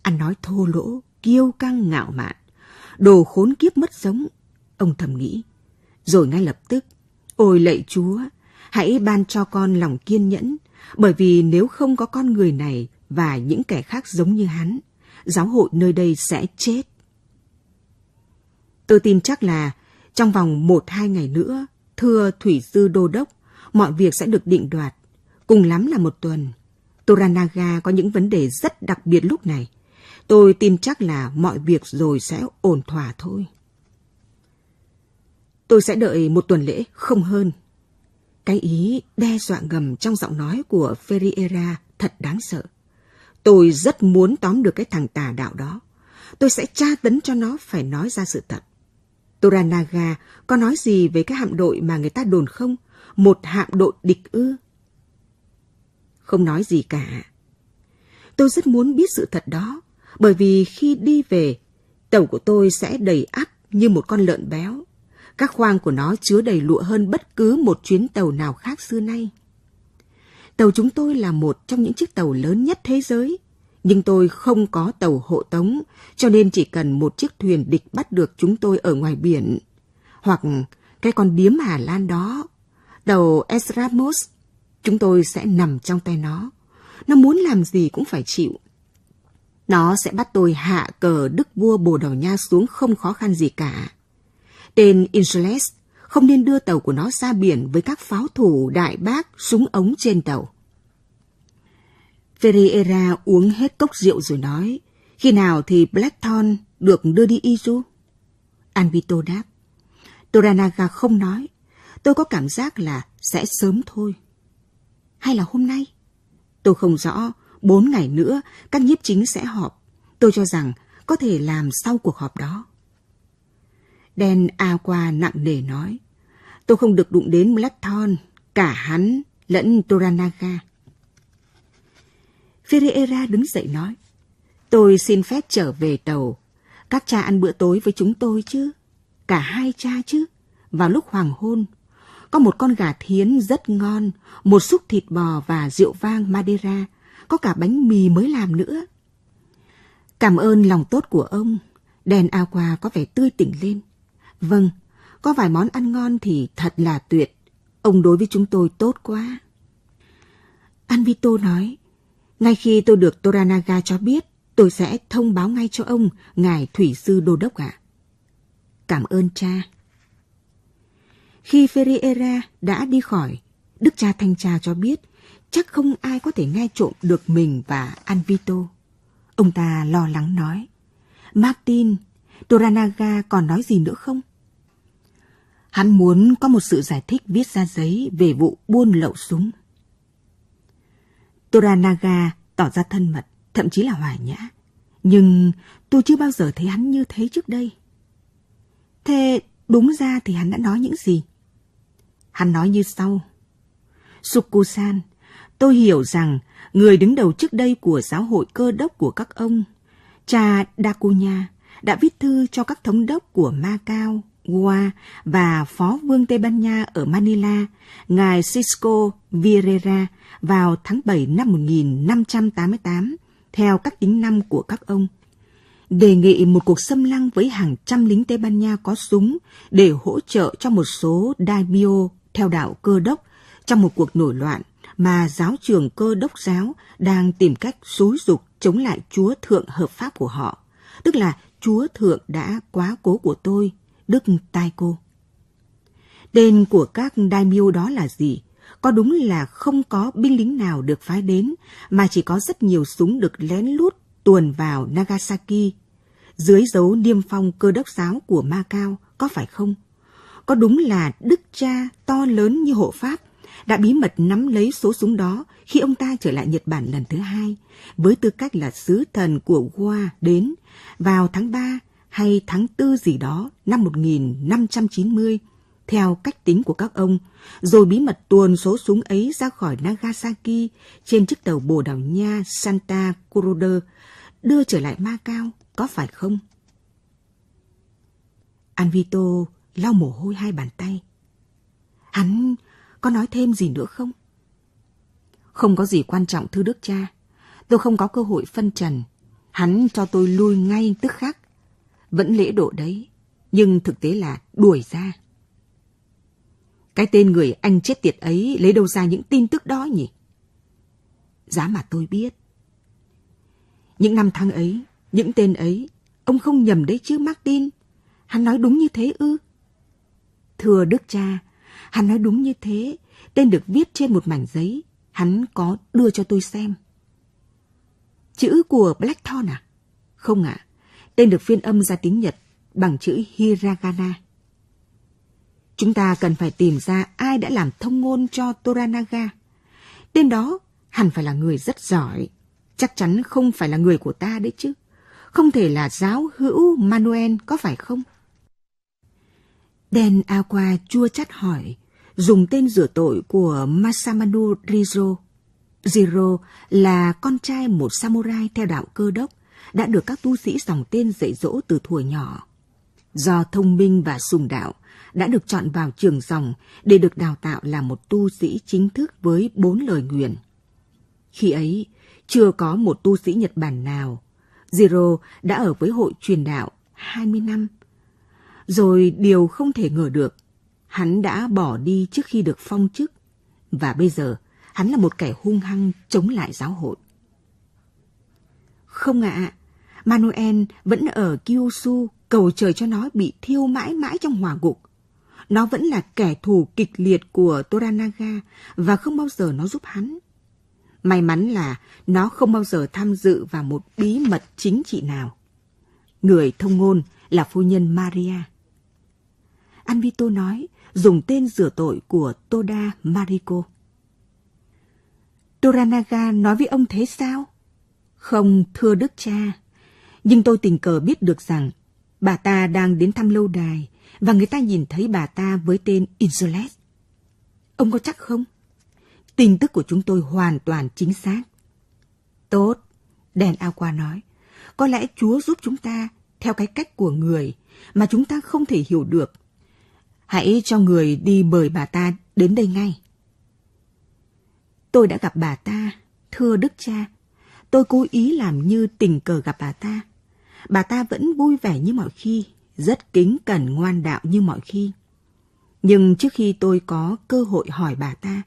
An nói thô lỗ, kiêu căng ngạo mạn, đồ khốn kiếp mất giống, ông thầm nghĩ. Rồi ngay lập tức, ôi lạy chúa, hãy ban cho con lòng kiên nhẫn, bởi vì nếu không có con người này và những kẻ khác giống như hắn, giáo hội nơi đây sẽ chết. Tôi tin chắc là trong vòng một hai ngày nữa, thưa Thủy Sư Đô Đốc, mọi việc sẽ được định đoạt. Cùng lắm là một tuần. Toranaga có những vấn đề rất đặc biệt lúc này. Tôi tin chắc là mọi việc rồi sẽ ổn thỏa thôi. Tôi sẽ đợi một tuần lễ, không hơn. Cái ý đe dọa ngầm trong giọng nói của Ferreira thật đáng sợ. Tôi rất muốn tóm được cái thằng tà đạo đó. Tôi sẽ tra tấn cho nó phải nói ra sự thật. Toranaga có nói gì về cái hạm đội mà người ta đồn không? Một hạm đội địch ư? Không nói gì cả. Tôi rất muốn biết sự thật đó, bởi vì khi đi về, tàu của tôi sẽ đầy ắp như một con lợn béo. Các khoang của nó chứa đầy lụa hơn bất cứ một chuyến tàu nào khác xưa nay. Tàu chúng tôi là một trong những chiếc tàu lớn nhất thế giới – nhưng tôi không có tàu hộ tống, cho nên chỉ cần một chiếc thuyền địch bắt được chúng tôi ở ngoài biển. Hoặc cái con điếm Hà Lan đó, tàu Esramos, chúng tôi sẽ nằm trong tay nó. Nó muốn làm gì cũng phải chịu. Nó sẽ bắt tôi hạ cờ đức vua Bồ Đào Nha xuống không khó khăn gì cả. Tên Insules không nên đưa tàu của nó ra biển với các pháo thủ đại bác súng ống trên tàu. Ferreira uống hết cốc rượu rồi nói, khi nào thì Blackthorn được đưa đi Izu? Anvito đáp, Toranaga không nói, tôi có cảm giác là sẽ sớm thôi. Hay là hôm nay? Tôi không rõ, bốn ngày nữa các nhiếp chính sẽ họp. Tôi cho rằng có thể làm sau cuộc họp đó. Đen A qua nặng nề nói, tôi không được đụng đến Blackthorn, cả hắn lẫn Toranaga. Ferreira đứng dậy nói. Tôi xin phép trở về tàu. Các cha ăn bữa tối với chúng tôi chứ? Cả hai cha chứ? Vào lúc hoàng hôn, có một con gà thiến rất ngon, một xúc thịt bò và rượu vang Madeira, có cả bánh mì mới làm nữa. Cảm ơn lòng tốt của ông. Đèn ao qua có vẻ tươi tỉnh lên. Vâng, có vài món ăn ngon thì thật là tuyệt. Ông đối với chúng tôi tốt quá. An Vito nói, ngay khi tôi được Toranaga cho biết, tôi sẽ thông báo ngay cho ông, ngài thủy sư đô đốc ạ. À. Cảm ơn cha. Khi Ferreira đã đi khỏi, đức cha thanh tra cho biết chắc không ai có thể nghe trộm được mình và Anvito. Ông ta lo lắng nói. Martin, Toranaga còn nói gì nữa không? Hắn muốn có một sự giải thích viết ra giấy về vụ buôn lậu súng. Toranaga tỏ ra thân mật, thậm chí là hòa nhã. Nhưng tôi chưa bao giờ thấy hắn như thế trước đây. Thế đúng ra thì hắn đã nói những gì? Hắn nói như sau. Sukusan, tôi hiểu rằng người đứng đầu trước đây của giáo hội cơ đốc của các ông, cha Dakunya, đã viết thư cho các thống đốc của Ma Cao Goa và Phó Vương Tây Ban Nha ở Manila, ngài Cisco Vieira vào tháng 7 năm 1588, theo các tính năm của các ông. Đề nghị một cuộc xâm lăng với hàng trăm lính Tây Ban Nha có súng để hỗ trợ cho một số daimyo theo đạo cơ đốc trong một cuộc nổi loạn mà giáo trường cơ đốc giáo đang tìm cách xúi dục chống lại Chúa Thượng hợp pháp của họ, tức là Chúa Thượng đã quá cố của tôi, đức tai cô. Tên của các đai miêu đó là gì? Có đúng là không có binh lính nào được phái đến, mà chỉ có rất nhiều súng được lén lút tuồn vào Nagasaki. Dưới dấu niêm phong cơ đốc giáo của Ma Cao, có phải không? Có đúng là đức cha to lớn như hộ Pháp đã bí mật nắm lấy số súng đó khi ông ta trở lại Nhật Bản lần thứ hai, với tư cách là sứ thần của Hoa đến vào tháng 3 hay tháng tư gì đó năm 1590, theo cách tính của các ông, rồi bí mật tuồn số súng ấy ra khỏi Nagasaki trên chiếc tàu Bồ Đào Nha Santa Cruz, đưa trở lại Macau, có phải không? Anvito lau mồ hôi hai bàn tay. Hắn có nói thêm gì nữa không? Không có gì quan trọng thưa đức cha. Tôi không có cơ hội phân trần. Hắn cho tôi lui ngay tức khắc vẫn lễ độ đấy, nhưng thực tế là đuổi ra. Cái tên người anh chết tiệt ấy lấy đâu ra những tin tức đó nhỉ? Giá mà tôi biết. Những năm tháng ấy, những tên ấy, ông không nhầm đấy chứ Martin. Hắn nói đúng như thế ư? Thưa đức cha, hắn nói đúng như thế. Tên được viết trên một mảnh giấy, hắn có đưa cho tôi xem. Chữ của Blackthorn à? Không ạ, à, Tên được phiên âm ra tiếng Nhật bằng chữ Hiragana. Chúng ta cần phải tìm ra ai đã làm thông ngôn cho Toranaga. Tên đó hẳn phải là người rất giỏi. Chắc chắn không phải là người của ta đấy chứ. Không thể là giáo hữu Manuel có phải không? Đen Aqua chua chát hỏi, dùng tên rửa tội của Masamanu Rizo. Jiro là con trai một samurai theo đạo cơ đốc đã được các tu sĩ dòng tên dạy dỗ từ thuở nhỏ. Do thông minh và sùng đạo, đã được chọn vào trường dòng để được đào tạo là một tu sĩ chính thức với bốn lời nguyện. Khi ấy, chưa có một tu sĩ Nhật Bản nào. Zero đã ở với hội truyền đạo 20 năm. Rồi điều không thể ngờ được, hắn đã bỏ đi trước khi được phong chức. Và bây giờ, hắn là một kẻ hung hăng chống lại giáo hội. Không ạ, à, Manuel vẫn ở Kyushu cầu trời cho nó bị thiêu mãi mãi trong hỏa ngục. Nó vẫn là kẻ thù kịch liệt của Toranaga và không bao giờ nó giúp hắn. May mắn là nó không bao giờ tham dự vào một bí mật chính trị nào. Người thông ngôn là phu nhân Maria. Anvito nói dùng tên rửa tội của Toda Mariko. Toranaga nói với ông thế sao? Không, thưa đức cha, nhưng tôi tình cờ biết được rằng bà ta đang đến thăm lâu đài và người ta nhìn thấy bà ta với tên Insulet. Ông có chắc không? Tin tức của chúng tôi hoàn toàn chính xác. Tốt, đèn ao qua nói. Có lẽ Chúa giúp chúng ta theo cái cách của người mà chúng ta không thể hiểu được. Hãy cho người đi mời bà ta đến đây ngay. Tôi đã gặp bà ta, thưa đức cha. Tôi cố ý làm như tình cờ gặp bà ta bà ta vẫn vui vẻ như mọi khi, rất kính cẩn ngoan đạo như mọi khi. Nhưng trước khi tôi có cơ hội hỏi bà ta,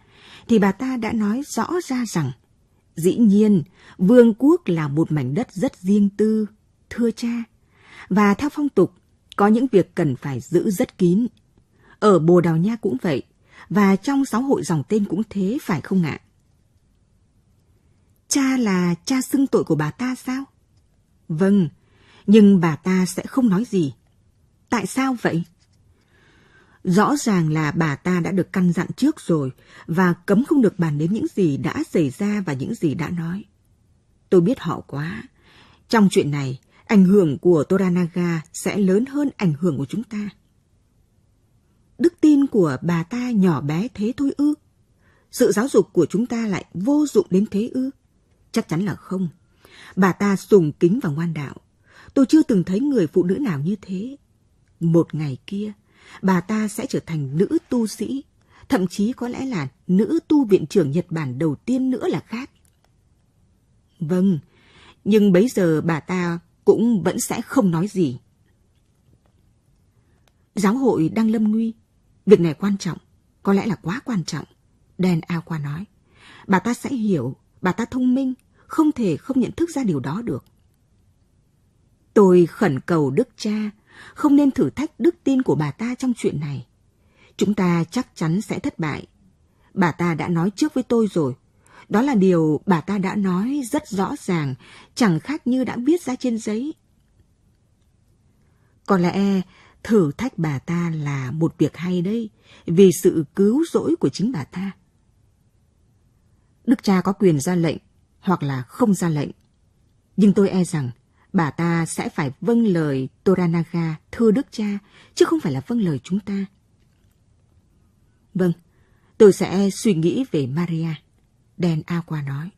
thì bà ta đã nói rõ ra rằng, dĩ nhiên, vương quốc là một mảnh đất rất riêng tư, thưa cha, và theo phong tục, có những việc cần phải giữ rất kín. Ở Bồ Đào Nha cũng vậy, và trong sáu hội dòng tên cũng thế phải không ạ? Cha là cha xưng tội của bà ta sao? Vâng, nhưng bà ta sẽ không nói gì. Tại sao vậy? Rõ ràng là bà ta đã được căn dặn trước rồi và cấm không được bàn đến những gì đã xảy ra và những gì đã nói. Tôi biết họ quá. Trong chuyện này, ảnh hưởng của Toranaga sẽ lớn hơn ảnh hưởng của chúng ta. Đức tin của bà ta nhỏ bé thế thôi ư? Sự giáo dục của chúng ta lại vô dụng đến thế ư? Chắc chắn là không. Bà ta sùng kính và ngoan đạo. Tôi chưa từng thấy người phụ nữ nào như thế. Một ngày kia, bà ta sẽ trở thành nữ tu sĩ, thậm chí có lẽ là nữ tu viện trưởng Nhật Bản đầu tiên nữa là khác. Vâng, nhưng bấy giờ bà ta cũng vẫn sẽ không nói gì. Giáo hội đang lâm nguy. Việc này quan trọng, có lẽ là quá quan trọng. Dan Aqua nói. Bà ta sẽ hiểu, bà ta thông minh, không thể không nhận thức ra điều đó được. Tôi khẩn cầu Đức Cha không nên thử thách đức tin của bà ta trong chuyện này. Chúng ta chắc chắn sẽ thất bại. Bà ta đã nói trước với tôi rồi. Đó là điều bà ta đã nói rất rõ ràng, chẳng khác như đã viết ra trên giấy. Có lẽ thử thách bà ta là một việc hay đây, vì sự cứu rỗi của chính bà ta. Đức cha có quyền ra lệnh hoặc là không ra lệnh. Nhưng tôi e rằng bà ta sẽ phải vâng lời Toranaga, thưa đức cha, chứ không phải là vâng lời chúng ta. Vâng, tôi sẽ suy nghĩ về Maria, đen Aqua nói.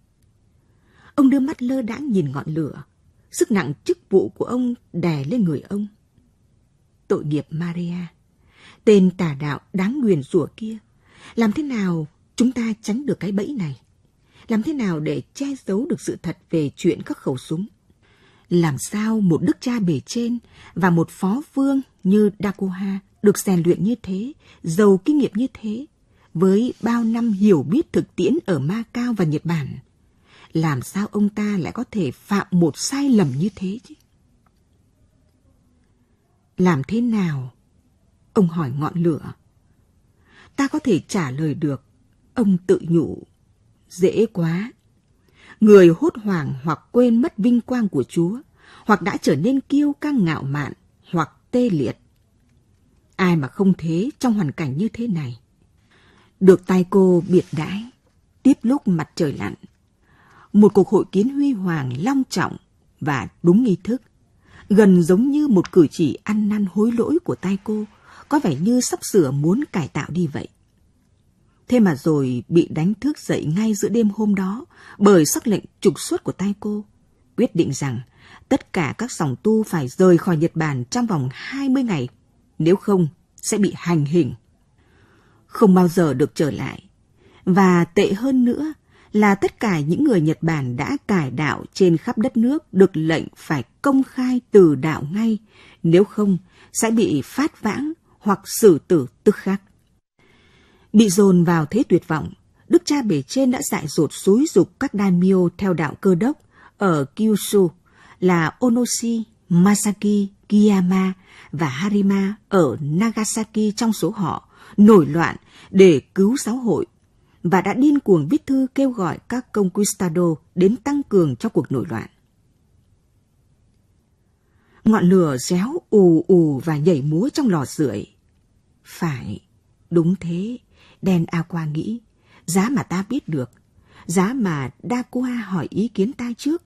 Ông đưa mắt lơ đãng nhìn ngọn lửa, sức nặng chức vụ của ông đè lên người ông. Tội nghiệp Maria, tên tà đạo đáng nguyền rủa kia, làm thế nào chúng ta tránh được cái bẫy này? Làm thế nào để che giấu được sự thật về chuyện các khẩu súng? làm sao một đức cha bề trên và một phó vương như Dakoha được rèn luyện như thế, giàu kinh nghiệm như thế, với bao năm hiểu biết thực tiễn ở Ma Cao và Nhật Bản, làm sao ông ta lại có thể phạm một sai lầm như thế chứ? Làm thế nào? Ông hỏi ngọn lửa. Ta có thể trả lời được. Ông tự nhủ. Dễ quá, người hốt hoảng hoặc quên mất vinh quang của Chúa, hoặc đã trở nên kiêu căng ngạo mạn, hoặc tê liệt. Ai mà không thế trong hoàn cảnh như thế này? Được tay cô biệt đãi, tiếp lúc mặt trời lặn. Một cuộc hội kiến huy hoàng long trọng và đúng nghi thức, gần giống như một cử chỉ ăn năn hối lỗi của tay cô, có vẻ như sắp sửa muốn cải tạo đi vậy. Thế mà rồi bị đánh thức dậy ngay giữa đêm hôm đó bởi sắc lệnh trục xuất của tay cô. Quyết định rằng tất cả các dòng tu phải rời khỏi Nhật Bản trong vòng 20 ngày, nếu không sẽ bị hành hình. Không bao giờ được trở lại. Và tệ hơn nữa là tất cả những người Nhật Bản đã cải đạo trên khắp đất nước được lệnh phải công khai từ đạo ngay, nếu không sẽ bị phát vãng hoặc xử tử tức khắc. Bị dồn vào thế tuyệt vọng, đức cha bể trên đã dại dột xúi dục các daimyo theo đạo cơ đốc ở Kyushu là Onoshi, Masaki, Kiyama và Harima ở Nagasaki trong số họ nổi loạn để cứu giáo hội và đã điên cuồng viết thư kêu gọi các conquistador đến tăng cường cho cuộc nổi loạn. Ngọn lửa réo ù ù và nhảy múa trong lò sưởi. Phải, đúng thế. Đen A Qua nghĩ, giá mà ta biết được, giá mà Đa Qua hỏi ý kiến ta trước.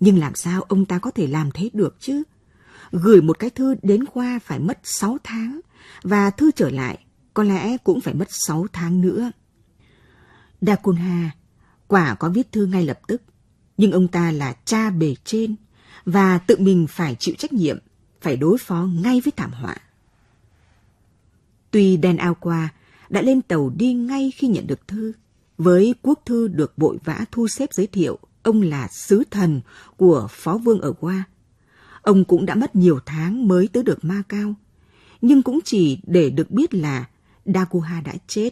Nhưng làm sao ông ta có thể làm thế được chứ? Gửi một cái thư đến Khoa phải mất 6 tháng, và thư trở lại có lẽ cũng phải mất 6 tháng nữa. Đa Côn Hà quả có viết thư ngay lập tức, nhưng ông ta là cha bề trên và tự mình phải chịu trách nhiệm, phải đối phó ngay với thảm họa. Tuy Đen Ao Qua đã lên tàu đi ngay khi nhận được thư. Với quốc thư được bội vã thu xếp giới thiệu, ông là sứ thần của phó vương ở Goa. Ông cũng đã mất nhiều tháng mới tới được Ma Cao, nhưng cũng chỉ để được biết là Daguha đã chết.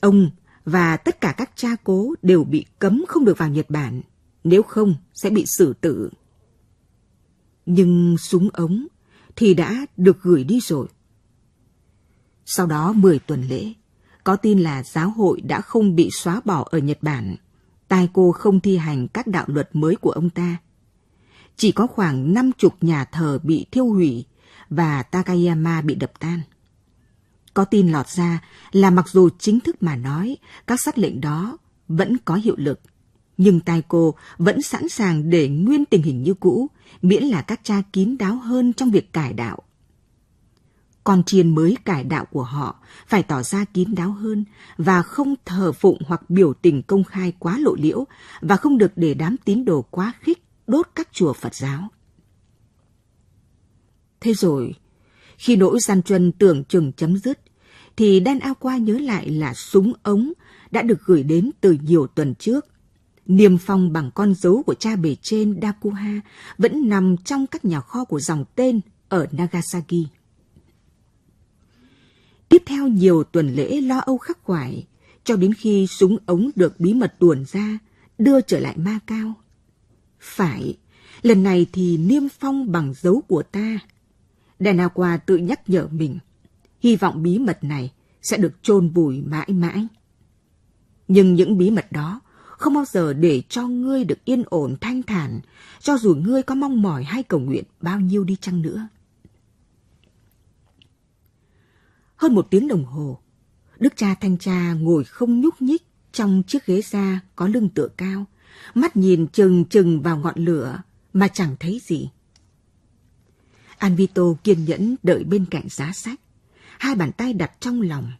Ông và tất cả các cha cố đều bị cấm không được vào Nhật Bản, nếu không sẽ bị xử tử. Nhưng súng ống thì đã được gửi đi rồi sau đó 10 tuần lễ. Có tin là giáo hội đã không bị xóa bỏ ở Nhật Bản. Tai cô không thi hành các đạo luật mới của ông ta. Chỉ có khoảng năm chục nhà thờ bị thiêu hủy và Takayama bị đập tan. Có tin lọt ra là mặc dù chính thức mà nói, các sắc lệnh đó vẫn có hiệu lực. Nhưng tai cô vẫn sẵn sàng để nguyên tình hình như cũ, miễn là các cha kín đáo hơn trong việc cải đạo con chiên mới cải đạo của họ phải tỏ ra kín đáo hơn và không thờ phụng hoặc biểu tình công khai quá lộ liễu và không được để đám tín đồ quá khích đốt các chùa Phật giáo. Thế rồi, khi nỗi gian truân tưởng chừng chấm dứt, thì Dan Aqua nhớ lại là súng ống đã được gửi đến từ nhiều tuần trước. Niềm phong bằng con dấu của cha bề trên Dakuha vẫn nằm trong các nhà kho của dòng tên ở Nagasaki. Tiếp theo nhiều tuần lễ lo âu khắc khoải, cho đến khi súng ống được bí mật tuồn ra, đưa trở lại Ma Cao. Phải, lần này thì niêm phong bằng dấu của ta. Đại Na Qua tự nhắc nhở mình, hy vọng bí mật này sẽ được chôn vùi mãi mãi. Nhưng những bí mật đó không bao giờ để cho ngươi được yên ổn thanh thản, cho dù ngươi có mong mỏi hay cầu nguyện bao nhiêu đi chăng nữa. Hơn một tiếng đồng hồ, đức cha thanh tra ngồi không nhúc nhích trong chiếc ghế da có lưng tựa cao, mắt nhìn chừng chừng vào ngọn lửa mà chẳng thấy gì. An kiên nhẫn đợi bên cạnh giá sách, hai bàn tay đặt trong lòng.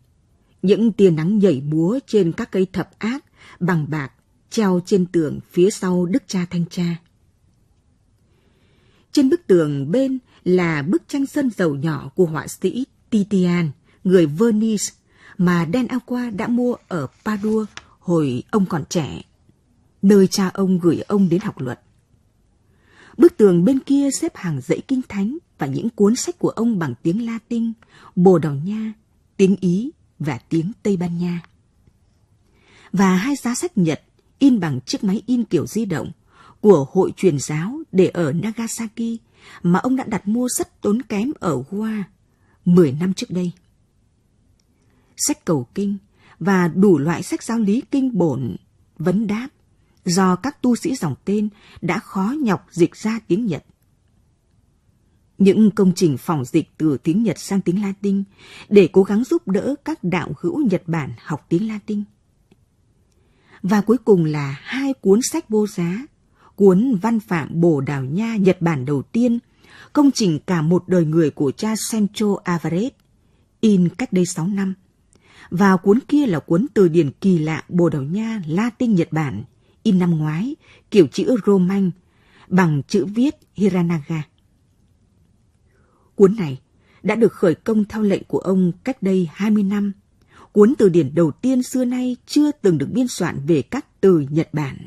Những tia nắng nhảy múa trên các cây thập ác bằng bạc treo trên tường phía sau đức cha thanh tra. Trên bức tường bên là bức tranh sơn dầu nhỏ của họa sĩ Titian người Venice mà Dan Aqua đã mua ở Padua hồi ông còn trẻ, nơi cha ông gửi ông đến học luật. Bức tường bên kia xếp hàng dãy kinh thánh và những cuốn sách của ông bằng tiếng Latin, Bồ Đào Nha, tiếng Ý và tiếng Tây Ban Nha. Và hai giá sách Nhật in bằng chiếc máy in kiểu di động của Hội truyền giáo để ở Nagasaki mà ông đã đặt mua rất tốn kém ở Goa 10 năm trước đây sách cầu kinh và đủ loại sách giáo lý kinh bổn, vấn đáp do các tu sĩ dòng tên đã khó nhọc dịch ra tiếng Nhật. Những công trình phòng dịch từ tiếng Nhật sang tiếng Latin để cố gắng giúp đỡ các đạo hữu Nhật Bản học tiếng Latin. Và cuối cùng là hai cuốn sách vô giá, cuốn Văn Phạm Bồ Đào Nha Nhật Bản đầu tiên, công trình cả một đời người của cha Sancho Alvarez, in cách đây 6 năm và cuốn kia là cuốn từ điển kỳ lạ Bồ Đào Nha, Latin, Nhật Bản, in năm ngoái, kiểu chữ Roman, bằng chữ viết Hiranaga. Cuốn này đã được khởi công theo lệnh của ông cách đây 20 năm. Cuốn từ điển đầu tiên xưa nay chưa từng được biên soạn về các từ Nhật Bản.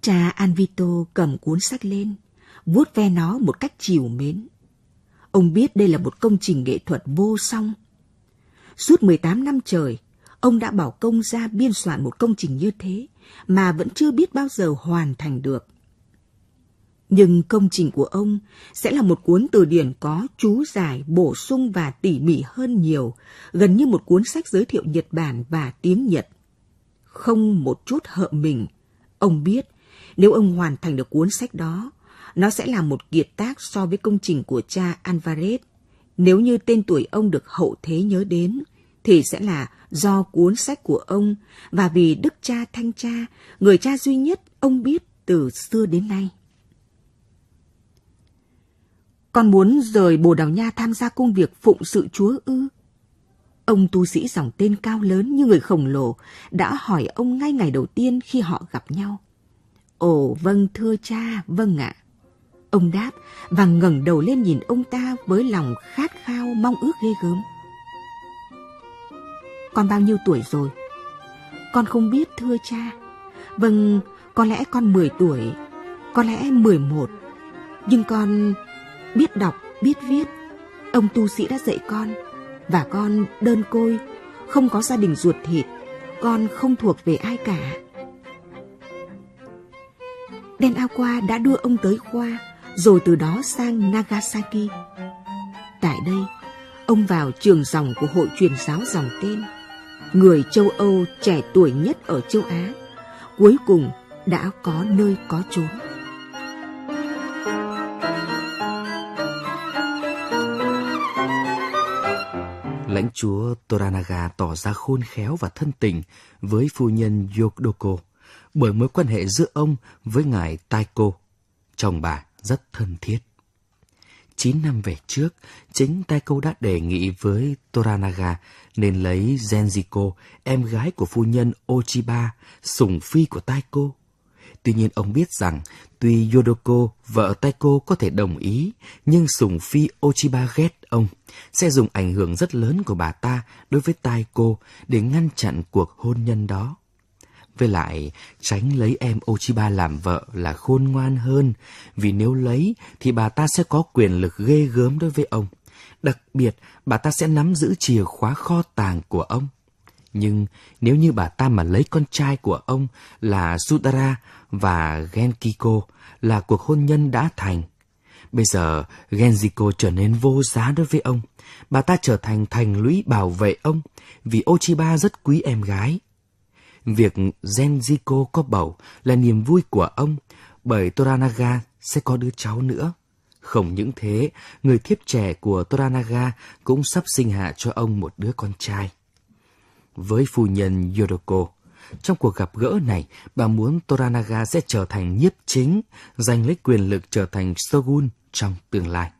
Cha Anvito cầm cuốn sách lên, vuốt ve nó một cách chiều mến. Ông biết đây là một công trình nghệ thuật vô song. Suốt 18 năm trời, ông đã bảo công ra biên soạn một công trình như thế mà vẫn chưa biết bao giờ hoàn thành được. Nhưng công trình của ông sẽ là một cuốn từ điển có chú giải, bổ sung và tỉ mỉ hơn nhiều, gần như một cuốn sách giới thiệu Nhật Bản và tiếng Nhật. Không một chút hợ mình, ông biết nếu ông hoàn thành được cuốn sách đó, nó sẽ là một kiệt tác so với công trình của cha Alvarez. Nếu như tên tuổi ông được hậu thế nhớ đến, thì sẽ là do cuốn sách của ông và vì đức cha thanh cha, người cha duy nhất ông biết từ xưa đến nay. Con muốn rời Bồ Đào Nha tham gia công việc phụng sự Chúa ư? Ông tu sĩ dòng tên cao lớn như người khổng lồ đã hỏi ông ngay ngày đầu tiên khi họ gặp nhau. Ồ vâng thưa cha, vâng ạ. À. Ông đáp và ngẩng đầu lên nhìn ông ta với lòng khát khao mong ước ghê gớm. Con bao nhiêu tuổi rồi? Con không biết thưa cha. Vâng, có lẽ con mười tuổi, có lẽ mười một. Nhưng con biết đọc, biết viết. Ông tu sĩ đã dạy con và con đơn côi, không có gia đình ruột thịt, con không thuộc về ai cả. Đen ao qua đã đưa ông tới khoa rồi từ đó sang Nagasaki. Tại đây, ông vào trường dòng của hội truyền giáo dòng tên, người châu Âu trẻ tuổi nhất ở châu Á, cuối cùng đã có nơi có chốn. Lãnh chúa Toranaga tỏ ra khôn khéo và thân tình với phu nhân Yokdoko bởi mối quan hệ giữa ông với ngài Taiko, chồng bà rất thân thiết. Chín năm về trước, chính Taiko đã đề nghị với Toranaga nên lấy Zenjiko, em gái của phu nhân Ochiba, sủng phi của Taiko. Tuy nhiên ông biết rằng, tuy Yodoko, vợ Taiko có thể đồng ý, nhưng sủng phi Ochiba ghét ông, sẽ dùng ảnh hưởng rất lớn của bà ta đối với Taiko để ngăn chặn cuộc hôn nhân đó. Với lại, tránh lấy em Ochiba làm vợ là khôn ngoan hơn, vì nếu lấy thì bà ta sẽ có quyền lực ghê gớm đối với ông. Đặc biệt, bà ta sẽ nắm giữ chìa khóa kho tàng của ông. Nhưng nếu như bà ta mà lấy con trai của ông là Sudara và Genkiko là cuộc hôn nhân đã thành, Bây giờ, Genjiko trở nên vô giá đối với ông. Bà ta trở thành thành lũy bảo vệ ông, vì Ochiba rất quý em gái. Việc Genjiko có bầu là niềm vui của ông bởi Toranaga sẽ có đứa cháu nữa. Không những thế, người thiếp trẻ của Toranaga cũng sắp sinh hạ cho ông một đứa con trai. Với phu nhân Yodoko, trong cuộc gặp gỡ này, bà muốn Toranaga sẽ trở thành nhiếp chính, giành lấy quyền lực trở thành shogun trong tương lai.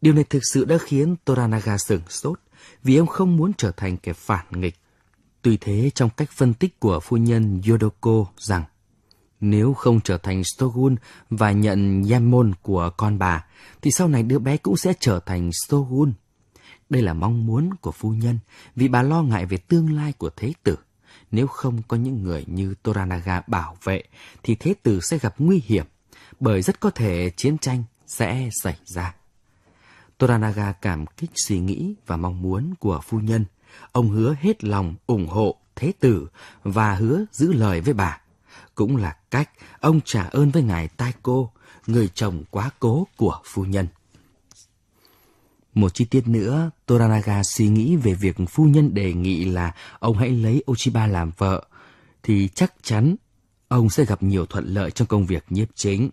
Điều này thực sự đã khiến Toranaga sửng sốt vì ông không muốn trở thành kẻ phản nghịch. Tuy thế trong cách phân tích của phu nhân Yodoko rằng nếu không trở thành Stogun và nhận Yamon của con bà, thì sau này đứa bé cũng sẽ trở thành Stogun. Đây là mong muốn của phu nhân vì bà lo ngại về tương lai của thế tử. Nếu không có những người như Toranaga bảo vệ thì thế tử sẽ gặp nguy hiểm bởi rất có thể chiến tranh sẽ xảy ra. Toranaga cảm kích suy nghĩ và mong muốn của phu nhân Ông hứa hết lòng ủng hộ Thế Tử và hứa giữ lời với bà. Cũng là cách ông trả ơn với ngài Tai Cô, người chồng quá cố của phu nhân. Một chi tiết nữa, Toranaga suy nghĩ về việc phu nhân đề nghị là ông hãy lấy Ochiba làm vợ, thì chắc chắn ông sẽ gặp nhiều thuận lợi trong công việc nhiếp chính.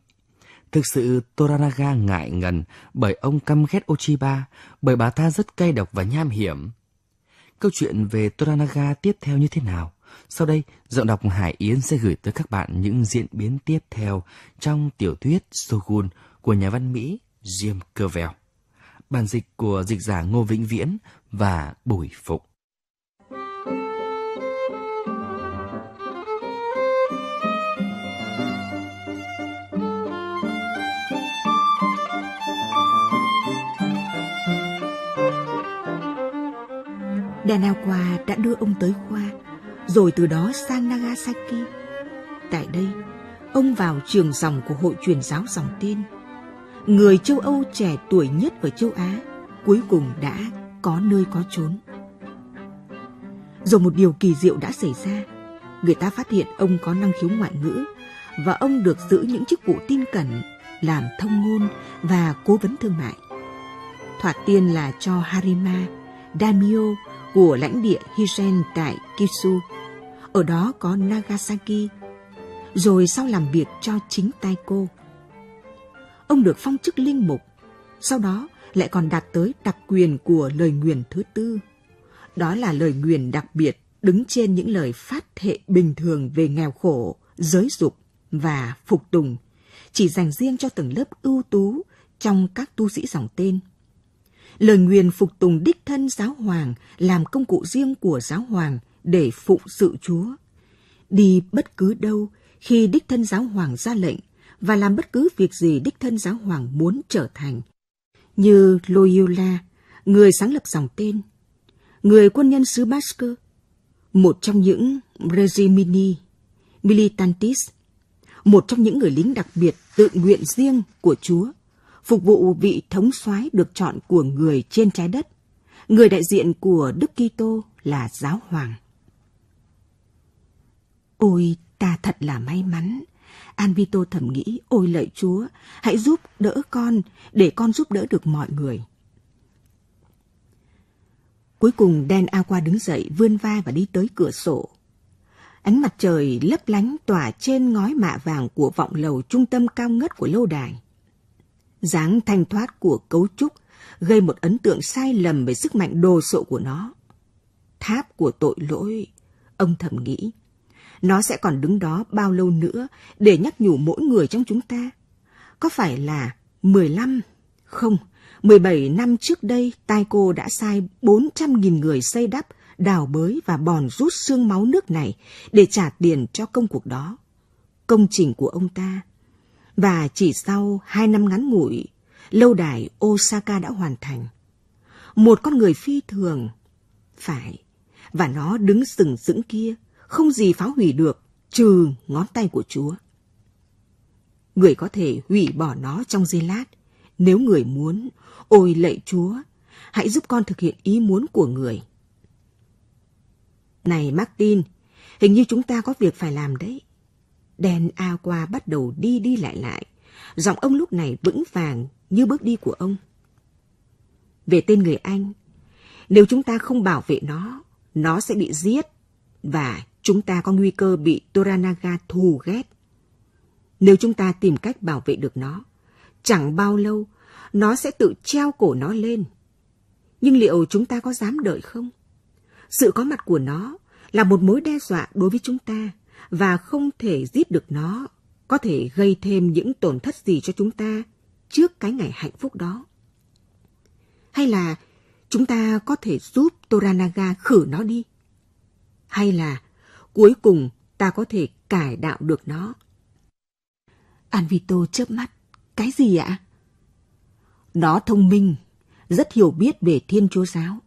Thực sự, Toranaga ngại ngần bởi ông căm ghét Ochiba, bởi bà ta rất cay độc và nham hiểm câu chuyện về Toranaga tiếp theo như thế nào. Sau đây, giọng đọc Hải Yến sẽ gửi tới các bạn những diễn biến tiếp theo trong tiểu thuyết Shogun của nhà văn Mỹ Jim Covell. Bản dịch của dịch giả Ngô Vĩnh Viễn và Bùi Phụng. Danawa đã đưa ông tới khoa, rồi từ đó sang Nagasaki. Tại đây, ông vào trường dòng của hội truyền giáo dòng tiên. Người châu Âu trẻ tuổi nhất ở châu Á cuối cùng đã có nơi có chốn. Rồi một điều kỳ diệu đã xảy ra. Người ta phát hiện ông có năng khiếu ngoại ngữ và ông được giữ những chức vụ tin cẩn làm thông ngôn và cố vấn thương mại. Thoạt tiên là cho Harima, Damio của lãnh địa Hizen tại Kisu. Ở đó có Nagasaki, rồi sau làm việc cho chính tay cô. Ông được phong chức linh mục, sau đó lại còn đạt tới đặc quyền của lời nguyền thứ tư. Đó là lời nguyền đặc biệt đứng trên những lời phát thệ bình thường về nghèo khổ, giới dục và phục tùng, chỉ dành riêng cho tầng lớp ưu tú trong các tu sĩ dòng tên – lời nguyền phục tùng đích thân giáo hoàng làm công cụ riêng của giáo hoàng để phụng sự Chúa. Đi bất cứ đâu khi đích thân giáo hoàng ra lệnh và làm bất cứ việc gì đích thân giáo hoàng muốn trở thành. Như Loyola, người sáng lập dòng tên, người quân nhân xứ Basque, một trong những Regimini, Militantis, một trong những người lính đặc biệt tự nguyện riêng của Chúa phục vụ vị thống soái được chọn của người trên trái đất. Người đại diện của Đức Kitô là giáo hoàng. Ôi, ta thật là may mắn. An Vito thầm nghĩ, ôi lạy Chúa, hãy giúp đỡ con, để con giúp đỡ được mọi người. Cuối cùng Dan Aqua đứng dậy, vươn vai và đi tới cửa sổ. Ánh mặt trời lấp lánh tỏa trên ngói mạ vàng của vọng lầu trung tâm cao ngất của lâu đài dáng thanh thoát của cấu trúc gây một ấn tượng sai lầm về sức mạnh đồ sộ của nó. Tháp của tội lỗi, ông thầm nghĩ. Nó sẽ còn đứng đó bao lâu nữa để nhắc nhủ mỗi người trong chúng ta? Có phải là 15? Không, 17 năm trước đây, tai cô đã sai 400.000 người xây đắp, đào bới và bòn rút xương máu nước này để trả tiền cho công cuộc đó. Công trình của ông ta và chỉ sau hai năm ngắn ngủi, lâu đài Osaka đã hoàn thành. Một con người phi thường, phải, và nó đứng sừng sững kia, không gì phá hủy được trừ ngón tay của Chúa. Người có thể hủy bỏ nó trong giây lát, nếu người muốn, ôi lạy Chúa, hãy giúp con thực hiện ý muốn của người. Này Martin, hình như chúng ta có việc phải làm đấy đèn ao qua bắt đầu đi đi lại lại. Giọng ông lúc này vững vàng như bước đi của ông. Về tên người Anh, nếu chúng ta không bảo vệ nó, nó sẽ bị giết và chúng ta có nguy cơ bị Toranaga thù ghét. Nếu chúng ta tìm cách bảo vệ được nó, chẳng bao lâu nó sẽ tự treo cổ nó lên. Nhưng liệu chúng ta có dám đợi không? Sự có mặt của nó là một mối đe dọa đối với chúng ta và không thể giết được nó có thể gây thêm những tổn thất gì cho chúng ta trước cái ngày hạnh phúc đó. Hay là chúng ta có thể giúp Toranaga khử nó đi. Hay là cuối cùng ta có thể cải đạo được nó. Anvito chớp mắt. Cái gì ạ? Nó thông minh, rất hiểu biết về Thiên Chúa Giáo.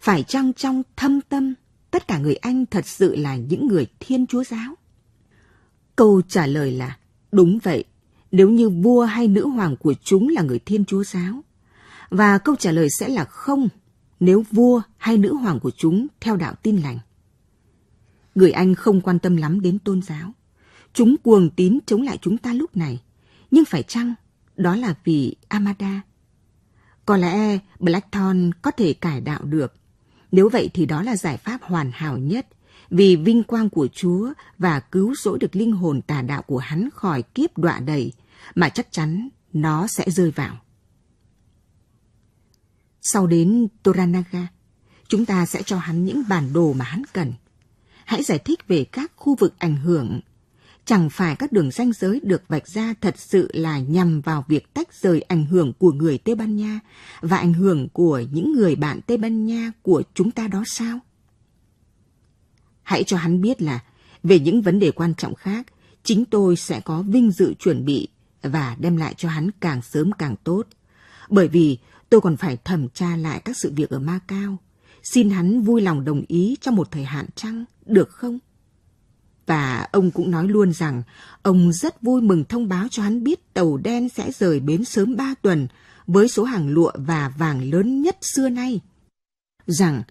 Phải chăng trong thâm tâm tất cả người Anh thật sự là những người thiên chúa giáo? Câu trả lời là đúng vậy, nếu như vua hay nữ hoàng của chúng là người thiên chúa giáo. Và câu trả lời sẽ là không nếu vua hay nữ hoàng của chúng theo đạo tin lành. Người Anh không quan tâm lắm đến tôn giáo. Chúng cuồng tín chống lại chúng ta lúc này. Nhưng phải chăng đó là vì Amada? Có lẽ Blackthorn có thể cải đạo được nếu vậy thì đó là giải pháp hoàn hảo nhất, vì vinh quang của Chúa và cứu rỗi được linh hồn tà đạo của hắn khỏi kiếp đọa đầy, mà chắc chắn nó sẽ rơi vào. Sau đến Toranaga, chúng ta sẽ cho hắn những bản đồ mà hắn cần. Hãy giải thích về các khu vực ảnh hưởng chẳng phải các đường ranh giới được vạch ra thật sự là nhằm vào việc tách rời ảnh hưởng của người Tây Ban Nha và ảnh hưởng của những người bạn Tây Ban Nha của chúng ta đó sao? Hãy cho hắn biết là về những vấn đề quan trọng khác, chính tôi sẽ có vinh dự chuẩn bị và đem lại cho hắn càng sớm càng tốt. Bởi vì tôi còn phải thẩm tra lại các sự việc ở Macau. Xin hắn vui lòng đồng ý trong một thời hạn chăng, được không? Và ông cũng nói luôn rằng ông rất vui mừng thông báo cho hắn biết tàu đen sẽ rời bến sớm ba tuần với số hàng lụa và vàng lớn nhất xưa nay. Rằng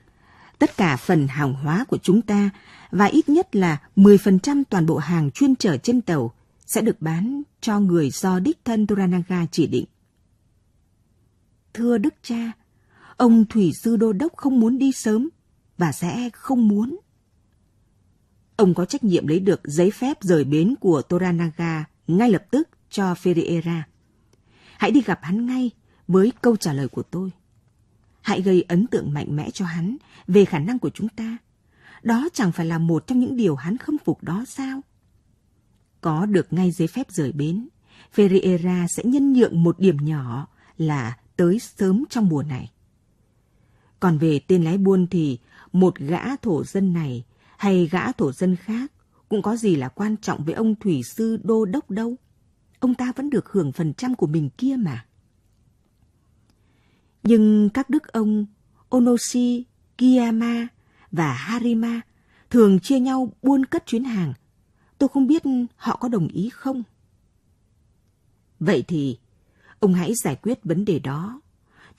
tất cả phần hàng hóa của chúng ta và ít nhất là 10% toàn bộ hàng chuyên chở trên tàu sẽ được bán cho người do đích thân Duranaga chỉ định. Thưa Đức Cha, ông Thủy Sư Đô Đốc không muốn đi sớm và sẽ không muốn ông có trách nhiệm lấy được giấy phép rời bến của Toranaga ngay lập tức cho Ferreira. Hãy đi gặp hắn ngay với câu trả lời của tôi. Hãy gây ấn tượng mạnh mẽ cho hắn về khả năng của chúng ta. Đó chẳng phải là một trong những điều hắn khâm phục đó sao? Có được ngay giấy phép rời bến, Ferreira sẽ nhân nhượng một điểm nhỏ là tới sớm trong mùa này. Còn về tên lái buôn thì một gã thổ dân này hay gã thổ dân khác cũng có gì là quan trọng với ông thủy sư đô đốc đâu. Ông ta vẫn được hưởng phần trăm của mình kia mà. Nhưng các đức ông Onoshi, Kiyama và Harima thường chia nhau buôn cất chuyến hàng. Tôi không biết họ có đồng ý không. Vậy thì, ông hãy giải quyết vấn đề đó.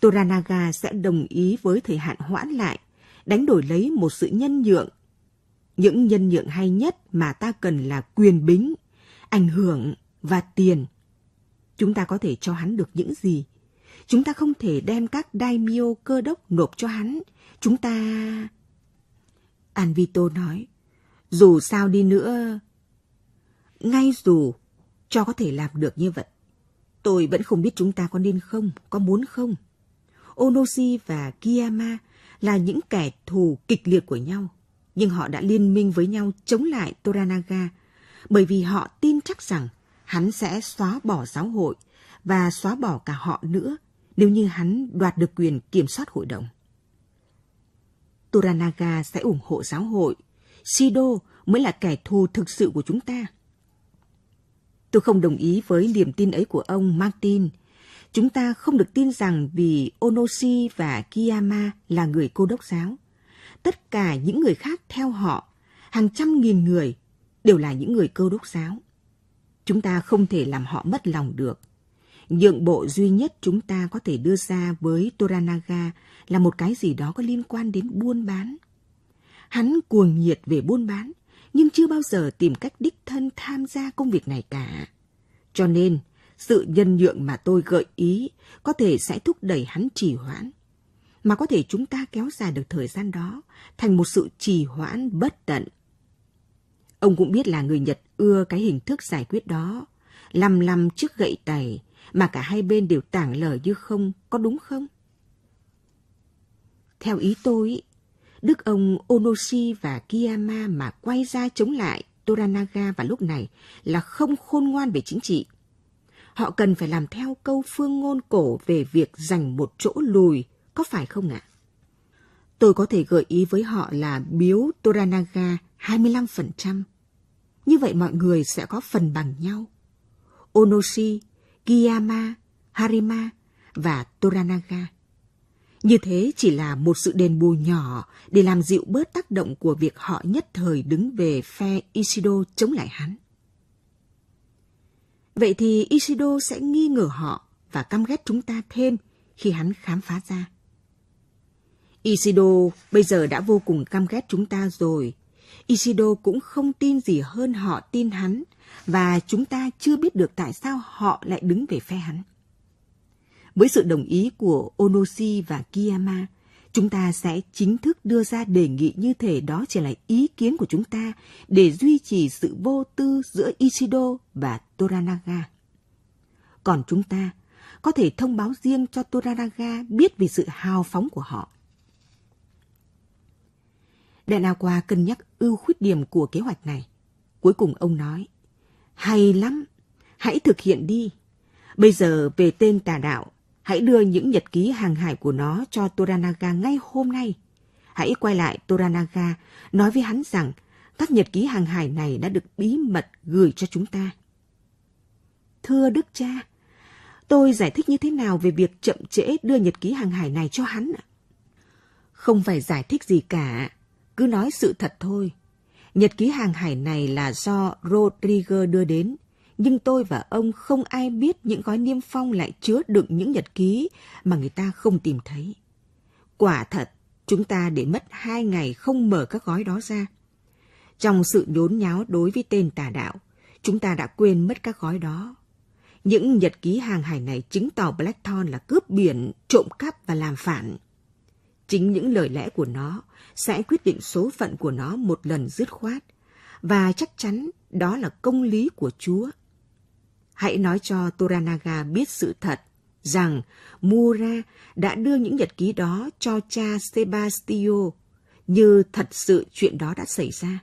Toranaga sẽ đồng ý với thời hạn hoãn lại, đánh đổi lấy một sự nhân nhượng những nhân nhượng hay nhất mà ta cần là quyền bính, ảnh hưởng và tiền. Chúng ta có thể cho hắn được những gì? Chúng ta không thể đem các daimyo cơ đốc nộp cho hắn. Chúng ta... Anvito nói, dù sao đi nữa... Ngay dù cho có thể làm được như vậy, tôi vẫn không biết chúng ta có nên không, có muốn không. Onoshi và Kiyama là những kẻ thù kịch liệt của nhau nhưng họ đã liên minh với nhau chống lại Toranaga bởi vì họ tin chắc rằng hắn sẽ xóa bỏ giáo hội và xóa bỏ cả họ nữa nếu như hắn đoạt được quyền kiểm soát hội đồng. Toranaga sẽ ủng hộ giáo hội. Shido mới là kẻ thù thực sự của chúng ta. Tôi không đồng ý với niềm tin ấy của ông Martin. Chúng ta không được tin rằng vì Onoshi và Kiyama là người cô đốc giáo – tất cả những người khác theo họ, hàng trăm nghìn người, đều là những người cơ đốc giáo. Chúng ta không thể làm họ mất lòng được. Nhượng bộ duy nhất chúng ta có thể đưa ra với Toranaga là một cái gì đó có liên quan đến buôn bán. Hắn cuồng nhiệt về buôn bán, nhưng chưa bao giờ tìm cách đích thân tham gia công việc này cả. Cho nên, sự nhân nhượng mà tôi gợi ý có thể sẽ thúc đẩy hắn trì hoãn mà có thể chúng ta kéo dài được thời gian đó thành một sự trì hoãn bất tận. Ông cũng biết là người Nhật ưa cái hình thức giải quyết đó, lầm lầm trước gậy tày mà cả hai bên đều tảng lời như không, có đúng không? Theo ý tôi, Đức ông Onoshi và Kiyama mà quay ra chống lại Toranaga vào lúc này là không khôn ngoan về chính trị. Họ cần phải làm theo câu phương ngôn cổ về việc giành một chỗ lùi có phải không ạ? Tôi có thể gợi ý với họ là biếu Toranaga 25%. Như vậy mọi người sẽ có phần bằng nhau. Onoshi, Giyama, Harima và Toranaga. Như thế chỉ là một sự đền bù nhỏ để làm dịu bớt tác động của việc họ nhất thời đứng về phe Ishido chống lại hắn. Vậy thì Ishido sẽ nghi ngờ họ và căm ghét chúng ta thêm khi hắn khám phá ra Isido bây giờ đã vô cùng căm ghét chúng ta rồi. Isido cũng không tin gì hơn họ tin hắn và chúng ta chưa biết được tại sao họ lại đứng về phe hắn. Với sự đồng ý của Onoshi và Kiyama, chúng ta sẽ chính thức đưa ra đề nghị như thể đó chỉ là ý kiến của chúng ta để duy trì sự vô tư giữa Ishido và Toranaga. Còn chúng ta có thể thông báo riêng cho Toranaga biết về sự hào phóng của họ qua cân nhắc ưu khuyết điểm của kế hoạch này. Cuối cùng ông nói, hay lắm, hãy thực hiện đi. Bây giờ về tên tà đạo, hãy đưa những nhật ký hàng hải của nó cho Toranaga ngay hôm nay. Hãy quay lại Toranaga, nói với hắn rằng các nhật ký hàng hải này đã được bí mật gửi cho chúng ta. Thưa Đức cha, tôi giải thích như thế nào về việc chậm trễ đưa nhật ký hàng hải này cho hắn ạ? Không phải giải thích gì cả, cứ nói sự thật thôi. Nhật ký hàng hải này là do Rodriguez đưa đến, nhưng tôi và ông không ai biết những gói niêm phong lại chứa đựng những nhật ký mà người ta không tìm thấy. Quả thật, chúng ta để mất hai ngày không mở các gói đó ra. Trong sự nhốn nháo đối với tên tà đạo, chúng ta đã quên mất các gói đó. Những nhật ký hàng hải này chứng tỏ Blackthorn là cướp biển, trộm cắp và làm phản. Chính những lời lẽ của nó sẽ quyết định số phận của nó một lần dứt khoát, và chắc chắn đó là công lý của Chúa. Hãy nói cho Toranaga biết sự thật rằng Mura đã đưa những nhật ký đó cho cha Sebastio như thật sự chuyện đó đã xảy ra.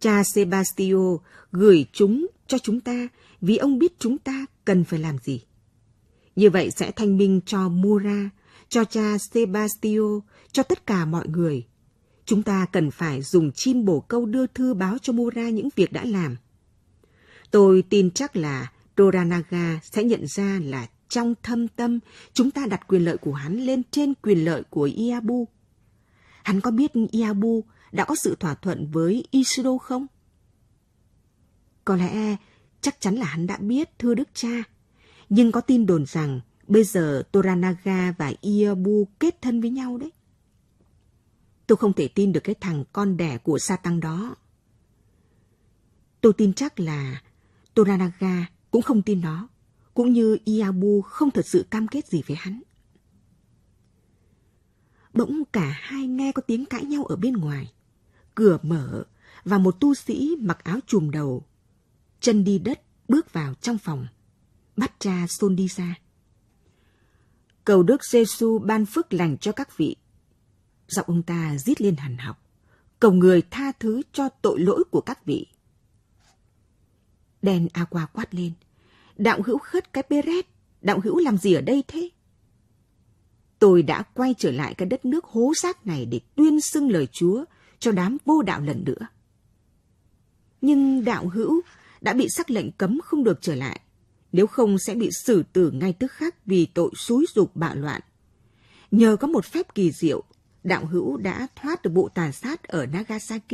Cha Sebastio gửi chúng cho chúng ta vì ông biết chúng ta cần phải làm gì. Như vậy sẽ thanh minh cho Mura cho cha Sebastio, cho tất cả mọi người. Chúng ta cần phải dùng chim bổ câu đưa thư báo cho Mura những việc đã làm. Tôi tin chắc là Doranaga sẽ nhận ra là trong thâm tâm chúng ta đặt quyền lợi của hắn lên trên quyền lợi của Iabu. Hắn có biết Iabu đã có sự thỏa thuận với Ishiro không? Có lẽ chắc chắn là hắn đã biết, thưa đức cha. Nhưng có tin đồn rằng Bây giờ Toranaga và Iabu kết thân với nhau đấy. Tôi không thể tin được cái thằng con đẻ của sa đó. Tôi tin chắc là Toranaga cũng không tin nó, cũng như Iabu không thật sự cam kết gì với hắn. Bỗng cả hai nghe có tiếng cãi nhau ở bên ngoài. Cửa mở và một tu sĩ mặc áo chùm đầu, chân đi đất bước vào trong phòng, bắt cha Son đi ra cầu Đức Giêsu ban phước lành cho các vị. Giọng ông ta rít lên hằn học, cầu người tha thứ cho tội lỗi của các vị. Đèn A qua quát lên, đạo hữu khất cái Peret, đạo hữu làm gì ở đây thế? Tôi đã quay trở lại cái đất nước hố xác này để tuyên xưng lời Chúa cho đám vô đạo lần nữa. Nhưng đạo hữu đã bị sắc lệnh cấm không được trở lại nếu không sẽ bị xử tử ngay tức khắc vì tội xúi dục bạo loạn. Nhờ có một phép kỳ diệu, đạo hữu đã thoát được bộ tàn sát ở Nagasaki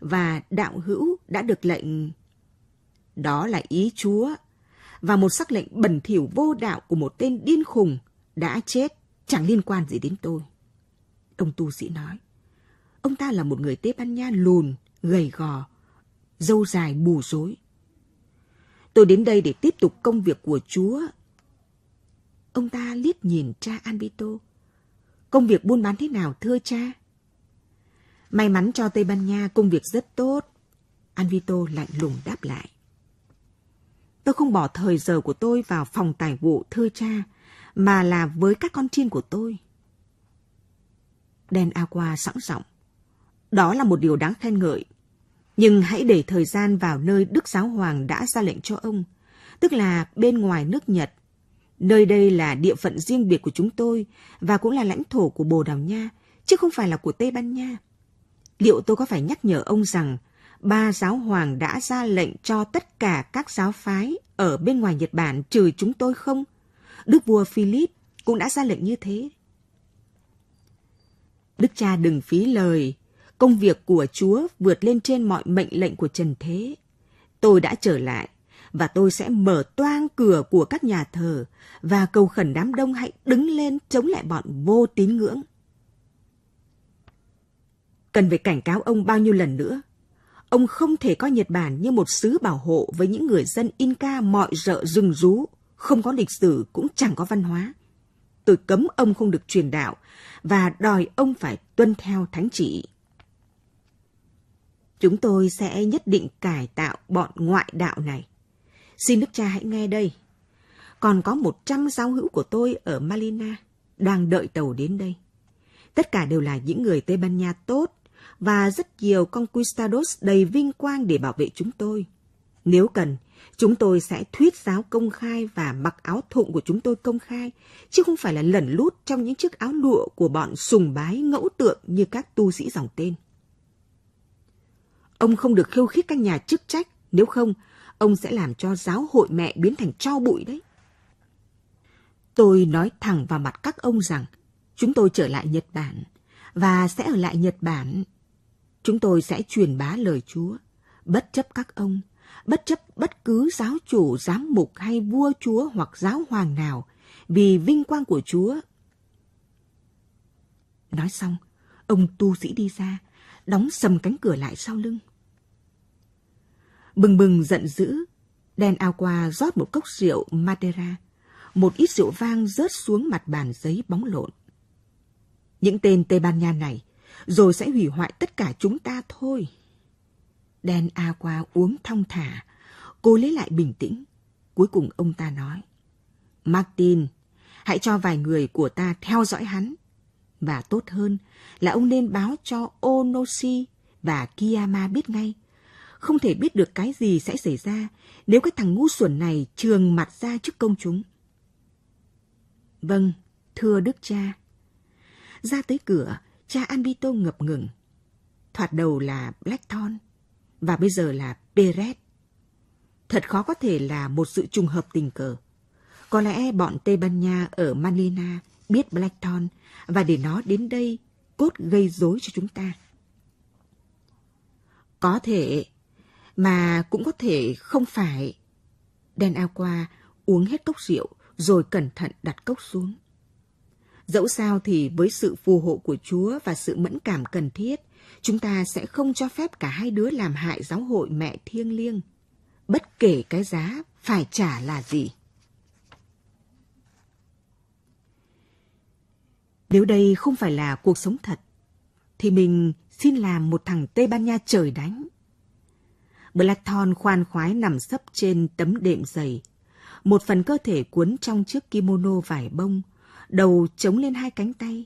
và đạo hữu đã được lệnh... Đó là ý Chúa và một sắc lệnh bẩn thỉu vô đạo của một tên điên khùng đã chết chẳng liên quan gì đến tôi. Ông tu sĩ nói, ông ta là một người Tây Ban Nha lùn, gầy gò, dâu dài bù rối. Tôi đến đây để tiếp tục công việc của Chúa. Ông ta liếc nhìn cha Albito. Công việc buôn bán thế nào thưa cha? May mắn cho Tây Ban Nha công việc rất tốt. Anvito lạnh lùng đáp lại. Tôi không bỏ thời giờ của tôi vào phòng tài vụ thưa cha, mà là với các con chiên của tôi. Đen Aqua sẵn giọng. Đó là một điều đáng khen ngợi nhưng hãy để thời gian vào nơi Đức Giáo Hoàng đã ra lệnh cho ông, tức là bên ngoài nước Nhật. Nơi đây là địa phận riêng biệt của chúng tôi và cũng là lãnh thổ của Bồ Đào Nha, chứ không phải là của Tây Ban Nha. Liệu tôi có phải nhắc nhở ông rằng ba giáo hoàng đã ra lệnh cho tất cả các giáo phái ở bên ngoài Nhật Bản trừ chúng tôi không? Đức vua Philip cũng đã ra lệnh như thế. Đức cha đừng phí lời Công việc của Chúa vượt lên trên mọi mệnh lệnh của trần thế. Tôi đã trở lại và tôi sẽ mở toang cửa của các nhà thờ và cầu khẩn đám đông hãy đứng lên chống lại bọn vô tín ngưỡng. Cần phải cảnh cáo ông bao nhiêu lần nữa. Ông không thể coi Nhật Bản như một xứ bảo hộ với những người dân Inca mọi rợ rừng rú, không có lịch sử cũng chẳng có văn hóa. Tôi cấm ông không được truyền đạo và đòi ông phải tuân theo thánh chỉ. Chúng tôi sẽ nhất định cải tạo bọn ngoại đạo này. Xin đức cha hãy nghe đây. Còn có 100 giáo hữu của tôi ở Malina đang đợi tàu đến đây. Tất cả đều là những người Tây Ban Nha tốt và rất nhiều conquistadors đầy vinh quang để bảo vệ chúng tôi. Nếu cần, chúng tôi sẽ thuyết giáo công khai và mặc áo thụng của chúng tôi công khai, chứ không phải là lẩn lút trong những chiếc áo lụa của bọn sùng bái ngẫu tượng như các tu sĩ dòng tên. Ông không được khiêu khích các nhà chức trách, nếu không, ông sẽ làm cho giáo hội mẹ biến thành tro bụi đấy. Tôi nói thẳng vào mặt các ông rằng, chúng tôi trở lại Nhật Bản và sẽ ở lại Nhật Bản. Chúng tôi sẽ truyền bá lời Chúa, bất chấp các ông, bất chấp bất cứ giáo chủ, giám mục hay vua chúa hoặc giáo hoàng nào, vì vinh quang của Chúa. Nói xong, ông tu sĩ đi ra, đóng sầm cánh cửa lại sau lưng. Bừng bừng giận dữ, đen ao qua rót một cốc rượu Madeira. Một ít rượu vang rớt xuống mặt bàn giấy bóng lộn. Những tên Tây Ban Nha này, rồi sẽ hủy hoại tất cả chúng ta thôi. Đen A qua uống thong thả, cô lấy lại bình tĩnh. Cuối cùng ông ta nói, Martin, hãy cho vài người của ta theo dõi hắn. Và tốt hơn là ông nên báo cho Onosi và Kiyama biết ngay, không thể biết được cái gì sẽ xảy ra nếu cái thằng ngu xuẩn này trường mặt ra trước công chúng. Vâng, thưa đức cha. Ra tới cửa, cha Ambito ngập ngừng. Thoạt đầu là Blackthorn, và bây giờ là Perez. Thật khó có thể là một sự trùng hợp tình cờ. Có lẽ bọn Tây Ban Nha ở Manila biết Blackthorn và để nó đến đây cốt gây rối cho chúng ta. Có thể mà cũng có thể không phải. Đen ao qua uống hết cốc rượu rồi cẩn thận đặt cốc xuống. Dẫu sao thì với sự phù hộ của Chúa và sự mẫn cảm cần thiết, chúng ta sẽ không cho phép cả hai đứa làm hại giáo hội mẹ thiêng liêng, bất kể cái giá phải trả là gì. Nếu đây không phải là cuộc sống thật, thì mình xin làm một thằng Tây Ban Nha trời đánh Blackthorn khoan khoái nằm sấp trên tấm đệm dày. Một phần cơ thể cuốn trong chiếc kimono vải bông, đầu chống lên hai cánh tay.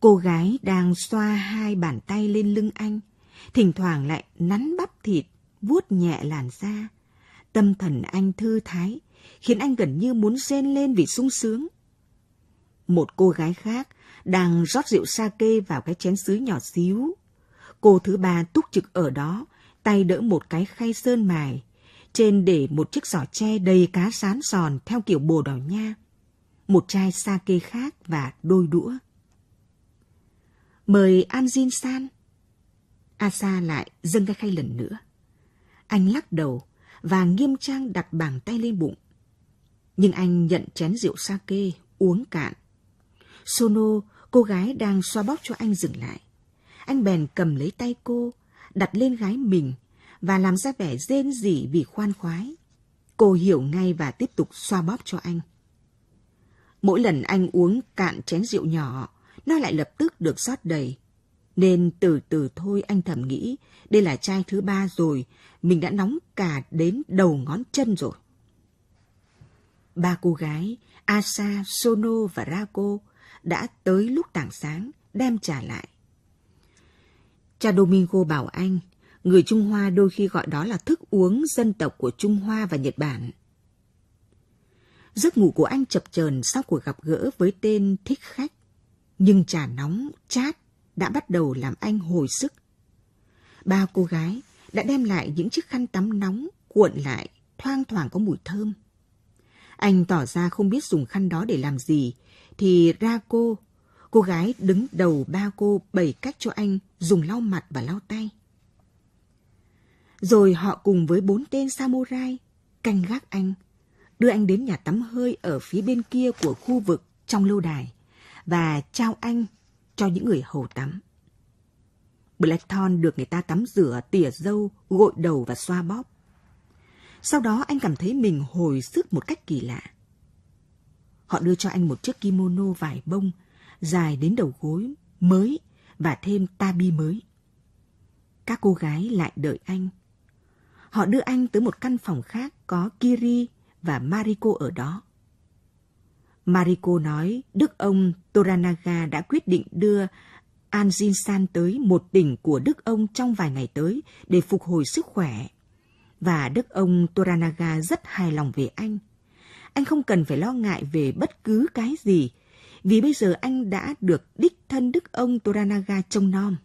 Cô gái đang xoa hai bàn tay lên lưng anh, thỉnh thoảng lại nắn bắp thịt, vuốt nhẹ làn da. Tâm thần anh thư thái, khiến anh gần như muốn rên lên vì sung sướng. Một cô gái khác đang rót rượu sake vào cái chén sứ nhỏ xíu. Cô thứ ba túc trực ở đó, tay đỡ một cái khay sơn mài, trên để một chiếc giỏ tre đầy cá sán giòn theo kiểu bồ đào nha, một chai sake khác và đôi đũa. Mời An San. Asa lại dâng cái khay lần nữa. Anh lắc đầu và nghiêm trang đặt bàn tay lên bụng. Nhưng anh nhận chén rượu sake, uống cạn. Sono, cô gái đang xoa bóp cho anh dừng lại. Anh bèn cầm lấy tay cô đặt lên gái mình và làm ra vẻ rên rỉ vì khoan khoái. Cô hiểu ngay và tiếp tục xoa bóp cho anh. Mỗi lần anh uống cạn chén rượu nhỏ, nó lại lập tức được rót đầy. Nên từ từ thôi anh thầm nghĩ, đây là chai thứ ba rồi, mình đã nóng cả đến đầu ngón chân rồi. Ba cô gái, Asa, Sono và Rako đã tới lúc tảng sáng, đem trả lại. Cha Domingo bảo anh, người Trung Hoa đôi khi gọi đó là thức uống dân tộc của Trung Hoa và Nhật Bản. Giấc ngủ của anh chập chờn sau cuộc gặp gỡ với tên thích khách, nhưng trà nóng, chát đã bắt đầu làm anh hồi sức. Ba cô gái đã đem lại những chiếc khăn tắm nóng cuộn lại, thoang thoảng có mùi thơm. Anh tỏ ra không biết dùng khăn đó để làm gì, thì ra cô cô gái đứng đầu ba cô bày cách cho anh dùng lau mặt và lau tay. Rồi họ cùng với bốn tên samurai canh gác anh, đưa anh đến nhà tắm hơi ở phía bên kia của khu vực trong lâu đài và trao anh cho những người hầu tắm. Blackthorn được người ta tắm rửa, tỉa dâu, gội đầu và xoa bóp. Sau đó anh cảm thấy mình hồi sức một cách kỳ lạ. Họ đưa cho anh một chiếc kimono vải bông dài đến đầu gối, mới và thêm tabi mới. Các cô gái lại đợi anh. Họ đưa anh tới một căn phòng khác có Kiri và Mariko ở đó. Mariko nói Đức ông Toranaga đã quyết định đưa Anjin San tới một tỉnh của Đức ông trong vài ngày tới để phục hồi sức khỏe. Và Đức ông Toranaga rất hài lòng về anh. Anh không cần phải lo ngại về bất cứ cái gì vì bây giờ anh đã được đích thân đức ông Toranaga trông nom.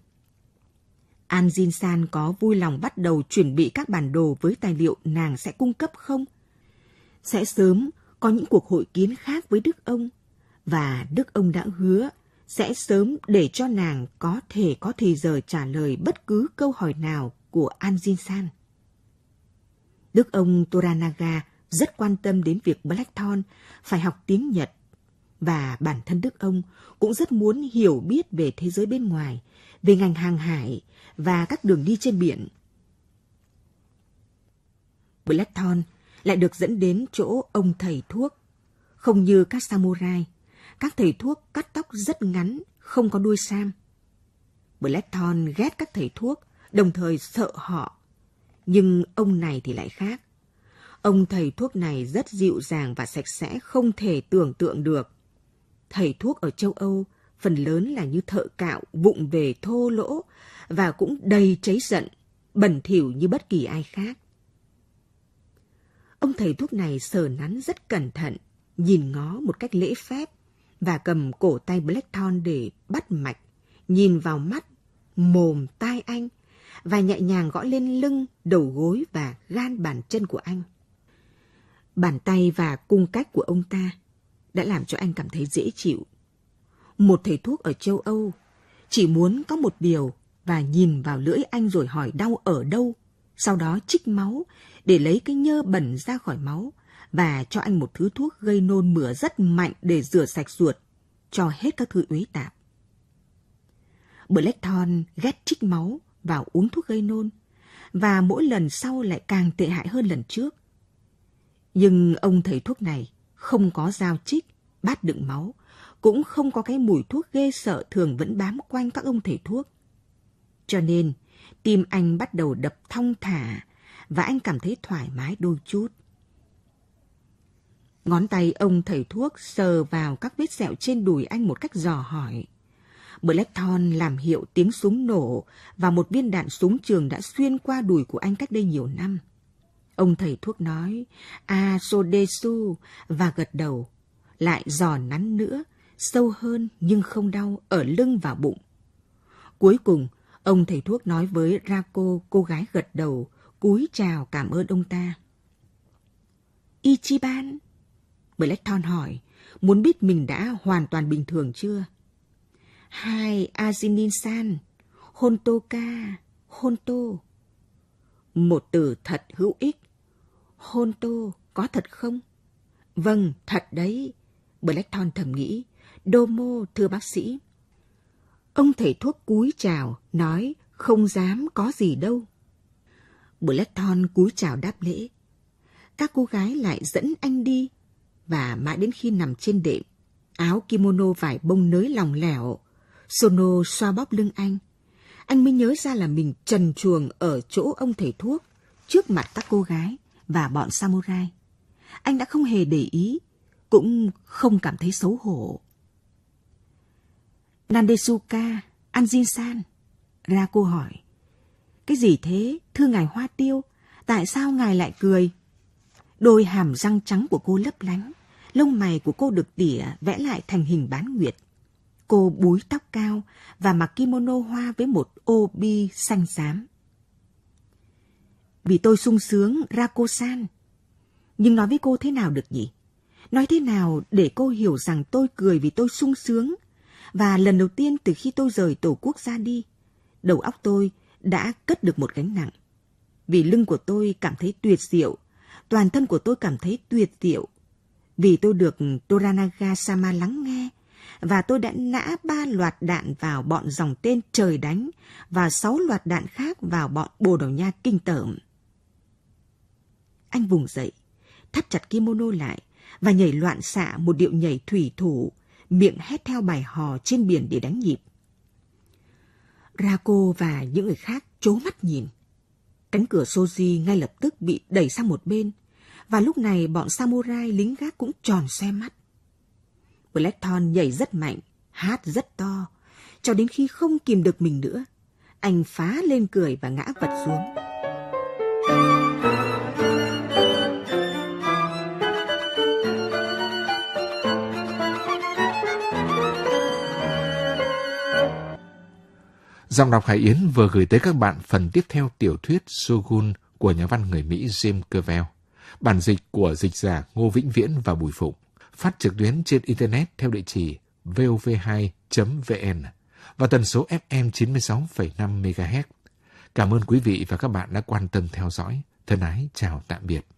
An Jin San có vui lòng bắt đầu chuẩn bị các bản đồ với tài liệu nàng sẽ cung cấp không? Sẽ sớm có những cuộc hội kiến khác với Đức ông và Đức ông đã hứa sẽ sớm để cho nàng có thể có thì giờ trả lời bất cứ câu hỏi nào của An Jin San. Đức ông Toranaga rất quan tâm đến việc Blackthorn phải học tiếng Nhật và bản thân Đức ông cũng rất muốn hiểu biết về thế giới bên ngoài, về ngành hàng hải và các đường đi trên biển. Blackthorn lại được dẫn đến chỗ ông thầy thuốc. Không như các samurai, các thầy thuốc cắt tóc rất ngắn, không có đuôi sam. Blackthorn ghét các thầy thuốc, đồng thời sợ họ. Nhưng ông này thì lại khác. Ông thầy thuốc này rất dịu dàng và sạch sẽ, không thể tưởng tượng được thầy thuốc ở châu Âu phần lớn là như thợ cạo vụng về thô lỗ và cũng đầy cháy giận, bẩn thỉu như bất kỳ ai khác. Ông thầy thuốc này sờ nắn rất cẩn thận, nhìn ngó một cách lễ phép và cầm cổ tay Blackthorn để bắt mạch, nhìn vào mắt, mồm, tai anh và nhẹ nhàng gõ lên lưng, đầu gối và gan bàn chân của anh. Bàn tay và cung cách của ông ta – đã làm cho anh cảm thấy dễ chịu. Một thầy thuốc ở châu Âu chỉ muốn có một điều và nhìn vào lưỡi anh rồi hỏi đau ở đâu, sau đó chích máu để lấy cái nhơ bẩn ra khỏi máu và cho anh một thứ thuốc gây nôn mửa rất mạnh để rửa sạch ruột, cho hết các thứ úy tạp. Blackthorn ghét chích máu và uống thuốc gây nôn, và mỗi lần sau lại càng tệ hại hơn lần trước. Nhưng ông thầy thuốc này không có dao chích, bát đựng máu, cũng không có cái mùi thuốc ghê sợ thường vẫn bám quanh các ông thầy thuốc. Cho nên, tim anh bắt đầu đập thong thả và anh cảm thấy thoải mái đôi chút. Ngón tay ông thầy thuốc sờ vào các vết sẹo trên đùi anh một cách dò hỏi. Blackthorn làm hiệu tiếng súng nổ và một viên đạn súng trường đã xuyên qua đùi của anh cách đây nhiều năm. Ông thầy thuốc nói, a so de su và gật đầu, lại giò nắn nữa, sâu hơn nhưng không đau ở lưng và bụng. Cuối cùng, ông thầy thuốc nói với ra cô cô gái gật đầu, cúi chào cảm ơn ông ta. Ichiban? Blackthorn hỏi, muốn biết mình đã hoàn toàn bình thường chưa? Hai Ajinin-san, Hontoka, Honto. Một từ thật hữu ích Hôn tô, có thật không? Vâng, thật đấy. Blackthorn thầm nghĩ. domo thưa bác sĩ. Ông thầy thuốc cúi chào, nói không dám có gì đâu. Blackthorn cúi chào đáp lễ. Các cô gái lại dẫn anh đi, và mãi đến khi nằm trên đệm, áo kimono vải bông nới lòng lẻo, Sono xoa bóp lưng anh. Anh mới nhớ ra là mình trần chuồng ở chỗ ông thầy thuốc, trước mặt các cô gái và bọn samurai. Anh đã không hề để ý, cũng không cảm thấy xấu hổ. Nandesuka, Anjin-san. Ra cô hỏi. Cái gì thế, thưa ngài hoa tiêu, tại sao ngài lại cười? Đôi hàm răng trắng của cô lấp lánh, lông mày của cô được tỉa vẽ lại thành hình bán nguyệt. Cô búi tóc cao và mặc kimono hoa với một obi xanh xám vì tôi sung sướng ra cô san. Nhưng nói với cô thế nào được nhỉ? Nói thế nào để cô hiểu rằng tôi cười vì tôi sung sướng và lần đầu tiên từ khi tôi rời tổ quốc ra đi, đầu óc tôi đã cất được một gánh nặng. Vì lưng của tôi cảm thấy tuyệt diệu, toàn thân của tôi cảm thấy tuyệt diệu. Vì tôi được Toranaga Sama lắng nghe, và tôi đã nã ba loạt đạn vào bọn dòng tên trời đánh và sáu loạt đạn khác vào bọn Bồ đầu Nha kinh tởm anh vùng dậy, thắt chặt kimono lại và nhảy loạn xạ một điệu nhảy thủy thủ, miệng hét theo bài hò trên biển để đánh nhịp. Rako và những người khác chố mắt nhìn. Cánh cửa Soji ngay lập tức bị đẩy sang một bên, và lúc này bọn samurai lính gác cũng tròn xe mắt. Blackthorn nhảy rất mạnh, hát rất to, cho đến khi không kìm được mình nữa. Anh phá lên cười và ngã vật xuống. Giọng đọc Hải Yến vừa gửi tới các bạn phần tiếp theo tiểu thuyết Shogun của nhà văn người Mỹ James Clavell, bản dịch của dịch giả Ngô Vĩnh Viễn và Bùi Phụng, phát trực tuyến trên Internet theo địa chỉ vov2.vn và tần số FM 96,5 MHz. Cảm ơn quý vị và các bạn đã quan tâm theo dõi. Thân ái chào tạm biệt.